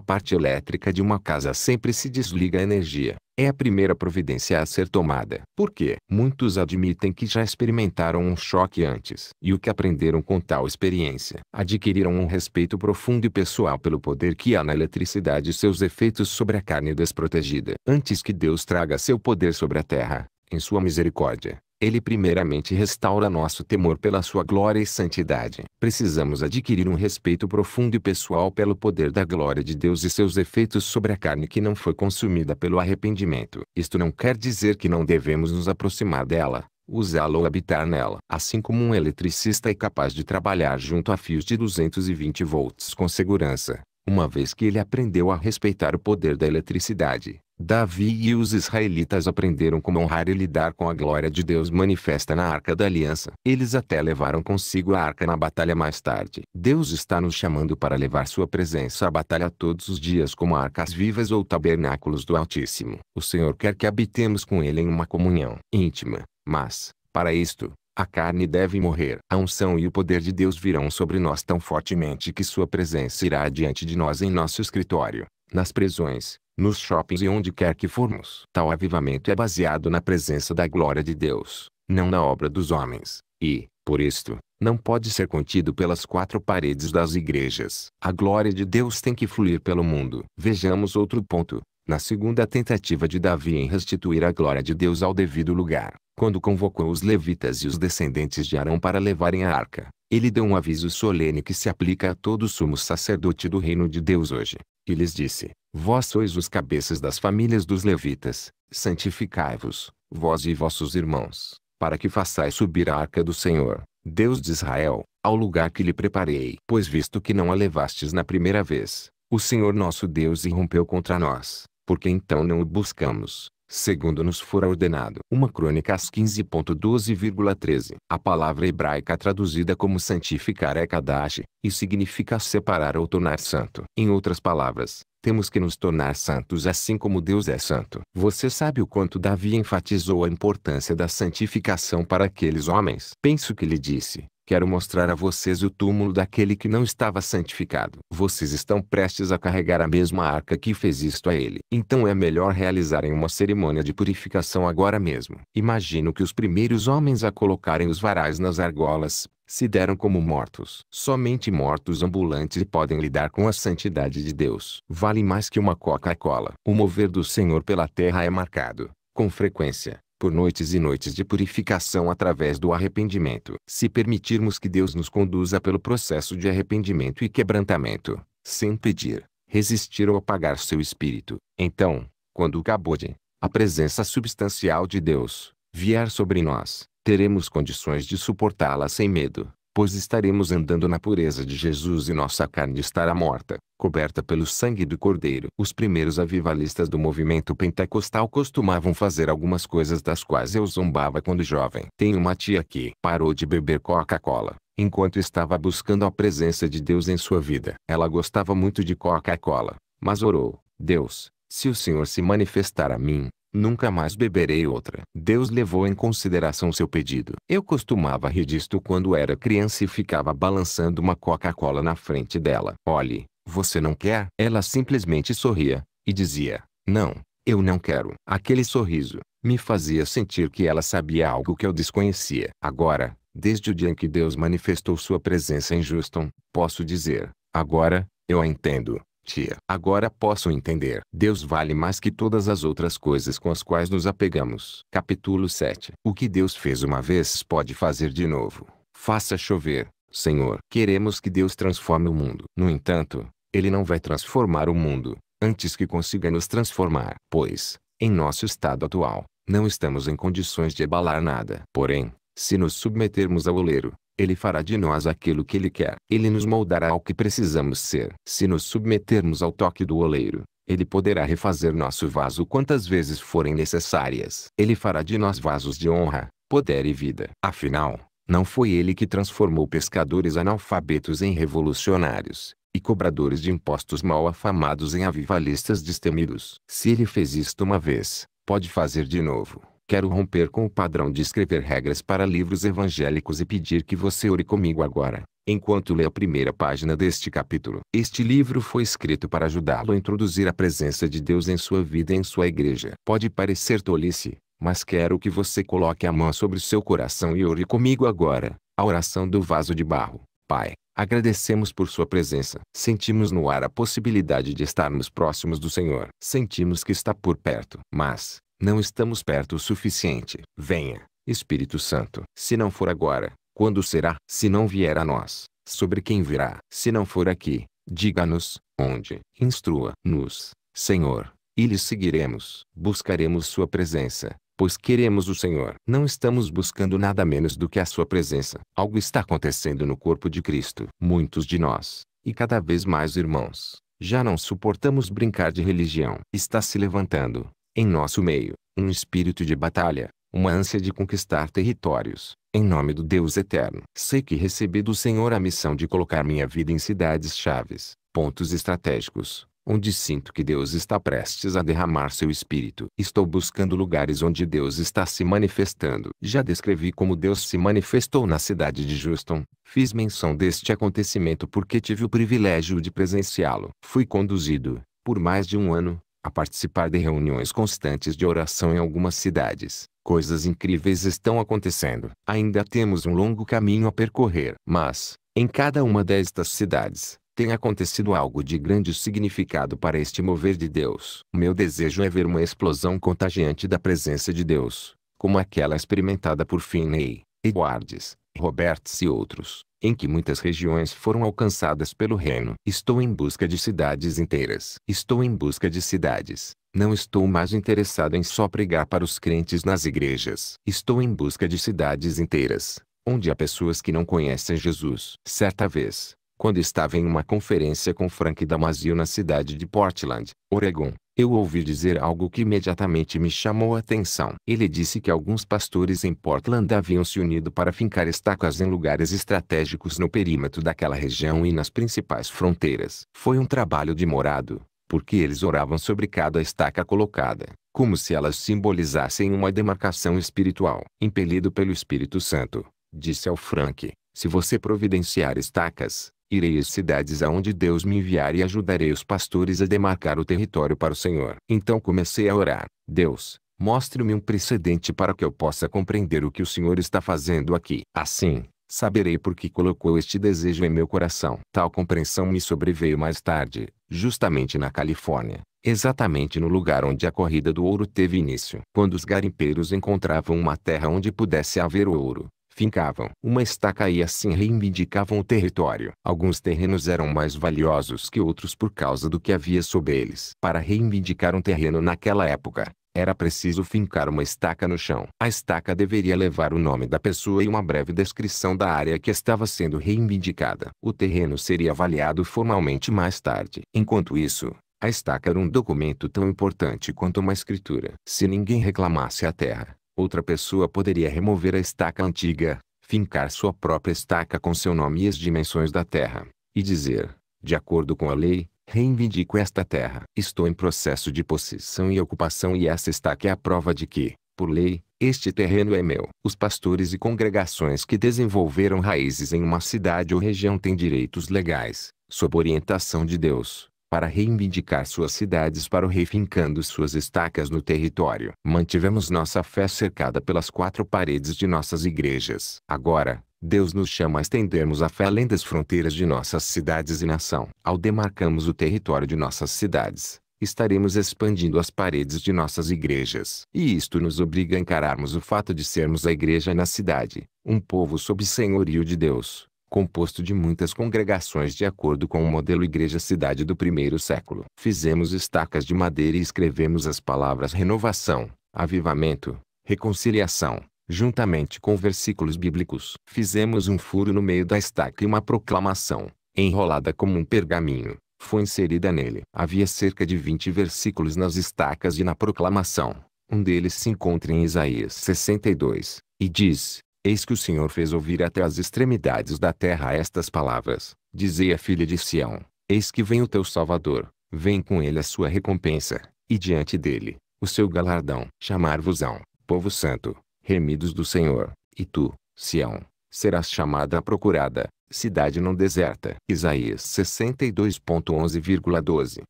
parte elétrica de uma casa sempre se desliga a energia. É a primeira providência a ser tomada. Por quê? Muitos admitem que já experimentaram um choque antes. E o que aprenderam com tal experiência? Adquiriram um respeito profundo e pessoal pelo poder que há na eletricidade e seus efeitos sobre a carne desprotegida. Antes que Deus traga seu poder sobre a terra, em sua misericórdia, ele primeiramente restaura nosso temor pela sua glória e santidade. Precisamos adquirir um respeito profundo e pessoal pelo poder da glória de Deus e seus efeitos sobre a carne que não foi consumida pelo arrependimento. Isto não quer dizer que não devemos nos aproximar dela, usá-la ou habitar nela. Assim como um eletricista é capaz de trabalhar junto a fios de 220 volts com segurança, uma vez que ele aprendeu a respeitar o poder da eletricidade, Davi e os israelitas aprenderam como honrar e lidar com a glória de Deus manifesta na Arca da Aliança. Eles até levaram consigo a arca na batalha mais tarde. Deus está nos chamando para levar sua presença à batalha todos os dias como arcas vivas ou tabernáculos do Altíssimo. O Senhor quer que habitemos com Ele em uma comunhão íntima, mas, para isto, a carne deve morrer. A unção e o poder de Deus virão sobre nós tão fortemente que sua presença irá adiante de nós em nosso escritório, nas prisões, nos shoppings e onde quer que formos. Tal avivamento é baseado na presença da glória de Deus, não na obra dos homens, e, por isto, não pode ser contido pelas quatro paredes das igrejas. A glória de Deus tem que fluir pelo mundo. Vejamos outro ponto. Na segunda tentativa de Davi em restituir a glória de Deus ao devido lugar, quando convocou os levitas e os descendentes de Arão para levarem a arca, ele deu um aviso solene que se aplica a todo sumo sacerdote do reino de Deus hoje. E lhes disse, Vós sois os cabeças das famílias dos levitas, santificai-vos, vós e vossos irmãos, para que façais subir a arca do Senhor, Deus de Israel, ao lugar que lhe preparei. Pois visto que não a levastes na primeira vez, o Senhor nosso Deus irrompeu contra nós, porque então não o buscamos, segundo nos fora ordenado. Uma crônica às 15.12,13. A palavra hebraica traduzida como santificar é kadash, e significa separar ou tornar santo. Em outras palavras, temos que nos tornar santos assim como Deus é santo. Você sabe o quanto Davi enfatizou a importância da santificação para aqueles homens? Penso que lhe disse, quero mostrar a vocês o túmulo daquele que não estava santificado. Vocês estão prestes a carregar a mesma arca que fez isto a ele. Então é melhor realizarem uma cerimônia de purificação agora mesmo. Imagino que os primeiros homens a colocarem os varais nas argolas, se deram como mortos. Somente mortos ambulantes podem lidar com a santidade de Deus. Vale mais que uma Coca-Cola. O mover do Senhor pela terra é marcado, com frequência, por noites e noites de purificação através do arrependimento. Se permitirmos que Deus nos conduza pelo processo de arrependimento e quebrantamento, sem pedir, resistir ou apagar seu espírito, então, quando o Kabod, a presença substancial de Deus, vier sobre nós, teremos condições de suportá-la sem medo, pois estaremos andando na pureza de Jesus e nossa carne estará morta, coberta pelo sangue do Cordeiro. Os primeiros avivalistas do movimento pentecostal costumavam fazer algumas coisas das quais eu zombava quando jovem. Tenho uma tia que parou de beber Coca-Cola, enquanto estava buscando a presença de Deus em sua vida. Ela gostava muito de Coca-Cola, mas orou, Deus, se o Senhor se manifestar a mim, Nunca mais beberei outra. Deus levou em consideração seu pedido. Eu costumava rir disto quando era criança e ficava balançando uma Coca-Cola na frente dela. Olhe, você não quer? Ela simplesmente sorria, e dizia, não, eu não quero. Aquele sorriso, me fazia sentir que ela sabia algo que eu desconhecia. Agora, desde o dia em que Deus manifestou sua presença em Juston, posso dizer, agora, eu a entendo. Tia, agora posso entender. Deus vale mais que todas as outras coisas com as quais nos apegamos. Capítulo 7 O que Deus fez uma vez pode fazer de novo. Faça chover, Senhor. Queremos que Deus transforme o mundo. No entanto, Ele não vai transformar o mundo antes que consiga nos transformar. Pois, em nosso estado atual, não estamos em condições de abalar nada. Porém, se nos submetermos ao oleiro, ele fará de nós aquilo que Ele quer. Ele nos moldará ao que precisamos ser. Se nos submetermos ao toque do oleiro, Ele poderá refazer nosso vaso quantas vezes forem necessárias. Ele fará de nós vasos de honra, poder e vida. Afinal, não foi Ele que transformou pescadores analfabetos em revolucionários, e cobradores de impostos mal afamados em avivalistas destemidos. Se Ele fez isto uma vez, pode fazer de novo. Quero romper com o padrão de escrever regras para livros evangélicos e pedir que você ore comigo agora, enquanto lê a primeira página deste capítulo. Este livro foi escrito para ajudá-lo a introduzir a presença de Deus em sua vida e em sua igreja. Pode parecer tolice, mas quero que você coloque a mão sobre seu coração e ore comigo agora. A oração do vaso de barro. Pai, Agradecemos por sua presença. Sentimos no ar a possibilidade de estarmos próximos do Senhor. Sentimos que está por perto. Mas, não estamos perto o suficiente. Venha, Espírito Santo. Se não for agora, quando será? Se não vier a nós, sobre quem virá? Se não for aqui, diga-nos, onde? Instrua-nos, Senhor, e lhe seguiremos. Buscaremos sua presença, pois queremos o Senhor. Não estamos buscando nada menos do que a sua presença. Algo está acontecendo no corpo de Cristo. Muitos de nós, e cada vez mais irmãos, já não suportamos brincar de religião. Está se levantando em nosso meio, um espírito de batalha, uma ânsia de conquistar territórios, em nome do Deus eterno. Sei que recebi do Senhor a missão de colocar minha vida em cidades chaves, pontos estratégicos, onde sinto que Deus está prestes a derramar seu espírito. Estou buscando lugares onde Deus está se manifestando. Já descrevi como Deus se manifestou na cidade de Houston. Fiz menção deste acontecimento porque tive o privilégio de presenciá-lo. Fui conduzido, por mais de um ano, a participar de reuniões constantes de oração em algumas cidades. Coisas incríveis estão acontecendo. Ainda temos um longo caminho a percorrer, mas, em cada uma destas cidades, tem acontecido algo de grande significado para este mover de Deus. Meu desejo é ver uma explosão contagiante da presença de Deus, como aquela experimentada por Finney, Edwards, Roberts e outros em que muitas regiões foram alcançadas pelo reino. Estou em busca de cidades inteiras. Estou em busca de cidades. Não estou mais interessado em só pregar para os crentes nas igrejas. Estou em busca de cidades inteiras, onde há pessoas que não conhecem Jesus. Certa vez, quando estava em uma conferência com Frank Damasio na cidade de Portland, Oregon, eu ouvi dizer algo que imediatamente me chamou a atenção. Ele disse que alguns pastores em Portland haviam se unido para fincar estacas em lugares estratégicos no perímetro daquela região e nas principais fronteiras. Foi um trabalho demorado, porque eles oravam sobre cada estaca colocada, como se elas simbolizassem uma demarcação espiritual. Impelido pelo Espírito Santo, disse ao Frank, se você providenciar estacas, Irei às cidades aonde Deus me enviar e ajudarei os pastores a demarcar o território para o Senhor. Então comecei a orar. Deus, mostre-me um precedente para que eu possa compreender o que o Senhor está fazendo aqui. Assim, saberei por que colocou este desejo em meu coração. Tal compreensão me sobreveio mais tarde, justamente na Califórnia, exatamente no lugar onde a corrida do ouro teve início. Quando os garimpeiros encontravam uma terra onde pudesse haver ouro, fincavam uma estaca e assim reivindicavam o território. Alguns terrenos eram mais valiosos que outros por causa do que havia sob eles. Para reivindicar um terreno naquela época, era preciso fincar uma estaca no chão. A estaca deveria levar o nome da pessoa e uma breve descrição da área que estava sendo reivindicada. O terreno seria avaliado formalmente mais tarde. Enquanto isso, a estaca era um documento tão importante quanto uma escritura. Se ninguém reclamasse a terra, Outra pessoa poderia remover a estaca antiga, fincar sua própria estaca com seu nome e as dimensões da terra, e dizer, de acordo com a lei, reivindico esta terra. Estou em processo de possessão e ocupação e essa estaca é a prova de que, por lei, este terreno é meu. Os pastores e congregações que desenvolveram raízes em uma cidade ou região têm direitos legais, sob orientação de Deus, para reivindicar suas cidades para o rei fincando suas estacas no território. Mantivemos nossa fé cercada pelas quatro paredes de nossas igrejas. Agora, Deus nos chama a estendermos a fé além das fronteiras de nossas cidades e nação. Ao demarcamos o território de nossas cidades, estaremos expandindo as paredes de nossas igrejas. E isto nos obriga a encararmos o fato de sermos a igreja na cidade, um povo sob senhorio de Deus, composto de muitas congregações de acordo com o modelo igreja-cidade do primeiro século. Fizemos estacas de madeira e escrevemos as palavras renovação, avivamento, reconciliação, juntamente com versículos bíblicos. Fizemos um furo no meio da estaca e uma proclamação, enrolada como um pergaminho, foi inserida nele. Havia cerca de 20 versículos nas estacas e na proclamação. Um deles se encontra em Isaías 62, e diz: Eis que o Senhor fez ouvir até as extremidades da terra estas palavras. Dizei à filha de Sião, eis que vem o teu Salvador, vem com ele a sua recompensa, e diante dele, o seu galardão. Chamar-vos-ão, povo santo, remidos do Senhor, e tu, Sião, serás chamada a procurada, cidade não deserta. Isaías 62.11,12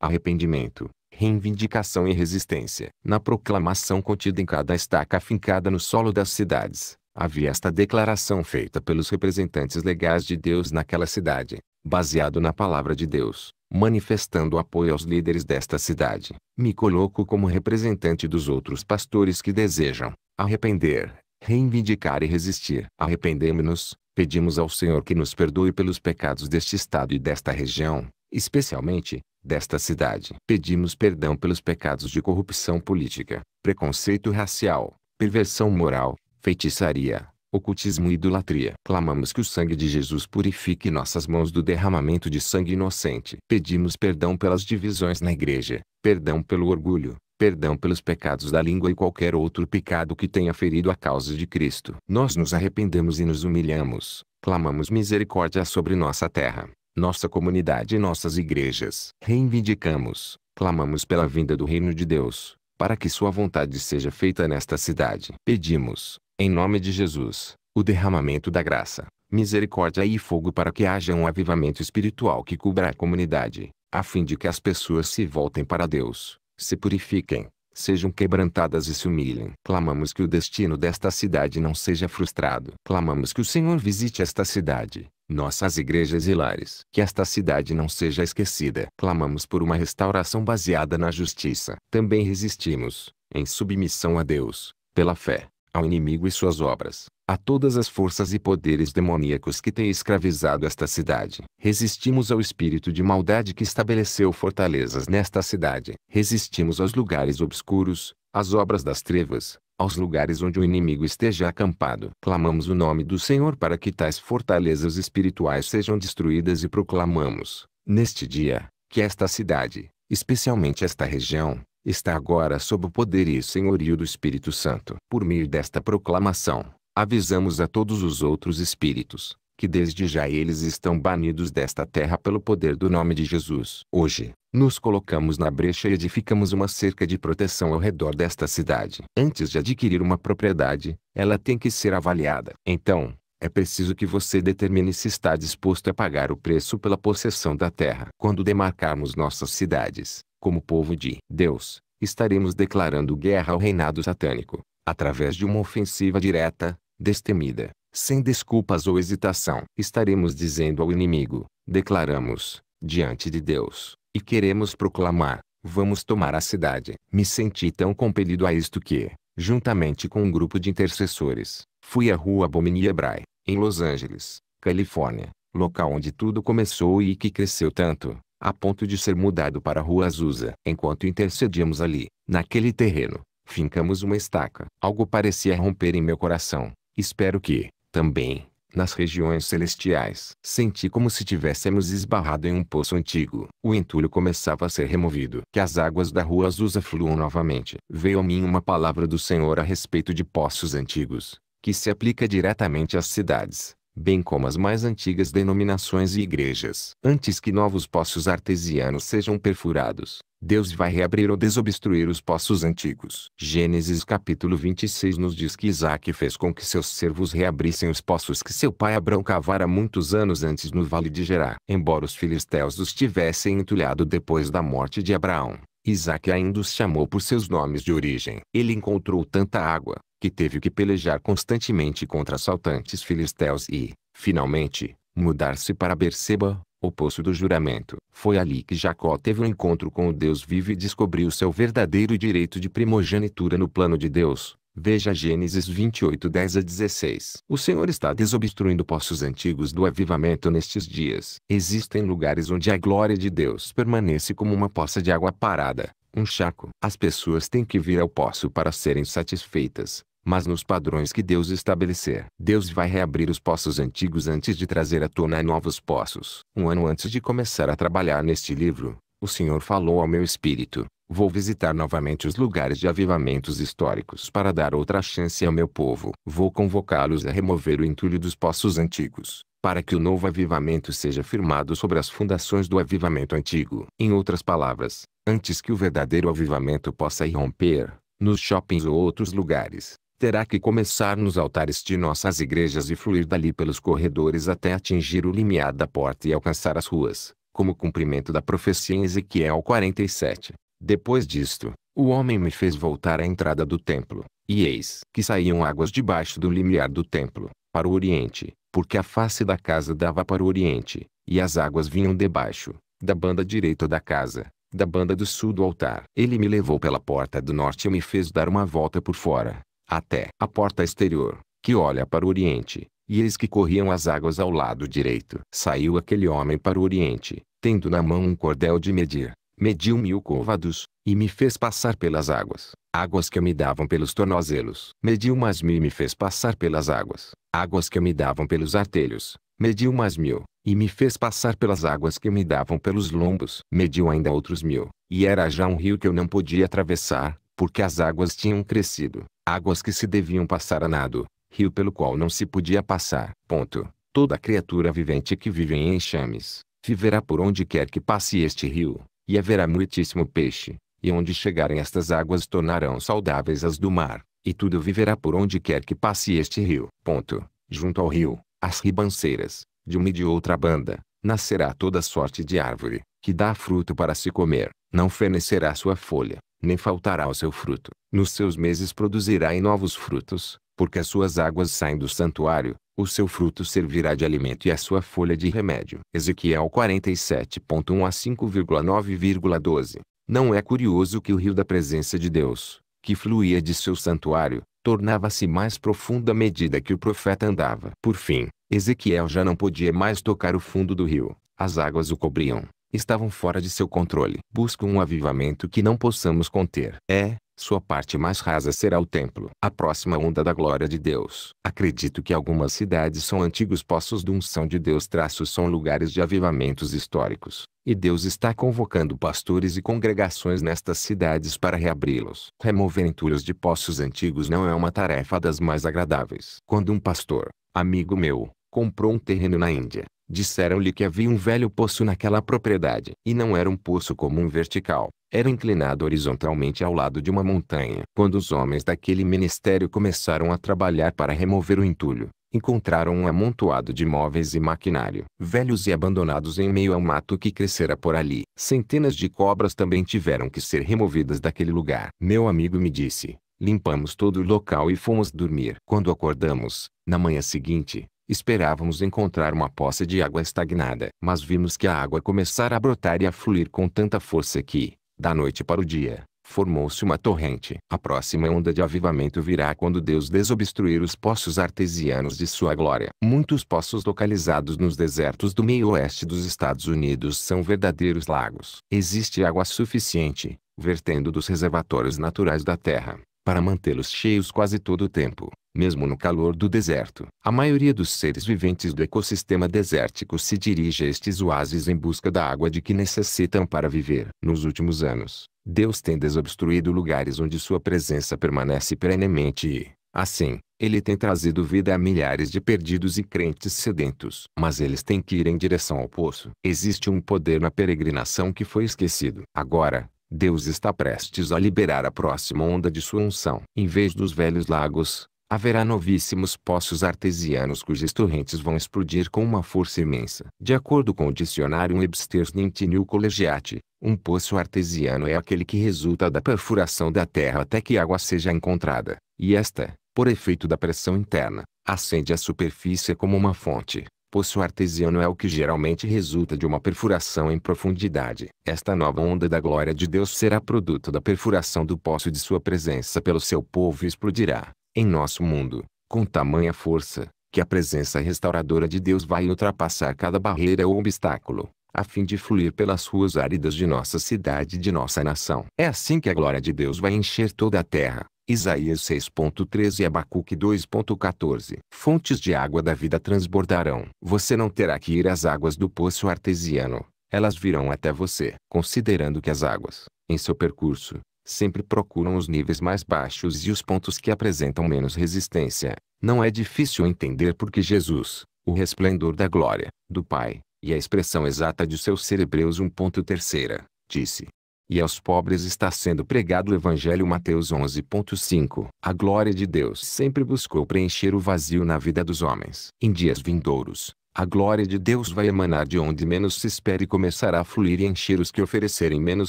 Arrependimento, reivindicação e resistência. Na proclamação contida em cada estaca afincada no solo das cidades, Havia esta declaração feita pelos representantes legais de Deus naquela cidade, baseado na palavra de Deus, manifestando apoio aos líderes desta cidade. Me coloco como representante dos outros pastores que desejam arrepender, reivindicar e resistir. Arrependemos-nos, pedimos ao Senhor que nos perdoe pelos pecados deste estado e desta região, especialmente, desta cidade. Pedimos perdão pelos pecados de corrupção política, preconceito racial, perversão moral, feitiçaria, ocultismo e idolatria. Clamamos que o sangue de Jesus purifique nossas mãos do derramamento de sangue inocente. Pedimos perdão pelas divisões na igreja, perdão pelo orgulho, perdão pelos pecados da língua e qualquer outro pecado que tenha ferido a causa de Cristo. Nós nos arrependemos e nos humilhamos, clamamos misericórdia sobre nossa terra, nossa comunidade e nossas igrejas. Reivindicamos, clamamos pela vinda do reino de Deus, para que sua vontade seja feita nesta cidade. Pedimos, em nome de Jesus, o derramamento da graça, misericórdia e fogo para que haja um avivamento espiritual que cubra a comunidade, a fim de que as pessoas se voltem para Deus, se purifiquem, sejam quebrantadas e se humilhem. Clamamos que o destino desta cidade não seja frustrado. Clamamos que o Senhor visite esta cidade, nossas igrejas e lares. Que esta cidade não seja esquecida. Clamamos por uma restauração baseada na justiça. Também resistimos, em submissão a Deus, pela fé, ao inimigo e suas obras, a todas as forças e poderes demoníacos que têm escravizado esta cidade. Resistimos ao espírito de maldade que estabeleceu fortalezas nesta cidade. Resistimos aos lugares obscuros, às obras das trevas, aos lugares onde o inimigo esteja acampado. Clamamos o nome do Senhor para que tais fortalezas espirituais sejam destruídas e proclamamos, neste dia, que esta cidade, especialmente esta região, está agora sob o poder e senhorio do Espírito Santo. Por meio desta proclamação, avisamos a todos os outros espíritos, que desde já eles estão banidos desta terra pelo poder do nome de Jesus. Hoje, nos colocamos na brecha e edificamos uma cerca de proteção ao redor desta cidade. Antes de adquirir uma propriedade, ela tem que ser avaliada. Então, é preciso que você determine se está disposto a pagar o preço pela possessão da terra. Quando demarcarmos nossas cidades, como povo de Deus, estaremos declarando guerra ao reinado satânico, através de uma ofensiva direta, destemida, sem desculpas ou hesitação. Estaremos dizendo ao inimigo, declaramos, diante de Deus, e queremos proclamar, vamos tomar a cidade. Me senti tão compelido a isto que, juntamente com um grupo de intercessores, fui à rua Bomini Hebrai, em Los Angeles, Califórnia, local onde tudo começou e que cresceu tanto, a ponto de ser mudado para a rua Azusa. Enquanto intercedíamos ali, naquele terreno, fincamos uma estaca. Algo parecia romper em meu coração. Espero que, também, nas regiões celestiais. Senti como se tivéssemos esbarrado em um poço antigo. O entulho começava a ser removido. Que as águas da rua Azusa fluam novamente. Veio a mim uma palavra do Senhor a respeito de poços antigos, que se aplica diretamente às cidades bem como as mais antigas denominações e igrejas. Antes que novos poços artesianos sejam perfurados, Deus vai reabrir ou desobstruir os poços antigos. Gênesis capítulo 26 nos diz que Isaac fez com que seus servos reabrissem os poços que seu pai Abrão cavara muitos anos antes no vale de Gerá. Embora os filisteus os tivessem entulhado depois da morte de Abraão, Isaac ainda os chamou por seus nomes de origem. Ele encontrou tanta água, que teve que pelejar constantemente contra assaltantes filisteus e, finalmente, mudar-se para Berseba, o poço do juramento. Foi ali que Jacó teve um encontro com o Deus vivo e descobriu seu verdadeiro direito de primogenitura no plano de Deus. Veja Gênesis 28, 10 a 16. O Senhor está desobstruindo poços antigos do avivamento nestes dias. Existem lugares onde a glória de Deus permanece como uma poça de água parada, um chaco. As pessoas têm que vir ao poço para serem satisfeitas mas nos padrões que Deus estabelecer. Deus vai reabrir os poços antigos antes de trazer à tona novos poços. Um ano antes de começar a trabalhar neste livro, o Senhor falou ao meu espírito: Vou visitar novamente os lugares de avivamentos históricos para dar outra chance ao meu povo. Vou convocá-los a remover o entulho dos poços antigos, para que o novo avivamento seja firmado sobre as fundações do avivamento antigo. Em outras palavras, antes que o verdadeiro avivamento possa irromper, nos shoppings ou outros lugares, terá que começar nos altares de nossas igrejas e fluir dali pelos corredores até atingir o limiar da porta e alcançar as ruas, como cumprimento da profecia em Ezequiel 47. Depois disto, o homem me fez voltar à entrada do templo, e eis que saíam águas debaixo do limiar do templo, para o oriente, porque a face da casa dava para o oriente, e as águas vinham debaixo, da banda direita da casa, da banda do sul do altar. Ele me levou pela porta do norte e me fez dar uma volta por fora, até a porta exterior, que olha para o oriente, e eis que corriam as águas ao lado direito. Saiu aquele homem para o oriente, tendo na mão um cordel de medir. Mediu mil covados, e me fez passar pelas águas. Águas que me davam pelos tornozelos. Mediu mais mil e me fez passar pelas águas. Águas que me davam pelos artelhos. Mediu mais mil, e me fez passar pelas águas que me davam pelos lombos. Mediu ainda outros mil, e era já um rio que eu não podia atravessar, porque as águas tinham crescido, águas que se deviam passar a nado, rio pelo qual não se podia passar. Ponto. Toda criatura vivente que vive em enxames, viverá por onde quer que passe este rio, e haverá muitíssimo peixe, e onde chegarem estas águas tornarão saudáveis as do mar, e tudo viverá por onde quer que passe este rio. Ponto. Junto ao rio, as ribanceiras, de uma e de outra banda, nascerá toda sorte de árvore, que dá fruto para se comer, não fenecerá sua folha, nem faltará o seu fruto. Nos seus meses produzirá novos frutos, porque as suas águas saem do santuário, o seu fruto servirá de alimento e a sua folha de remédio. Ezequiel 47.1 a 5,9,12 Não é curioso que o rio da presença de Deus, que fluía de seu santuário, tornava-se mais profundo à medida que o profeta andava. Por fim, Ezequiel já não podia mais tocar o fundo do rio. As águas o cobriam estavam fora de seu controle. Busca um avivamento que não possamos conter. É, sua parte mais rasa será o templo. A próxima onda da glória de Deus. Acredito que algumas cidades são antigos poços de unção de Deus traços são lugares de avivamentos históricos. E Deus está convocando pastores e congregações nestas cidades para reabri-los. Remover entulhos de poços antigos não é uma tarefa das mais agradáveis. Quando um pastor, amigo meu, comprou um terreno na Índia Disseram-lhe que havia um velho poço naquela propriedade. E não era um poço comum vertical. Era inclinado horizontalmente ao lado de uma montanha. Quando os homens daquele ministério começaram a trabalhar para remover o entulho, encontraram um amontoado de móveis e maquinário, velhos e abandonados em meio ao mato que crescera por ali. Centenas de cobras também tiveram que ser removidas daquele lugar. Meu amigo me disse, limpamos todo o local e fomos dormir. Quando acordamos, na manhã seguinte, Esperávamos encontrar uma poça de água estagnada, mas vimos que a água começara a brotar e a fluir com tanta força que, da noite para o dia, formou-se uma torrente. A próxima onda de avivamento virá quando Deus desobstruir os poços artesianos de sua glória. Muitos poços localizados nos desertos do meio-oeste dos Estados Unidos são verdadeiros lagos. Existe água suficiente, vertendo dos reservatórios naturais da terra para mantê-los cheios quase todo o tempo, mesmo no calor do deserto. A maioria dos seres viventes do ecossistema desértico se dirige a estes oásis em busca da água de que necessitam para viver. Nos últimos anos, Deus tem desobstruído lugares onde sua presença permanece perenemente e, assim, ele tem trazido vida a milhares de perdidos e crentes sedentos. Mas eles têm que ir em direção ao poço. Existe um poder na peregrinação que foi esquecido. Agora, Deus está prestes a liberar a próxima onda de sua unção. Em vez dos velhos lagos, haverá novíssimos poços artesianos cujas torrentes vão explodir com uma força imensa. De acordo com o dicionário Webster's Nintinil Collegiate, um poço artesiano é aquele que resulta da perfuração da terra até que água seja encontrada, e esta, por efeito da pressão interna, acende a superfície como uma fonte. Poço artesiano é o que geralmente resulta de uma perfuração em profundidade. Esta nova onda da glória de Deus será produto da perfuração do poço de sua presença pelo seu povo e explodirá, em nosso mundo, com tamanha força, que a presença restauradora de Deus vai ultrapassar cada barreira ou obstáculo, a fim de fluir pelas ruas áridas de nossa cidade e de nossa nação. É assim que a glória de Deus vai encher toda a terra, Isaías 6.13 e Abacuque 2.14. Fontes de água da vida transbordarão. Você não terá que ir às águas do poço artesiano. Elas virão até você. Considerando que as águas, em seu percurso, sempre procuram os níveis mais baixos e os pontos que apresentam menos resistência, não é difícil entender porque Jesus, o resplendor da glória, do Pai, e a expressão exata de seu ser Hebreus 1.3, disse, e aos pobres está sendo pregado o Evangelho Mateus 11.5. A glória de Deus sempre buscou preencher o vazio na vida dos homens. Em dias vindouros, a glória de Deus vai emanar de onde menos se espera e começará a fluir e encher os que oferecerem menos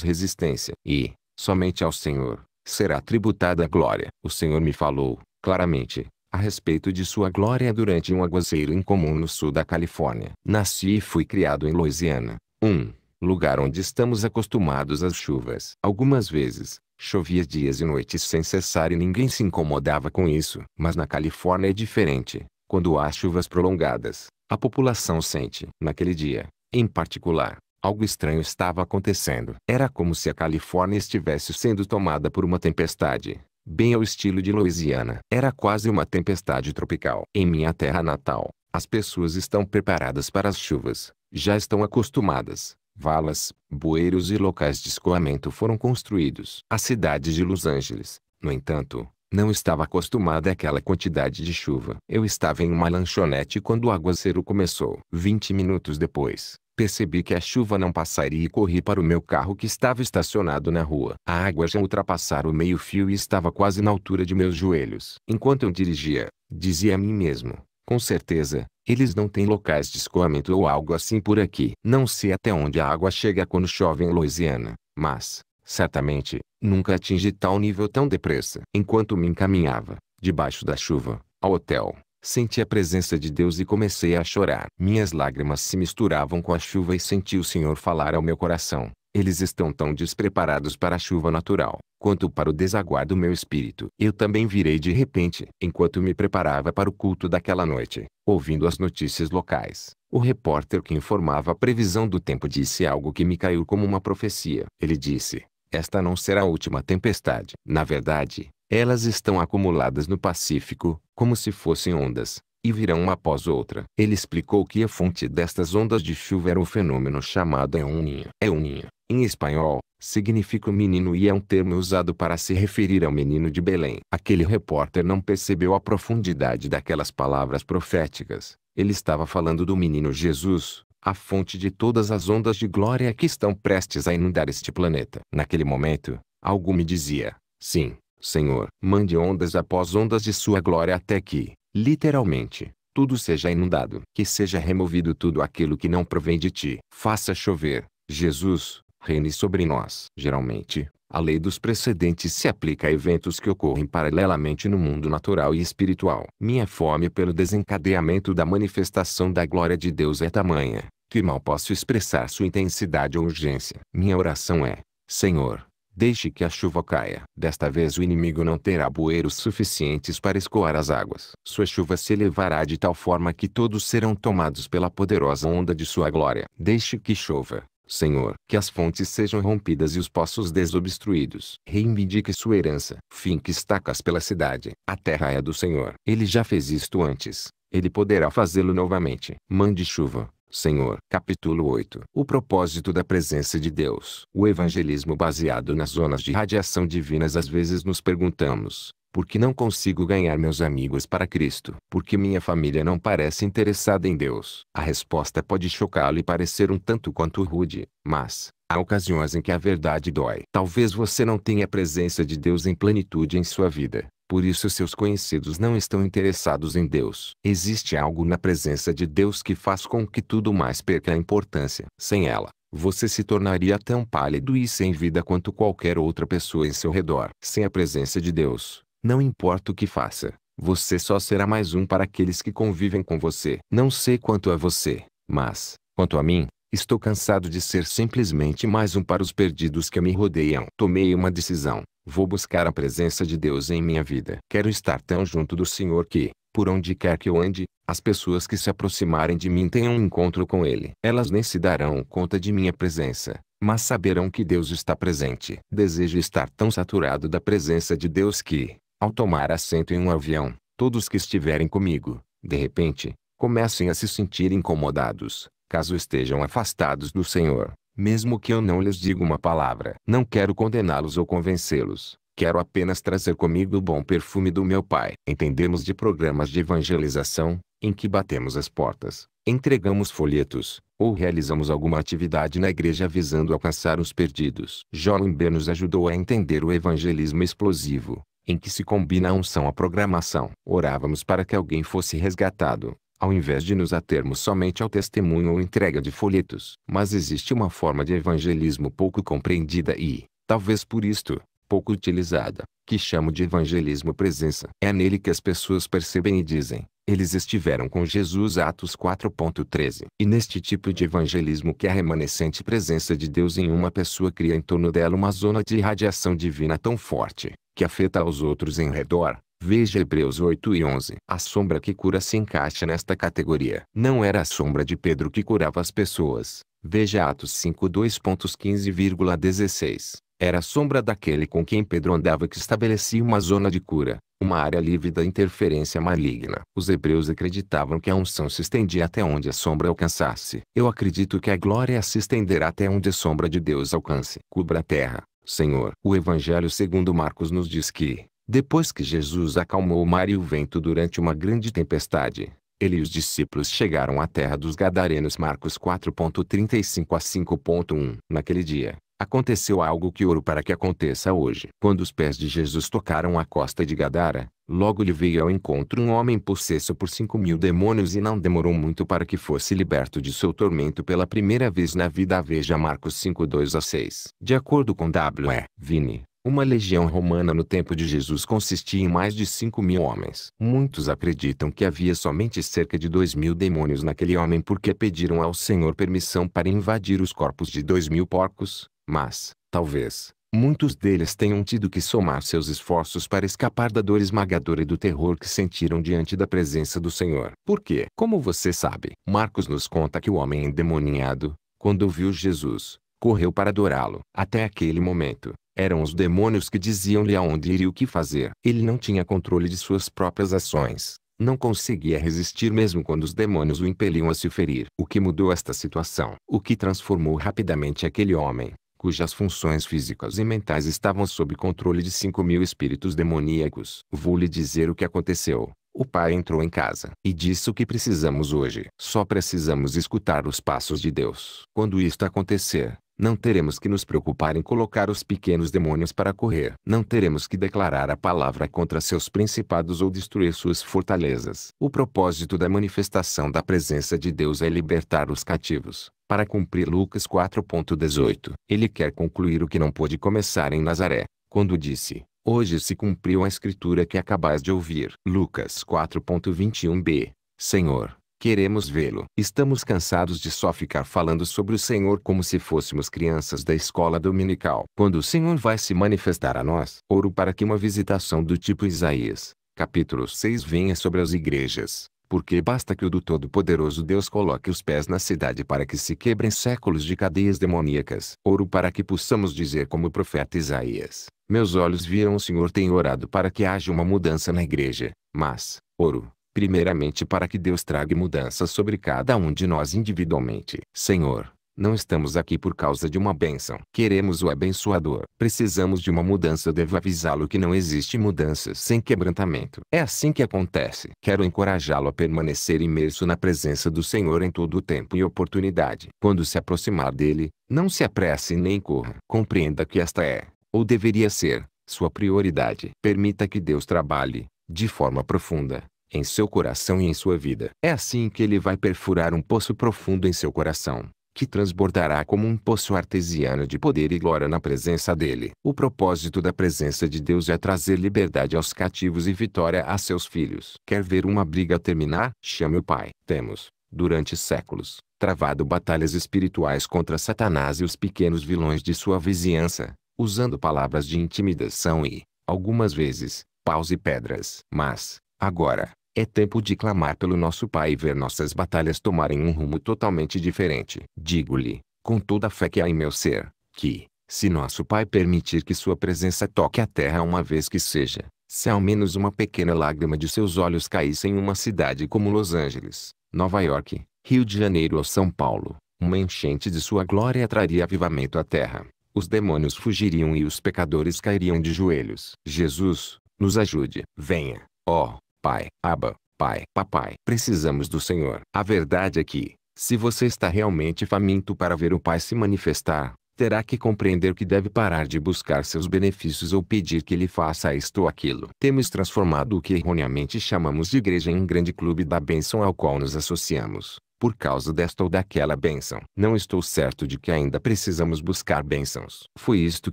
resistência. E, somente ao Senhor, será tributada a glória. O Senhor me falou, claramente, a respeito de sua glória durante um aguaceiro incomum no sul da Califórnia. Nasci e fui criado em Louisiana. 1. Um lugar onde estamos acostumados às chuvas. Algumas vezes, chovia dias e noites sem cessar e ninguém se incomodava com isso. Mas na Califórnia é diferente. Quando há chuvas prolongadas, a população sente. Naquele dia, em particular, algo estranho estava acontecendo. Era como se a Califórnia estivesse sendo tomada por uma tempestade, bem ao estilo de Louisiana. Era quase uma tempestade tropical. Em minha terra natal, as pessoas estão preparadas para as chuvas, já estão acostumadas, valas, bueiros e locais de escoamento foram construídos. A cidade de Los Angeles, no entanto, não estava acostumada àquela quantidade de chuva. Eu estava em uma lanchonete quando o aguaceiro começou. Vinte minutos depois, percebi que a chuva não passaria e corri para o meu carro que estava estacionado na rua. A água já ultrapassara o meio-fio e estava quase na altura de meus joelhos. Enquanto eu dirigia, dizia a mim mesmo: com certeza, eles não têm locais de escoamento ou algo assim por aqui. Não sei até onde a água chega quando chove em Louisiana, mas, certamente, nunca atinge tal nível tão depressa. Enquanto me encaminhava, debaixo da chuva, ao hotel, senti a presença de Deus e comecei a chorar. Minhas lágrimas se misturavam com a chuva e senti o Senhor falar ao meu coração. Eles estão tão despreparados para a chuva natural, quanto para o desaguar do meu espírito. Eu também virei de repente, enquanto me preparava para o culto daquela noite, ouvindo as notícias locais. O repórter que informava a previsão do tempo disse algo que me caiu como uma profecia. Ele disse: Esta não será a última tempestade. Na verdade, elas estão acumuladas no Pacífico, como se fossem ondas, e virão uma após outra. Ele explicou que a fonte destas ondas de chuva era um fenômeno chamado euninha. É euninha é em espanhol, significa o menino e é um termo usado para se referir ao menino de Belém. Aquele repórter não percebeu a profundidade daquelas palavras proféticas. Ele estava falando do menino Jesus, a fonte de todas as ondas de glória que estão prestes a inundar este planeta. Naquele momento, algo me dizia: Sim, Senhor, mande ondas após ondas de sua glória até que, literalmente, tudo seja inundado, que seja removido tudo aquilo que não provém de ti. Faça chover, Jesus, reine sobre nós. Geralmente, a lei dos precedentes se aplica a eventos que ocorrem paralelamente no mundo natural e espiritual. Minha fome pelo desencadeamento da manifestação da glória de Deus é tamanha, que mal posso expressar sua intensidade ou urgência. Minha oração é: Senhor, deixe que a chuva caia. Desta vez o inimigo não terá bueiros suficientes para escoar as águas. Sua chuva se elevará de tal forma que todos serão tomados pela poderosa onda de sua glória. Deixe que chova, Senhor, que as fontes sejam rompidas e os poços desobstruídos. Reivindique sua herança. fim que estacas pela cidade. A terra é do Senhor. Ele já fez isto antes. Ele poderá fazê-lo novamente. Mande chuva. Senhor. Capítulo 8. O propósito da presença de Deus. O evangelismo baseado nas zonas de radiação divinas às vezes nos perguntamos, porque não consigo ganhar meus amigos para Cristo, porque minha família não parece interessada em Deus. A resposta pode chocá-lo e parecer um tanto quanto rude, mas há ocasiões em que a verdade dói. Talvez você não tenha a presença de Deus em plenitude em sua vida. Por isso seus conhecidos não estão interessados em Deus. Existe algo na presença de Deus que faz com que tudo mais perca a importância. Sem ela, você se tornaria tão pálido e sem vida quanto qualquer outra pessoa em seu redor. Sem a presença de Deus, não importa o que faça, você só será mais um para aqueles que convivem com você. Não sei quanto a você, mas, quanto a mim, estou cansado de ser simplesmente mais um para os perdidos que me rodeiam. Tomei uma decisão. Vou buscar a presença de Deus em minha vida. Quero estar tão junto do Senhor que, por onde quer que eu ande, as pessoas que se aproximarem de mim tenham um encontro com Ele. Elas nem se darão conta de minha presença, mas saberão que Deus está presente. Desejo estar tão saturado da presença de Deus que, ao tomar assento em um avião, todos que estiverem comigo, de repente, comecem a se sentir incomodados, caso estejam afastados do Senhor, mesmo que eu não lhes diga uma palavra. Não quero condená-los ou convencê-los. Quero apenas trazer comigo o bom perfume do meu Pai. Entendemos de programas de evangelização, em que batemos as portas, entregamos folhetos, ou realizamos alguma atividade na igreja visando alcançar os perdidos. Jolimber nos ajudou a entender o evangelismo explosivo, em que se combina a unção à programação. Orávamos para que alguém fosse resgatado, ao invés de nos atermos somente ao testemunho ou entrega de folhetos. Mas existe uma forma de evangelismo pouco compreendida e, talvez por isto, pouco utilizada, que chamo de evangelismo presença. É nele que as pessoas percebem e dizem, eles estiveram com Jesus Atos 4.13. E neste tipo de evangelismo que a remanescente presença de Deus em uma pessoa cria em torno dela uma zona de irradiação divina tão forte, que afeta aos outros em redor, Veja Hebreus 8 e 11. A sombra que cura se encaixa nesta categoria. Não era a sombra de Pedro que curava as pessoas. Veja Atos 5 2.15,16. Era a sombra daquele com quem Pedro andava que estabelecia uma zona de cura, uma área livre da interferência maligna. Os hebreus acreditavam que a unção se estendia até onde a sombra alcançasse. Eu acredito que a glória se estenderá até onde a sombra de Deus alcance. Cubra a terra, Senhor. O Evangelho segundo Marcos nos diz que, depois que Jesus acalmou o mar e o vento durante uma grande tempestade, ele e os discípulos chegaram à terra dos Gadarenos. Marcos 4.35 a 5.1 Naquele dia, Aconteceu algo que oro para que aconteça hoje. Quando os pés de Jesus tocaram a costa de Gadara, logo lhe veio ao encontro um homem possesso por cinco mil demônios e não demorou muito para que fosse liberto de seu tormento pela primeira vez na vida. Veja Marcos 5, 2 a 6. De acordo com W. Vini, uma legião romana no tempo de Jesus consistia em mais de cinco mil homens. Muitos acreditam que havia somente cerca de dois mil demônios naquele homem porque pediram ao Senhor permissão para invadir os corpos de dois mil porcos, mas, talvez, muitos deles tenham tido que somar seus esforços para escapar da dor esmagadora e do terror que sentiram diante da presença do Senhor. Porque, como você sabe, Marcos nos conta que o homem endemoniado, quando viu Jesus, correu para adorá-lo. Até aquele momento, eram os demônios que diziam-lhe aonde ir e o que fazer. Ele não tinha controle de suas próprias ações. Não conseguia resistir mesmo quando os demônios o impeliam a se ferir. O que mudou esta situação? O que transformou rapidamente aquele homem, cujas funções físicas e mentais estavam sob controle de cinco mil espíritos demoníacos. Vou lhe dizer o que aconteceu. O pai entrou em casa e disse o que precisamos hoje. Só precisamos escutar os passos de Deus. Quando isto acontecer, não teremos que nos preocupar em colocar os pequenos demônios para correr. Não teremos que declarar a palavra contra seus principados ou destruir suas fortalezas. O propósito da manifestação da presença de Deus é libertar os cativos, para cumprir Lucas 4.18, ele quer concluir o que não pôde começar em Nazaré, quando disse, Hoje se cumpriu a escritura que acabais de ouvir. Lucas 4.21b Senhor, queremos vê-lo. Estamos cansados de só ficar falando sobre o Senhor como se fôssemos crianças da escola dominical. Quando o Senhor vai se manifestar a nós, ouro para que uma visitação do tipo Isaías, capítulo 6 venha sobre as igrejas. Porque basta que o do Todo-Poderoso Deus coloque os pés na cidade para que se quebrem séculos de cadeias demoníacas. Ouro para que possamos dizer como o profeta Isaías. Meus olhos viram o Senhor tem orado para que haja uma mudança na igreja. Mas, ouro, primeiramente para que Deus traga mudança sobre cada um de nós individualmente. Senhor, não estamos aqui por causa de uma bênção. Queremos o abençoador. Precisamos de uma mudança. Devo avisá-lo que não existe mudança sem quebrantamento. É assim que acontece. Quero encorajá-lo a permanecer imerso na presença do Senhor em todo o tempo e oportunidade. Quando se aproximar dele, não se apresse nem corra. Compreenda que esta é, ou deveria ser, sua prioridade. Permita que Deus trabalhe, de forma profunda, em seu coração e em sua vida. É assim que ele vai perfurar um poço profundo em seu coração que transbordará como um poço artesiano de poder e glória na presença dele. O propósito da presença de Deus é trazer liberdade aos cativos e vitória a seus filhos. Quer ver uma briga terminar? Chame o Pai. Temos, durante séculos, travado batalhas espirituais contra Satanás e os pequenos vilões de sua vizinhança, usando palavras de intimidação e, algumas vezes, paus e pedras. Mas, agora, é tempo de clamar pelo nosso Pai e ver nossas batalhas tomarem um rumo totalmente diferente. Digo-lhe, com toda a fé que há em meu ser, que, se nosso Pai permitir que sua presença toque a terra uma vez que seja, se ao menos uma pequena lágrima de seus olhos caísse em uma cidade como Los Angeles, Nova York, Rio de Janeiro ou São Paulo, uma enchente de sua glória traria avivamento à terra. Os demônios fugiriam e os pecadores cairiam de joelhos. Jesus, nos ajude. Venha, ó Pai, Abba, Pai, Papai. Precisamos do Senhor. A verdade é que, se você está realmente faminto para ver o Pai se manifestar, terá que compreender que deve parar de buscar seus benefícios ou pedir que ele faça isto ou aquilo. Temos transformado o que erroneamente chamamos de igreja em um grande clube da bênção ao qual nos associamos, por causa desta ou daquela bênção. Não estou certo de que ainda precisamos buscar bênçãos. Foi isto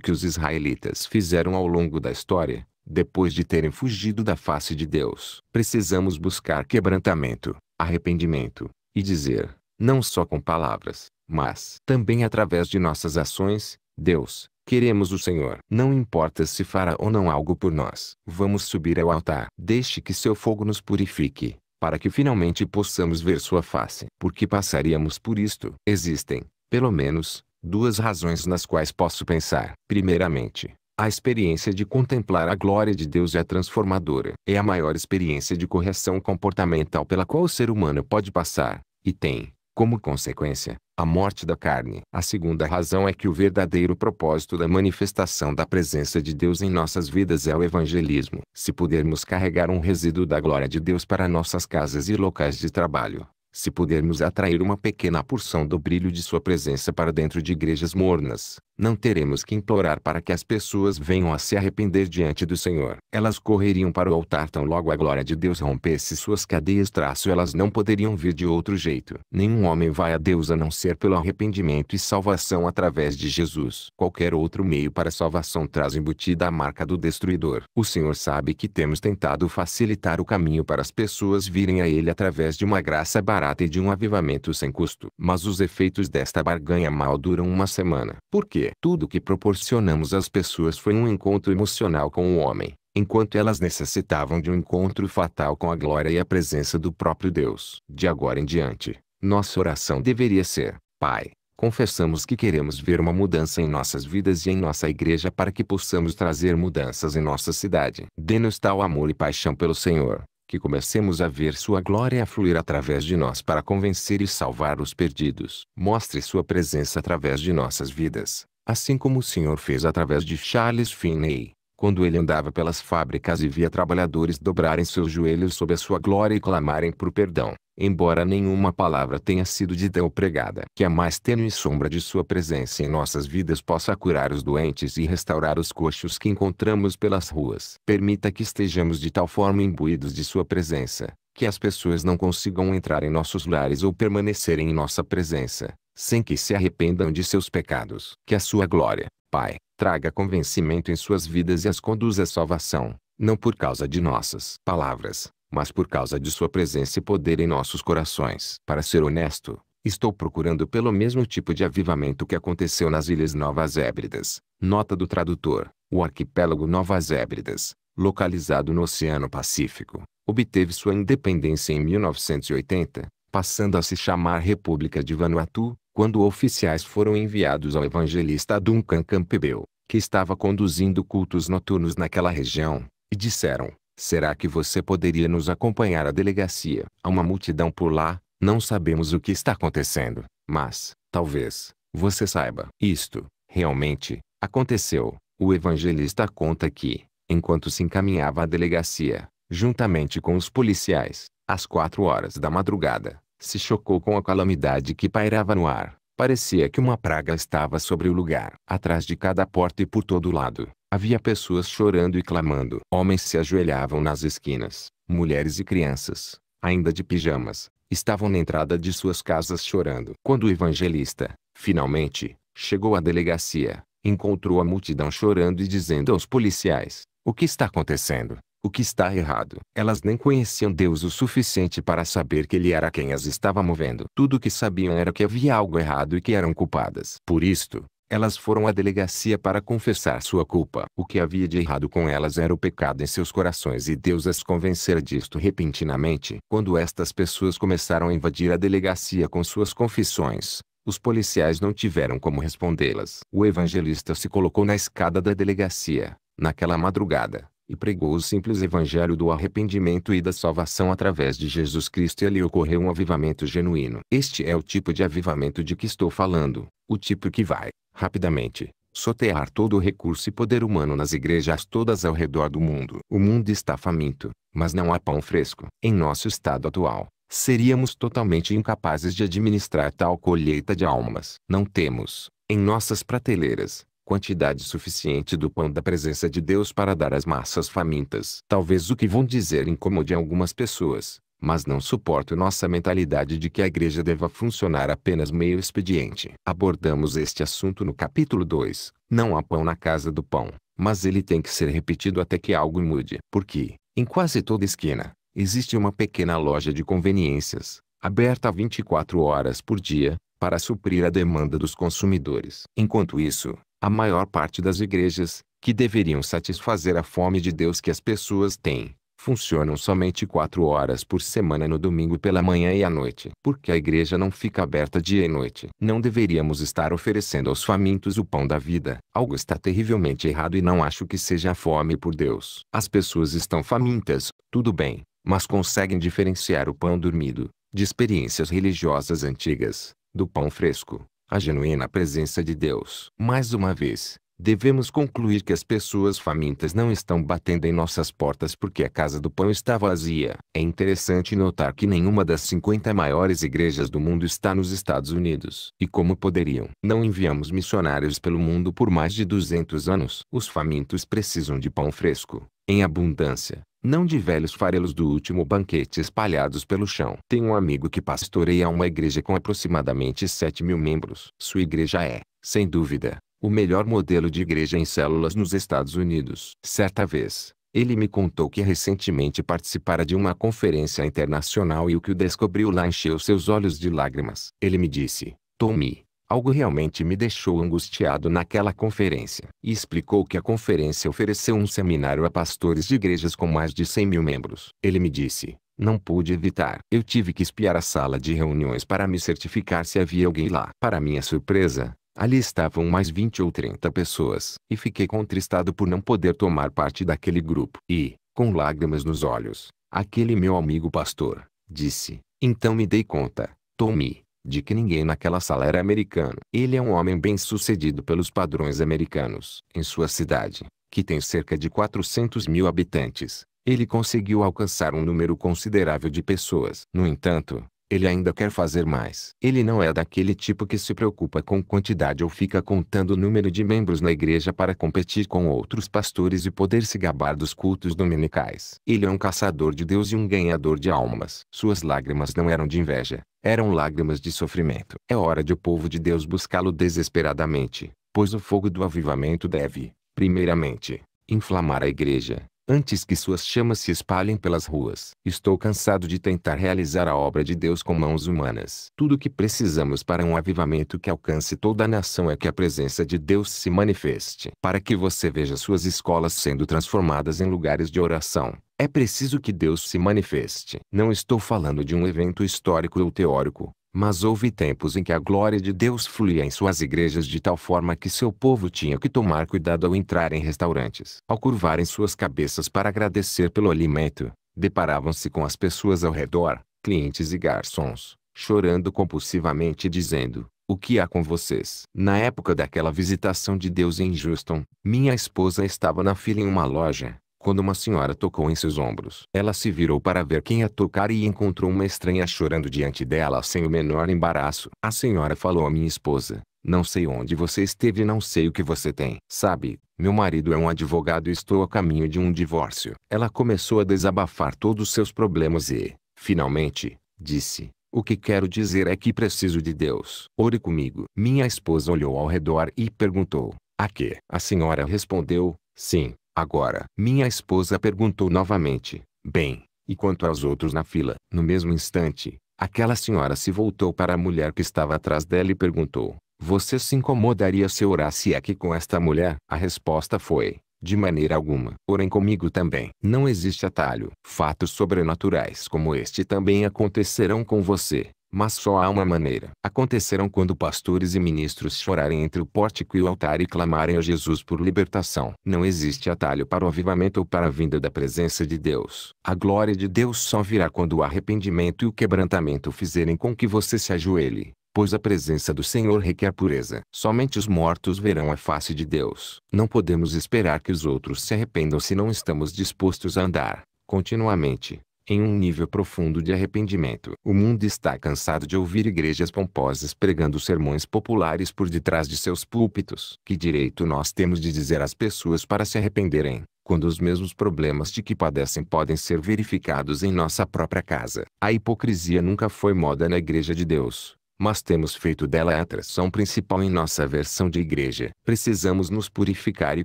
que os israelitas fizeram ao longo da história depois de terem fugido da face de Deus. Precisamos buscar quebrantamento, arrependimento, e dizer, não só com palavras, mas também através de nossas ações, Deus, queremos o Senhor. Não importa se fará ou não algo por nós. Vamos subir ao altar. Deixe que seu fogo nos purifique, para que finalmente possamos ver sua face. Porque passaríamos por isto? Existem, pelo menos, duas razões nas quais posso pensar. Primeiramente, a experiência de contemplar a glória de Deus é transformadora. É a maior experiência de correção comportamental pela qual o ser humano pode passar, e tem, como consequência, a morte da carne. A segunda razão é que o verdadeiro propósito da manifestação da presença de Deus em nossas vidas é o evangelismo. Se pudermos carregar um resíduo da glória de Deus para nossas casas e locais de trabalho, se pudermos atrair uma pequena porção do brilho de Sua presença para dentro de igrejas mornas, não teremos que implorar para que as pessoas venham a se arrepender diante do Senhor. Elas correriam para o altar tão logo a glória de Deus rompesse suas cadeias traço elas não poderiam vir de outro jeito. Nenhum homem vai a Deus a não ser pelo arrependimento e salvação através de Jesus. Qualquer outro meio para salvação traz embutida a marca do destruidor. O Senhor sabe que temos tentado facilitar o caminho para as pessoas virem a Ele através de uma graça barata e de um avivamento sem custo. Mas os efeitos desta barganha mal duram uma semana. Por quê? tudo Tudo que proporcionamos às pessoas foi um encontro emocional com o homem, enquanto elas necessitavam de um encontro fatal com a glória e a presença do próprio Deus. De agora em diante, nossa oração deveria ser: Pai, confessamos que queremos ver uma mudança em nossas vidas e em nossa igreja para que possamos trazer mudanças em nossa cidade. Dê-nos tal amor e paixão pelo Senhor, que comecemos a ver Sua glória fluir através de nós para convencer e salvar os perdidos. Mostre Sua presença através de nossas vidas, Assim como o senhor fez através de Charles Finney, quando ele andava pelas fábricas e via trabalhadores dobrarem seus joelhos sob a sua glória e clamarem por perdão, embora nenhuma palavra tenha sido dita ou pregada, que a mais tênue sombra de sua presença em nossas vidas possa curar os doentes e restaurar os coxos que encontramos pelas ruas. Permita que estejamos de tal forma imbuídos de sua presença, que as pessoas não consigam entrar em nossos lares ou permanecerem em nossa presença, sem que se arrependam de seus pecados. Que a sua glória, Pai, traga convencimento em suas vidas e as conduza à salvação, não por causa de nossas palavras, mas por causa de sua presença e poder em nossos corações. Para ser honesto, estou procurando pelo mesmo tipo de avivamento que aconteceu nas Ilhas Novas Hébridas. Nota do tradutor: o arquipélago Novas Hébridas, localizado no Oceano Pacífico, obteve sua independência em 1980, passando a se chamar República de Vanuatu, quando oficiais foram enviados ao evangelista Duncan Campbell, que estava conduzindo cultos noturnos naquela região, e disseram, será que você poderia nos acompanhar à delegacia? Há uma multidão por lá, não sabemos o que está acontecendo, mas, talvez, você saiba. Isto, realmente, aconteceu. O evangelista conta que, enquanto se encaminhava à delegacia, juntamente com os policiais, às quatro horas da madrugada, se chocou com a calamidade que pairava no ar. Parecia que uma praga estava sobre o lugar. Atrás de cada porta e por todo lado, havia pessoas chorando e clamando. Homens se ajoelhavam nas esquinas. Mulheres e crianças, ainda de pijamas, estavam na entrada de suas casas chorando. Quando o evangelista, finalmente, chegou à delegacia, encontrou a multidão chorando e dizendo aos policiais: O que está acontecendo? o que está errado. Elas nem conheciam Deus o suficiente para saber que ele era quem as estava movendo. Tudo o que sabiam era que havia algo errado e que eram culpadas. Por isto, elas foram à delegacia para confessar sua culpa. O que havia de errado com elas era o pecado em seus corações e Deus as convencera disto repentinamente. Quando estas pessoas começaram a invadir a delegacia com suas confissões, os policiais não tiveram como respondê-las. O evangelista se colocou na escada da delegacia, naquela madrugada, e pregou o simples evangelho do arrependimento e da salvação através de Jesus Cristo e ali ocorreu um avivamento genuíno. Este é o tipo de avivamento de que estou falando, o tipo que vai, rapidamente, sotear todo o recurso e poder humano nas igrejas todas ao redor do mundo. O mundo está faminto, mas não há pão fresco. Em nosso estado atual, seríamos totalmente incapazes de administrar tal colheita de almas. Não temos, em nossas prateleiras, quantidade suficiente do pão da presença de Deus para dar às massas famintas. Talvez o que vão dizer incomode algumas pessoas, mas não suporto nossa mentalidade de que a igreja deva funcionar apenas meio expediente. Abordamos este assunto no capítulo 2. Não há pão na casa do pão, mas ele tem que ser repetido até que algo mude. Porque, em quase toda esquina, existe uma pequena loja de conveniências, aberta 24 horas por dia, para suprir a demanda dos consumidores. Enquanto isso, a maior parte das igrejas, que deveriam satisfazer a fome de Deus que as pessoas têm, funcionam somente quatro horas por semana no domingo pela manhã e à noite. Porque a igreja não fica aberta dia e noite. Não deveríamos estar oferecendo aos famintos o pão da vida. Algo está terrivelmente errado e não acho que seja a fome por Deus. As pessoas estão famintas, tudo bem, mas conseguem diferenciar o pão dormido, de experiências religiosas antigas, do pão fresco a genuína presença de Deus. Mais uma vez, devemos concluir que as pessoas famintas não estão batendo em nossas portas porque a casa do pão está vazia. É interessante notar que nenhuma das 50 maiores igrejas do mundo está nos Estados Unidos. E como poderiam? Não enviamos missionários pelo mundo por mais de 200 anos. Os famintos precisam de pão fresco, em abundância. Não de velhos farelos do último banquete espalhados pelo chão. Tem um amigo que pastoreia uma igreja com aproximadamente 7 mil membros. Sua igreja é, sem dúvida, o melhor modelo de igreja em células nos Estados Unidos. Certa vez, ele me contou que recentemente participara de uma conferência internacional e o que o descobriu lá encheu seus olhos de lágrimas. Ele me disse, Tommy, algo realmente me deixou angustiado naquela conferência. E explicou que a conferência ofereceu um seminário a pastores de igrejas com mais de 100 mil membros. Ele me disse, não pude evitar. Eu tive que espiar a sala de reuniões para me certificar se havia alguém lá. Para minha surpresa, Ali estavam mais vinte ou trinta pessoas, e fiquei contristado por não poder tomar parte daquele grupo. E, com lágrimas nos olhos, aquele meu amigo pastor, disse, então me dei conta, Tommy, de que ninguém naquela sala era americano. Ele é um homem bem sucedido pelos padrões americanos. Em sua cidade, que tem cerca de 400 mil habitantes, ele conseguiu alcançar um número considerável de pessoas. No entanto, ele ainda quer fazer mais. Ele não é daquele tipo que se preocupa com quantidade ou fica contando o número de membros na igreja para competir com outros pastores e poder se gabar dos cultos dominicais. Ele é um caçador de Deus e um ganhador de almas. Suas lágrimas não eram de inveja, eram lágrimas de sofrimento. É hora de o povo de Deus buscá-lo desesperadamente, pois o fogo do avivamento deve, primeiramente, inflamar a igreja antes que suas chamas se espalhem pelas ruas. Estou cansado de tentar realizar a obra de Deus com mãos humanas. Tudo o que precisamos para um avivamento que alcance toda a nação é que a presença de Deus se manifeste. Para que você veja suas escolas sendo transformadas em lugares de oração, é preciso que Deus se manifeste. Não estou falando de um evento histórico ou teórico, mas houve tempos em que a glória de Deus fluía em suas igrejas de tal forma que seu povo tinha que tomar cuidado ao entrar em restaurantes. Ao curvarem suas cabeças para agradecer pelo alimento, deparavam-se com as pessoas ao redor, clientes e garçons, chorando compulsivamente e dizendo: O que há com vocês? Na época daquela visitação de Deus em Houston, minha esposa estava na fila em uma loja, quando uma senhora tocou em seus ombros. Ela se virou para ver quem a tocar e encontrou uma estranha chorando diante dela sem o menor embaraço. A senhora falou à minha esposa, não sei onde você esteve e não sei o que você tem. Sabe, meu marido é um advogado e estou a caminho de um divórcio. Ela começou a desabafar todos os seus problemas e, finalmente, disse, o que quero dizer é que preciso de Deus. Ore comigo. Minha esposa olhou ao redor e perguntou, a que? A senhora respondeu, sim, Agora, minha esposa perguntou novamente: Bem, e quanto aos outros na fila? No mesmo instante, aquela senhora se voltou para a mulher que estava atrás dela e perguntou: Você se incomodaria se eu orasse aqui com esta mulher? A resposta foi: de maneira alguma. Orem comigo também. Não existe atalho. Fatos sobrenaturais como este também acontecerão com você. Mas só há uma maneira. Acontecerão quando pastores e ministros chorarem entre o pórtico e o altar e clamarem a Jesus por libertação. Não existe atalho para o avivamento ou para a vinda da presença de Deus. A glória de Deus só virá quando o arrependimento e o quebrantamento fizerem com que você se ajoelhe pois a presença do Senhor requer pureza. Somente os mortos verão a face de Deus. Não podemos esperar que os outros se arrependam se não estamos dispostos a andar, continuamente, em um nível profundo de arrependimento. O mundo está cansado de ouvir igrejas pomposas pregando sermões populares por detrás de seus púlpitos. Que direito nós temos de dizer às pessoas para se arrependerem, quando os mesmos problemas de que padecem podem ser verificados em nossa própria casa? A hipocrisia nunca foi moda na Igreja de Deus. Mas temos feito dela a atração principal em nossa versão de igreja. Precisamos nos purificar e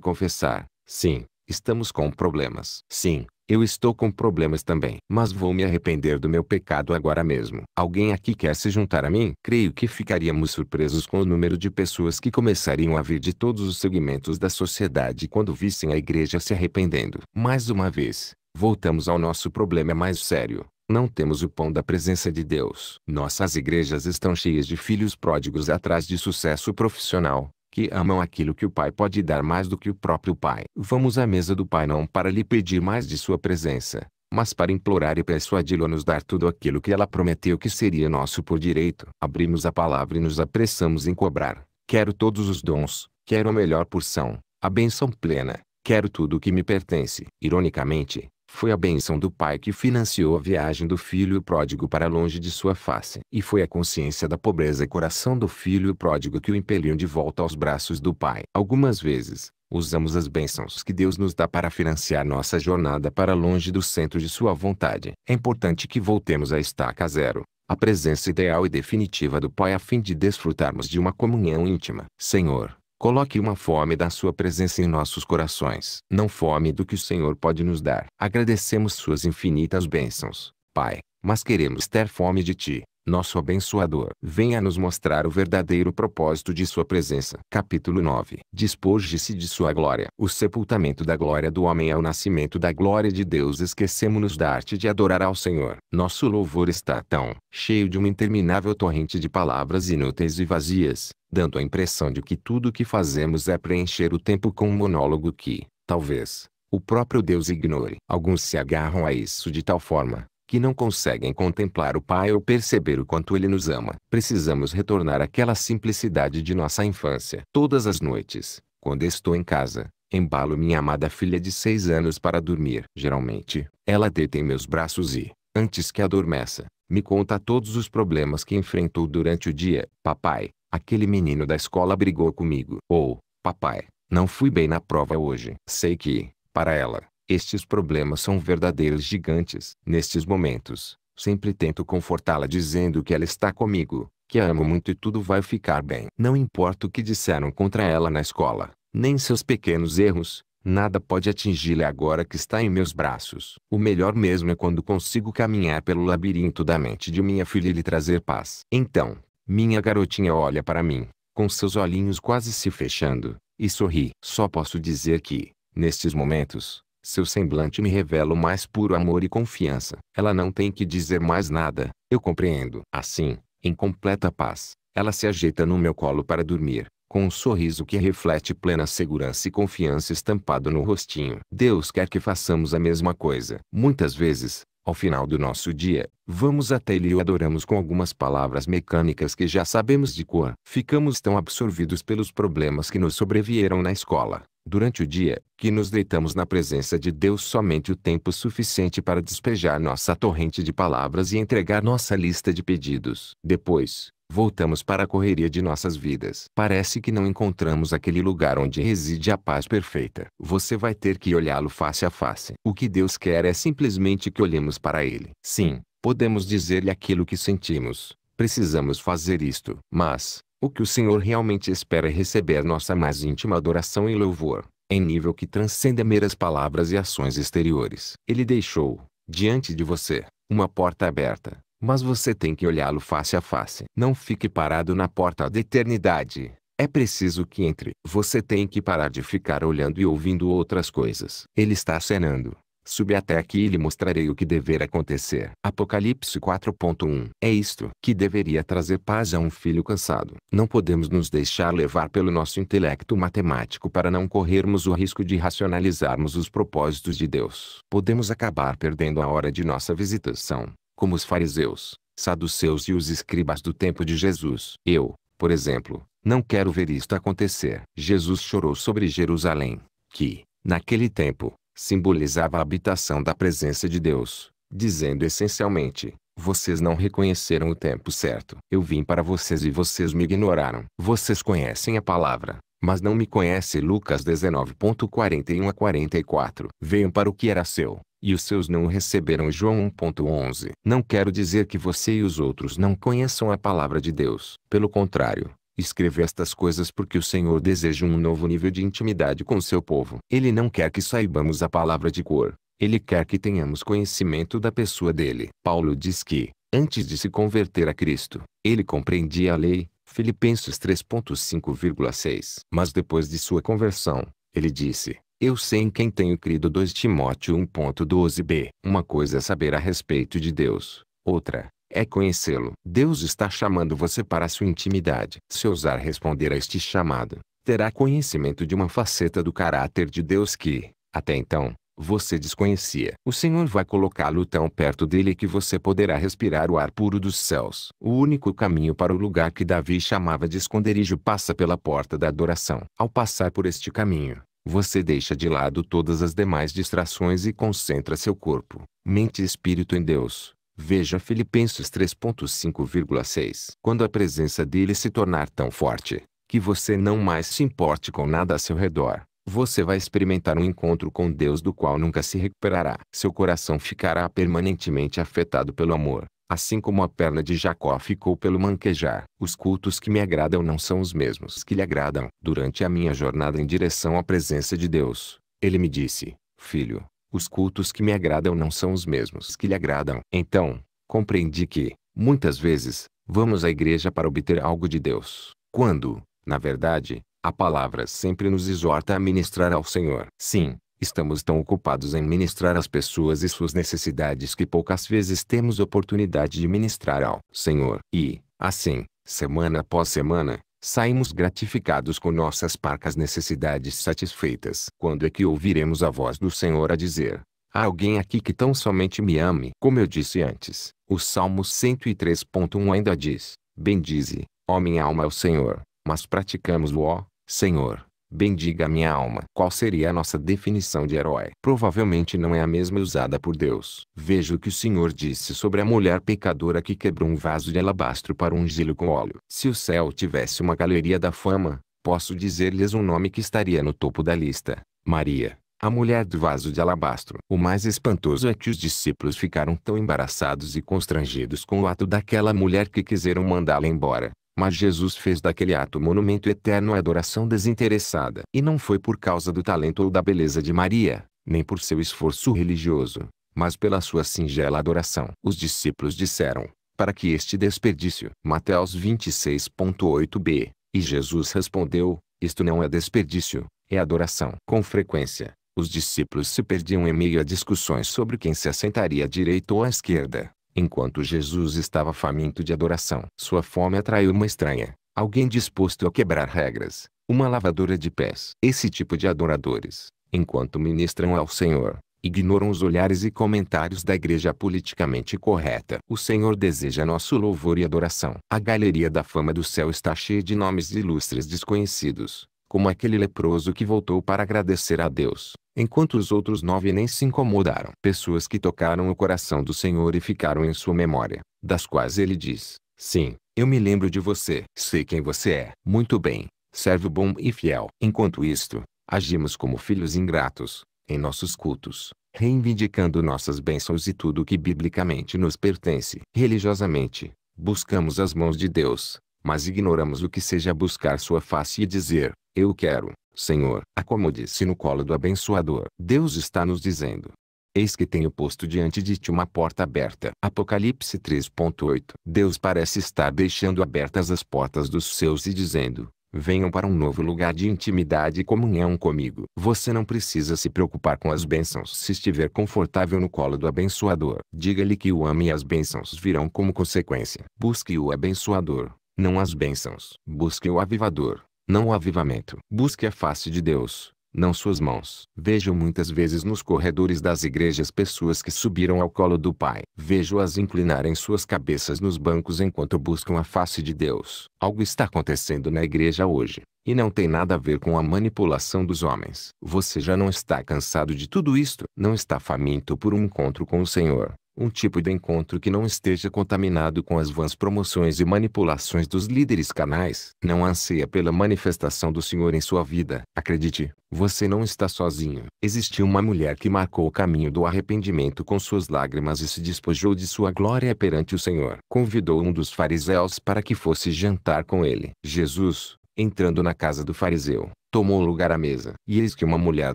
confessar. Sim, estamos com problemas. Sim, eu estou com problemas também, mas vou me arrepender do meu pecado agora mesmo. Alguém aqui quer se juntar a mim? Creio que ficaríamos surpresos com o número de pessoas que começariam a vir de todos os segmentos da sociedade quando vissem a igreja se arrependendo. Mais uma vez, voltamos ao nosso problema mais sério. Não temos o pão da presença de Deus. Nossas igrejas estão cheias de filhos pródigos atrás de sucesso profissional, que amam aquilo que o Pai pode dar mais do que o próprio Pai. Vamos à mesa do Pai não para lhe pedir mais de sua presença, mas para implorar e persuadi-lo a nos dar tudo aquilo que ela prometeu que seria nosso por direito. Abrimos a palavra e nos apressamos em cobrar. Quero todos os dons, quero a melhor porção, a benção plena, quero tudo o que me pertence. Ironicamente, foi a bênção do pai que financiou a viagem do filho pródigo para longe de sua face. E foi a consciência da pobreza e coração do filho pródigo que o impeliu de volta aos braços do pai. Algumas vezes, usamos as bênçãos que Deus nos dá para financiar nossa jornada para longe do centro de sua vontade. É importante que voltemos à estaca zero, a presença ideal e definitiva do Pai a fim de desfrutarmos de uma comunhão íntima. Senhor, Coloque uma fome da sua presença em nossos corações. Não fome do que o Senhor pode nos dar. Agradecemos suas infinitas bênçãos, Pai, mas queremos ter fome de ti nosso abençoador, venha nos mostrar o verdadeiro propósito de sua presença. Capítulo 9. Dispoje-se de sua glória. O sepultamento da glória do homem é o nascimento da glória de Deus. Esquecemos-nos da arte de adorar ao Senhor. Nosso louvor está tão cheio de uma interminável torrente de palavras inúteis e vazias, dando a impressão de que tudo o que fazemos é preencher o tempo com um monólogo que, talvez, o próprio Deus ignore. Alguns se agarram a isso de tal forma que não conseguem contemplar o Pai ou perceber o quanto Ele nos ama. Precisamos retornar àquela simplicidade de nossa infância. Todas as noites, quando estou em casa, embalo minha amada filha de seis anos para dormir. Geralmente, ela deita em meus braços e, antes que adormeça, me conta todos os problemas que enfrentou durante o dia. Papai, aquele menino da escola brigou comigo. Ou, oh, papai, não fui bem na prova hoje. Sei que, para ela, estes problemas são verdadeiros gigantes. Nestes momentos, sempre tento confortá-la dizendo que ela está comigo, que a amo muito e tudo vai ficar bem. Não importa o que disseram contra ela na escola, nem seus pequenos erros, Nada pode atingi-la agora que está em meus braços. O melhor mesmo é quando consigo caminhar pelo labirinto da mente de minha filha e lhe trazer paz. Então, minha garotinha olha para mim, com seus olhinhos quase se fechando, e sorri. Só posso dizer que, nestes momentos, seu semblante me revela o mais puro amor e confiança. Ela não tem que dizer mais nada. Eu compreendo. Assim, em completa paz, ela se ajeita no meu colo para dormir, com um sorriso que reflete plena segurança e confiança estampado no rostinho. Deus quer que façamos a mesma coisa. Muitas vezes, ao final do nosso dia, vamos até ele e o adoramos com algumas palavras mecânicas que já sabemos de cor. Ficamos tão absorvidos pelos problemas que nos sobrevieram na escola, durante o dia, que nos deitamos na presença de Deus somente o tempo suficiente para despejar nossa torrente de palavras e entregar nossa lista de pedidos. Depois, voltamos para a correria de nossas vidas. Parece que não encontramos aquele lugar onde reside a paz perfeita. Você vai ter que olhá-lo face a face. O que Deus quer é simplesmente que olhemos para Ele. Sim, podemos dizer-lhe aquilo que sentimos. Precisamos fazer isto. Mas, o que o Senhor realmente espera é receber nossa mais íntima adoração e louvor, em nível que transcenda meras palavras e ações exteriores. Ele deixou, diante de você, uma porta aberta, mas você tem que olhá-lo face a face. Não fique parado na porta da eternidade. É preciso que entre. Você tem que parar de ficar olhando e ouvindo outras coisas. Ele está acenando. Subi até aqui e lhe mostrarei o que dever acontecer. Apocalipse 4.1 É isto que deveria trazer paz a um filho cansado. Não podemos nos deixar levar pelo nosso intelecto matemático para não corrermos o risco de racionalizarmos os propósitos de Deus. Podemos acabar perdendo a hora de nossa visitação, como os fariseus, saduceus e os escribas do tempo de Jesus. Eu, por exemplo, não quero ver isto acontecer. Jesus chorou sobre Jerusalém, que, naquele tempo, simbolizava a habitação da presença de Deus, dizendo essencialmente: Vocês não reconheceram o tempo certo. Eu vim para vocês e vocês me ignoraram. Vocês conhecem a palavra, mas não me conhecem. Lucas 19.41 a 44. Venham para o que era seu, e os seus não o receberam. João 1.11. Não quero dizer que você e os outros não conheçam a palavra de Deus. Pelo contrário, escrever estas coisas porque o Senhor deseja um novo nível de intimidade com seu povo. Ele não quer que saibamos a palavra de cor. Ele quer que tenhamos conhecimento da pessoa dele. Paulo diz que, antes de se converter a Cristo, ele compreendia a lei, Filipenses 3.5,6. Mas depois de sua conversão, ele disse, eu sei em quem tenho crido 2 Timóteo 1.12b. Uma coisa é saber a respeito de Deus, outra, é conhecê-lo. Deus está chamando você para a sua intimidade. Se ousar responder a este chamado, terá conhecimento de uma faceta do caráter de Deus que, até então, você desconhecia. O Senhor vai colocá-lo tão perto dele que você poderá respirar o ar puro dos céus. O único caminho para o lugar que Davi chamava de esconderijo passa pela porta da adoração. Ao passar por este caminho, você deixa de lado todas as demais distrações e concentra seu corpo, mente e espírito em Deus. Veja Filipenses 3.5,6. Quando a presença dele se tornar tão forte, que você não mais se importe com nada a seu redor, você vai experimentar um encontro com Deus do qual nunca se recuperará. Seu coração ficará permanentemente afetado pelo amor, assim como a perna de Jacó ficou pelo manquejar. Os cultos que me agradam não são os mesmos que lhe agradam. Durante a minha jornada em direção à presença de Deus, ele me disse, Filho, os cultos que me agradam não são os mesmos que lhe agradam. Então, compreendi que, muitas vezes, vamos à igreja para obter algo de Deus, quando, na verdade, a palavra sempre nos exorta a ministrar ao Senhor. Sim, estamos tão ocupados em ministrar às pessoas e suas necessidades que poucas vezes temos oportunidade de ministrar ao Senhor. E, assim, semana após semana, saímos gratificados com nossas parcas necessidades satisfeitas. Quando é que ouviremos a voz do Senhor a dizer, Há alguém aqui que tão somente me ame? Como eu disse antes, o Salmo 103.1 ainda diz, Bendize, ó minha alma ao Senhor, mas praticamos o ó, Senhor. Bendiga a minha alma. Qual seria a nossa definição de herói? Provavelmente não é a mesma usada por Deus. Veja o que o Senhor disse sobre a mulher pecadora que quebrou um vaso de alabastro para ungí-lo com óleo. Se o céu tivesse uma galeria da fama, posso dizer-lhes um nome que estaria no topo da lista. Maria. A mulher do vaso de alabastro. O mais espantoso é que os discípulos ficaram tão embaraçados e constrangidos com o ato daquela mulher que quiseram mandá-la embora. Mas Jesus fez daquele ato monumento eterno à adoração desinteressada. E não foi por causa do talento ou da beleza de Maria, nem por seu esforço religioso, mas pela sua singela adoração. Os discípulos disseram, para que este desperdício. Mateus 26.8b. E Jesus respondeu, isto não é desperdício, é adoração. Com frequência, os discípulos se perdiam em meio a discussões sobre quem se assentaria à direita ou à esquerda, Enquanto Jesus estava faminto de adoração, sua fome atraiu uma estranha, alguém disposto a quebrar regras, uma lavadora de pés. Esse tipo de adoradores, enquanto ministram ao Senhor, ignoram os olhares e comentários da igreja politicamente correta. O Senhor deseja nosso louvor e adoração. A galeria da fama do céu está cheia de nomes ilustres desconhecidos, como aquele leproso que voltou para agradecer a Deus, enquanto os outros nove nem se incomodaram. Pessoas que tocaram o coração do Senhor e ficaram em sua memória, das quais ele diz: Sim, eu me lembro de você, sei quem você é. Muito bem, servo bom e fiel. Enquanto isto, agimos como filhos ingratos, em nossos cultos, reivindicando nossas bênçãos e tudo o que biblicamente nos pertence. Religiosamente, buscamos as mãos de Deus, mas ignoramos o que seja buscar sua face e dizer, eu quero, Senhor. Acomode-se no colo do abençoador. Deus está nos dizendo, Eis que tenho posto diante de ti uma porta aberta. Apocalipse 3.8 Deus parece estar deixando abertas as portas dos seus e dizendo, venham para um novo lugar de intimidade e comunhão comigo. Você não precisa se preocupar com as bênçãos se estiver confortável no colo do abençoador. Diga-lhe que o ame e as bênçãos virão como consequência. Busque o abençoador, não as bênçãos. Busque o avivador, não o avivamento. Busque a face de Deus, não suas mãos. Vejo muitas vezes nos corredores das igrejas pessoas que subiram ao colo do Pai. Vejo-as inclinarem suas cabeças nos bancos enquanto buscam a face de Deus. Algo está acontecendo na igreja hoje, e não tem nada a ver com a manipulação dos homens. Você já não está cansado de tudo isto? Não está faminto por um encontro com o Senhor? um tipo de encontro que não esteja contaminado com as vãs promoções e manipulações dos líderes canais. Não anseia pela manifestação do Senhor em sua vida. Acredite, você não está sozinho. Existiu uma mulher que marcou o caminho do arrependimento com suas lágrimas e se despojou de sua glória perante o Senhor. Convidou um dos fariseus para que fosse jantar com ele. Jesus, entrando na casa do fariseu, tomou lugar à mesa. E eis que uma mulher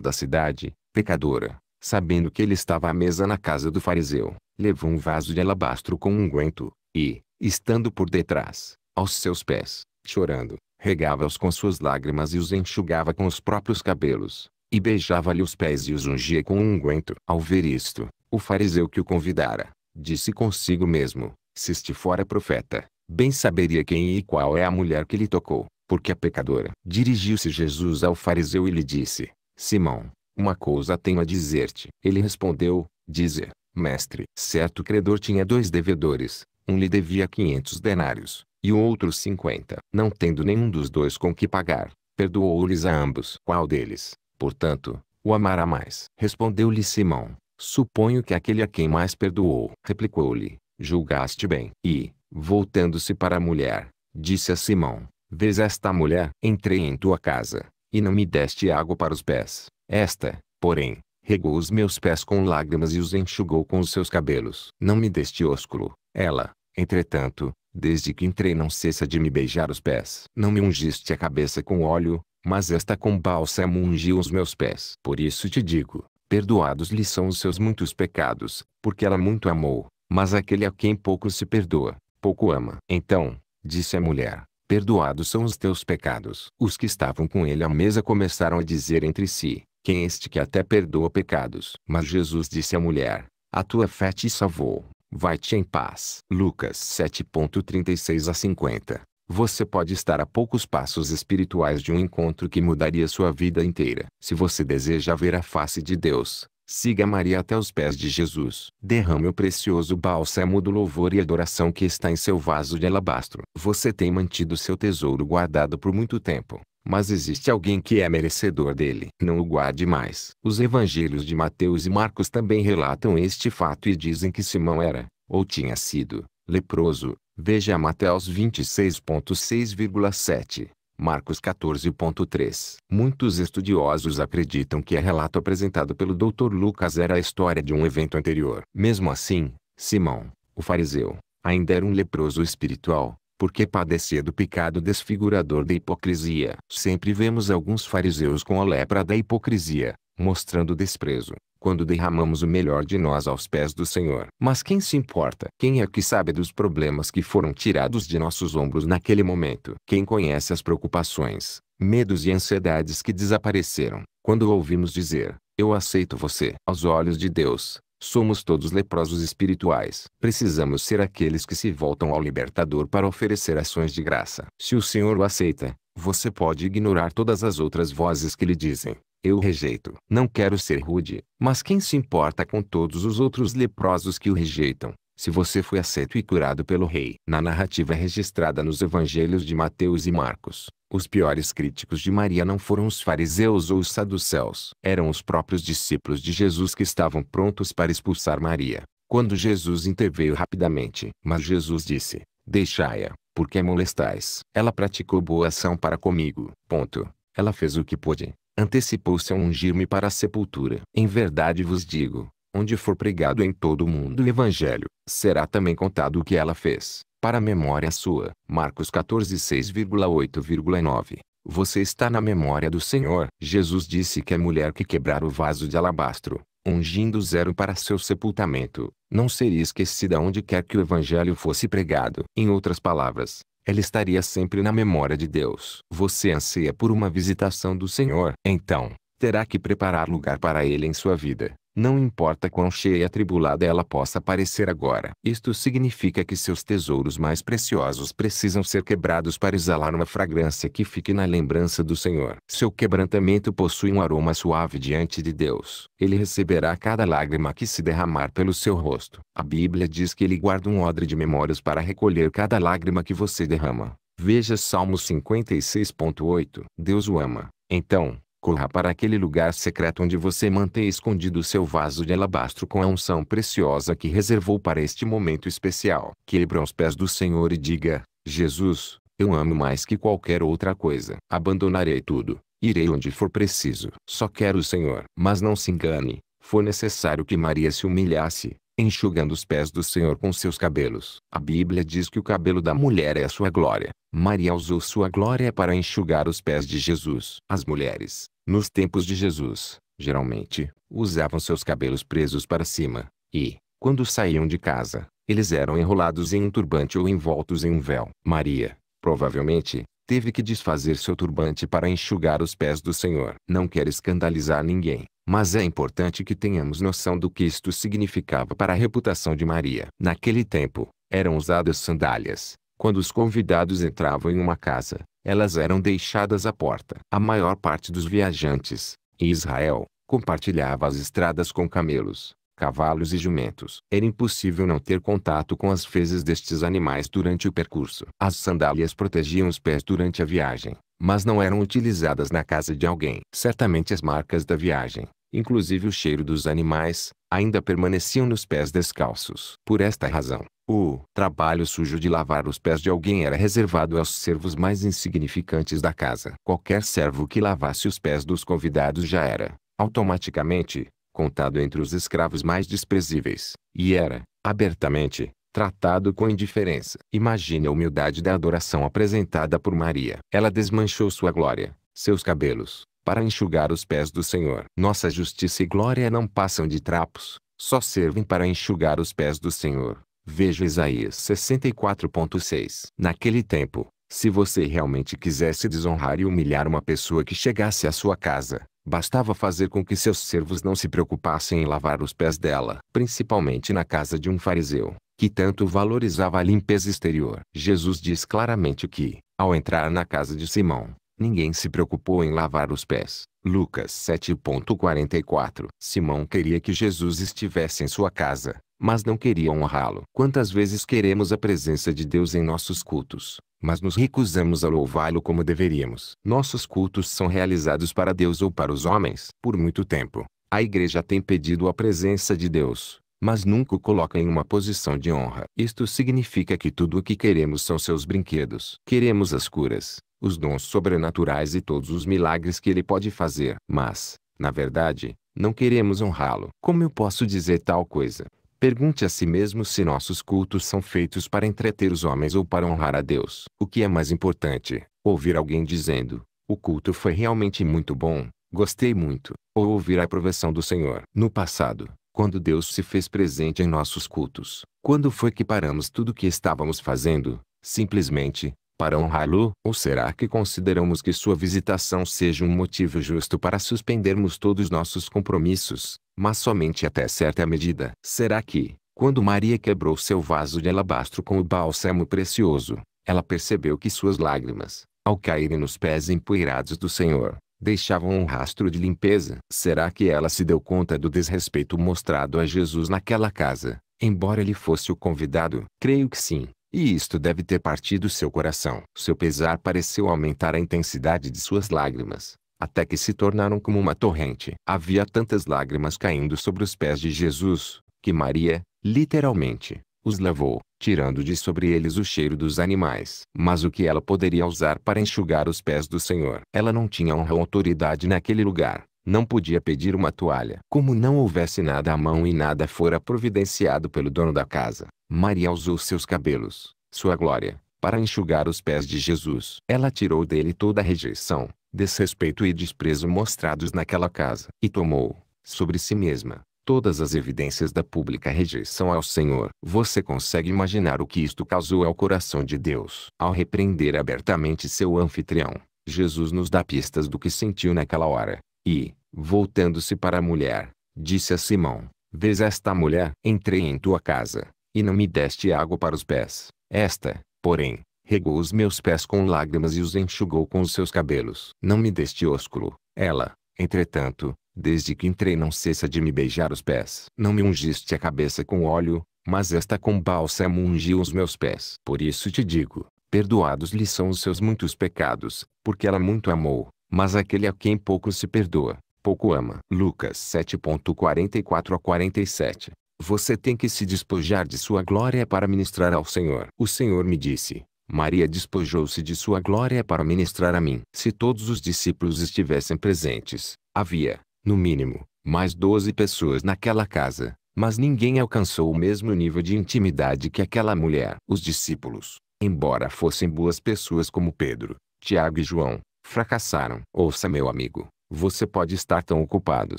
da cidade, pecadora, sabendo que ele estava à mesa na casa do fariseu, levou um vaso de alabastro com unguento, e, estando por detrás, aos seus pés, chorando, regava-os com suas lágrimas e os enxugava com os próprios cabelos, e beijava-lhe os pés e os ungia com unguento. Ao ver isto, o fariseu que o convidara, disse consigo mesmo, se este fora profeta, bem saberia quem e qual é a mulher que lhe tocou, porque é pecadora. Dirigiu-se Jesus ao fariseu e lhe disse, Simão, uma coisa tenho a dizer-te. Ele respondeu, dizer, mestre. Certo credor tinha dois devedores, um lhe devia quinhentos denários, e o outro cinquenta. Não tendo nenhum dos dois com que pagar, perdoou-lhes a ambos. Qual deles, portanto, o amará mais? Respondeu-lhe Simão, suponho que aquele a quem mais perdoou. Replicou-lhe, julgaste bem. E, voltando-se para a mulher, disse a Simão, vês esta mulher? Entrei em tua casa, e não me deste água para os pés. Esta, porém, regou os meus pés com lágrimas e os enxugou com os seus cabelos. Não me deste ósculo, ela, entretanto, desde que entrei não cessa de me beijar os pés. Não me ungiste a cabeça com óleo, mas esta com bálsamo ungiu os meus pés. Por isso te digo, perdoados lhe são os seus muitos pecados, porque ela muito amou, mas aquele a quem pouco se perdoa, pouco ama. Então, disse a mulher, perdoados são os teus pecados. Os que estavam com ele à mesa começaram a dizer entre si, quem este que até perdoa pecados. Mas Jesus disse à mulher, a tua fé te salvou, vai-te em paz. Lucas 7.36 a 50 você pode estar a poucos passos espirituais de um encontro que mudaria sua vida inteira. Se você deseja ver a face de Deus, siga Maria até os pés de Jesus. Derrame o precioso bálsamo do louvor e adoração que está em seu vaso de alabastro. Você tem mantido seu tesouro guardado por muito tempo mas existe alguém que é merecedor dele. Não o guarde mais. Os evangelhos de Mateus e Marcos também relatam este fato e dizem que Simão era, ou tinha sido, leproso. Veja Mateus 26.6,7. Marcos 14.3 Muitos estudiosos acreditam que o relato apresentado pelo Dr. Lucas era a história de um evento anterior. Mesmo assim, Simão, o fariseu, ainda era um leproso espiritual, porque padecia do pecado desfigurador da hipocrisia. Sempre vemos alguns fariseus com a lepra da hipocrisia, mostrando desprezo, quando derramamos o melhor de nós aos pés do Senhor. Mas quem se importa? Quem é que sabe dos problemas que foram tirados de nossos ombros naquele momento? Quem conhece as preocupações, medos e ansiedades que desapareceram, quando ouvimos dizer, eu aceito você. Aos olhos de Deus, Somos todos leprosos espirituais. Precisamos ser aqueles que se voltam ao libertador para oferecer ações de graça. Se o Senhor o aceita, você pode ignorar todas as outras vozes que lhe dizem: Eu rejeito. Não quero ser rude, mas quem se importa com todos os outros leprosos que o rejeitam? se você foi aceito e curado pelo rei. Na narrativa registrada nos evangelhos de Mateus e Marcos, os piores críticos de Maria não foram os fariseus ou os saduceus. Eram os próprios discípulos de Jesus que estavam prontos para expulsar Maria, quando Jesus interveio rapidamente. Mas Jesus disse, deixai-a, porque é molestais. Ela praticou boa ação para comigo. Ponto. Ela fez o que pôde. Antecipou-se a ungir-me para a sepultura. Em verdade vos digo, onde for pregado em todo o mundo o evangelho, será também contado o que ela fez, para a memória sua. Marcos 14, 6,8,9 Você está na memória do Senhor. Jesus disse que a é mulher que quebrar o vaso de alabastro, ungindo zero para seu sepultamento, não seria esquecida onde quer que o evangelho fosse pregado. Em outras palavras, ela estaria sempre na memória de Deus. Você anseia por uma visitação do Senhor, então, terá que preparar lugar para ele em sua vida. Não importa quão cheia e atribulada ela possa parecer agora. Isto significa que seus tesouros mais preciosos precisam ser quebrados para exalar uma fragrância que fique na lembrança do Senhor. Seu quebrantamento possui um aroma suave diante de Deus. Ele receberá cada lágrima que se derramar pelo seu rosto. A Bíblia diz que ele guarda um odre de memórias para recolher cada lágrima que você derrama. Veja Salmo 56.8. Deus o ama. Então, Corra para aquele lugar secreto onde você mantém escondido seu vaso de alabastro com a unção preciosa que reservou para este momento especial. Quebre aos pés do Senhor e diga, Jesus, eu amo mais que qualquer outra coisa. Abandonarei tudo, irei onde for preciso. Só quero o Senhor. Mas não se engane, foi necessário que Maria se humilhasse, enxugando os pés do Senhor com seus cabelos. A Bíblia diz que o cabelo da mulher é a sua glória. Maria usou sua glória para enxugar os pés de Jesus. As mulheres, nos tempos de Jesus, geralmente, usavam seus cabelos presos para cima, e, quando saíam de casa, eles eram enrolados em um turbante ou envoltos em um véu. Maria, provavelmente, teve que desfazer seu turbante para enxugar os pés do Senhor. Não quer escandalizar ninguém, mas é importante que tenhamos noção do que isto significava para a reputação de Maria. Naquele tempo, eram usadas sandálias. Quando os convidados entravam em uma casa, elas eram deixadas à porta. A maior parte dos viajantes, em Israel, compartilhava as estradas com camelos, cavalos e jumentos. Era impossível não ter contato com as fezes destes animais durante o percurso. As sandálias protegiam os pés durante a viagem, mas não eram utilizadas na casa de alguém. Certamente as marcas da viagem, inclusive o cheiro dos animais, ainda permaneciam nos pés descalços. Por esta razão, o trabalho sujo de lavar os pés de alguém era reservado aos servos mais insignificantes da casa. Qualquer servo que lavasse os pés dos convidados já era, automaticamente, contado entre os escravos mais desprezíveis, e era, abertamente, tratado com indiferença. Imagine a humildade da adoração apresentada por Maria. Ela desmanchou sua glória, seus cabelos, para enxugar os pés do Senhor. Nossa justiça e glória não passam de trapos, só servem para enxugar os pés do Senhor. Veja Isaías 64.6. Naquele tempo, se você realmente quisesse desonrar e humilhar uma pessoa que chegasse à sua casa, bastava fazer com que seus servos não se preocupassem em lavar os pés dela, principalmente na casa de um fariseu, que tanto valorizava a limpeza exterior. Jesus diz claramente que, ao entrar na casa de Simão, Ninguém se preocupou em lavar os pés. Lucas 7.44 Simão queria que Jesus estivesse em sua casa, mas não queria honrá-lo. Quantas vezes queremos a presença de Deus em nossos cultos, mas nos recusamos a louvá-lo como deveríamos. Nossos cultos são realizados para Deus ou para os homens. Por muito tempo, a igreja tem pedido a presença de Deus, mas nunca o coloca em uma posição de honra. Isto significa que tudo o que queremos são seus brinquedos. Queremos as curas, os dons sobrenaturais e todos os milagres que ele pode fazer. Mas, na verdade, não queremos honrá-lo. Como eu posso dizer tal coisa? Pergunte a si mesmo se nossos cultos são feitos para entreter os homens ou para honrar a Deus. O que é mais importante? Ouvir alguém dizendo: O culto foi realmente muito bom, gostei muito, ou ouvir a aprovação do Senhor. No passado, quando Deus se fez presente em nossos cultos, quando foi que paramos tudo o que estávamos fazendo, simplesmente, para honrá-lo? Ou será que consideramos que sua visitação seja um motivo justo para suspendermos todos nossos compromissos, mas somente até certa medida? Será que, quando Maria quebrou seu vaso de alabastro com o bálsamo precioso, ela percebeu que suas lágrimas, ao caírem nos pés empoeirados do Senhor, deixavam um rastro de limpeza? Será que ela se deu conta do desrespeito mostrado a Jesus naquela casa, embora ele fosse o convidado? Creio que sim. E isto deve ter partido seu coração. Seu pesar pareceu aumentar a intensidade de suas lágrimas, até que se tornaram como uma torrente. Havia tantas lágrimas caindo sobre os pés de Jesus, que Maria, literalmente, os lavou, tirando de sobre eles o cheiro dos animais. Mas o que ela poderia usar para enxugar os pés do Senhor? Ela não tinha honra ou autoridade naquele lugar. Não podia pedir uma toalha. Como não houvesse nada à mão e nada fora providenciado pelo dono da casa, Maria usou seus cabelos, sua glória, para enxugar os pés de Jesus. Ela tirou dele toda a rejeição, desrespeito e desprezo mostrados naquela casa. E tomou, sobre si mesma, todas as evidências da pública rejeição ao Senhor. Você consegue imaginar o que isto causou ao coração de Deus. Ao repreender abertamente seu anfitrião, Jesus nos dá pistas do que sentiu naquela hora. E, voltando-se para a mulher, disse a Simão, Vês esta mulher? Entrei em tua casa, e não me deste água para os pés. Esta, porém, regou os meus pés com lágrimas e os enxugou com os seus cabelos. Não me deste ósculo. Ela, entretanto, desde que entrei não cessa de me beijar os pés. Não me ungiste a cabeça com óleo, mas esta com bálsamo ungiu os meus pés. Por isso te digo, perdoados lhe são os seus muitos pecados, porque ela muito amou, mas aquele a quem pouco se perdoa, pouco ama. Lucas 7.44 a 47 você tem que se despojar de sua glória para ministrar ao Senhor. O Senhor me disse, Maria despojou-se de sua glória para ministrar a mim. Se todos os discípulos estivessem presentes, havia, no mínimo, mais doze pessoas naquela casa, mas ninguém alcançou o mesmo nível de intimidade que aquela mulher. Os discípulos, embora fossem boas pessoas como Pedro, Tiago e João, fracassaram. Ouça meu amigo, você pode estar tão ocupado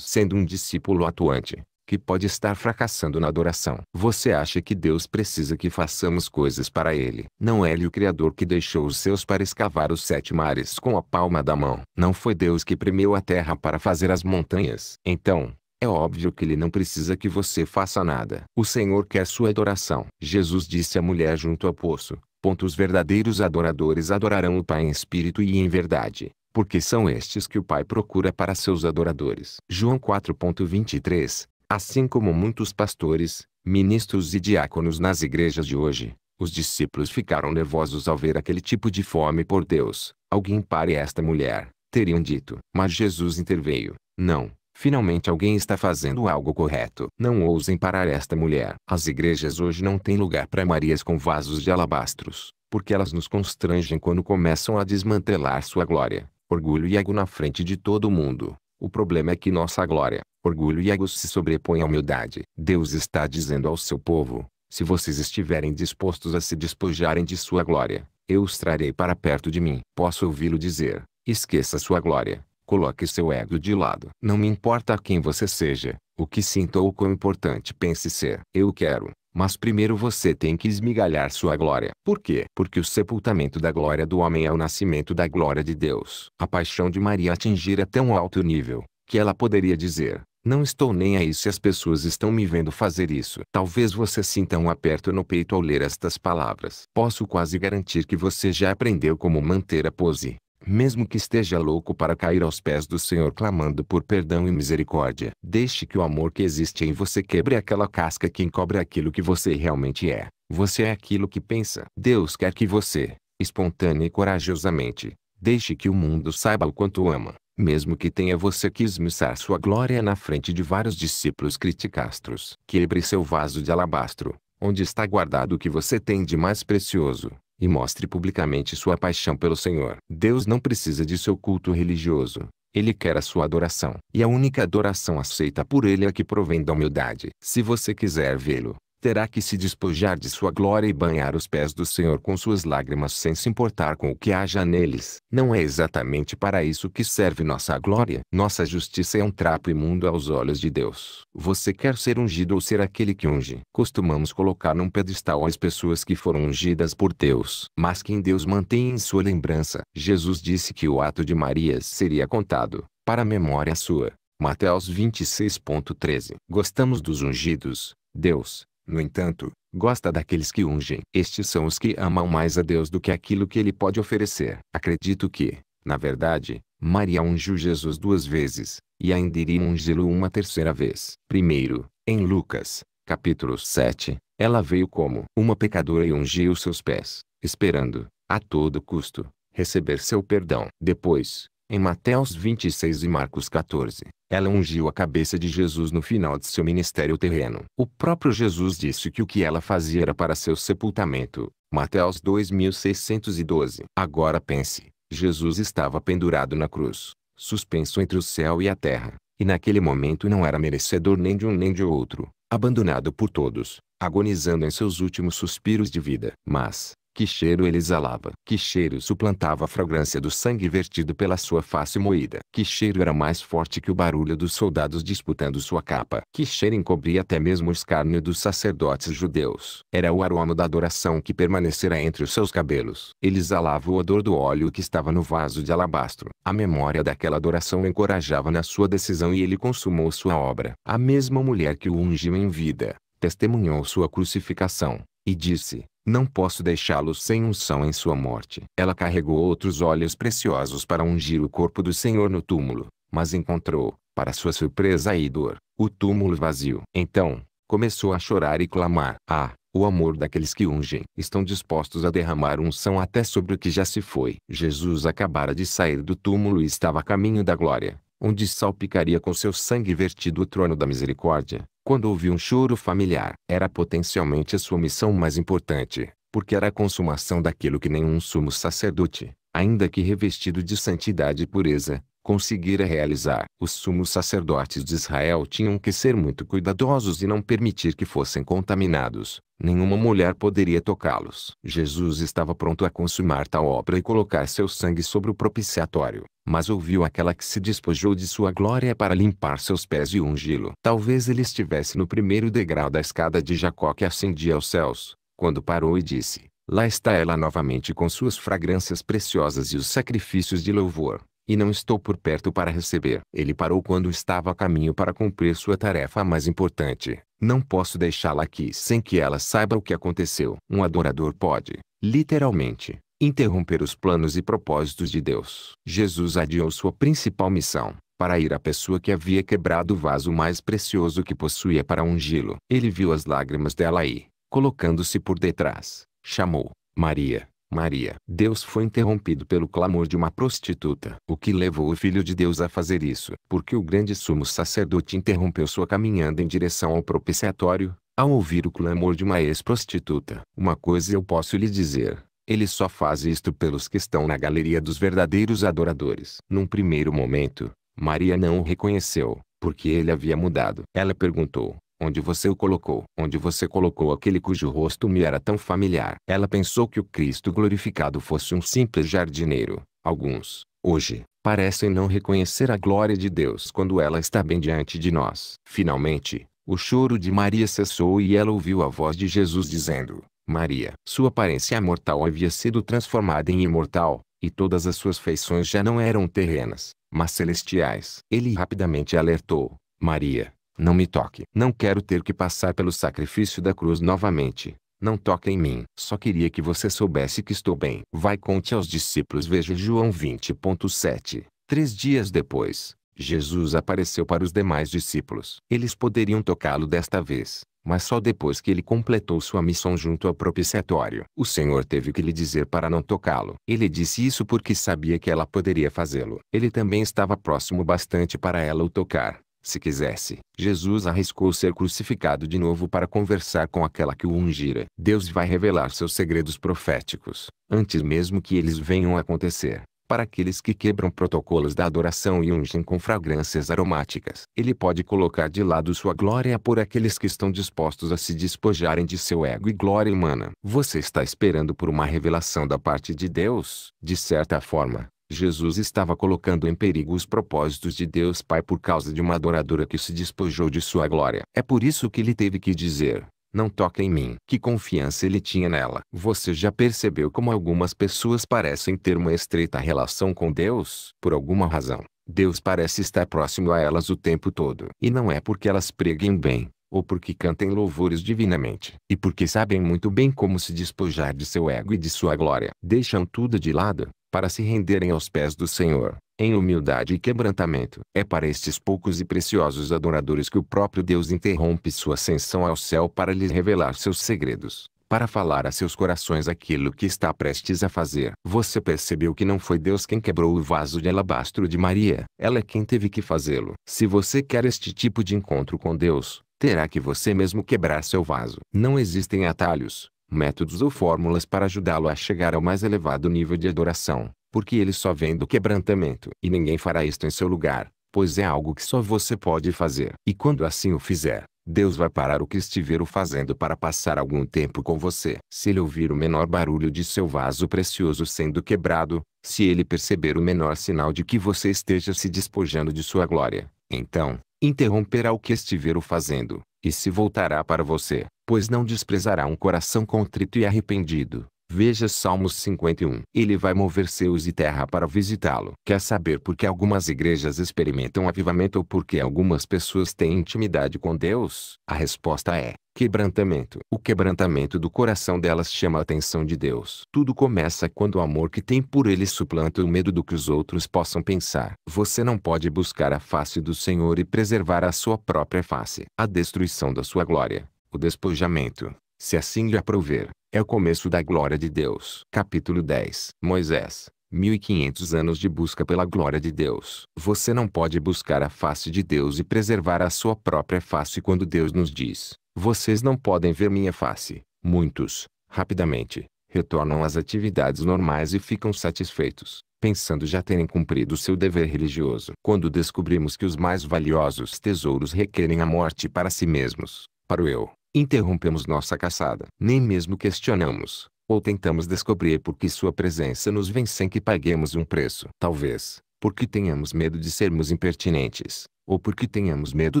sendo um discípulo atuante, que pode estar fracassando na adoração. Você acha que Deus precisa que façamos coisas para Ele? Não é Ele o Criador que deixou os seus para escavar os sete mares com a palma da mão. Não foi Deus que premeu a terra para fazer as montanhas. Então, é óbvio que ele não precisa que você faça nada. O Senhor quer sua adoração. Jesus disse à mulher junto ao poço, ponto os verdadeiros adoradores adorarão o Pai em espírito e em verdade, porque são estes que o Pai procura para seus adoradores. João 4.23 Assim como muitos pastores, ministros e diáconos nas igrejas de hoje, os discípulos ficaram nervosos ao ver aquele tipo de fome por Deus. Alguém pare esta mulher, teriam dito. Mas Jesus interveio. Não, Finalmente alguém está fazendo algo correto. Não ousem parar esta mulher. As igrejas hoje não têm lugar para Marias com vasos de alabastros, porque elas nos constrangem quando começam a desmantelar sua glória, orgulho e ego na frente de todo mundo. O problema é que nossa glória, Orgulho e ego se sobrepõem à humildade. Deus está dizendo ao seu povo, se vocês estiverem dispostos a se despojarem de sua glória, eu os trarei para perto de mim. Posso ouvi-lo dizer, esqueça sua glória, coloque seu ego de lado. Não me importa quem você seja, o que sinta ou quão importante pense ser. Eu quero, mas primeiro você tem que esmigalhar sua glória. Por quê? Porque o sepultamento da glória do homem é o nascimento da glória de Deus. A paixão de Maria atingira tão alto nível, que ela poderia dizer, não estou nem aí se as pessoas estão me vendo fazer isso. Talvez você sinta um aperto no peito ao ler estas palavras. Posso quase garantir que você já aprendeu como manter a pose. Mesmo que esteja louco para cair aos pés do Senhor clamando por perdão e misericórdia, deixe que o amor que existe em você quebre aquela casca que encobre aquilo que você realmente é. Você é aquilo que pensa. Deus quer que você, espontânea e corajosamente, deixe que o mundo saiba o quanto ama mesmo que tenha você que esmiuçar sua glória na frente de vários discípulos criticastros. Quebre seu vaso de alabastro, onde está guardado o que você tem de mais precioso, e mostre publicamente sua paixão pelo Senhor. Deus não precisa de seu culto religioso. Ele quer a sua adoração. E a única adoração aceita por ele é a que provém da humildade. Se você quiser vê-lo, terá que se despojar de sua glória e banhar os pés do Senhor com suas lágrimas sem se importar com o que haja neles. Não é exatamente para isso que serve nossa glória. Nossa justiça é um trapo imundo aos olhos de Deus. Você quer ser ungido ou ser aquele que unge? Costumamos colocar num pedestal as pessoas que foram ungidas por Deus, mas quem Deus mantém em sua lembrança. Jesus disse que o ato de Maria seria contado para a memória sua. Mateus 26.13 Gostamos dos ungidos, Deus, no entanto, gosta daqueles que ungem. Estes são os que amam mais a Deus do que aquilo que ele pode oferecer. Acredito que, na verdade, Maria ungiu Jesus duas vezes, e ainda iria ungê-lo uma terceira vez. Primeiro, em Lucas, capítulo 7, ela veio como uma pecadora e ungiu seus pés, esperando, a todo custo, receber seu perdão. Depois, em Mateus 26 e Marcos 14, ela ungiu a cabeça de Jesus no final de seu ministério terreno. O próprio Jesus disse que o que ela fazia era para seu sepultamento. Mateus 2612. Agora pense, Jesus estava pendurado na cruz, suspenso entre o céu e a terra, e naquele momento não era merecedor nem de um nem de outro, abandonado por todos, agonizando em seus últimos suspiros de vida. Mas, que cheiro ele exalava. Que cheiro suplantava a fragrância do sangue vertido pela sua face moída. Que cheiro era mais forte que o barulho dos soldados disputando sua capa. Que cheiro encobria até mesmo o escárnio dos sacerdotes judeus. Era o aroma da adoração que permanecera entre os seus cabelos. Ele exalava o odor do óleo que estava no vaso de alabastro. A memória daquela adoração o encorajava na sua decisão e ele consumou sua obra. A mesma mulher que o ungiu em vida, testemunhou sua crucificação, e disse, não posso deixá-los sem unção em sua morte. Ela carregou outros olhos preciosos para ungir o corpo do Senhor no túmulo, mas encontrou, para sua surpresa e dor, o túmulo vazio. Então, começou a chorar e clamar. Ah, o amor daqueles que ungem. Estão dispostos a derramar unção até sobre o que já se foi. Jesus acabara de sair do túmulo e estava a caminho da glória, onde salpicaria com seu sangue vertido o trono da misericórdia. Quando ouvi um choro familiar, era potencialmente a sua missão mais importante, porque era a consumação daquilo que nenhum sumo sacerdote, ainda que revestido de santidade e pureza, conseguira realizar. Os sumos sacerdotes de Israel tinham que ser muito cuidadosos e não permitir que fossem contaminados, Nenhuma mulher poderia tocá-los. Jesus estava pronto a consumar tal obra e colocar seu sangue sobre o propiciatório, mas ouviu aquela que se despojou de sua glória para limpar seus pés e ungí-lo. Talvez ele estivesse no primeiro degrau da escada de Jacó que ascendia aos céus, quando parou e disse: Lá está ela novamente com suas fragrâncias preciosas e os sacrifícios de louvor e não estou por perto para receber. Ele parou quando estava a caminho para cumprir sua tarefa mais importante. Não posso deixá-la aqui sem que ela saiba o que aconteceu. Um adorador pode, literalmente, interromper os planos e propósitos de Deus. Jesus adiou sua principal missão para ir à pessoa que havia quebrado o vaso mais precioso que possuía para ungilo. lo Ele viu as lágrimas dela e, colocando-se por detrás, chamou: Maria. Maria. Deus foi interrompido pelo clamor de uma prostituta. O que levou o Filho de Deus a fazer isso? Porque o grande sumo sacerdote interrompeu sua caminhada em direção ao propiciatório, ao ouvir o clamor de uma ex-prostituta. Uma coisa eu posso lhe dizer. Ele só faz isto pelos que estão na galeria dos verdadeiros adoradores. Num primeiro momento, Maria não o reconheceu, porque ele havia mudado. Ela perguntou, Onde você o colocou? Onde você colocou aquele cujo rosto me era tão familiar? Ela pensou que o Cristo glorificado fosse um simples jardineiro. Alguns, hoje, parecem não reconhecer a glória de Deus quando ela está bem diante de nós. Finalmente, o choro de Maria cessou e ela ouviu a voz de Jesus dizendo, Maria. Sua aparência mortal havia sido transformada em imortal, e todas as suas feições já não eram terrenas, mas celestiais. Ele rapidamente alertou, Maria, não me toque. Não quero ter que passar pelo sacrifício da cruz novamente. Não toque em mim. Só queria que você soubesse que estou bem. Vai conte aos discípulos. Veja João 20.7. Três dias depois, Jesus apareceu para os demais discípulos. Eles poderiam tocá-lo desta vez, mas só depois que ele completou sua missão junto ao propiciatório. O Senhor teve que lhe dizer para não tocá-lo. Ele disse isso porque sabia que ela poderia fazê-lo. Ele também estava próximo bastante para ela o tocar. Se quisesse, Jesus arriscou ser crucificado de novo para conversar com aquela que o ungira. Deus vai revelar seus segredos proféticos, antes mesmo que eles venham a acontecer. Para aqueles que quebram protocolos da adoração e ungem com fragrâncias aromáticas, ele pode colocar de lado sua glória por aqueles que estão dispostos a se despojarem de seu ego e glória humana. Você está esperando por uma revelação da parte de Deus? De certa forma, Jesus estava colocando em perigo os propósitos de Deus Pai por causa de uma adoradora que se despojou de sua glória. É por isso que ele teve que dizer, não toca em mim. Que confiança ele tinha nela. Você já percebeu como algumas pessoas parecem ter uma estreita relação com Deus? Por alguma razão, Deus parece estar próximo a elas o tempo todo. E não é porque elas preguem bem, ou porque cantem louvores divinamente, e porque sabem muito bem como se despojar de seu ego e de sua glória. Deixam tudo de lado, para se renderem aos pés do Senhor, em humildade e quebrantamento. É para estes poucos e preciosos adoradores que o próprio Deus interrompe sua ascensão ao céu para lhes revelar seus segredos, para falar a seus corações aquilo que está prestes a fazer. Você percebeu que não foi Deus quem quebrou o vaso de alabastro de Maria, ela é quem teve que fazê-lo. Se você quer este tipo de encontro com Deus, terá que você mesmo quebrar seu vaso. Não existem atalhos, métodos ou fórmulas para ajudá-lo a chegar ao mais elevado nível de adoração, porque ele só vem do quebrantamento. E ninguém fará isto em seu lugar, pois é algo que só você pode fazer. E quando assim o fizer, Deus vai parar o que estiver o fazendo para passar algum tempo com você. Se ele ouvir o menor barulho de seu vaso precioso sendo quebrado, se ele perceber o menor sinal de que você esteja se despojando de sua glória, então, interromperá o que estiver o fazendo, e se voltará para você pois não desprezará um coração contrito e arrependido. Veja Salmos 51. Ele vai mover céus e terra para visitá-lo. Quer saber por que algumas igrejas experimentam avivamento ou por que algumas pessoas têm intimidade com Deus? A resposta é quebrantamento. O quebrantamento do coração delas chama a atenção de Deus. Tudo começa quando o amor que tem por ele suplanta o medo do que os outros possam pensar. Você não pode buscar a face do Senhor e preservar a sua própria face. A destruição da sua glória o despojamento, se assim lhe aprover, é o começo da glória de Deus. Capítulo 10 Moisés 1500 anos de busca pela glória de Deus. Você não pode buscar a face de Deus e preservar a sua própria face quando Deus nos diz: Vocês não podem ver minha face. Muitos, rapidamente, retornam às atividades normais e ficam satisfeitos, pensando já terem cumprido seu dever religioso. Quando descobrimos que os mais valiosos tesouros requerem a morte para si mesmos, para o eu, interrompemos nossa caçada. Nem mesmo questionamos, ou tentamos descobrir por que sua presença nos vem sem que paguemos um preço. Talvez, porque tenhamos medo de sermos impertinentes, ou porque tenhamos medo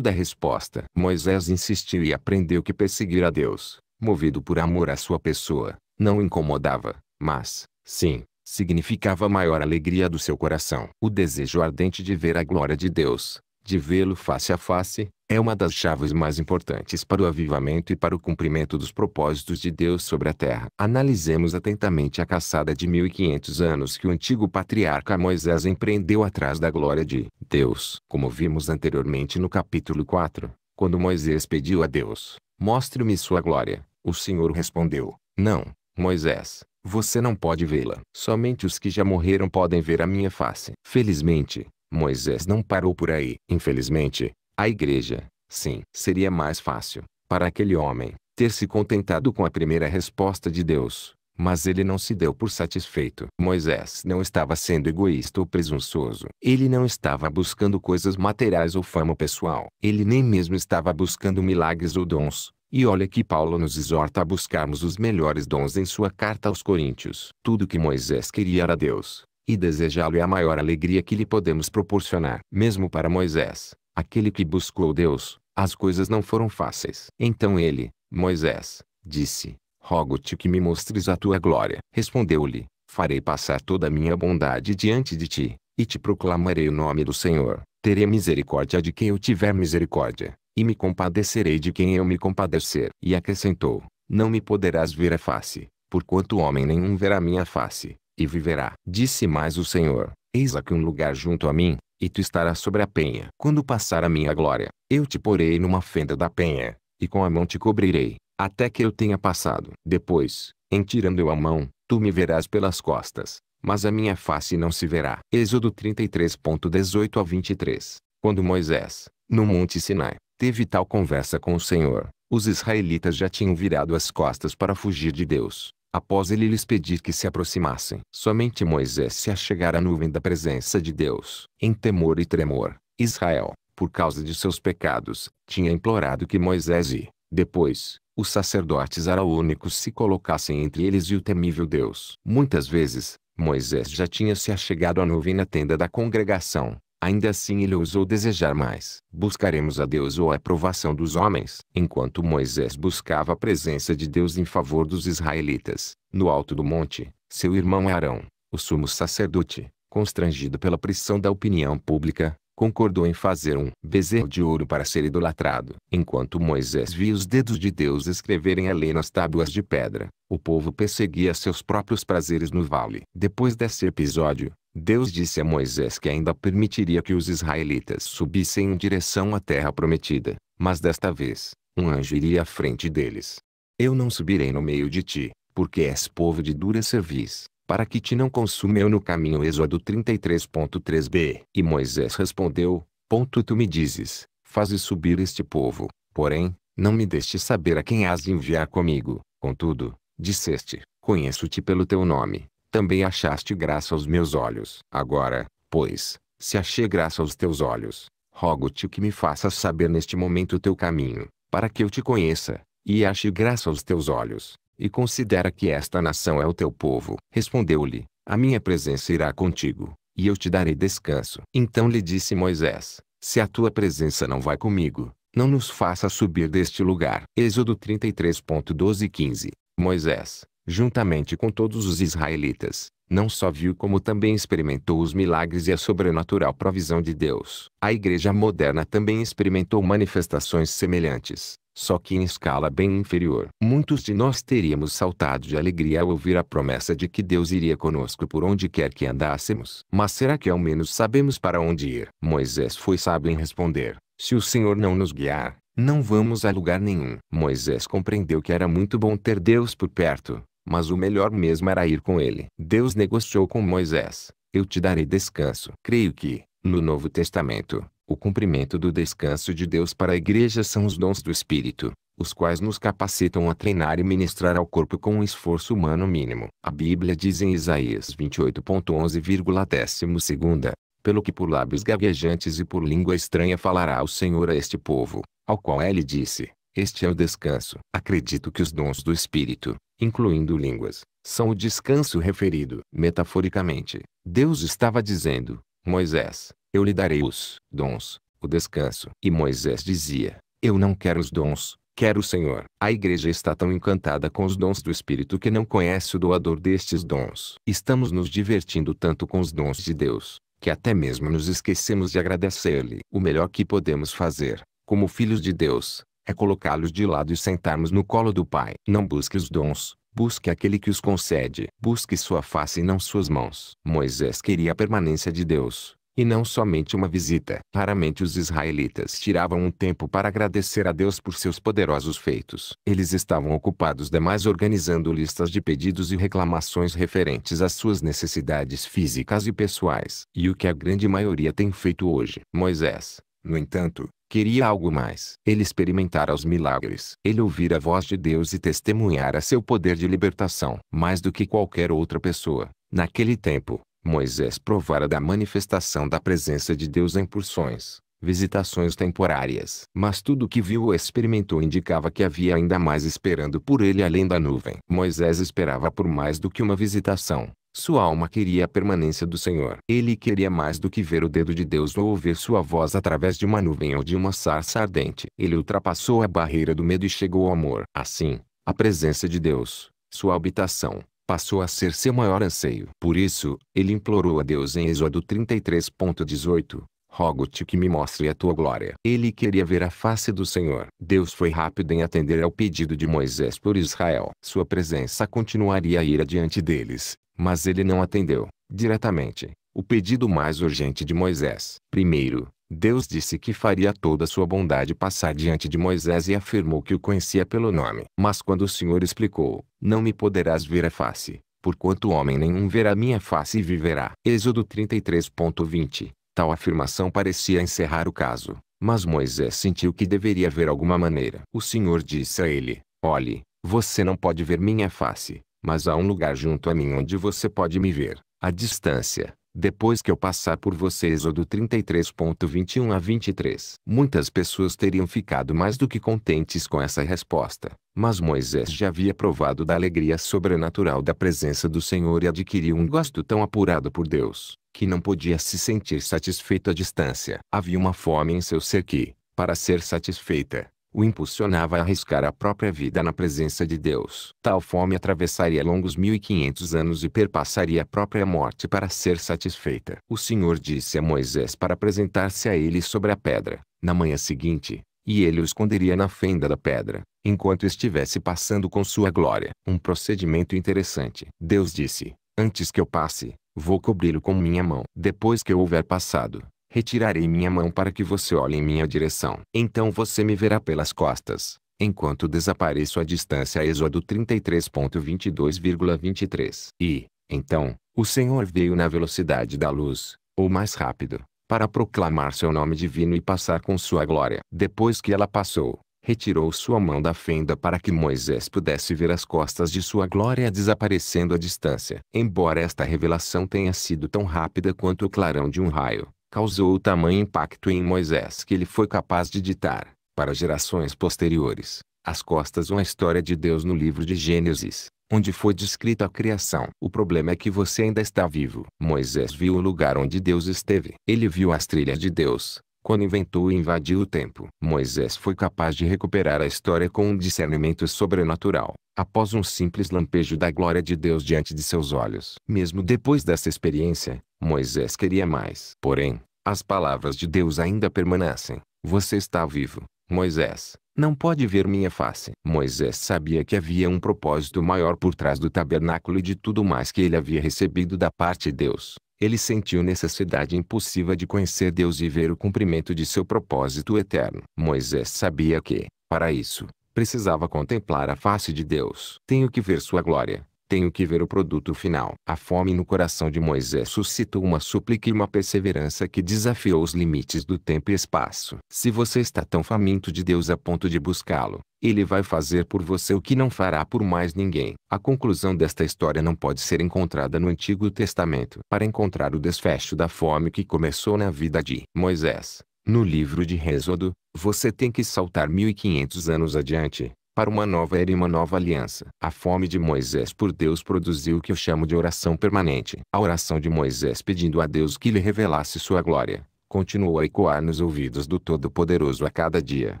da resposta. Moisés insistiu e aprendeu que perseguir a Deus, movido por amor à sua pessoa, não incomodava, mas, sim, significava a maior alegria do seu coração. O desejo ardente de ver a glória de Deus, de vê-lo face a face, é uma das chaves mais importantes para o avivamento e para o cumprimento dos propósitos de Deus sobre a terra. Analisemos atentamente a caçada de 1500 anos que o antigo patriarca Moisés empreendeu atrás da glória de Deus. Como vimos anteriormente no capítulo 4, quando Moisés pediu a Deus: Mostre-me sua glória, o Senhor respondeu: Não, Moisés. Você não pode vê-la. Somente os que já morreram podem ver a minha face. Felizmente, Moisés não parou por aí. Infelizmente, a igreja, sim, seria mais fácil, para aquele homem, ter se contentado com a primeira resposta de Deus. Mas ele não se deu por satisfeito. Moisés não estava sendo egoísta ou presunçoso. Ele não estava buscando coisas materiais ou fama pessoal. Ele nem mesmo estava buscando milagres ou dons. E olha que Paulo nos exorta a buscarmos os melhores dons em sua carta aos Coríntios. Tudo que Moisés queria era Deus, e desejá-lo é a maior alegria que lhe podemos proporcionar. Mesmo para Moisés, Aquele que buscou Deus, as coisas não foram fáceis. Então ele, Moisés, disse, rogo-te que me mostres a tua glória. Respondeu-lhe, farei passar toda a minha bondade diante de ti, e te proclamarei o nome do Senhor. Terei misericórdia de quem eu tiver misericórdia, e me compadecerei de quem eu me compadecer. E acrescentou, não me poderás ver a face, porquanto homem nenhum verá minha face, e viverá. Disse mais o Senhor, eis aqui um lugar junto a mim, e tu estarás sobre a penha. Quando passar a minha glória, eu te porei numa fenda da penha, e com a mão te cobrirei, até que eu tenha passado. Depois, em tirando eu a mão, tu me verás pelas costas, mas a minha face não se verá. Êxodo 33.18 a 23 Quando Moisés, no Monte Sinai, teve tal conversa com o Senhor, os israelitas já tinham virado as costas para fugir de Deus. Após ele lhes pedir que se aproximassem, somente Moisés se achegara à nuvem da presença de Deus. Em temor e tremor, Israel, por causa de seus pecados, tinha implorado que Moisés e, depois, os sacerdotes araônicos se colocassem entre eles e o temível Deus. Muitas vezes, Moisés já tinha se achegado à nuvem na tenda da congregação, Ainda assim ele ousou desejar mais. Buscaremos a Deus ou a aprovação dos homens. Enquanto Moisés buscava a presença de Deus em favor dos israelitas, no alto do monte, seu irmão Arão, o sumo sacerdote, constrangido pela pressão da opinião pública, concordou em fazer um bezerro de ouro para ser idolatrado. Enquanto Moisés via os dedos de Deus escreverem a lei nas tábuas de pedra, o povo perseguia seus próprios prazeres no vale. Depois desse episódio, Deus disse a Moisés que ainda permitiria que os israelitas subissem em direção à terra prometida, mas desta vez, um anjo iria à frente deles. Eu não subirei no meio de ti, porque és povo de dura cerviz, para que te não consuma eu no caminho Êxodo 33.3b. E Moisés respondeu, ponto tu me dizes, faze subir este povo, porém, não me deste saber a quem has de enviar comigo, contudo, disseste, conheço-te pelo teu nome, também achaste graça aos meus olhos. Agora, pois, se achei graça aos teus olhos, rogo-te que me faças saber neste momento o teu caminho, para que eu te conheça, e ache graça aos teus olhos, e considera que esta nação é o teu povo. Respondeu-lhe, a minha presença irá contigo, e eu te darei descanso. Então lhe disse Moisés, se a tua presença não vai comigo, não nos faça subir deste lugar. Êxodo 33.12 15 Moisés, juntamente com todos os israelitas, não só viu como também experimentou os milagres e a sobrenatural provisão de Deus. A igreja moderna também experimentou manifestações semelhantes, só que em escala bem inferior. Muitos de nós teríamos saltado de alegria ao ouvir a promessa de que Deus iria conosco por onde quer que andássemos. Mas será que ao menos sabemos para onde ir? Moisés foi sábio em responder: Se o Senhor não nos guiar, não vamos a lugar nenhum. Moisés compreendeu que era muito bom ter Deus por perto, mas o melhor mesmo era ir com ele. Deus negociou com Moisés, eu te darei descanso. Creio que, no Novo Testamento, o cumprimento do descanso de Deus para a igreja são os dons do Espírito, os quais nos capacitam a treinar e ministrar ao corpo com um esforço humano mínimo. A Bíblia diz em Isaías 28.11,12 pelo que por lábios gaguejantes e por língua estranha falará o Senhor a este povo, ao qual ele disse, este é o descanso. Acredito que os dons do Espírito, incluindo línguas, são o descanso referido. Metaforicamente, Deus estava dizendo, Moisés, eu lhe darei os dons, o descanso. E Moisés dizia, eu não quero os dons, quero o Senhor. A igreja está tão encantada com os dons do Espírito que não conhece o doador destes dons. Estamos nos divertindo tanto com os dons de Deus, que até mesmo nos esquecemos de agradecer-lhe. O melhor que podemos fazer, como filhos de Deus, é colocá-los de lado e sentarmos no colo do Pai. Não busque os dons, busque aquele que os concede. Busque sua face e não suas mãos. Moisés queria a permanência de Deus, e não somente uma visita. Raramente os israelitas tiravam um tempo para agradecer a Deus por seus poderosos feitos. Eles estavam ocupados demais organizando listas de pedidos e reclamações referentes às suas necessidades físicas e pessoais. E o que a grande maioria tem feito hoje. Moisés, no entanto, Queria algo mais. Ele experimentara os milagres. Ele ouvira a voz de Deus e testemunhara seu poder de libertação. Mais do que qualquer outra pessoa, naquele tempo, Moisés provara da manifestação da presença de Deus em porções, visitações temporárias. Mas tudo o que viu ou experimentou indicava que havia ainda mais esperando por ele além da nuvem. Moisés esperava por mais do que uma visitação. Sua alma queria a permanência do Senhor. Ele queria mais do que ver o dedo de Deus ou ouvir sua voz através de uma nuvem ou de uma sarça ardente. Ele ultrapassou a barreira do medo e chegou ao amor. Assim, a presença de Deus, sua habitação, passou a ser seu maior anseio. Por isso, ele implorou a Deus em Êxodo 33.18, rogo-te que me mostre a tua glória. Ele queria ver a face do Senhor. Deus foi rápido em atender ao pedido de Moisés por Israel. Sua presença continuaria a ir adiante deles, mas ele não atendeu, diretamente, o pedido mais urgente de Moisés. Primeiro, Deus disse que faria toda a sua bondade passar diante de Moisés e afirmou que o conhecia pelo nome. Mas quando o Senhor explicou, não me poderás ver a face, porquanto homem nenhum verá minha face e viverá. Êxodo 33.20 Tal afirmação parecia encerrar o caso, mas Moisés sentiu que deveria haver alguma maneira. O Senhor disse a ele, olhe, você não pode ver minha face, mas há um lugar junto a mim onde você pode me ver, à distância, depois que eu passar por você Êxodo 33.21 a 23. Muitas pessoas teriam ficado mais do que contentes com essa resposta, mas Moisés já havia provado da alegria sobrenatural da presença do Senhor e adquiriu um gosto tão apurado por Deus, que não podia se sentir satisfeito à distância. Havia uma fome em seu ser que, para ser satisfeita, o impulsionava a arriscar a própria vida na presença de Deus. Tal fome atravessaria longos 1500 anos e perpassaria a própria morte para ser satisfeita. O Senhor disse a Moisés para apresentar-se a ele sobre a pedra, na manhã seguinte, e ele o esconderia na fenda da pedra, enquanto estivesse passando com sua glória. Um procedimento interessante. Deus disse, antes que eu passe, vou cobri-lo com minha mão. Depois que eu houver passado, retirarei minha mão para que você olhe em minha direção. Então você me verá pelas costas, enquanto desapareço à distância. Êxodo 33.22,23 E, então, o Senhor veio na velocidade da luz, ou mais rápido, para proclamar seu nome divino e passar com sua glória. Depois que ela passou, retirou sua mão da fenda para que Moisés pudesse ver as costas de sua glória desaparecendo à distância. Embora esta revelação tenha sido tão rápida quanto o clarão de um raio, causou tamanho impacto em Moisés que ele foi capaz de ditar, para gerações posteriores, às costas uma história de Deus no livro de Gênesis, onde foi descrita a criação. O problema é que você ainda está vivo. Moisés viu o lugar onde Deus esteve. Ele viu as trilhas de Deus, quando inventou e invadiu o tempo. Moisés foi capaz de recuperar a história com um discernimento sobrenatural, após um simples lampejo da glória de Deus diante de seus olhos. Mesmo depois dessa experiência, Moisés queria mais. Porém, as palavras de Deus ainda permanecem. Você está vivo, Moisés. Não pode ver minha face. Moisés sabia que havia um propósito maior por trás do tabernáculo e de tudo mais que ele havia recebido da parte de Deus ele sentiu necessidade impulsiva de conhecer Deus e ver o cumprimento de seu propósito eterno. Moisés sabia que, para isso, precisava contemplar a face de Deus. Tenho que ver sua glória, tenho que ver o produto final. A fome no coração de Moisés suscitou uma súplica e uma perseverança que desafiou os limites do tempo e espaço. Se você está tão faminto de Deus a ponto de buscá-lo, ele vai fazer por você o que não fará por mais ninguém. A conclusão desta história não pode ser encontrada no Antigo Testamento. Para encontrar o desfecho da fome que começou na vida de Moisés, no livro de Rêzodo, você tem que saltar 1500 anos adiante, para uma nova era e uma nova aliança. A fome de Moisés por Deus produziu o que eu chamo de oração permanente. A oração de Moisés pedindo a Deus que lhe revelasse sua glória, continuou a ecoar nos ouvidos do Todo-Poderoso a cada dia,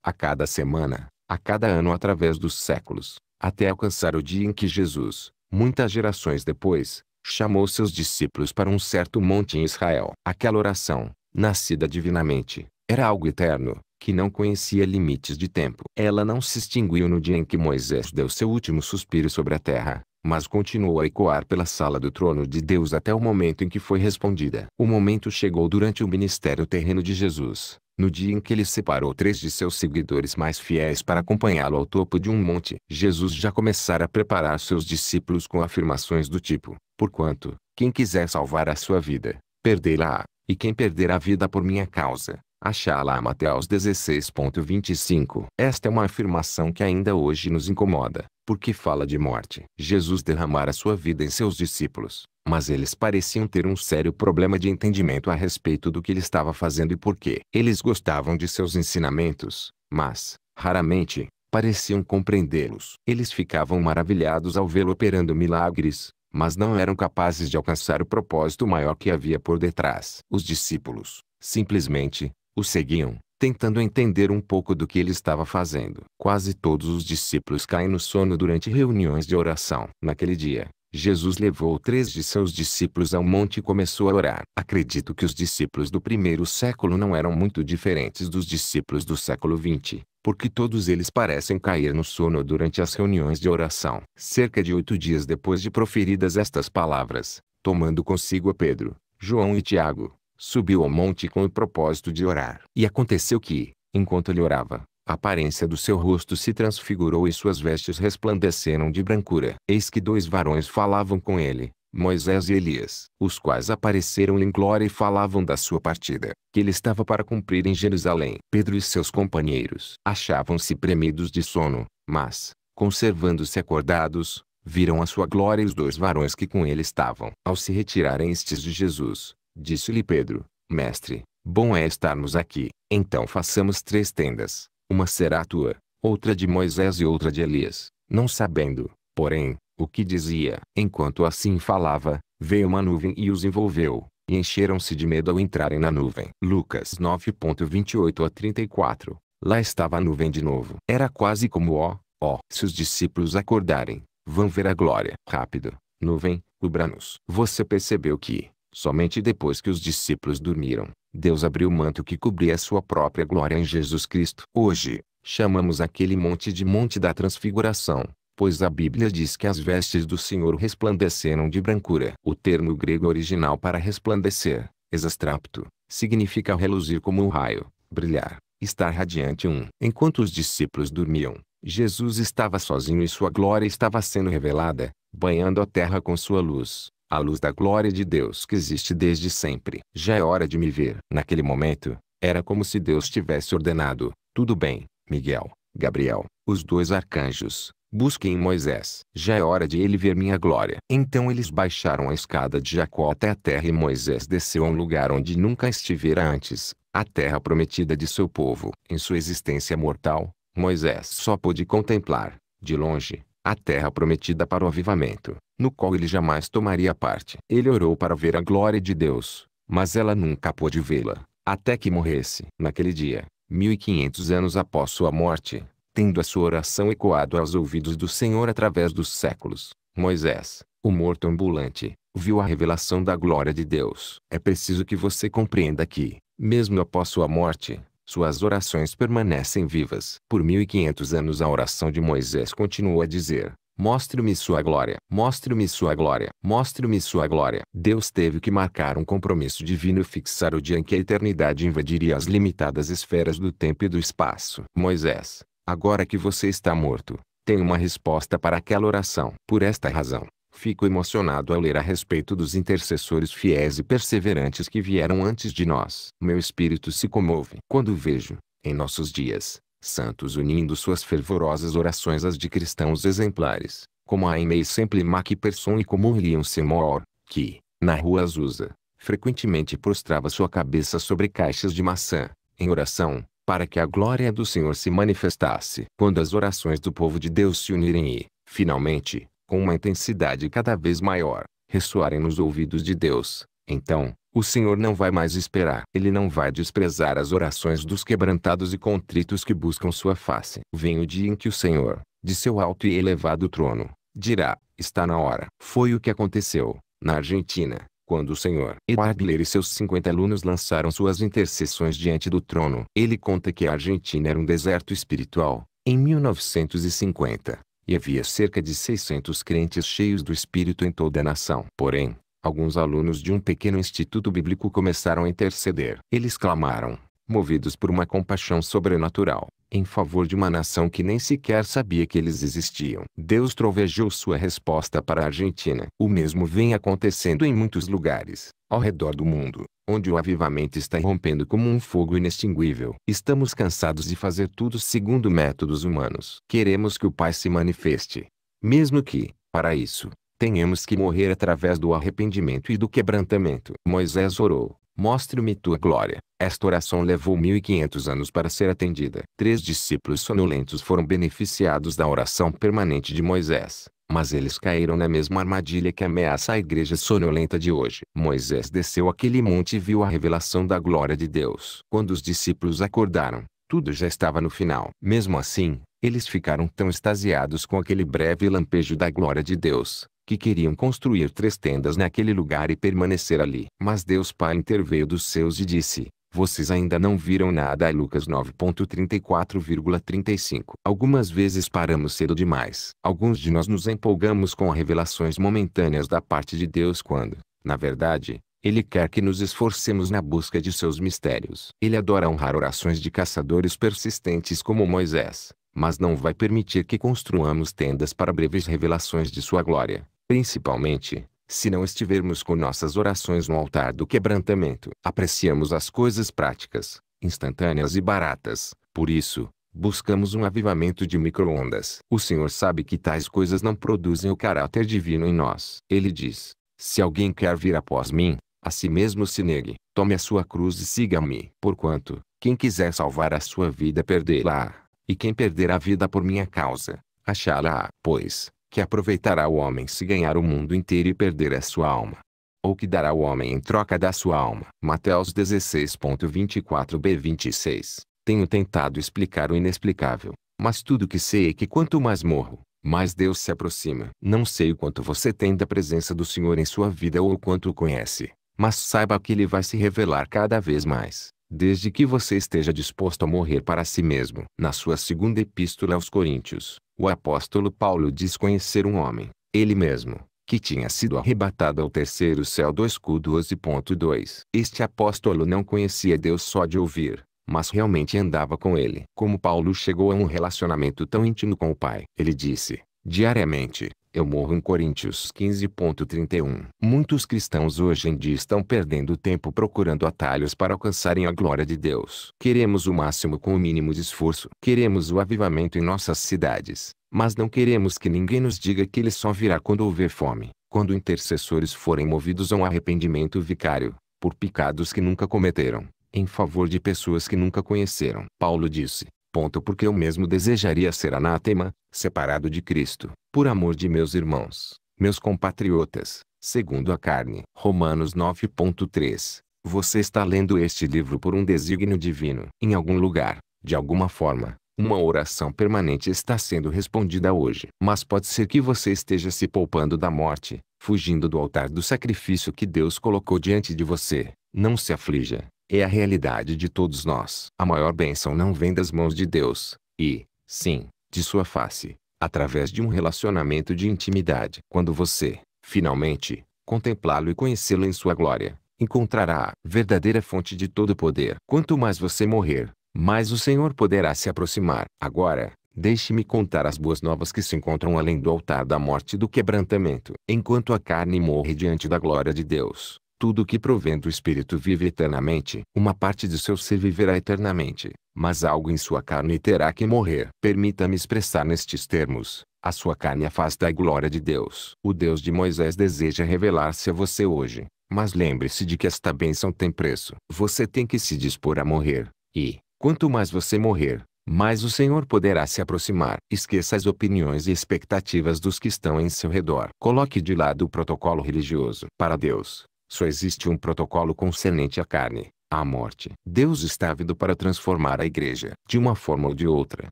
a cada semana, a cada ano através dos séculos, até alcançar o dia em que Jesus, muitas gerações depois, chamou seus discípulos para um certo monte em Israel. Aquela oração, nascida divinamente, era algo eterno, que não conhecia limites de tempo. Ela não se extinguiu no dia em que Moisés deu seu último suspiro sobre a terra, mas continuou a ecoar pela sala do trono de Deus até o momento em que foi respondida. O momento chegou durante o ministério terreno de Jesus, no dia em que ele separou três de seus seguidores mais fiéis para acompanhá-lo ao topo de um monte. Jesus já começara a preparar seus discípulos com afirmações do tipo, porquanto, quem quiser salvar a sua vida, perdê-la-á, e quem perder a vida por minha causa, Achá-la Mateus 16.25. Esta é uma afirmação que ainda hoje nos incomoda, porque fala de morte. Jesus derramara sua vida em seus discípulos, mas eles pareciam ter um sério problema de entendimento a respeito do que ele estava fazendo e por quê. Eles gostavam de seus ensinamentos, mas, raramente, pareciam compreendê-los. Eles ficavam maravilhados ao vê-lo operando milagres, mas não eram capazes de alcançar o propósito maior que havia por detrás. Os discípulos, simplesmente, o seguiam, tentando entender um pouco do que ele estava fazendo. Quase todos os discípulos caem no sono durante reuniões de oração. Naquele dia, Jesus levou três de seus discípulos ao monte e começou a orar. Acredito que os discípulos do primeiro século não eram muito diferentes dos discípulos do século XX, porque todos eles parecem cair no sono durante as reuniões de oração. Cerca de oito dias depois de proferidas estas palavras, tomando consigo a Pedro, João e Tiago, subiu ao monte com o propósito de orar. E aconteceu que, enquanto ele orava, a aparência do seu rosto se transfigurou e suas vestes resplandeceram de brancura. Eis que dois varões falavam com ele, Moisés e Elias, os quais apareceram em glória e falavam da sua partida, que ele estava para cumprir em Jerusalém. Pedro e seus companheiros achavam-se premidos de sono, mas, conservando-se acordados, viram a sua glória e os dois varões que com ele estavam. Ao se retirarem estes de Jesus, Disse-lhe Pedro, Mestre, bom é estarmos aqui, então façamos três tendas, uma será tua, outra de Moisés e outra de Elias, não sabendo, porém, o que dizia. Enquanto assim falava, veio uma nuvem e os envolveu, e encheram-se de medo ao entrarem na nuvem. Lucas 9.28 a 34 Lá estava a nuvem de novo. Era quase como ó, ó. Se os discípulos acordarem, vão ver a glória. Rápido, nuvem, cubra-nos. Você percebeu que, Somente depois que os discípulos dormiram, Deus abriu o manto que cobria a sua própria glória em Jesus Cristo. Hoje, chamamos aquele monte de Monte da Transfiguração, pois a Bíblia diz que as vestes do Senhor resplandeceram de brancura. O termo grego original para resplandecer, exastrapto, significa reluzir como um raio, brilhar, estar radiante um. Enquanto os discípulos dormiam, Jesus estava sozinho e sua glória estava sendo revelada, banhando a terra com sua luz. A luz da glória de Deus que existe desde sempre. Já é hora de me ver. Naquele momento, era como se Deus tivesse ordenado. Tudo bem, Miguel, Gabriel, os dois arcanjos. Busquem Moisés. Já é hora de ele ver minha glória. Então eles baixaram a escada de Jacó até a terra e Moisés desceu a um lugar onde nunca estivera antes, a terra prometida de seu povo. Em sua existência mortal, Moisés só pôde contemplar, de longe, a terra prometida para o avivamento, no qual ele jamais tomaria parte. Ele orou para ver a glória de Deus, mas ela nunca pôde vê-la, até que morresse. Naquele dia, 1500 anos após sua morte, tendo a sua oração ecoado aos ouvidos do Senhor através dos séculos, Moisés, o morto ambulante, viu a revelação da glória de Deus. É preciso que você compreenda que, mesmo após sua morte, suas orações permanecem vivas. Por 1500 anos a oração de Moisés continuou a dizer: Mostre-me sua glória, mostre-me sua glória, mostre-me sua glória. Deus teve que marcar um compromisso divino e fixar o dia em que a eternidade invadiria as limitadas esferas do tempo e do espaço. Moisés, agora que você está morto, tem uma resposta para aquela oração. Por esta razão, Fico emocionado ao ler a respeito dos intercessores fiéis e perseverantes que vieram antes de nós. Meu espírito se comove quando vejo, em nossos dias, santos unindo suas fervorosas orações às de cristãos exemplares, como a Aimei Sempre Macpherson e como William Seymour, que, na rua Azusa, frequentemente prostrava sua cabeça sobre caixas de maçã, em oração, para que a glória do Senhor se manifestasse. Quando as orações do povo de Deus se unirem e, finalmente, com uma intensidade cada vez maior, ressoarem nos ouvidos de Deus, então, o Senhor não vai mais esperar. Ele não vai desprezar as orações dos quebrantados e contritos que buscam sua face. Vem o dia em que o Senhor, de seu alto e elevado trono, dirá, está na hora. Foi o que aconteceu, na Argentina, quando o Senhor Adler e seus 50 alunos lançaram suas intercessões diante do trono. Ele conta que a Argentina era um deserto espiritual, em 1950, e havia cerca de 600 crentes cheios do Espírito em toda a nação. Porém, alguns alunos de um pequeno instituto bíblico começaram a interceder. Eles clamaram, movidos por uma compaixão sobrenatural, em favor de uma nação que nem sequer sabia que eles existiam. Deus trovejou sua resposta para a Argentina. O mesmo vem acontecendo em muitos lugares. Ao redor do mundo, onde o avivamento está rompendo como um fogo inextinguível, estamos cansados de fazer tudo segundo métodos humanos. Queremos que o Pai se manifeste. Mesmo que, para isso, tenhamos que morrer através do arrependimento e do quebrantamento. Moisés orou, mostre-me tua glória. Esta oração levou 1500 anos para ser atendida. Três discípulos sonolentos foram beneficiados da oração permanente de Moisés. Mas eles caíram na mesma armadilha que ameaça a igreja sonolenta de hoje. Moisés desceu aquele monte e viu a revelação da glória de Deus. Quando os discípulos acordaram, tudo já estava no final. Mesmo assim, eles ficaram tão extasiados com aquele breve lampejo da glória de Deus, que queriam construir três tendas naquele lugar e permanecer ali. Mas Deus Pai interveio dos seus e disse, vocês ainda não viram nada é Lucas 9.34,35. Algumas vezes paramos cedo demais. Alguns de nós nos empolgamos com revelações momentâneas da parte de Deus quando, na verdade, ele quer que nos esforcemos na busca de seus mistérios. Ele adora honrar orações de caçadores persistentes como Moisés, mas não vai permitir que construamos tendas para breves revelações de sua glória. Principalmente, se não estivermos com nossas orações no altar do quebrantamento, apreciamos as coisas práticas, instantâneas e baratas. Por isso, buscamos um avivamento de microondas. O Senhor sabe que tais coisas não produzem o caráter divino em nós. Ele diz: Se alguém quer vir após mim, a si mesmo se negue, tome a sua cruz e siga-me. Porquanto, quem quiser salvar a sua vida perdê-la, e quem perder a vida por minha causa, achá-la. Pois, que aproveitará o homem se ganhar o mundo inteiro e perder a sua alma? Ou que dará o homem em troca da sua alma? Mateus 16.24b26 Tenho tentado explicar o inexplicável, mas tudo que sei é que quanto mais morro, mais Deus se aproxima. Não sei o quanto você tem da presença do Senhor em sua vida ou o quanto o conhece, mas saiba que Ele vai se revelar cada vez mais desde que você esteja disposto a morrer para si mesmo. Na sua segunda epístola aos Coríntios, o apóstolo Paulo diz conhecer um homem, ele mesmo, que tinha sido arrebatado ao terceiro céu do escudo 12.2. Este apóstolo não conhecia Deus só de ouvir, mas realmente andava com ele. Como Paulo chegou a um relacionamento tão íntimo com o Pai, ele disse, diariamente, eu morro em Coríntios 15.31. Muitos cristãos hoje em dia estão perdendo tempo procurando atalhos para alcançarem a glória de Deus. Queremos o máximo com o mínimo de esforço. Queremos o avivamento em nossas cidades. Mas não queremos que ninguém nos diga que ele só virá quando houver fome, quando intercessores forem movidos a um arrependimento vicário, por pecados que nunca cometeram, em favor de pessoas que nunca conheceram. Paulo disse, Ponto porque eu mesmo desejaria ser anátema, separado de Cristo, por amor de meus irmãos, meus compatriotas, segundo a carne. Romanos 9.3 Você está lendo este livro por um desígnio divino. Em algum lugar, de alguma forma, uma oração permanente está sendo respondida hoje. Mas pode ser que você esteja se poupando da morte, fugindo do altar do sacrifício que Deus colocou diante de você. Não se aflija. É a realidade de todos nós. A maior bênção não vem das mãos de Deus, e, sim, de sua face, através de um relacionamento de intimidade. Quando você, finalmente, contemplá-lo e conhecê-lo em sua glória, encontrará a verdadeira fonte de todo poder. Quanto mais você morrer, mais o Senhor poderá se aproximar. Agora, deixe-me contar as boas novas que se encontram além do altar da morte e do quebrantamento. Enquanto a carne morre diante da glória de Deus, tudo que provém do espírito vive eternamente. Uma parte de seu ser viverá eternamente, mas algo em sua carne terá que morrer. Permita-me expressar nestes termos: a sua carne afasta a glória de Deus. O Deus de Moisés deseja revelar-se a você hoje, mas lembre-se de que esta bênção tem preço. Você tem que se dispor a morrer, e, quanto mais você morrer, mais o Senhor poderá se aproximar. Esqueça as opiniões e expectativas dos que estão em seu redor. Coloque de lado o protocolo religioso. Para Deus, só existe um protocolo concernente à carne, à morte. Deus está vindo para transformar a igreja. De uma forma ou de outra,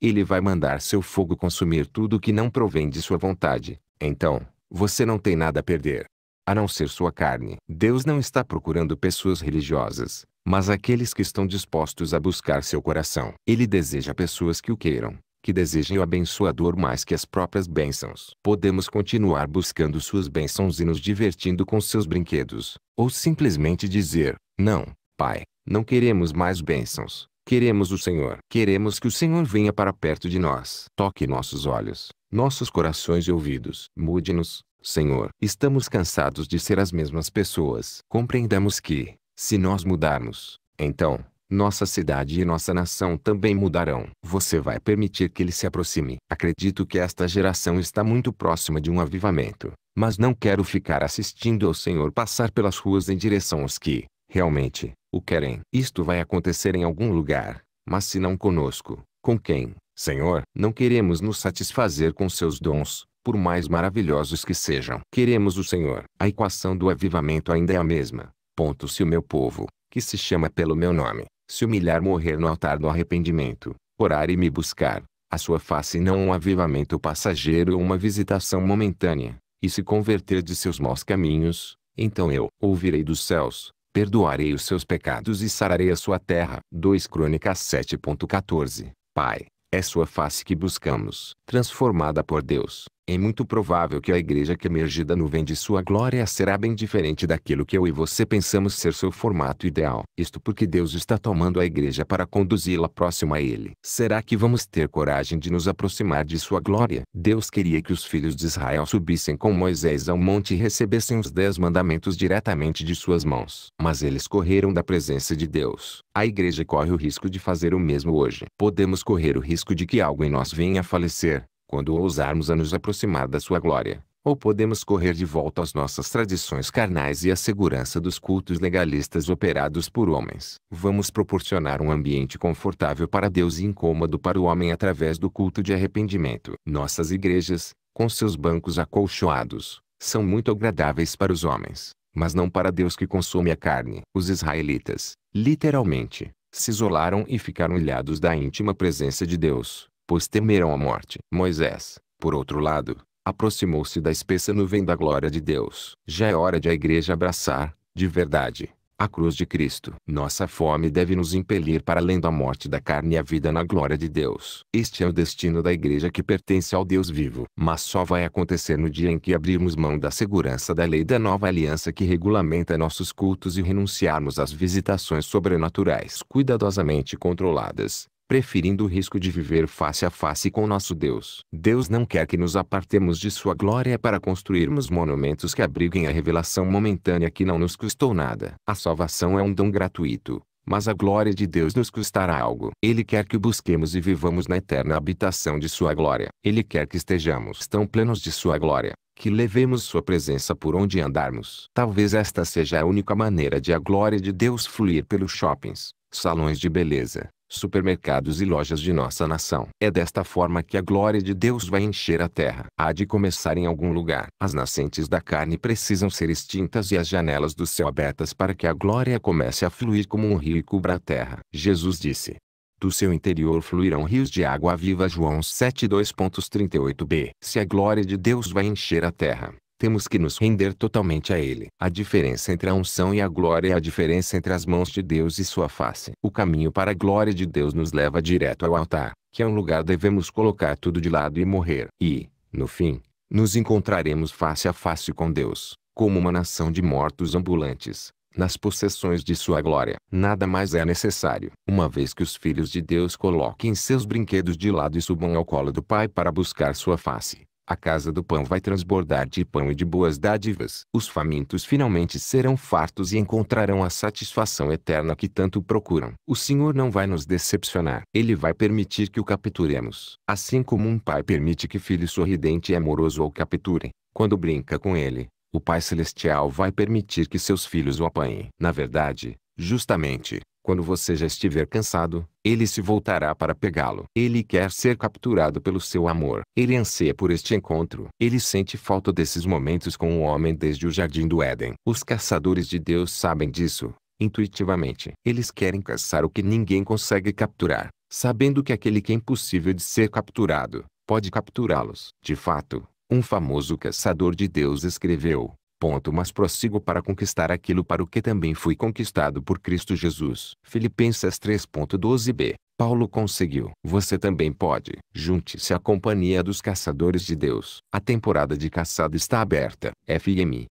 ele vai mandar seu fogo consumir tudo que não provém de sua vontade. Então, você não tem nada a perder. A não ser sua carne. Deus não está procurando pessoas religiosas, mas aqueles que estão dispostos a buscar seu coração. Ele deseja pessoas que o queiram, que desejem o abençoador mais que as próprias bênçãos. Podemos continuar buscando suas bênçãos e nos divertindo com seus brinquedos, ou simplesmente dizer, não, Pai, não queremos mais bênçãos, queremos o Senhor. Queremos que o Senhor venha para perto de nós. Toque nossos olhos, nossos corações e ouvidos. Mude-nos, Senhor. Estamos cansados de ser as mesmas pessoas. Compreendamos que, se nós mudarmos, então, nossa cidade e nossa nação também mudarão. Você vai permitir que ele se aproxime. Acredito que esta geração está muito próxima de um avivamento, mas não quero ficar assistindo ao Senhor passar pelas ruas em direção aos que, realmente, o querem. Isto vai acontecer em algum lugar, mas se não conosco, com quem, Senhor? Não queremos nos satisfazer com seus dons, por mais maravilhosos que sejam. Queremos o Senhor. A equação do avivamento ainda é a mesma. Ponto se o meu povo, que se chama pelo meu nome, se humilhar morrer no altar do arrependimento, orar e me buscar, a sua face não um avivamento passageiro ou uma visitação momentânea, e se converter de seus maus caminhos, então eu ouvirei dos céus, perdoarei os seus pecados e sararei a sua terra. 2 Crônicas 7.14 Pai, é sua face que buscamos, transformada por Deus, é muito provável que a igreja que emerge da nuvem de sua glória será bem diferente daquilo que eu e você pensamos ser seu formato ideal. Isto porque Deus está tomando a igreja para conduzi-la próximo a Ele. Será que vamos ter coragem de nos aproximar de sua glória? Deus queria que os filhos de Israel subissem com Moisés ao monte e recebessem os dez mandamentos diretamente de suas mãos. Mas eles correram da presença de Deus. A igreja corre o risco de fazer o mesmo hoje. Podemos correr o risco de que algo em nós venha a falecer quando ousarmos a nos aproximar da sua glória, ou podemos correr de volta às nossas tradições carnais e à segurança dos cultos legalistas operados por homens. Vamos proporcionar um ambiente confortável para Deus e incômodo para o homem através do culto de arrependimento. Nossas igrejas, com seus bancos acolchoados, são muito agradáveis para os homens, mas não para Deus que consome a carne. Os israelitas, literalmente, se isolaram e ficaram ilhados da íntima presença de Deus pois temeram a morte. Moisés, por outro lado, aproximou-se da espessa nuvem da glória de Deus. Já é hora de a igreja abraçar, de verdade, a cruz de Cristo. Nossa fome deve nos impelir para além da morte da carne e a vida na glória de Deus. Este é o destino da igreja que pertence ao Deus vivo. Mas só vai acontecer no dia em que abrirmos mão da segurança da lei da nova aliança que regulamenta nossos cultos e renunciarmos às visitações sobrenaturais cuidadosamente controladas, preferindo o risco de viver face a face com nosso Deus. Deus não quer que nos apartemos de sua glória para construirmos monumentos que abriguem a revelação momentânea que não nos custou nada. A salvação é um dom gratuito, mas a glória de Deus nos custará algo. Ele quer que o busquemos e vivamos na eterna habitação de sua glória. Ele quer que estejamos tão plenos de sua glória, que levemos sua presença por onde andarmos. Talvez esta seja a única maneira de a glória de Deus fluir pelos shoppings, salões de beleza, supermercados e lojas de nossa nação. É desta forma que a glória de Deus vai encher a terra. Há de começar em algum lugar. As nascentes da carne precisam ser extintas e as janelas do céu abertas para que a glória comece a fluir como um rio e cubra a terra. Jesus disse. Do seu interior fluirão rios de água viva. João 7 2.38b. Se a glória de Deus vai encher a terra, temos que nos render totalmente a Ele. A diferença entre a unção e a glória é a diferença entre as mãos de Deus e sua face. O caminho para a glória de Deus nos leva direto ao altar, que é um lugar devemos colocar tudo de lado e morrer. E, no fim, nos encontraremos face a face com Deus, como uma nação de mortos ambulantes, nas possessões de sua glória. Nada mais é necessário. Uma vez que os filhos de Deus coloquem seus brinquedos de lado e subam ao colo do Pai para buscar sua face, a casa do pão vai transbordar de pão e de boas dádivas. Os famintos finalmente serão fartos e encontrarão a satisfação eterna que tanto procuram. O Senhor não vai nos decepcionar. Ele vai permitir que o capturemos. Assim como um pai permite que filho sorridente e amoroso o capture, quando brinca com ele, o Pai Celestial vai permitir que seus filhos o apanhem. Na verdade, justamente, quando você já estiver cansado, ele se voltará para pegá-lo. Ele quer ser capturado pelo seu amor. Ele anseia por este encontro. Ele sente falta desses momentos com o homem desde o jardim do Éden. Os caçadores de Deus sabem disso, intuitivamente. Eles querem caçar o que ninguém consegue capturar, sabendo que aquele que é impossível de ser capturado, pode capturá-los. De fato, um famoso caçador de Deus escreveu, Ponto. Mas prossigo para conquistar aquilo para o que também fui conquistado por Cristo Jesus. Filipenses 3.12b. Paulo conseguiu. Você também pode. Junte-se à Companhia dos Caçadores de Deus. A temporada de caçada está aberta. FMI